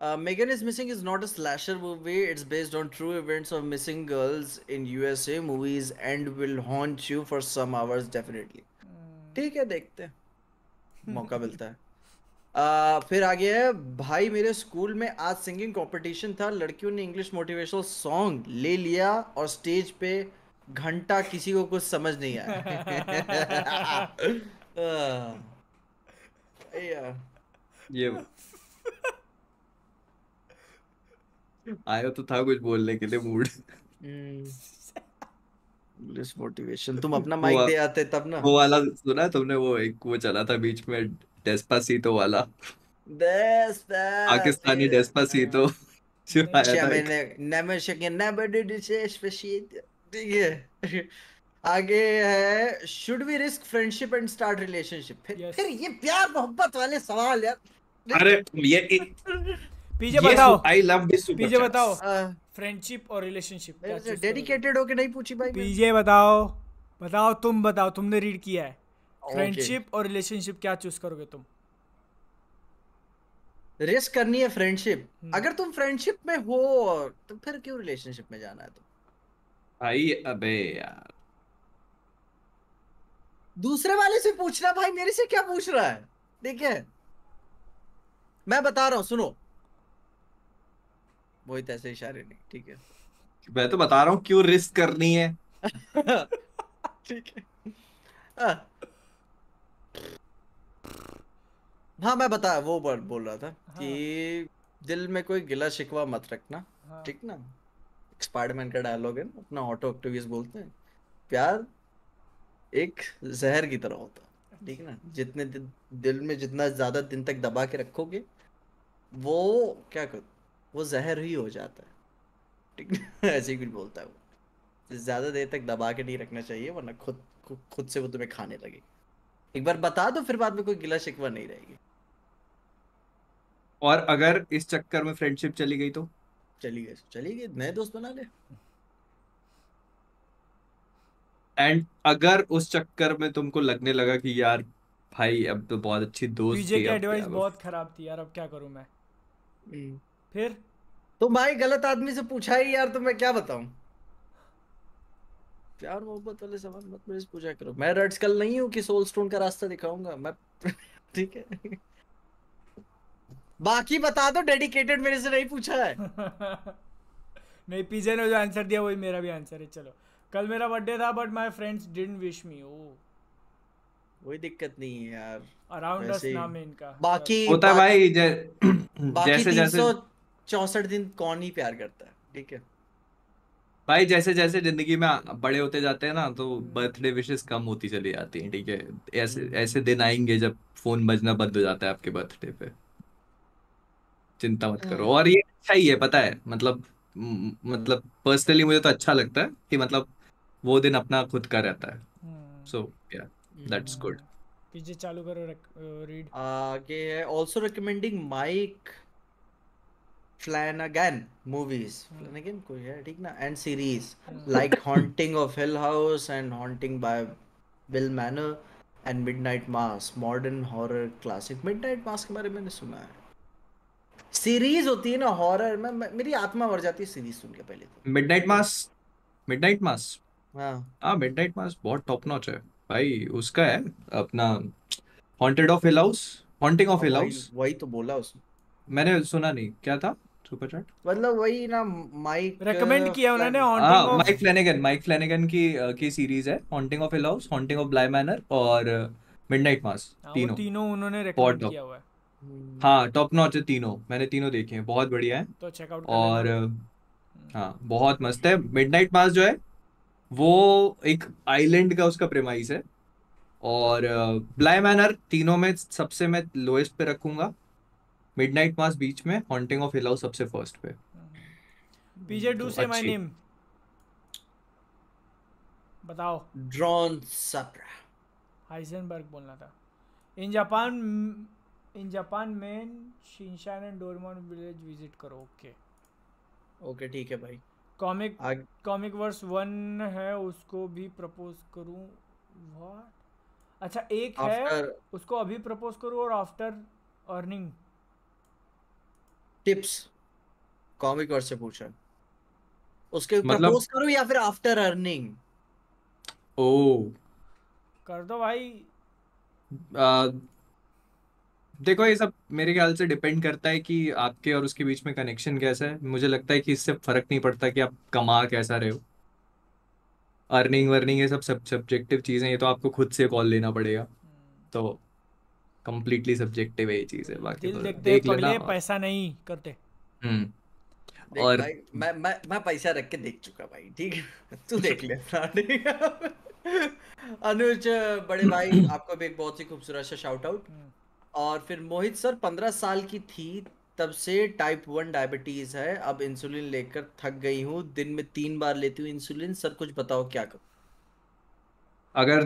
Uh, Megan is Missing is not a slasher movie. It's based on true events of missing girls in USA movies and will haunt you for some hours definitely. ठीक है देखते हैं मौका मिलता है आ, फिर आगे है भाई मेरे स्कूल में आज सिंगिंग कंपटीशन था लड़कियों ने इंग्लिश मोटिवेशनल सॉन्ग ले लिया और स्टेज पे घंटा किसी को कुछ समझ नहीं आया ये आया तो था कुछ बोलने के लिए मूड लेस मोटिवेशन तुम अपना माइक दे आते तब ना वो वाला सुना तुमने वो एक वो चला था बीच में डेस्पासीतो वाला डेस्पासीतो पाकिस्तानी डेस्पासीतो जो never shaking never did appreciate ठीक है आगे है should we risk friendship and start relationship फिर ये प्यार मोहब्बत वाले सवाल यार अरे ये [laughs] पीजे बताओ आई लव दिस पीजे बताओ फ्रेंडशिप हाँ। और रिलेशनशिप डेडिकेटेड होके नहीं पूछी भाई पीजे बताओ बताओ तुम बताओ तुमने रीड किया है फ्रेंडशिप और रिलेशनशिप क्या चूज करोगे तुम रिस्क करनी है फ्रेंडशिप हम्म। अगर तुम फ्रेंडशिप में हो तो फिर क्यों रिलेशनशिप में जाना है तुम भाई अबे यार दूसरे वाले से पूछना भाई मेरे से क्या पूछ रहा है ठीक है मैं बता रहा हूं सुनो मोहित तो ऐसे इशारे नहीं ठीक है मैं तो बता रहा हूँ क्यों रिस्क करनी है [laughs] ठीक है हाँ मैं बता वो वर्ड बोल रहा था हाँ. कि दिल में कोई गिला शिकवा मत रखना हाँ. ठीक ना स्पाइडरमैन का डायलॉग है अपना ऑटो एक्टिविस्ट बोलते हैं प्यार एक जहर की तरह होता ठीक ना अच्छा। जितने दिल में जितना ज्यादा दिन तक दबा के रखोगे वो क्या कर वो जहर ही हो जाता है ठीक [laughs] ऐसे ही कुछ बोलता है वो ज़्यादा देर तक दबा के नहीं रखना चाहिए वरना खुद खुद से वो तुम्हें खाने लगेगी एक बार बता दो फिर बाद में कोई गिला शिकवा नहीं रहेगी और अगर इस चक्कर में फ्रेंडशिप चली गई तो चली गई चली गई नए दोस्त बना ले एंड अगर उस चक्कर में तुमको लगने लगा कि यार भाई अब तो बहुत अच्छी दोस्त पीजे की एडवाइस बहुत खराब थी यार अब क्या करूं मैं हम्म। फिर तो भाई गलत आदमी से पूछा ही यार तो मैं क्या बताऊं प्यार मोहब्बत वाले सवाल मत मेरे से पूछा करो मैं रेड स्कल नहीं हूं कि सोल स्टोन का रास्ता दिखाऊंगा मैं [laughs] ठीक है बाकी बता दो डेडिकेटेड मेरे से नहीं पूछा है [laughs] नहीं पीजे ने जो आंसर दिया वही मेरा भी आंसर है चलो कल मेरा बर्थडे था but my friends didn't wish me ओ कोई दिक्कत नहीं है यार अराउंड अस नाम है इनका बाकी होता भाई जै, [clears throat] बाकी जैसे जैसे चौसठ दिन कौन ही प्यार करता है ठीक है भाई जैसे जैसे जिंदगी में बड़े होते जाते हैं ना तो बर्थडे विशेष कम होती चली जाती है ठीक है ऐसे हम्म। ऐसे दिन आएंगे जब फोन बजना बंद हो जाता है आपके बर्थडे पे चिंता मत करो हम्म। और ये अच्छा ही है पता है मतलब मतलब पर्सनली हम्म। मुझे तो अच्छा लगता है कि मतलब वो दिन अपना खुद का रहता है सो या दैट्स गुड पीजे चालू करो रीड आगे है also recommending Mike Flanagan movies hmm. Flanagan कोई है ठीक ना and series like haunting of hill house and haunting Bly Bill manor and midnight mass modern horror classic midnight mass के बारे में मैंने सुना है. सीरीज होती है ना हॉरर में मेरी आत्मा मर जाती है सीरीज सुन के पहले तो मिडनाइट मास मिडनाइट मास हां हां मिडनाइट मास बहुत टॉप नॉच है भाई उसका है अपना haunted of hill house haunting of hill house वही तो बोला उसने मैंने सुना नहीं क्या था सुपर चैट मतलब वही ना माइक रेकमेंड uh, किया उन्होंने haunting of Mike Flanagan Mike Flanagan की uh, की सीरीज है haunting of hill house haunting of Bly manor और मिडनाइट uh, हाँ, मास तीनों तीनों उन्होंने रेकमेंड किया हुआ है हम्म। हाँ टॉप नॉच है तीनों मैंने तीनों देखे हैं बहुत बढ़िया है तो चेकआउट और हम्म। हाँ बहुत मस्त है मिडनाइट मास जो है वो एक आइलैंड का उसका प्रेमाइस है और ब्लाई मैनर तीनों में सबसे मैं लोएस्ट पे रखूंगा मिडनाइट मास बीच में हॉन्टिंग ऑफ हिलाउ सबसे फर्स्ट पे PJ do say my name बताओ ड्रोन सप्रा हाइजेनबर्ग बोलना था इन जापान इन जापान में Shinchan and Doraemon village visit करो ओके ओके ठीक है भाई कॉमिक कॉमिक वर्स वन है उसको भी प्रपोज करूं व्हाट अच्छा एक after... है उसको अभी प्रपोज करूं और आफ्टर अर्निंग टिप्स कॉमिक और से पूछा उसके मतलब... प्रपोज करो या फिर आफ्टर अर्निंग ओ कर दो भाई आ, देखो ये सब मेरे ख्याल से डिपेंड करता है कि आपके और उसके बीच में कनेक्शन कैसा है मुझे लगता है कि इससे फर्क नहीं पड़ता कि आप कमा कैसा रहे हो अर्निंग वर्निंग ये सब सब सब्जेक्टिव चीज़ें ये तो आपको खुद से कॉल लेना पड़ेगा तो कंप्लीटली सब्जेक्टिव है ये चीज है बाकी तो देख देख लेना पैसा नहीं करते हम्म और मैं मैं मैं पैसा रख के देख चुका भाई ठीक है तू देख ले अनुज बड़े भाई [clears throat] आपको भी एक बहुत ही खूबसूरत सा शाउट आउट हम्म। और फिर मोहित सर पंद्रह साल की थी तब से टाइप वन डायबिटीज है अब इंसुलिन लेकर थक गई हूँ दिन में तीन बार लेती हूँ इंसुलिन सर कुछ बताओ क्या करूँ अगर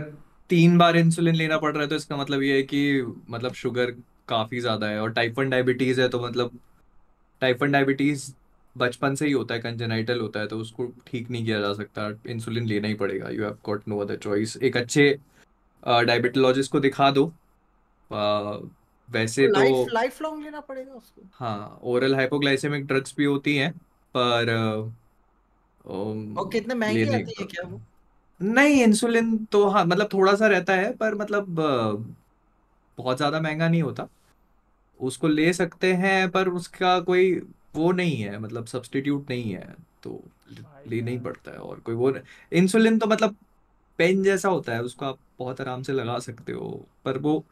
तीन बार इंसुलिन लेना पड़ रहा है तो इसका मतलब ये है कि मतलब शुगर काफी ज्यादा है और टाइप वन डायबिटीज है तो मतलब टाइप वन डायबिटीज बचपन से ही होता है कंजेनाइटल होता है तो उसको ठीक नहीं किया जा सकता इंसुलिन लेना ही पड़ेगा you have got no other choice एक अच्छे डायबिटोलॉजिस्ट को दिखा दो आ, वैसे तो लाइफ लॉन्ग लेना पड़ेगा उसको हाँ ओरल हाइपोग्लाइसेमिक ड्रग्स भी होती हैं पर ओ, कितने महंगे आती है क्या वो नहीं इंसुलिन तो हाँ मतलब थोड़ा सा रहता है पर मतलब बहुत ज़्यादा महंगा नहीं होता उसको ले सकते हैं पर उसका कोई वो नहीं है मतलब सब्सटीट्यूट नहीं है तो लेना ही पड़ता है और कोई वो इंसुलिन तो मतलब पेन जैसा होता है उसको आप बहुत आराम से लगा सकते हो पर वो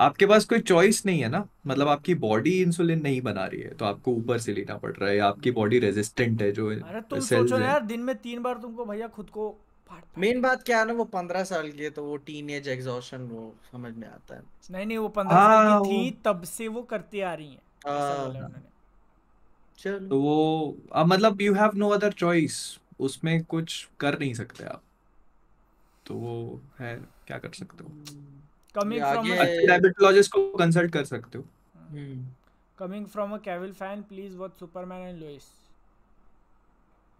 आपके पास कोई चॉइस नहीं है ना मतलब आपकी बॉडी इंसुलिन नहीं बना रही है तो आपको ऊपर से लेना पड़ रहा है आपकी बॉडी रेजिस्टेंट है जो अरे तुम सोचो यार दिन में तीन बार तुमको भैया खुद को मेन बात क्या है ना वो पंद्रह साल की है तो वो टीन एज एग्जॉशन वो समझ में आता है नहीं नहीं वो पंद्रह साल की हाँ, थी तब से वो करती आ रही है हाँ। चलो तो वो अब मतलब you have no other choice उसमें कुछ कर नहीं सकते आप तो वो है क्या कर सकते हो कमिंग फ्रॉम डायबिटोलॉजिस्ट को कंसल्ट कर सकते हो coming from a Cavill fan please watch Superman and Lois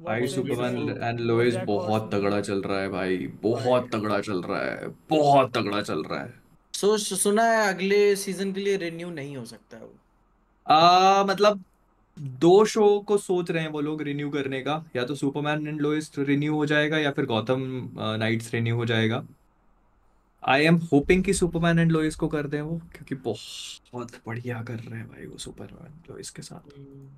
भाई सुपरमैन एंड लोइस बहुत तगड़ा चल रहा है भाई बहुत तगड़ा चल रहा है बहुत तगड़ा चल रहा है सो so, सुना है अगले सीजन के लिए रिन्यू नहीं हो सकता है वो आ, मतलब दो शो को सोच रहे हैं वो लोग रिन्यू करने का या तो सुपरमैन एंड लोइस रिन्यू हो जाएगा या फिर गौतम नाइट्स रिन्यू हो जाएगा आई एम होपिंग कि सुपरमैन एंड लोइस को कर दें वो क्योंकि बहुत बढ़िया कर रहे हैं भाई वो सुपरमैन लोइस के साथ hmm.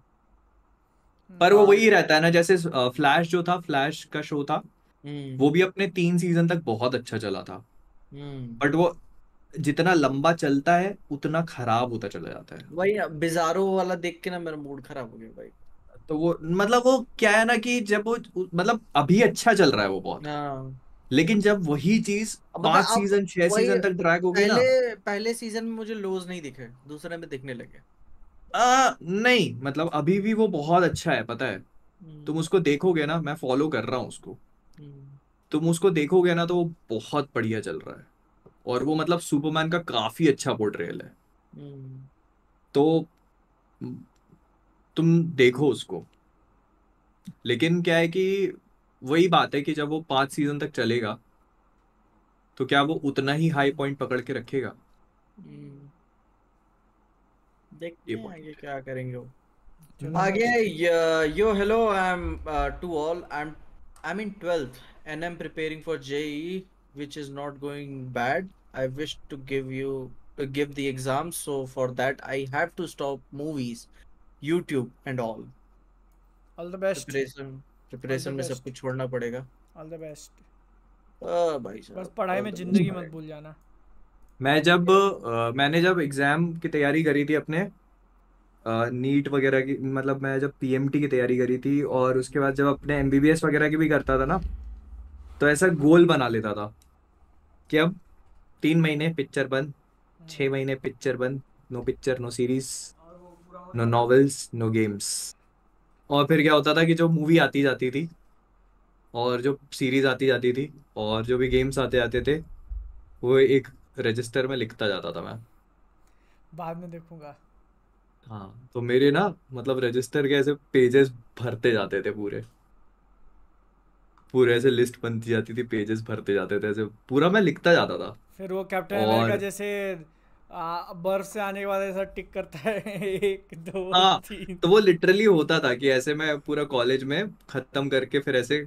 पर वो हाँ। वही रहता है ना जैसे फ्लैश जो था फ्लैश का शो था हम्म। वो भी अपने तीन सीजन तक बहुत अच्छा चला था बट हम्म। वो जितना लंबा चलता है उतना खराब होता चला जाता है वही बिजारो वाला देख के ना मेरा मूड खराब हो गया भाई तो वो मतलब वो क्या है ना कि जब वो मतलब अभी अच्छा चल रहा है वो बहुत हाँ। लेकिन जब वही चीज पांच सीजन छह सीजन तक ड्रैग हो गई ना पहले सीजन में मुझे लोज नहीं दिखे दूसरे में दिखने लगे आ, नहीं मतलब अभी भी वो बहुत अच्छा है पता है हम्म। तुम उसको देखोगे ना मैं फॉलो कर रहा हूँ उसको हम्म। तुम उसको देखोगे ना तो वो बहुत बढ़िया चल रहा है और वो मतलब सुपरमैन का काफी अच्छा पोर्ट्रेल है हम्म। तो तुम देखो उसको लेकिन क्या है कि वही बात है कि जब वो पांच सीजन तक चलेगा तो क्या वो उतना ही हाई पॉइंट पकड़ के रखेगा देखते हैं आगे क्या करेंगे वो आगे yo hello I am to all I am I mean twelfth and I am preparing for JEE which is not going bad i wish to give you to give the exam so for that i have to stop movies youtube and all all the best preparation preparation में सब कुछ छोड़ना पड़ेगा all the best आ भाई साहब बस पढ़ाई में जिंदगी मत भूल जाना मैं जब आ, मैंने जब एग्जाम की तैयारी करी थी अपने नीट वगैरह की मतलब मैं जब पीएमटी की तैयारी करी थी और उसके बाद जब अपने एमबीबीएस वगैरह की भी करता था ना तो ऐसा गोल बना लेता था कि अब तीन महीने पिक्चर बंद छः महीने पिक्चर बंद no picture no series no novels no games और फिर क्या होता था कि जो मूवी आती जाती थी और जो सीरीज आती जाती थी और जो भी गेम्स आते जाते थे वो एक रजिस्टर में लिखता जाता था मैं बाद में देखूंगा हाँ तो मेरे ना मतलब रजिस्टर के ऐसे पेजेस भरते जाते थे पूरे पूरे ऐसे लिस्ट बनती जाती थी पेजेस भरते जाते थे ऐसे पूरा मैं लिखता जाता था फिर वो कैप्टन और... अमेरिका जैसे बर्फ से आने के बाद ऐसा टिक करता है एक दो हाँ तीन तो वो लिटरली होता था कि ऐसे मैं पूरा कॉलेज में खत्म करके फिर ऐसे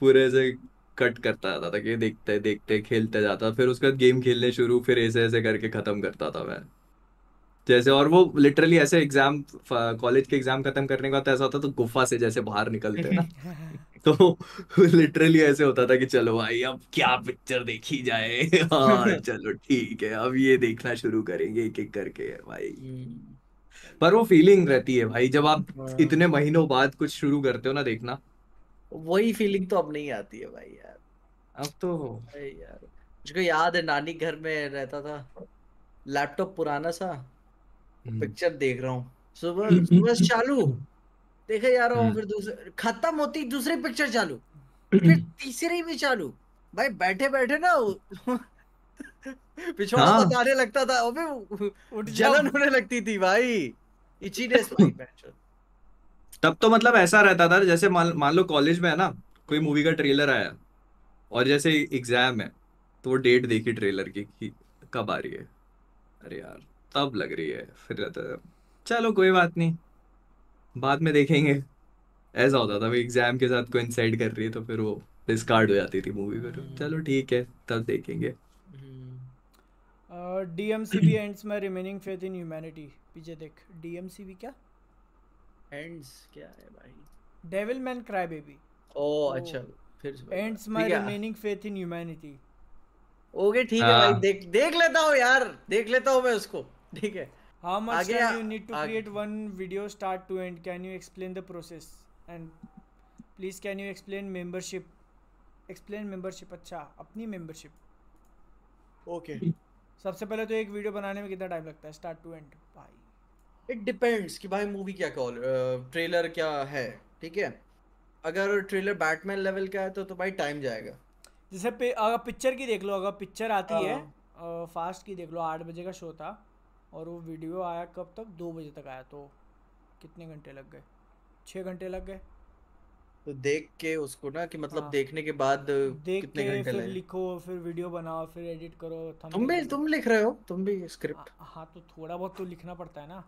पूरे ऐसे कट करता जाता था कि देखते देखते खेलते जाता फिर उसके बाद गेम खेलने शुरू फिर ऐसे ऐसे करके ख़त्म करता था मैं जैसे और वो लिटरली ऐसे एग्जाम कॉलेज के एग्जाम खत्म करने के बाद तो ऐसा होता तो गुफा से जैसे बाहर निकलते ना [laughs] तो लिटरली ऐसे होता था कि चलो भाई अब क्या पिक्चर देखी जाए [laughs] हाँ चलो ठीक है अब ये देखना शुरू करेंगे एक एक करके भाई हम्म। पर वो फीलिंग रहती है भाई जब आप हाँ। इतने महीनों बाद कुछ शुरू करते हो ना देखना वही फीलिंग तो अब नहीं आती है भाई यार अब तो भाई यार मुझको याद है नानी घर में रहता था लैपटॉप पुराना सा पिक्चर हम्म। देख रहा हूँ सुबह हम्म, हम्म, सुबह चालू देखे जा रहा हूँ फिर दूसरे खत्म होती दूसरी पिक्चर चालू फिर तीसरी भी चालू भाई बैठे बैठे ना [laughs] पिछवाड़ा हाँ। आने लगता था अबे जलन होने लगती थी भाई इचीनेस भाई [laughs] तब तो मतलब ऐसा रहता था जैसे मान लो कॉलेज में है ना कोई मूवी का ट्रेलर आया और जैसे एग्जाम है तो वो डेट देखी ट्रेलर की कि कब आ रही है अरे यार तब लग रही है फिर रहता चलो कोई बात नहीं बाद में देखेंगे ऐसा होता था एग्जाम के साथ कोई इंसाइड कर रही है तो फिर वो डिस्कार्ड हो जाती थी मूवी फिर हम्म। चलो ठीक है तब देखेंगे DMCB ends my remaining faith in humanity पीछे देख डीएमसीबी क्या एंड्स क्या है भाई डेविल मैन क्राई बेबी ओ oh. अच्छा फिर ends my remaining faith in humanity okay ठीक है हाँ। भाई देख देख लेता हूं यार देख लेता हूं मैं उसको ठीक है how much can you need to create one video start to end can you explain the process and please can you explain membership explain membership अच्छा अपनी मेंबरशिप ओके सबसे पहले तो एक वीडियो बनाने में कितना टाइम लगता है स्टार्ट टू एंड भाई इट डिपेंड्स कि भाई मूवी क्या कॉल ट्रेलर क्या है ठीक है अगर ट्रेलर बैटमैन लेवल का है तो तो भाई टाइम जाएगा जैसे अगर पिक्चर की देख लो अगर पिक्चर आती आ, है आ, हाँ। फास्ट की देख लो आठ बजे का शो था और वो वीडियो आया कब तक दो बजे तक आया तो कितने घंटे लग गए छः घंटे लग गए तो देख के उसको ना कि मतलब हाँ। देखने के बाद देख कितने घंटे फिर लिखो फिर वीडियो बनाओ फिर एडिट करो तुम भी तुम लिख रहे हो तुम भी स्क्रिप्ट हाँ, हाँ तो थोड़ा बहुत तो लिखना पड़ता है ना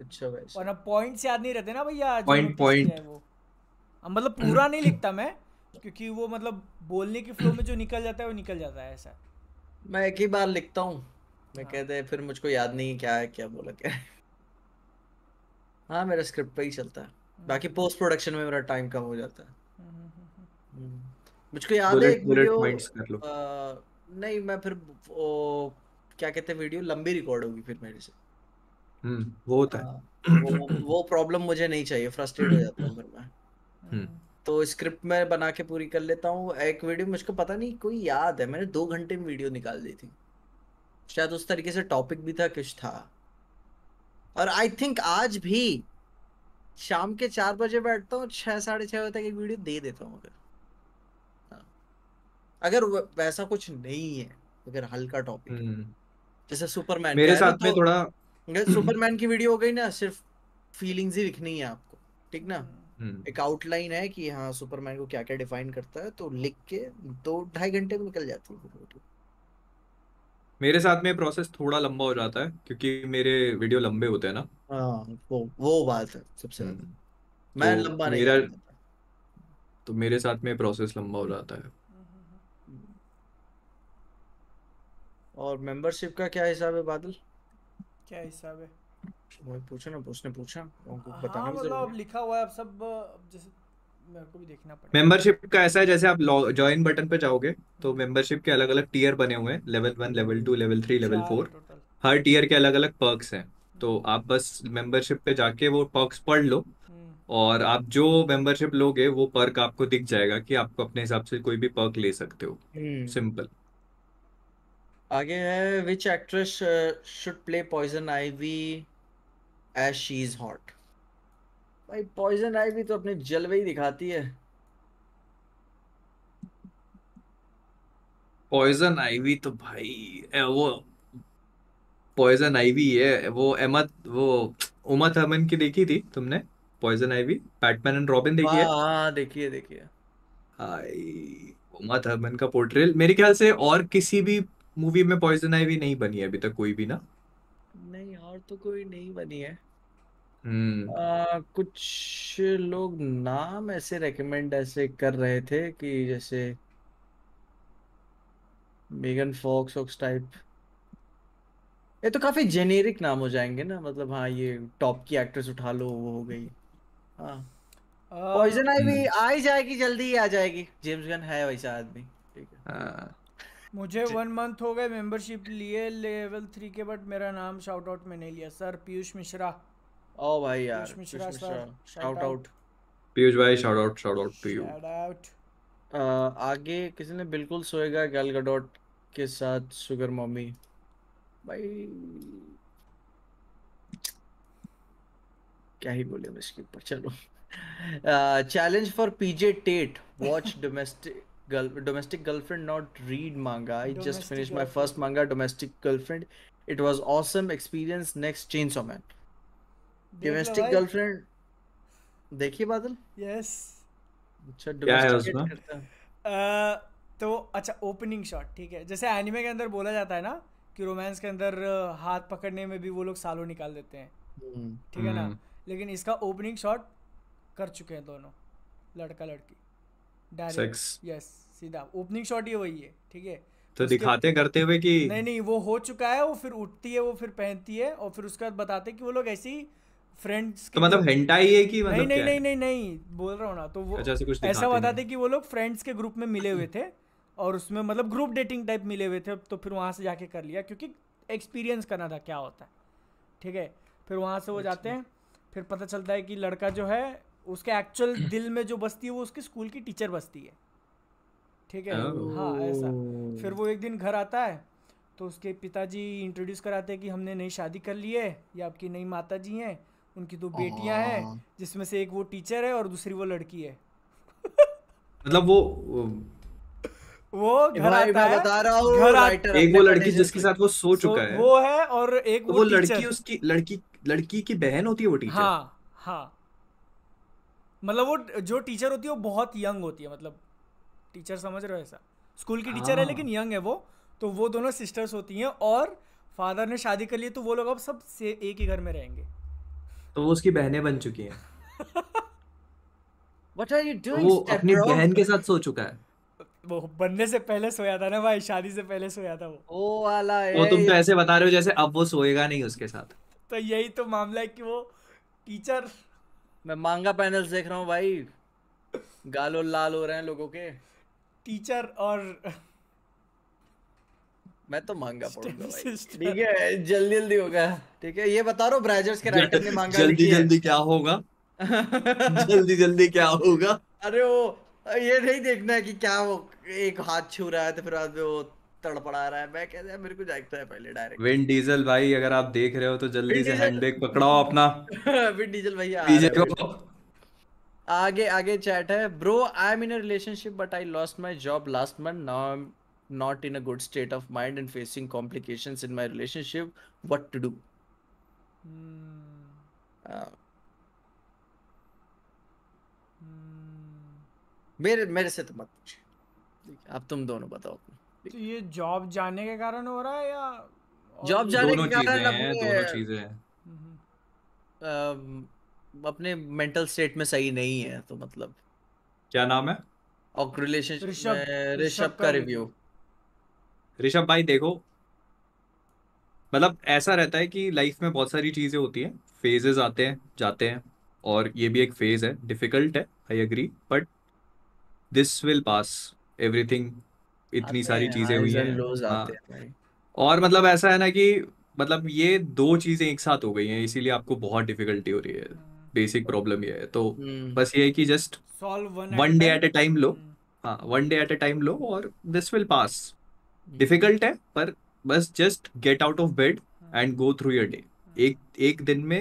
अच्छा गाइस और पॉइंट्स याद नहीं रहते ना भैया पॉइंट पॉइंट हाँ, मतलब पूरा नहीं लिखता मैं क्योंकि वो मतलब बोलने की फ्लो में जो निकल जाता है वो निकल जाता है ऐसा मैं एक ही बार लिखता हूँ मैं हाँ। कहते हैं फिर मुझको याद नहीं क्या है क्या बोला क्या हाँ मेरा स्क्रिप्ट पे ही चलता है हाँ। बाकी पोस्ट प्रोडक्शन में मेरा टाइम कम हो जाता है हाँ, हम्म। मुझको याद है एक वीडियो नहीं मैं फिर ओ, क्या कहते हैं वीडियो लंबी रिकॉर्ड होगी फिर मेरे से हाँ हम्म, वो होता है हाँ, वो वो प्रॉब्लम मुझे नहीं चाहिए फ्रस्ट्रेट हो हम्म। जाता हूँ मैं हम्म। तो स्क्रिप्ट मैं बना के पूरी कर लेता हूँ एक वीडियो मुझको पता नहीं कोई याद है मैंने दो घंटे में वीडियो निकाल दी थी शायद उस तरीके से टॉपिक भी था कुछ था और आई थिंक आज भी शाम के चार बजे बैठता हूँ छः साढ़े छः बजे तक एक वीडियो दे देता हूँ अगर हाँ। अगर वैसा कुछ नहीं है अगर हल्का टॉपिक जैसे सुपरमैन मेरे साथ में थोड़ा हम्म। सुपरमैन की वीडियो हो गई ना सिर्फ फीलिंग्स ही लिखनी है आपको ठीक ना हम्म। एक आउटलाइन है कि हाँ सुपरमैन को क्या क्या डिफाइन करता है तो लिख के दो ढाई घंटे में निकल जाती है मेरे साथ में प्रोसेस थोड़ा लंबा हो जाता है क्योंकि मेरे वीडियो लंबे होते हैं ना हाँ वो वो बात है सबसे हम्म। मैं तो लंबा नहीं मेरा तो मेरे साथ में प्रोसेस लंबा हो जाता है और मेंबरशिप का क्या हिसाब है बादल क्या हिसाब है वही पूछा ना उसने पूछा उनको हाँ, बताना हाँ, मतलब लिखा हुआ है अब सब जैसे मेरे को भी देखना पड़ेगा मेंबरशिप का ऐसा है जैसे आप ज्वाइन बटन पे जाओगे तो मेंबरशिप के अलग अलग टियर बने हुए हैं level one level two level three level four हर टियर के अलग अलग पर्क्स हैं तो हम्म। आप बस मेंबरशिप पे जाके वो पर्क्स पढ़ लो हम्म। और आप जो मेंबरशिप लोगे वो पर्क आपको दिख जाएगा कि आपको अपने हिसाब से कोई भी पर्क ले सकते हो सिंपल हम्म। hmm. आगे है which actress should play poison ivy as she is hot भाई पॉइजन आईवी तो अपने जलवे ही दिखाती है पॉइजन आईवी तो भाई ए, वो पॉइजन आईवी है वो एमत वो उमा थर्मन की देखी थी तुमने poison ivy Batman and Robin देखी है हाँ देखी है देखी है हाय उमा थर्मन का पोर्ट्रेल मेरे ख्याल से और किसी भी मूवी में पॉइजन आई भी नहीं बनी है अभी तक कोई भी ना नहीं और तो कोई नहीं बनी है हम्म आ, कुछ लोग नाम ऐसे रेकमेंड ऐसे कर रहे थे कि जैसे मेगन फॉक्स ऑक्स टाइप ये तो काफी जेनेरिक नाम हो जाएंगे ना मतलब हाँ ये टॉप की एक्ट्रेस उठा लो वो हो गई हाँ पॉइजन आईवी हम्म। आ ही जाएगी जल्दी ही आ जाएगी जेम्स गन है वैसा आदमी ठीक है हाँ। मुझे वन मंथ हो गए मेंबरशिप लिए लेवल थ्री के बट मेरा नाम शाउट आउट में नहीं लिया सर पीयूष मिश्रा ओ भाई यार Piyush Mishra sir shout out Piyush भाई shout out shout out to you shout out आगे किसी ने बिल्कुल सोएगा गैल गडॉट के साथ सुगर मम्मी भाई क्या ही बोले मैं इसके ऊपर चलो चैलेंज फॉर पीजे टेट watch domestic girl domestic girlfriend not read manga i domestic just finished my first manga domestic girlfriend it was awesome experience next chainsaw man domestic girlfriend देखिए बादल यस अच्छा डोमेस्टिकेट तो अच्छा opening shot ठीक है जैसे anime के अंदर बोला जाता है ना कि रोमांस के अंदर हाथ पकड़ने में भी वो लोग सालों निकाल देते हैं ठीक है ना लेकिन इसका ओपनिंग शॉट कर चुके हैं दोनों लड़का लड़की डायरेक्ट यस सीधा ओपनिंग शॉट ही वही है ठीक है तो दिखाते करते हुए कि नहीं नहीं वो हो चुका है वो फिर उठती है वो फिर पहनती है और फिर उसके बाद बताते कि वो लोग ऐसी फ्रेंड्स तो मतलब हेंटाई है कि मतलब नहीं नहीं नहीं नहीं नहीं बोल रहा हूँ ना तो वो अच्छा ऐसा बताते कि वो लोग फ्रेंड्स के ग्रुप में मिले हुए थे और उसमें मतलब ग्रुप डेटिंग टाइप मिले हुए थे तो फिर वहाँ से जाके कर लिया क्योंकि एक्सपीरियंस करना था क्या होता है ठीक है फिर वहाँ से वो अच्छा। जाते हैं फिर पता चलता है कि लड़का जो है उसके एक्चुअल दिल में जो बसती है वो उसके स्कूल की टीचर बसती है ठीक है oh. हाँ ऐसा फिर वो एक दिन घर आता है तो उसके पिताजी इंट्रोड्यूस कराते हैं कि हमने नई शादी कर ली है ये आपकी नई माता जी हैं उनकी दो बेटियां हैं हाँ। जिसमें से एक वो टीचर है और दूसरी वो लड़की है मतलब वो वो घर आता है बता रहा हूं, घर राइटर एक वो लड़की जिसके साथ वो सो चुका है वो है और एक तो वो लड़की उसकी लड़की लड़की की बहन होती है वो टीचर हाँ हाँ मतलब वो जो टीचर होती है वो बहुत यंग होती है मतलब टीचर समझ रहे हो ऐसा स्कूल की टीचर है हाँ। लेकिन यंग है वो तो वो दोनों सिस्टर्स होती हैं और फादर ने शादी कर ली तो वो लोग अब सब से एक ही घर में रहेंगे तो वो उसकी बहनें बन चुकी हैं व्हाट आर यू डूइंग वो अपनी बहन के साथ सो चुका है वो बनने से पहले सोया था ना भाई शादी से पहले सोया था वो ओ वाला वो तुम तो ऐसे बता रहे हो जैसे अब वो सोएगा नहीं उसके साथ तो यही तो मामला है कि वो टीचर मैं मांगा पैनल्स देख रहा हूँ भाई गालो लाल हो रहे हैं लोगों के टीचर और मैं तो मांगा ठीक है जल्दी जल्दी होगा ठीक है ये बता रो ब्राजर्स के राइटर ने मांगा जल्दी जल्दी क्या होगा जल्दी जल्दी क्या होगा अरे वो ये नहीं देखना है कि क्या वो एक हाथ छू रहा है तो फिर बाद में वो तड़पड़ा रहा है मैं कह रहा मेरे को जागता है पहले डायरेक्ट विन डीजल भाई अगर आप देख रहे हो तो जल्दी से हैंड हैंडब्रेक पकड़ाओ अपना विन डीजल भैया आगे आगे चैट है bro I am in a relationship but I lost my job last month now I am not in a good state of mind and facing complications in my relationship what to do मेरे मेरे से तो मत पूछ आप तुम दोनों बताओ तो ये जॉब जाने के कारण हो रहा है या जॉब जाने के कारण अपने दोनों चीजें हैं अपने मेंटल स्टेट में सही नहीं है तो मतलब क्या नाम है और रिलेशनशिप ऋषभ का रिव्यू ऋषभ भाई देखो मतलब ऐसा रहता है कि लाइफ में बहुत सारी चीजें होती हैं फेजेस आते हैं जाते हैं और ये भी एक फेज है डिफिकल्ट है I agree but this will pass everything इतनी सारी चीजें हुई हैं हाँ और मतलब ऐसा है ना कि मतलब ये दो चीजें एक साथ हो गई हैं इसीलिए आपको बहुत डिफिकल्टी हो रही है बेसिक प्रॉब्लम ये है तो हम्म। बस ये है कि just one day at a time लो हम्म। हाँ one day at a time लो और दिस विल पास डिफिकल्ट है पर बस just get out of bed and go through your day एक एक दिन में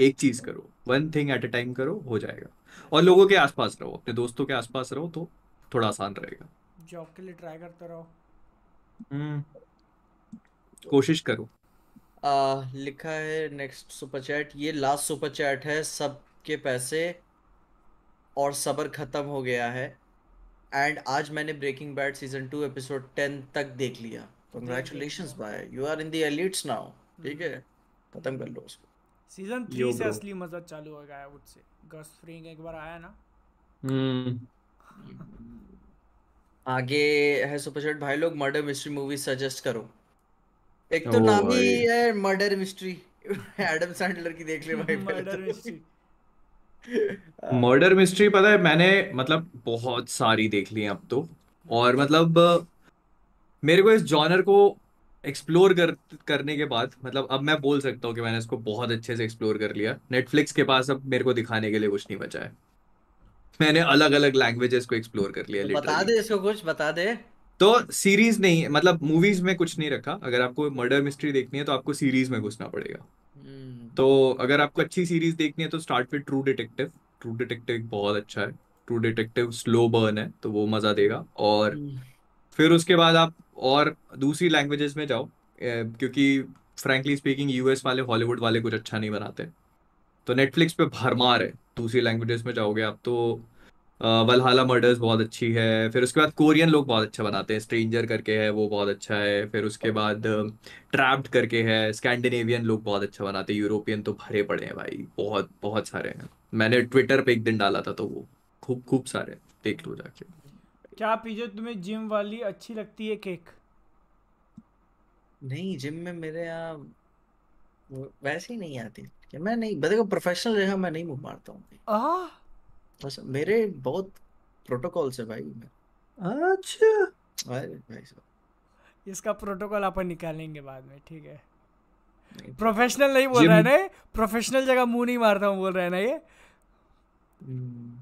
एक चीज करो one thing at a time करो हो जाएगा और लोगों के आसपास रहो अपने दोस्तों के आसपास रहो तो थोड़ा आसान रहेगा जॉब के लिए ट्राई करते रहो हम्म कोशिश करो आ, लिखा है नेक्स्ट सुपर चैट ये लास्ट सुपर चैट है सबके पैसे और सबर खत्म हो गया है एंड आज मैंने breaking bad season two episode ten तक देख लिया congratulation bye you are in the now ठीक है खत्म कर लो उसको सीजन थ्री से असली मजा चालू हो गया है उससे गस फ्रिंग एक बार आया ना हम्म hmm. आगे है सुपरशेट भाई लोग मर्डर मिस्ट्री मूवी सजेस्ट करो एक तो नाम ही है मर्डर मिस्ट्री एडम सैंडलर की देख ले भाई मर्डर मिस्ट्री मर्डर मिस्ट्री पता है मैंने मतलब बहुत सारी देख ली अब तो और मतलब मेरे को इस जॉनर को एक्सप्लोर कर करने के बाद मतलब अब मैं बोल सकता हूँ कि मैंने इसको बहुत अच्छे से एक्सप्लोर कर लिया नेटफ्लिक्स के पास अब मेरे को दिखाने के लिए कुछ नहीं बचा है मैंने अलग अलग लैंग्वेजेस को एक्सप्लोर कर लिया तो बता दे इसको कुछ बता दे तो सीरीज नहीं मतलब मूवीज में कुछ नहीं रखा अगर आपको मर्डर मिस्ट्री देखनी है तो आपको सीरीज में घुसना पड़ेगा हम्म। तो अगर आपको अच्छी सीरीज देखनी है तो start with true detective true detective बहुत अच्छा है ट्रू डिटेक्टिव स्लो बर्न है तो वो मजा देगा और हम्म। फिर उसके बाद आप और दूसरी लैंग्वेजेस में जाओ क्योंकि फ्रेंकली स्पीकिंग यूएस वाले हॉलीवुड वाले कुछ अच्छा नहीं बनाते तो नेटफ्लिक्स पे भरमार है दूसरी लैंग्वेजेस में जाओगे आप तो वलहाला मर्डर्स बहुत अच्छी है फिर उसके बाद कोरियन लोग बहुत अच्छा बनाते हैं स्ट्रेंजर करके है वो बहुत अच्छा है फिर उसके बाद ट्रैप्ड करके है स्कैंडिनेवियन लोग बहुत अच्छा बनाते हैं यूरोपियन तो भरे पड़े हैं भाई बहुत बहुत सारे हैं मैंने ट्विटर पे एक दिन डाला था तो वो खूब खूब सारे देख लो जाके क्या पीजे तुम्हें जिम वाली अच्छी लगती है केक नहीं जिम में मेरे यहाँ वैसे ही नहीं आती कि मैं नहीं बताओ प्रोफेशनल जगह मैं नहीं मुंह मारता हूँ बस मेरे बहुत प्रोटोकॉल से भाई मैं अच्छा भाई साहब इसका प्रोटोकॉल अपन निकालेंगे बाद में ठीक है प्रोफेशनल नहीं बोल रहा है ना प्रोफेशनल जगह मुंह नहीं मारता हूँ बोल रहा है ना ये हम्म।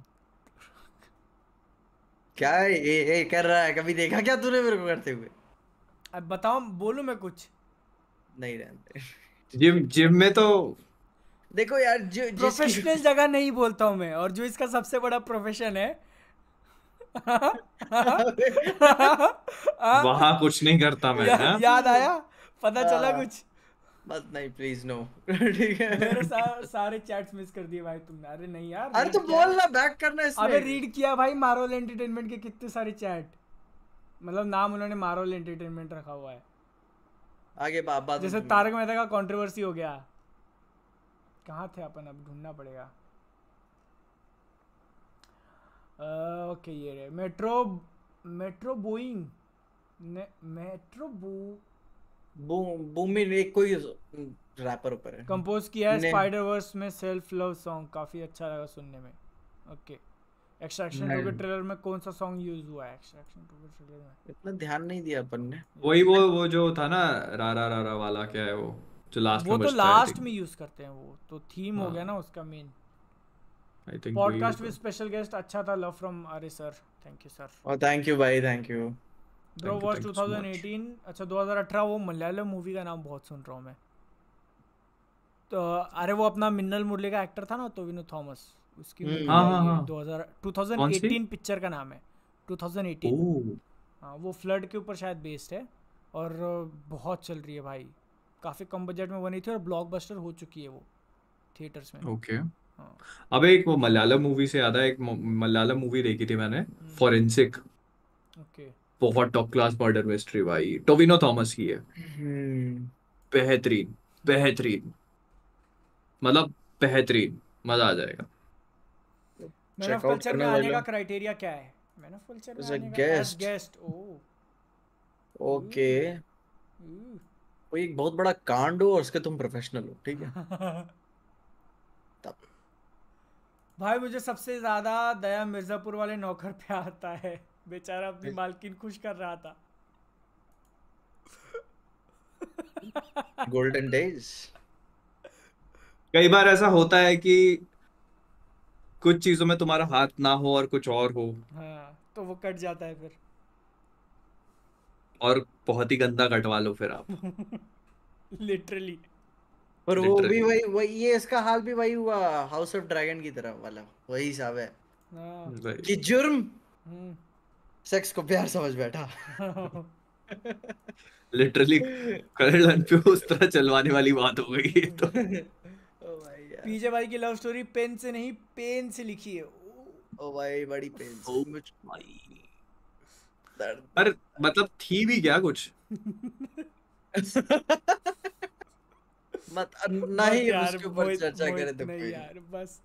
क्या है ये, ये कर रहा है कभी देखा क्या तूने मेरे को करते हुए अब बताओ बोलू मैं कुछ नहीं रहते जिम जिम में तो देखो यार जो प्रोफेशनल जगह नहीं बोलता हूँ मैं और जो इसका सबसे बड़ा प्रोफेशन है [laughs] वहां कुछ नहीं करता मैं या, हाँ? याद आया पता आ, हाँ। चला कुछ बस नहीं प्लीज नो [laughs] ठीक है मेरे सा, सारे चैट्स मिस कर दिए भाई तुमने अरे नहीं यार अरे तो बोल ना बैक करना इसमें अबे रीड किया भाई मारोल एंटरटेनमेंट के कितने सारे चैट मतलब नाम उन्होंने मारोल एंटरटेनमेंट रखा हुआ है आगे बात जैसे तारक मेहता का कंट्रोवर्सी हो गया कहाँ थे अपन अब ढूंढना पड़ेगा ओके ये रहे metro metro boeing metro boo boom boomin एक कोई रैपर ऊपर है कंपोज किया है स्पाइडर वर्स में सेल्फ लव सॉन्ग काफी अच्छा लगा सुनने में ओके एक्सट्रैक्शन टू के ट्रेलर में कौन सा सॉन्ग यूज हुआ है एक्सट्रैक्शन टू के ट्रेलर में इतना ध्यान नहीं दिया अपन ने वही वो वो जो था ना रा रा रा, रा वाला क्या है वो जो लास्ट वो तो लास्ट में यूज करते हैं वो तो थीम हो हाँ। गया ना उसका main I think podcast with special guest अच्छा था लव फ्रॉम अरे सर थैंक यू सर और थैंक यू भाई थैंक यू ब्रो वाज 2018 अच्छा 2018 वो मलयालम मूवी का नाम बहुत सुन रहा हूं मैं तो अरे वो अपना मिन्नल मुरली का एक्टर था ना तोविनो थॉमस उसकी हां हां हां 2000 2018 पिक्चर का नाम है 2018 हां वो फ्लड के ऊपर शायद बेस्ड है और बहुत चल रही है भाई काफी कम बजट में बनी थी और ब्लॉकबस्टर हो चुकी है वो थिएटर्स में ओके okay. हाँ. अबे एक वो मलयालम मूवी से याद एक मलयालम मूवी देखी थी मैंने फॉरेंसिक हम्म। ओके बहुत टॉप क्लास मर्डर मिस्ट्री भाई टोविनो थॉमस की है हम्म। बेहतरीन बेहतरीन मतलब बेहतरीन मजा आ जाएगा मैन ऑफ कल्चर में आने का क्राइटेरिया क्या है मैन ऑफ कल्चर में आने का गेस्ट गेस्ट ओह ओके कोई एक बहुत बड़ा कांड हो और उसके तुम प्रोफेशनल हो ठीक है [laughs] तब भाई मुझे सबसे ज्यादा दया मिर्जापुर वाले नौकर पे आता है बेचारा अपनी मालकिन खुश कर रहा था गोल्डन [laughs] डेज कई बार ऐसा होता है कि कुछ चीजों में तुम्हारा हाथ ना हो और कुछ और हो हाँ, तो वो कट जाता है फिर और बहुत ही गंदा कटवा लो फिर आप लिटरली [laughs] पर वो भी वही वही ये इसका हाल भी वही हुआ हाउस ऑफ ड्रैगन की तरह वाला वही हिसाब है हाँ। कि जुर्म सेक्स हम्म। को प्यार समझ बैठा लिटरली करलन पे उस तरह चलवाने वाली बात हो गई तो ओ भाई यार पीजे भाई की लव स्टोरी पेन से नहीं पेन से लिखी है ओ oh भाई बड़ी पेन मच भाई पर मतलब थी भी क्या कुछ मत नहीं उसके ऊपर चर्चा करें तो नहीं यार बस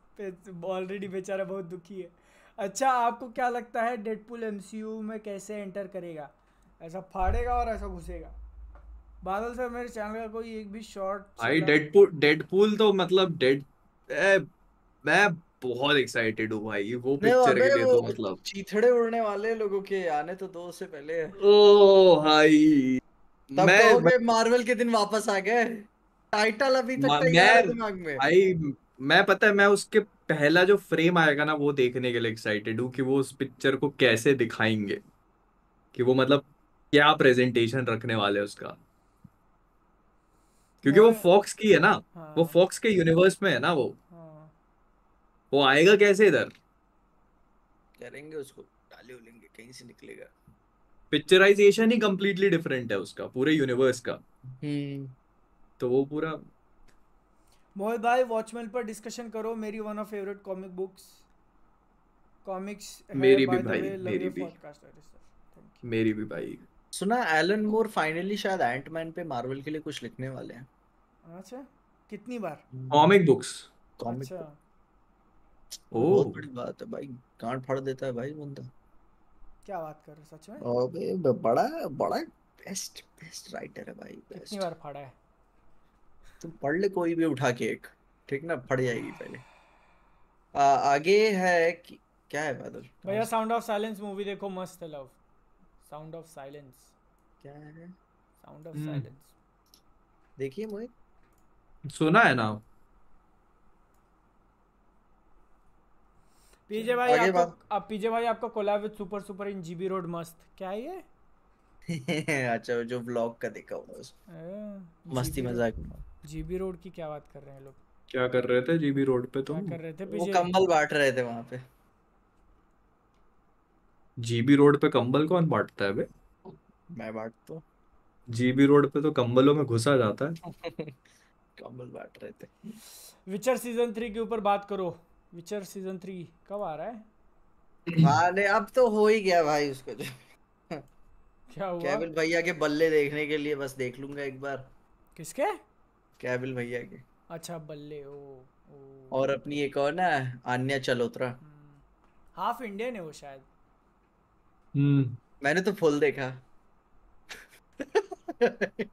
ऑलरेडी बेचारा बहुत दुखी है अच्छा आपको क्या लगता है डेडपुल एमसीयू में कैसे एंटर करेगा ऐसा फाड़ेगा और ऐसा घुसेगा बादल सर मेरे चैनल का कोई एक भी शॉर्ट भाई डेडपुल डेडपुल तो मतलब डेड मैं बहुत एक्साइटेड हूँ भाई वो पिक्चर के लिए तो मतलब चीथड़े उड़ने वाले लोगों के आने तो दो से पहले ओ भाई तब मैं कहोगे मार्वल के दिन वापस आ गए टाइटल अभी तक तैयार है दिमाग में भाई मैं पता है मैं उसके पहला जो फ्रेम आएगा ना वो देखने के लिए एक्साइटेड हूँ कि वो उस पिक्चर को कैसे दिखाएंगे कि वो मतलब क्या प्रेजेंटेशन रखने वाले है उसका क्योंकि वो फॉक्स हाँ। की है ना वो फॉक्स हाँ। के यूनिवर्स में है ना वो वो आएगा कैसे इधर करेंगे उसको डाले उलेंगे कहीं से निकलेगा पिक्चराइजेशन ही कम्प्लीटली डिफरेंट है उसका पूरे यूनिवर्स का हम्म। तो वो पूरा मोहित भाई वॉचमैन पर डिस्कशन करो मेरी one of favourite comic books comics मेरी भी भाई मेरी भी मेरी भी भाई सुना एलन मोर फाइनली शायद एंटमैन पे मार्वल के लिए कुछ लिखने वाले हैं अच्छा कितनी बार कॉमिक बुक्स कॉमिक ओ बड़ी बात है भाई गांड फाड़ देता है भाई बंदा क्या बात कर रहे हो सच में अबे बड़ा बड़ा बेस्ट बेस्ट राइटर है भाई बेस्ट कितनी बार फाड़ा है तुम पढ़ ले कोई भी उठा के एक ठीक ना फट जाएगी [sighs] पहले आ, आगे है कि क्या है बादल भैया साउंड ऑफ साइलेंस मूवी देखो मस्त है लव साउंड ऑफ साइलेंस क्या है साउंड ऑफ साइलेंस देखिए मोहित सुना है ना पीजे भाई आपको अब पीजे भाई आपका collab with super super in GB road मस्त क्या है ये [laughs] अच्छा जो व्लॉग का देखा हुआ मस्ती मजाक जीबी रोड की क्या बात कर रहे हैं लोग क्या कर रहे थे जीबी रोड पे तुम कर रहे थे वो कंबल बांट रहे थे वहां पे जीबी रोड पे कंबल कौन बांटता है बे मैं बांटता हूं जीबी रोड पे तो कंबलों में घुसा जाता है [laughs] कंबल बांट रहे थे विचर सीजन 3 के ऊपर बात करो विचर सीजन थ्री कब आ रहा है वाले अब तो हो ही गया भाई उसको तो। जो क्या हुआ कैबिल भैया के बल्ले देखने के लिए बस देख लूंगा एक बार किसके कैबिल भैया के अच्छा बल्ले ओ, ओ और अपनी एक और ना Anya Chalotra half hmm. Indian है वो शायद हम्म मैंने तो फुल देखा [laughs] ये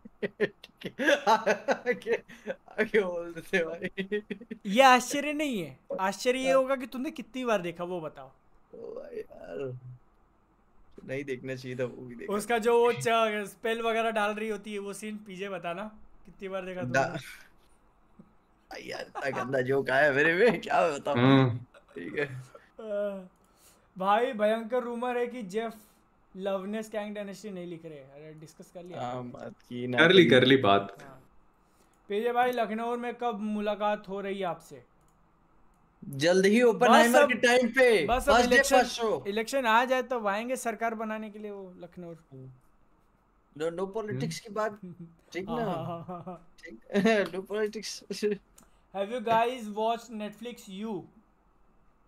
आश्चर्य नहीं है आश्चर्य ये होगा कि तुमने कितनी बार देखा वो बताओ यार नहीं देखना चाहिए था वो भी देखा उसका जो वो स्पेल वगैरह डाल रही होती है वो सीन पीजे बताना कितनी बार देखा तुमने यार इतना गंदा जोक आया मेरे में क्या बताऊं हम्म। ठीक है भाई भयंकर रूमर है कि जेफ लवनेस कैंग डायनेस्टी नहीं लिख रहे अरे डिस्कस कर लिया हां बात की ना कर ली कर ली बात हाँ। पेजे भाई लखनऊ में कब मुलाकात हो रही है आपसे जल्द ही ओपन के टाइम पे बस इलेक्शन शो इलेक्शन आ जाए तो आएंगे सरकार बनाने के लिए वो लखनऊ नो नो पॉलिटिक्स की बात [laughs] ठीक हाँ, ना हाँ, ठीक no politics have you guys watch Netflix you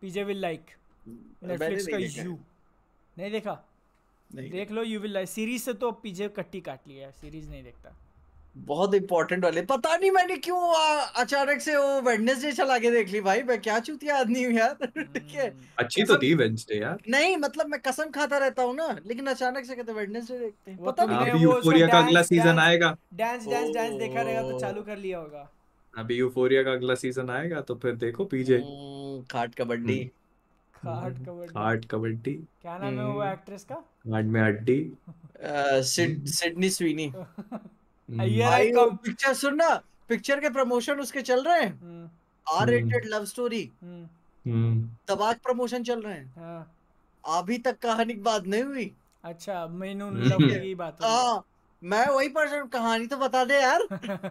PJ will like Netflix का यू नहीं देखा देख लो यू विल लाइक सीरीज से तो पीछे कट्टी काट लिया है सीरीज नहीं देखता बहुत इंपॉर्टेंट वाले पता नहीं मैंने क्यों अचानक से वो वेडनेसडे चला के देख ली भाई मैं क्या चूतिया आदमी हूँ यार [laughs] ठीक है हम्म। अच्छी तो थी वेडनेसडे यार नहीं मतलब मैं कसम खाता रहता हूँ ना लेकिन अचानक से कहते वेडनेसडे देखते हैं पता तो नहीं अभी यूफोरिया का अगला सीजन आएगा डांस डांस डांस देखा रहेगा तो चालू कर लिया होगा अभी यूफोरिया का अगला सीजन आएगा तो फिर देखो पीजे हम्म, खाट kabaddi heart hmm. Kabaddi heart kabaddi क्या नाम है वो एक्ट्रेस hmm. का हार्ट में हड्डी सिडनी uh, स्वीनी hmm. [laughs] भाई पिक्चर सुन ना पिक्चर के प्रमोशन उसके चल रहे हैं आर रेटेड लव स्टोरी तबाक प्रमोशन चल रहे हैं हाँ। अभी तक कहानी की बात नहीं हुई अच्छा मैनू लव की बात हाँ मैं वही पर कहानी तो बता दे यार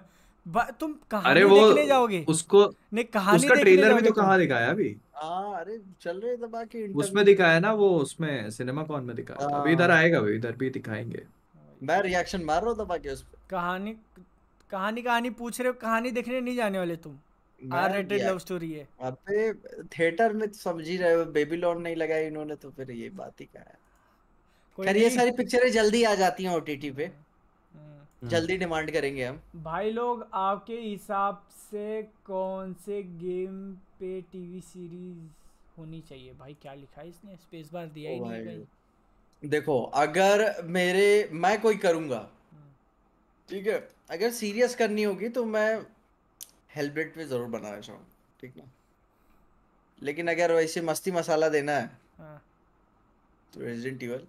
[laughs] तुम कहानी देखने जाओगे उसको नहीं कहानी उसका ट्रेलर में तो कहां दिखाया अभी हाँ, अरे चल रहे दबा के उसमें दिखाया ना वो उसमें सिनेमा कॉन में दिखाया था हाँ। अभी इधर आएगा अभी इधर भी दिखाएंगे मैं रिएक्शन मार रहा हूँ दबा के उस पर कहानी कहानी कहानी पूछ रहे हो कहानी देखने नहीं जाने वाले तुम आर रेटेड लव स्टोरी है अबे थिएटर में तो समझ ही रहे हो बेबी लॉन नहीं लगाई इन्होंने तो फिर ये बात ही क्या कहा खैर ये सारी पिक्चरें जल्दी आ जाती हैं ओटीटी पे हम्म। जल्दी डिमांड करेंगे हम भाई लोग आपके हिसाब से कौन से गेम पे टीवी सीरीज होनी चाहिए भाई क्या लिखा है इसने स्पेस बार दिया ही नहीं भाई देखो अगर मेरे मैं कोई करूंगा हाँ। ठीक है अगर सीरियस करनी होगी तो मैं हेलमेट पे जरूर बनाना चाहूँ ठीक ना लेकिन अगर वैसे मस्ती मसाला देना है हाँ। तो रेजिडेंट इवल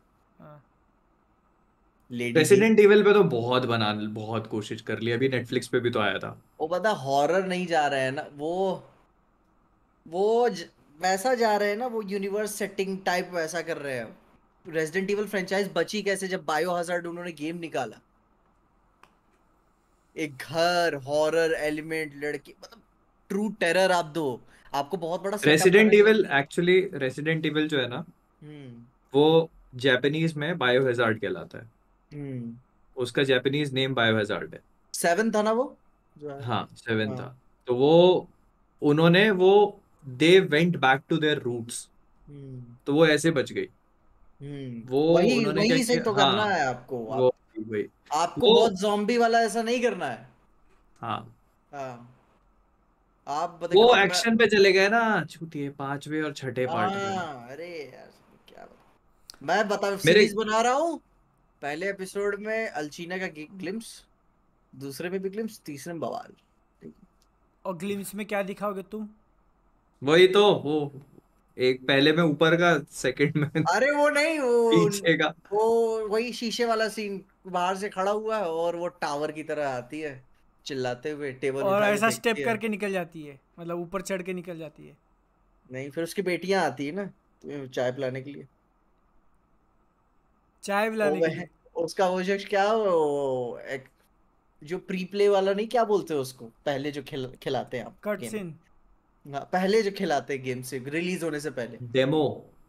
रेसिडेंट इवल पे तो बहुत बना बहुत कोशिश कर ली अभी नेटफ्लिक्स पे भी तो आया था वो पता हॉरर नहीं जा रहा है ना वो वो ज, वैसा जा रहे हैं ना वो यूनिवर्स सेटिंग टाइप वैसा कर रहे हैं रेजिडेंट इवल फ्रेंचाइज बची कैसे जब बायो हजार्ड उन्होंने गेम निकाला एक घर हॉरर एलिमेंट लड़की मतलब ट्रू टेरर आप दो आपको बहुत बड़ा Resident Evil actually Resident Evil जो है ना हम्म। वो जापानीज में बायो हैजार्ड कहलाता है हम्म। उसका जापानीज नेम बायो हैजार्ड है सेवन था ना वो हाँ सेवन हाँ. था तो वो उन्होंने वो they went back to their roots तो वो ऐसे बच गई हम्म। वो वही, उन्होंने वही से तो हाँ, करना है आपको आप, वो, वही, आपको वो, बहुत जॉम्बी वाला ऐसा नहीं करना है हाँ हाँ आप वो एक्शन पे चले गए ना छूटिए पांचवे और छठे पार्ट में हाँ, अरे यार क्या बता मैं बता सीरीज बना रहा हूँ पहले एपिसोड में अलचीना का ग्लिम्स दूसरे में भी ग्लिम्स तीसरे में बवाल और ग्लिम्स में क्या दिखाओगे तुम वही तो वो एक पहले में ऊपर का सेकंड में अरे वो नहीं वो पीछे का वो वही शीशे वाला सीन बाहर से खड़ा हुआ है और वो टावर की तरह आती है चिल्लाते हुए टेबल और उठा के ऐसा स्टेप है करके निकल जाती है मतलब ऊपर चढ़ के निकल जाती है नहीं फिर उसकी बेटियां आती है ना चाय पिलाने के लिए चाय वो पिलाने के लिए उसका वो शख्स क्या वो एक जो प्री प्ले वाला नहीं क्या बोलते हैं उसको पहले जो खिल, खिलाते हैं आप कट गेम सीन हाँ, पहले जो खिलाते गेम से रिलीज होने से पहले डेमो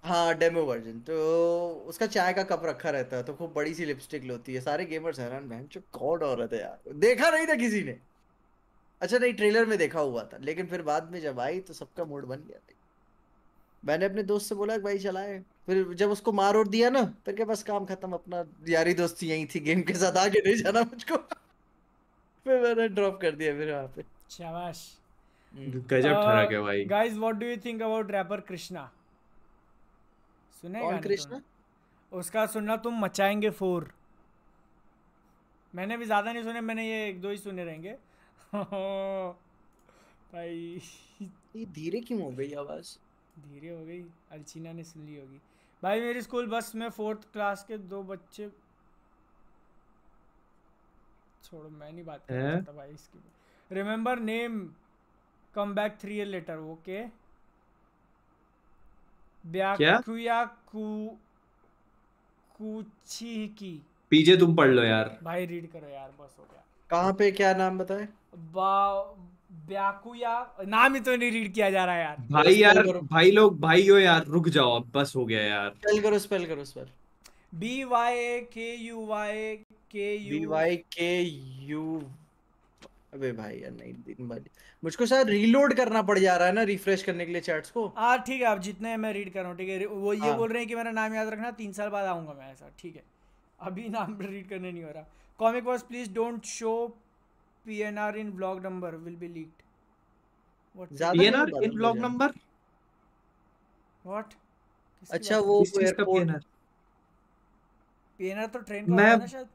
हाँ डेमो वर्जन तो उसका चाय का कप रखा रहता है तो खूब बड़ी सी लिपस्टिक लोती है सारे गेमर्स हैरान बहन जो गॉड और रहते यार देखा नहीं था किसी ने अच्छा नहीं ट्रेलर में देखा हुआ था लेकिन फिर बाद में जब आई तो सबका मूड बन गया था मैंने अपने दोस्त से बोला भाई चलाए फिर जब उसको मार और दिया ना फिर के बस काम खत्म अपना यारी दोस्ती यही थी गेम के साथ आगे नहीं जाना मुझको [laughs] फिर मैंने ड्रॉप कर दिया फिर वहाँ पे शाबाश हम्म। गजब ठरक है भाई guys what do you think about rapper Krishna सुने कौन कृष्णा उसका सुनना तुम मचाएंगे फोर मैंने भी ज़्यादा नहीं सुने मैंने ये एक दो ही सुने रहेंगे [laughs] भाई ये धीरे क्यों हो गई आवाज़ धीरे हो गई अर्चना ने सुन ली होगी भाई मेरी स्कूल बस में फोर्थ क्लास के दो बच्चे छोड़ो मैं नहीं बात कर सकता भाई इसकी remember name come back three year later okay Byakuya PJ तुम पढ़ लो यार भाई रीड करो यार बस हो गया कहाँ पे क्या नाम बताए ब्याकुया नाम ही तो नहीं रीड किया जा रहा यार भाई यार भाई लोग भाई हो यार रुक जाओ अब बस हो गया यार स्पेल करो स्पेल करो spell B Y K U Y K U Y K U अबे भाई यार नहीं दिन भर मुझको शायद रीलोड करना पड़ जा रहा है ना रिफ्रेश करने के लिए चैट्स को हाँ ठीक है आप जितने मैं रीड कर रहा हूँ ठीक है वो ये हाँ। बोल रहे हैं कि मेरा नाम याद रखना तीन साल बाद आऊँगा मैं ऐसा ठीक है अभी [laughs] नाम रीड करने नहीं हो रहा comic was please don't show P N R in blog number will be leak P N in blog number what अच्छा वो एयरपोर्ट पीएनआर तो ट्रेन का मैं... शायद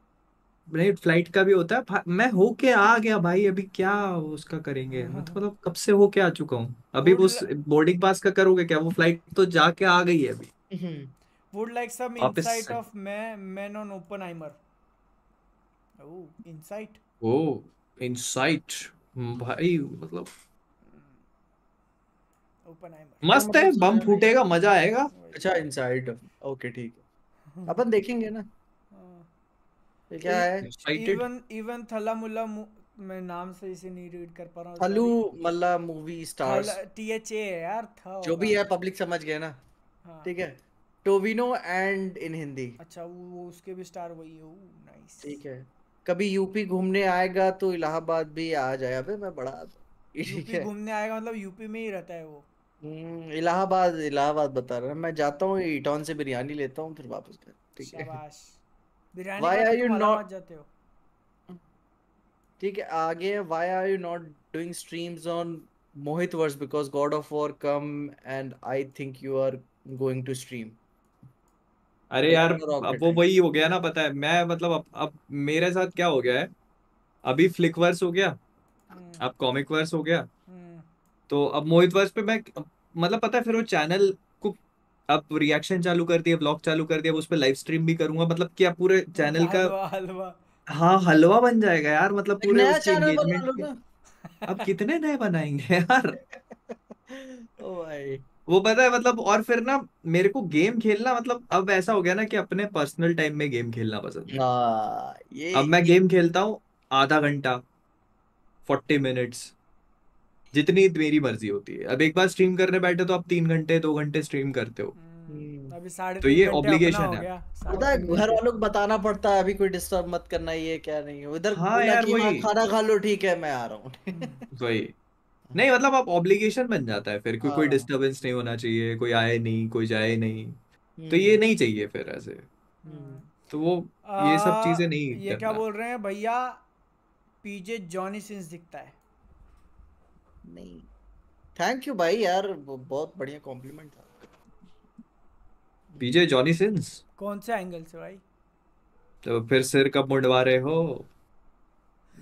नहीं फ्लाइट का भी होता है मैं होके आ गया भाई अभी क्या उसका करेंगे हाँ। मतलब, हाँ। मतलब कब से होके आ चुका हूँ अभी वो बोर्डिंग पास का करोगे क्या वो फ्लाइट तो जाके आ गई है अभी would like some insight of man man on Oppenheimer oh insight oh insight भाई मतलब ओपनहाइमर मस्त मतलब है बम फूटेगा मजा आएगा अच्छा इनसाइट ओके ठीक है [laughs] अपन देखेंगे ना क्या है इवन इवन थला मुल्ला मैं नाम नहीं रीड कर पा रहा हूँ थलू मल्ला movie stars T H A यार था जो भी है पब्लिक समझ गए ना हाँ। ठीक है टोविनो एंड इन हिंदी अच्छा वो उसके भी स्टार वही हो नाइस ठीक है कभी यूपी घूमने आएगा तो इलाहाबाद भी आ जाए अबे मैं बड़ा यूपी [laughs] घूमने आएगा मतलब यूपी में ही रहता है वो हम्म, इलाहाबाद इलाहाबाद बता रहा मैं जाता हूँ ईटॉन से बिरयानी लेता हूँ फिर वापस घर ठीक है biryani Why are you not जाते हो ठीक है आगे why are you not doing streams on Mohit verse because God of War come and I think you are going to stream अरे यार अब वो वही हो गया ना पता है मैं मतलब अब अब मेरे साथ क्या हो गया है अभी फ्लिक वर्स हो गया अब कॉमिक वर्स हो गया तो अब मोहित वर्स पे मैं मतलब पता है फिर वो चैनल अब रिएक्शन चालू कर दिया ब्लॉग चालू कर दिया उस पर लाइव स्ट्रीम भी करूंगा मतलब क्या पूरे चैनल का हाँ हलवा बन जाएगा यार मतलब पूरे उसके एंगेजमेंट अब कितने नए बनाएंगे यार ओ भाई वो पता है मतलब और फिर ना मेरे को गेम खेलना मतलब अब ऐसा हो गया ना कि अपने पर्सनल टाइम में गेम खेलना पसंद है हाँ, ये अब मैं गेम खेलता हूँ आधा घंटा फोर्टी मिनट्स जितनी मेरी मर्जी होती है अब एक बार स्ट्रीम करने बैठे तो आप तीन घंटे दो घंटे स्ट्रीम करते हो हम्म। तो ये ऑब्लिगेशन है उधर घर वालों को बताना पड़ता है अभी कोई डिस्टर्ब मत करना ये क्या नहीं है उधर हाँ यार वही हाँ, खाना खा लो ठीक है मैं आ रहा हूँ [laughs] वही नहीं मतलब आप ऑब्लिगेशन बन जाता है फिर कोई डिस्टरबेंस हाँ। नहीं होना चाहिए कोई आए नहीं कोई जाए नहीं तो ये हम्म। नहीं चाहिए फिर ऐसे हम्म। तो वो ये सब चीजें नहीं ये क्या बोल रहे हैं भैया पीजे जॉनी सिंस दिखता है नहीं थैंक यू भाई यार बहुत बढ़िया कॉम्प्लीमेंट था बीजे जॉनी सिंस कौन से एंगल से भाई तो फिर सिर कब मुंडवा रहे हो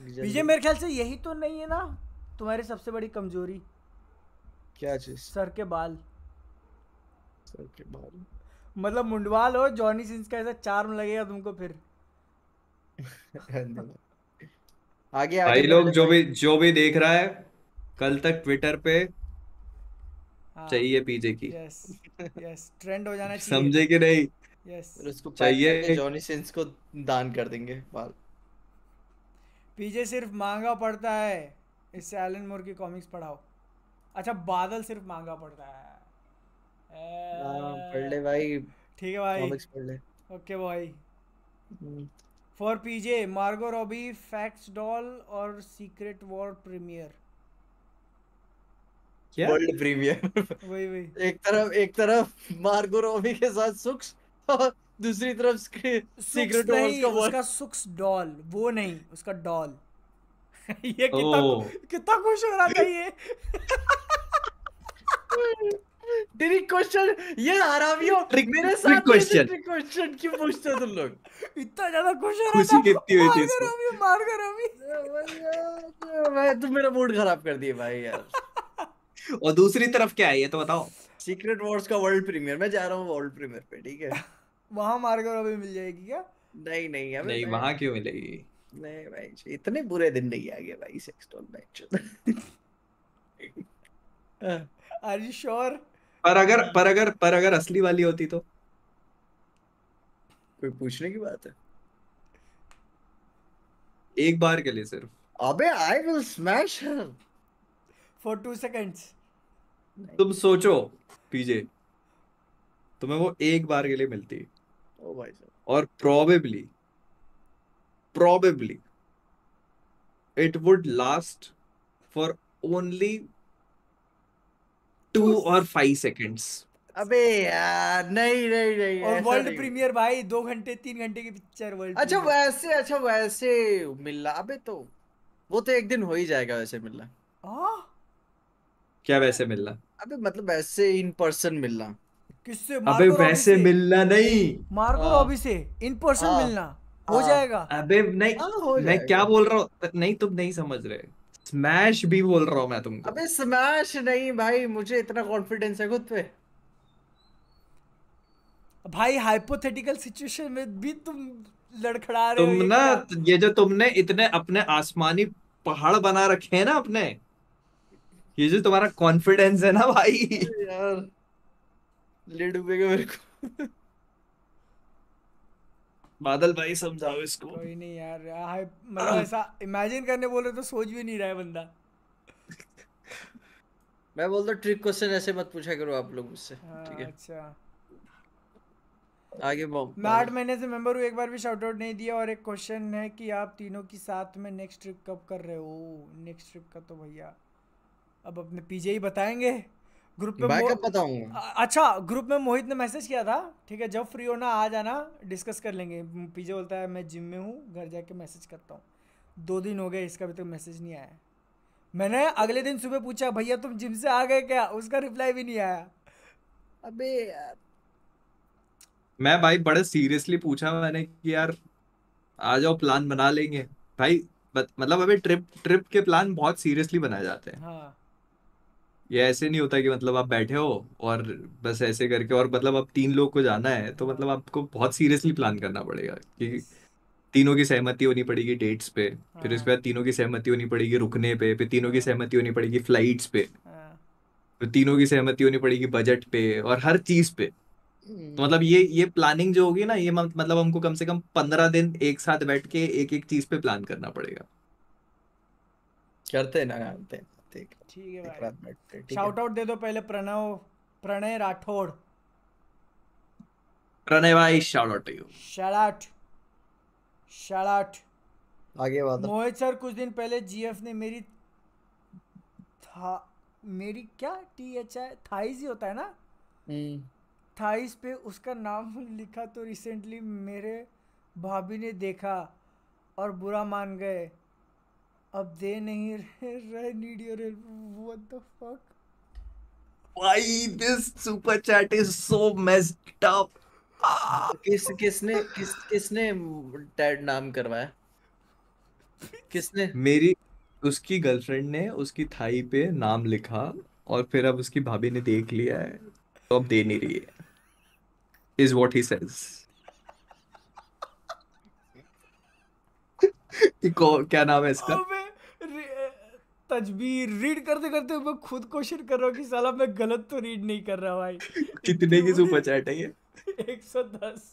बीजे मेरे ख्याल से यही तो नहीं है ना तुम्हारी सबसे बड़ी कमजोरी क्या चीज सर के बाल सर के बाल मतलब मुंडवा लो जॉनी सिंस का ऐसा चार्म लगेगा तुमको फिर [laughs] आगे आगे भाई लोग जो भी जो भी देख रहा है कल तक ट्विटर पे हाँ, चाहिए पीजे की यस यस ट्रेंड हो जाना चाहिए समझे कि नहीं यस उसको चाहिए जॉनी सिंस को दान कर देंगे बाल पीजे सिर्फ मांगा पड़ता है इससे एलन मोर की कॉमिक्स पढ़ाओ अच्छा बादल सिर्फ मांगा पड़ता है हाँ, पढ़ ले भाई ठीक है भाई कॉमिक्स पढ़ ले ओके भाई फॉर पीजे मार्गो रॉबी फैक्स डॉल और सीक्रेट वॉर प्रीमियर क्या वर्ल्ड प्रीमियर वही वही एक तरफ एक तरफ मार्गो रॉबी के साथ सुक्स दूसरी तरफ सीक्रेट वॉर्स का वर्ल्ड उसका सुक्स डॉल वो नहीं उसका डॉल [laughs] ये कितना कितना खुश हो रहा था ये ट्रिक [laughs] क्वेश्चन ये हो ट्रिक मेरे साथ ट्रिक क्वेश्चन ट्रिक क्वेश्चन क्यों पूछते हो तुम लोग इतना ज्यादा खुश हो रहा खुशी कितनी हुई थी इसको मार कर अभी मैं तुम मेरा मूड खराब कर दिए भाई यार और दूसरी तरफ क्या है ये तो बताओ सीक्रेट वॉर्स का वर्ल्ड प्रीमियर मैं जा रहा हूँ वर्ल्ड प्रीमियर पे ठीक है [laughs] वहां मार्गर अभी मिल जाएगी क्या नहीं नहीं अभी नहीं वहां क्यों मिलेगी नहीं भाई इतने बुरे दिन नहीं आ गए भाई सेक्स टॉल मैच आर यू श्योर पर अगर पर अगर पर अगर असली वाली होती तो कोई पूछने की बात है एक बार के लिए सिर्फ अबे I will smash her for two seconds तुम सोचो पीजे तुम्हें वो एक बार के लिए मिलती है oh, भाई और probably probably it would last for only two और फाइव सेकेंड्स अबे यार नहीं नहीं नहीं और वर्ल्ड प्रीमियर भाई दो घंटे तीन घंटे की पिक्चर वर्ल्ड अच्छा वैसे अच्छा वैसे मिलना अबे तो वो तो एक दिन हो ही जाएगा वैसे मिलना हाँ क्या वैसे मिलना अबे मतलब वैसे इन पर्सन मिलना किससे अबे वैसे मिलना नहीं मार्गो रॉबी हाँ। से इन पर्सन हाँ। मिलना हो हाँ। जाएगा अबे नहीं मैं क्या बोल रहा हूँ नहीं तुम नहीं समझ रहे स्मैश भी बोल रहा हूँ मैं तुमको अबे स्मैश नहीं भाई मुझे इतना कॉन्फिडेंस है खुद पे भाई हाइपोथेटिकल सिचुएशन में भी तुम लड़खड़ा रहे तुम ना ये जो तुमने इतने अपने आसमानी पहाड़ बना रखे हैं ना अपने ये जो तुम्हारा कॉन्फिडेंस है ना भाई यार ले डूबेगा मेरे को बादल भाई समझाओ इसको कोई नहीं यार मतलब ऐसा इमेजिन करने बोल रहे तो सोच भी नहीं रहा है बंदा मैं बोलता ट्रिक क्वेश्चन ऐसे मत पूछा करो आप लोग मुझसे हाँ, ठीक है अच्छा आगे बॉम मैं आठ महीने से मेंबर हूँ एक बार भी शाउट आउट नहीं दिया और एक क्वेश्चन है कि आप तीनों की साथ में नेक्स्ट ट्रिप कब कर रहे हो नेक्स्ट ट्रिप का तो भैया अब अपने पीजे ही बताएंगे ग्रुप में बैकअप बताऊंगा अच्छा ग्रुप में मोहित ने मैसेज किया था ठीक है जब फ्री होना आ जाना डिस्कस कर लेंगे पीजे बोलता है मैं जिम में हूँ घर जाके मैसेज करता हूँ दो दिन हो गए इसका अभी तक तो मैसेज नहीं आया मैंने अगले दिन सुबह पूछा भैया तुम जिम से आ गए क्या उसका रिप्लाई भी नहीं आया अबे मैं भाई बड़े सीरियसली पूछा मैंने कि यार आ जाओ प्लान बना लेंगे भाई मतलब अभी ट्रिप ट्रिप के प्लान बहुत सीरियसली बनाए जाते हैं हाँ ये ऐसे नहीं होता कि मतलब आप बैठे हो और बस ऐसे करके और मतलब आप तीन लोग को जाना है तो मतलब आपको बहुत सीरियसली प्लान करना पड़ेगा कि तीनों की सहमति होनी पड़ेगी डेट्स पे फिर उसके बाद हाँ। तीनों की सहमति होनी पड़ेगी रुकने पे फिर तीनों की सहमति होनी पड़ेगी फ्लाइट्स पे हाँ। फिर तीनों की सहमति होनी पड़ेगी बजट पे और हर चीज पे तो मतलब ये ये प्लानिंग जो होगी ना ये मतलब हमको कम से कम पंद्रह दिन एक साथ बैठ के एक एक चीज पे प्लान करना पड़ेगा करते ना करते ठीक ठीक है भाई शाउट आउट दे दो पहले प्रणव प्रणय राठौड़ प्रणय भाई shout out to you shout shout आगे बात मोहित सर कुछ दिन पहले जीएफ ने मेरी था मेरी क्या टी एच आई थाइस ही होता है ना थाइस हम्म। पे उसका नाम [laughs] लिखा तो रिसेंटली मेरे भाभी ने देखा और बुरा मान गए अब दे नहीं रहे need your help what the fuck why this super chat is so messed up किस किसने किस किसने टैड नाम करवाया किसने मेरी उसकी गर्लफ्रेंड ने उसकी थाई पे नाम लिखा और फिर अब उसकी भाभी ने देख लिया है तो अब दे नहीं रही है इज व्हाट ही सेज क्या नाम है इसका oh, तजबीर रीड करते करते मैं खुद क्वेश्चन कर रहा हूँ कि साला मैं गलत तो रीड नहीं कर रहा भाई कितने की सुपर चैट है ये 110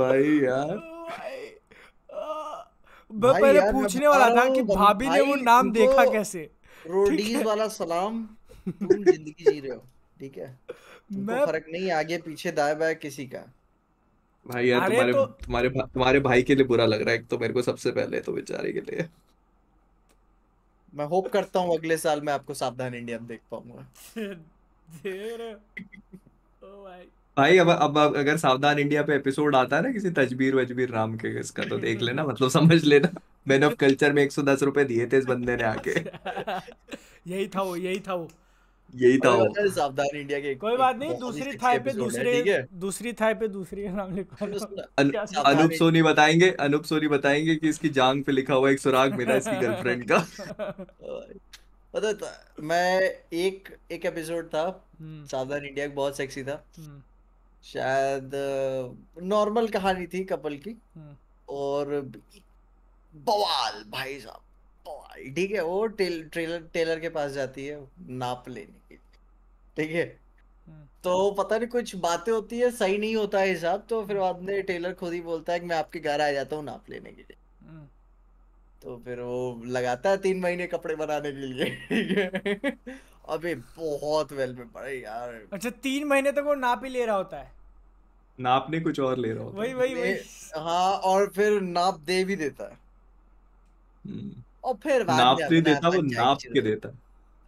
भाई यार भाई, मैं पहले पूछने वाला था कि भाभी ने वो नाम देखा तो कैसे रोडीज वाला सलाम तुम [laughs] जिंदगी जी रहे हो ठीक है मैं फर्क नहीं आगे पीछे दाएं बाएं किसी का भाई यार अरे तुम्हारे तो तुम्हारे भा, तुम्हारे भाई के लिए बुरा लग रहा है एक तो मेरे को सबसे पहले तो बेचारे के लिए मैं होप करता हूँ अगले साल मैं आपको सावधान इंडिया में देख पाऊंगा भाई अब अब अगर सावधान इंडिया पे एपिसोड आता है ना किसी तजबीर वजबीर राम के इसका तो देख लेना [laughs] मतलब समझ लेना मैन ऑफ कल्चर में एक सौ दस रुपए दिए थे इस बंदे ने आके [laughs] यही था वो यही था वो यही था मतलब सावधान इंडिया के कोई बात नहीं दूसरी थाई पे दूसरे दूसरी थाई पे दूसरी नाम लिखवा अनूप सोनी बताएंगे अनूप सोनी बताएंगे कि इसकी जांग पे लिखा हुआ एक सुराग मिला इसकी गर्लफ्रेंड का [laughs] पता मैं एक एक एपिसोड था हम्म। सावधान इंडिया बहुत सेक्सी था हम्म। शायद नॉर्मल कहानी थी कपल की हम्म। और बवाल भाई साहब ठीक है वो टेल, ट्रेलर टेलर के पास जाती है नाप लेने के लिए ठीक है हम्म। तो पता नहीं कुछ बातें होती है सही नहीं होता है हिसाब तो फिर बाद हम्म। में टेलर खुद ही बोलता है कि मैं आपके घर आ जाता हूँ नाप लेने के लिए हम्म। तो फिर वो लगाता है तीन महीने कपड़े बनाने के लिए अबे बहुत वेल में पड़े यार अच्छा तीन महीने तक तो वो नाप ही ले रहा होता है नाप नापने कुछ और ले रहा होता वही वही वही हाँ और फिर नाप दे भी देता है और फिर नाप नहीं देता वो नाप के देता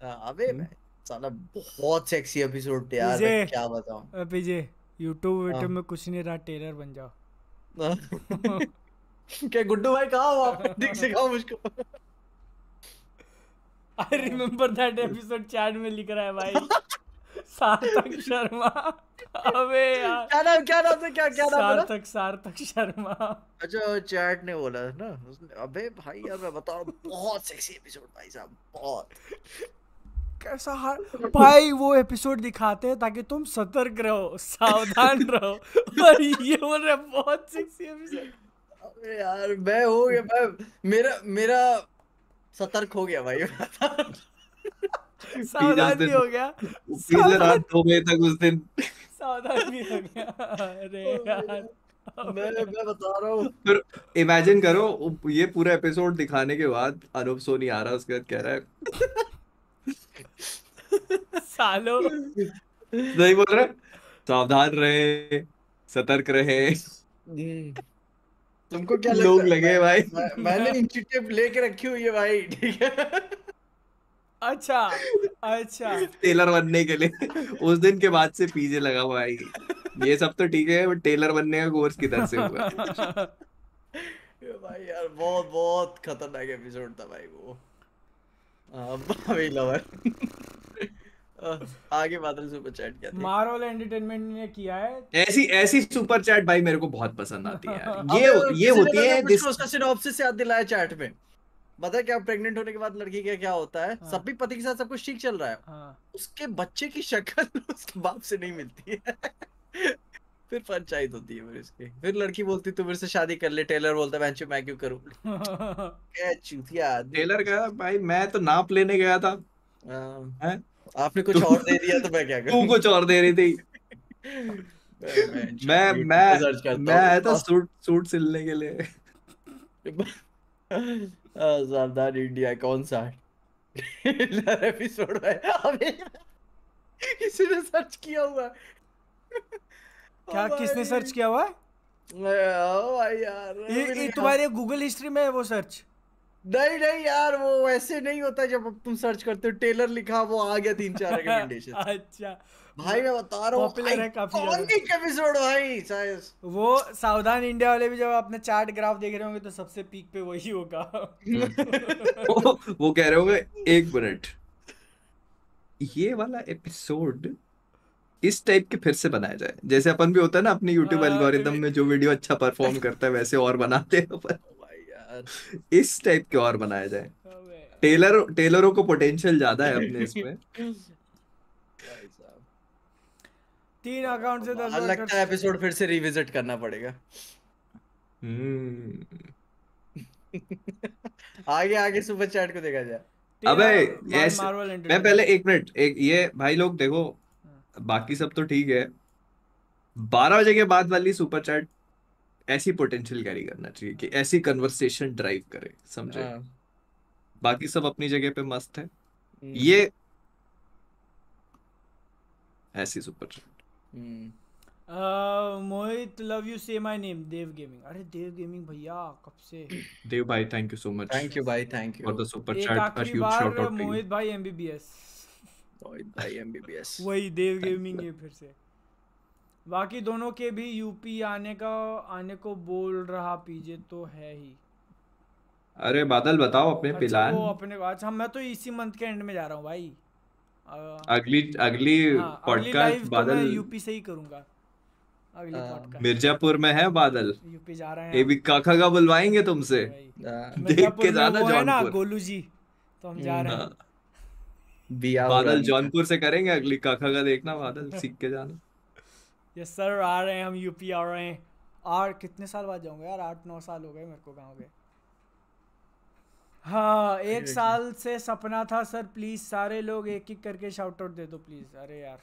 हाँ, अबे हम्म। साला बहुत सेक्सी एपिसोड थे यार क्या बताऊं पीजे YouTube वीडियो हाँ। में कुछ नहीं रहा टेलर बन जाओ [laughs] क्या गुड्डू भाई कहाँ हो आप दिख सिखाओ मुझको I remember that episode chat में लिख रहा है भाई [laughs] सार्थक शर्मा अबे यार क्या नाम क्या नाम था क्या क्या नाम बोला सार्थक सार्थक शर्मा अच्छा चैट ने बोला है ना उसने अबे भाई यार मैं बता रहा बहुत सेक्सी एपिसोड भाई साहब बहुत कैसा हार भाई वो एपिसोड दिखाते हैं ताकि तुम सतर्क रहो सावधान रहो और ये बोल रहे बहुत सेक्सी एपिसोड अबे यार मैं हो गया मैं मेरा मेरा सतर्क हो गया भाई सावधान भी हो गया सीजन रात दो बजे तक उस दिन सावधान भी हो गया अरे [laughs] यार मैं मैं बता रहा हूँ फिर इमेजिन [laughs] करो ये पूरा एपिसोड दिखाने के बाद अनुप सोनी आ रहा उसके बाद कह रहा है [laughs] सालो नहीं बोल रहा सावधान रहे सतर्क रहे तुमको क्या लोग लगे भाई मैंने इंची लेके रखी हुई है भाई ठीक है अच्छा अच्छा टेलर बनने के लिए उस दिन के बाद से पीजे लगा हुआ है ये सब तो ठीक है बट टेलर बनने का कोर्स किधर से हुआ [laughs] भाई यार बहुत बहुत खतरनाक एपिसोड था भाई वो भाभी लवर [laughs] आगे बादल सुपर चैट क्या मार्वल एंटरटेनमेंट ने किया है ऐसी ऐसी सुपर चैट भाई मेरे को बहुत पसंद आती है [laughs] ये ये होती तो है दिस को सिनॉप्सिस याद दिलाया चैट में बता क्या प्रेग्नेंट होने के बाद लड़की का क्या होता है हाँ। सब भी पति के साथ सब कुछ ठीक चल रहा है हाँ। उसके बच्चे की शक्ल [laughs] उसके बाप से नहीं मिलती है [laughs] फिर पंचायत होती है फिर इसकी फिर लड़की बोलती तू मेरे से शादी कर ले टेलर बोलता है मैं क्यों करूं [laughs] क्या चूतिया टेलर का भाई मैं तो नाप लेने गया था हाँ। आपने कुछ और दे दिया तो मैं क्या करूं तू कुछ और दे रही थी मैं मैं मैं आया था सूट सूट सिलने के लिए सावधान इंडिया कौन सा एपिसोड है अभी किसी ने सर्च किया हुआ क्या किसने सर्च किया हुआ भाई यार ये तुम्हारे गूगल हिस्ट्री में है वो सर्च नहीं नहीं यार वो ऐसे नहीं होता जब तुम सर्च करते हो टेलर लिखा वो आ गया तीन चार रिकमेंडेशन [laughs] अच्छा भाई मैं बता रहा हूँ कौन काफी एपिसोड भाई वो सावधान इंडिया वाले भी जब अपने चार्ट ग्राफ देख रहे होंगे तो सबसे पीक पे वही होगा [laughs] वो, वो कह रहे होंगे एक मिनट ये वाला एपिसोड इस टाइप के फिर से बनाया जाए जैसे अपन भी होता है ना अपने यूट्यूब एल्गोरिदम हाँ, में जो वीडियो अच्छा परफॉर्म करता है वैसे और बनाते हैं अपन इस टाइप के और बनाया जाए टेलर टेलरों को पोटेंशियल ज्यादा है अपने इसमें तीन अकाउंट से दस लगता है एपिसोड फिर से रिविजिट करना पड़ेगा हम्म। आगे आगे सुपर चैट को देखा जाए अबे यस मैं पहले एक मिनट एक ये भाई लोग देखो हाँ। बाकी सब तो ठीक है बारह बजे के बाद वाली सुपर चैट ऐसी पोटेंशियल कैरी करना चाहिए कि ऐसी कन्वर्सेशन ड्राइव करे समझे हाँ. बाकी सब अपनी जगह पे मस्त है हम्म। ये ऐसी super hmm. Mohit love you से माय नेम देव गेमिंग अरे देव गेमिंग भैया कब से देव भाई thank you so much thank you भाई thank you for the super chat a huge shout out Mohit भाई एमबीबीएस मोहित भाई एमबीबीएस [laughs] वही देव गेमिंग है फिर से बाकी दोनों के भी यूपी आने का आने को बोल रहा पीजे तो है ही अरे बादल बताओ अपने अच्छा प्लान वो अपने अच्छा मैं तो इसी मंथ के एंड में जा रहा हूँ भाई आ, अगली अगली हाँ, पॉडकास्ट तो बादल तो यूपी से ही करूंगा अगली हाँ। मिर्जापुर में है बादल यूपी जा रहे हैं काका का बुलवाएंगे तुमसे हाँ। देख के जाना जौनपुर गोलू जी तो हम जा हम्म। रहे हैं हाँ। बादल जौनपुर से करेंगे अगली काका का देखना बादल सीख के जाना यस सर आ रहे हैं हम यूपी आ रहे हैं और कितने साल बाद जाऊंगा यार आठ नौ साल हो गए मेरे को गाँव के हाँ एक साल से सपना था सर प्लीज सारे लोग एक एक करके शाउट आउट दे दो प्लीज अरे यार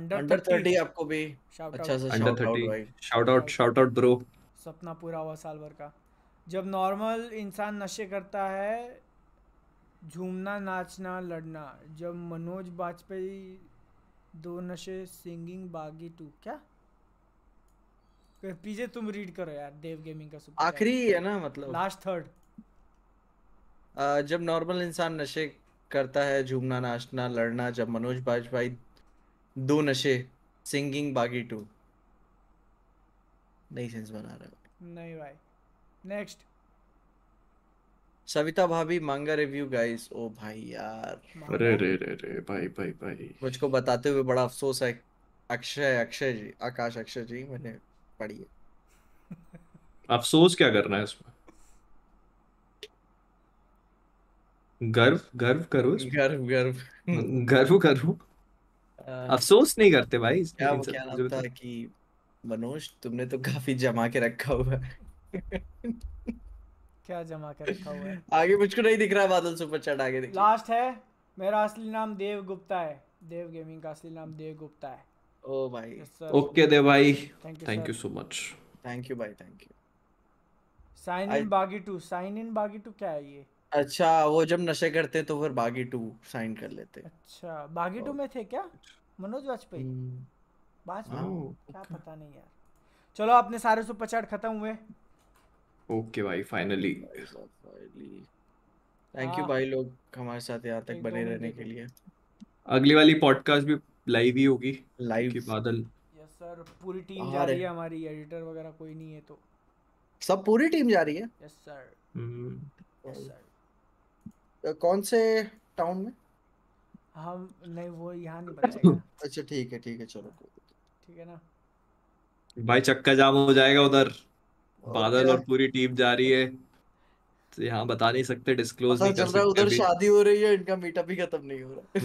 अंडर अंडर थर्टी आपको भी अच्छा sir under thirty shout out shout out bro सपना पूरा हुआ साल भर का जब नॉर्मल इंसान नशे करता है झूमना नाचना लड़ना जब मनोज बाजपेयी दो नशे सिंगिंग बागी टू क्या पीजे तुम रीड करो यार देव गेमिंग का सुपर आखिरी है ना मतलब लास्ट थर्ड जब नॉर्मल इंसान नशे करता है झूमना नाचना लड़ना जब मनोज बाजपाई दो नशे सिंगिंग बागी टू नहीं सेंस बना रहा नहीं भाई नेक्स्ट सविता भाभी मांगा रिव्यू गाइस ओ भाई यार अरे रे रे रे भाई भाई भाई मुझको बताते हुए बड़ा अफसोस है अक्षय अक्षय जी आकाश अक्षय जी मैंने पढ़ी है अफसोस क्या करना है इसमें गर्व गर्व करो गर्व गर्व गर्व करो अफसोस नहीं करते भाई क्या वो क्या लगता है कि मनोज तुमने तो काफी जमा के रखा हुआ है क्या जमा कर रखा हुआ है आगे मुझको नहीं दिख रहा बादल सुपर चैट आगे देखिए लास्ट है मेरा असली नाम देव गुप्ता है देव गेमिंग का असली नाम देव गुप्ता है ओ भाई ओके देव भाई thank you so much thank you भाई thank you sign in Baaghi 2 sign in Baaghi 2 क्या है ये अच्छा वो जब नशे करते तो फिर बागी 2 साइन कर लेते अच्छा बागी 2 में थे क्या मनोज वाजपेयी वाजपेयी hmm. क्या पता नहीं यार चलो अपने सारे सुपर चैट खत्म हुए ओके भाई फाइनली थैंक यू भाई लोग हमारे साथ यहाँ तक बने रहने के लिए अगली वाली पॉडकास्ट भी लाइव ही होगी लाइव के बादल यस सर पूरी टीम जा रही है हमारी एडिटर वगैरह कोई नहीं है तो सब पूरी टीम जा रही है यस सर यस सर कौन से टाउन में हम नहीं वो यहाँ नहीं [coughs] बताएगा अच्छा ठीक है ठीक है चलो ठीक है ना भाई चक्का जाम हो जाएगा उधर बादल और पूरी टीम जा रही है तो यहाँ बता नहीं सकते डिस्क्लोज नहीं कर सकते उधर शादी हो रही है इनका मीटअप ही खत्म नहीं हो रहा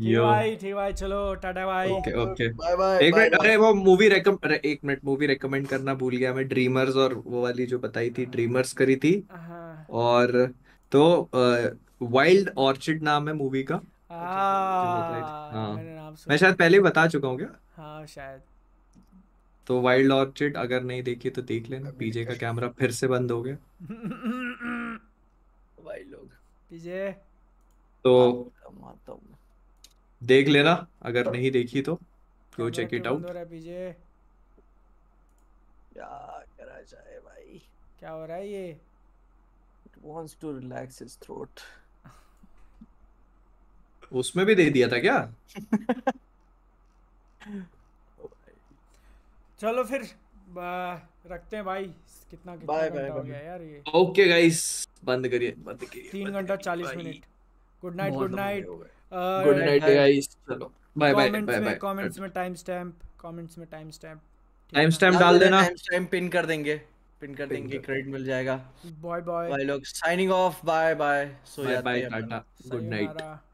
भाई ठीक भाई चलो टाटा भाई ओके ओके बाय बाय एक मिनट अरे वो मूवी रेकमेंड एक मिनट मूवी रेकमेंड करना भूल गया मैं ड्रीमर्स और वो वाली जो बताई थी ड्रीमर्स करी थी हाँ। और तो वाइल्ड ऑर्चिड नाम है मूवी का हाँ, हाँ। मैं शायद पहले ही बता चुका हूँ क्या हाँ शायद तो वाइल्ड ऑर्चिड अगर नहीं देखी तो देख लेना पीजे का कैमरा फिर से बंद हो गया [laughs] भाई लोग पीजे तो देख लेना अगर नहीं देखी तो गो चेक इट आउट क्या करा जाए भाई क्या हो रहा है ये wants to relax his throat उसमें भी दे दिया था क्या [laughs] चलो फिर रखते हैं भाई कितना कितना बाय घंटा हो गया यार ये ओके गाइस बंद करिए बंद करिए तीन घंटा चालीस minute good night good night good night guys चलो bye bye bye bye comments में टाइम स्टैम्प कमेंट्स में टाइम स्टैम्प टाइम स्टैम्प डाल देना टाइम स्टैम्प पिन कर देंगे पिन कर देंगे क्रेडिट मिल जाएगा बाय बाय बाय लोग signing off bye bye so bye bye tata good night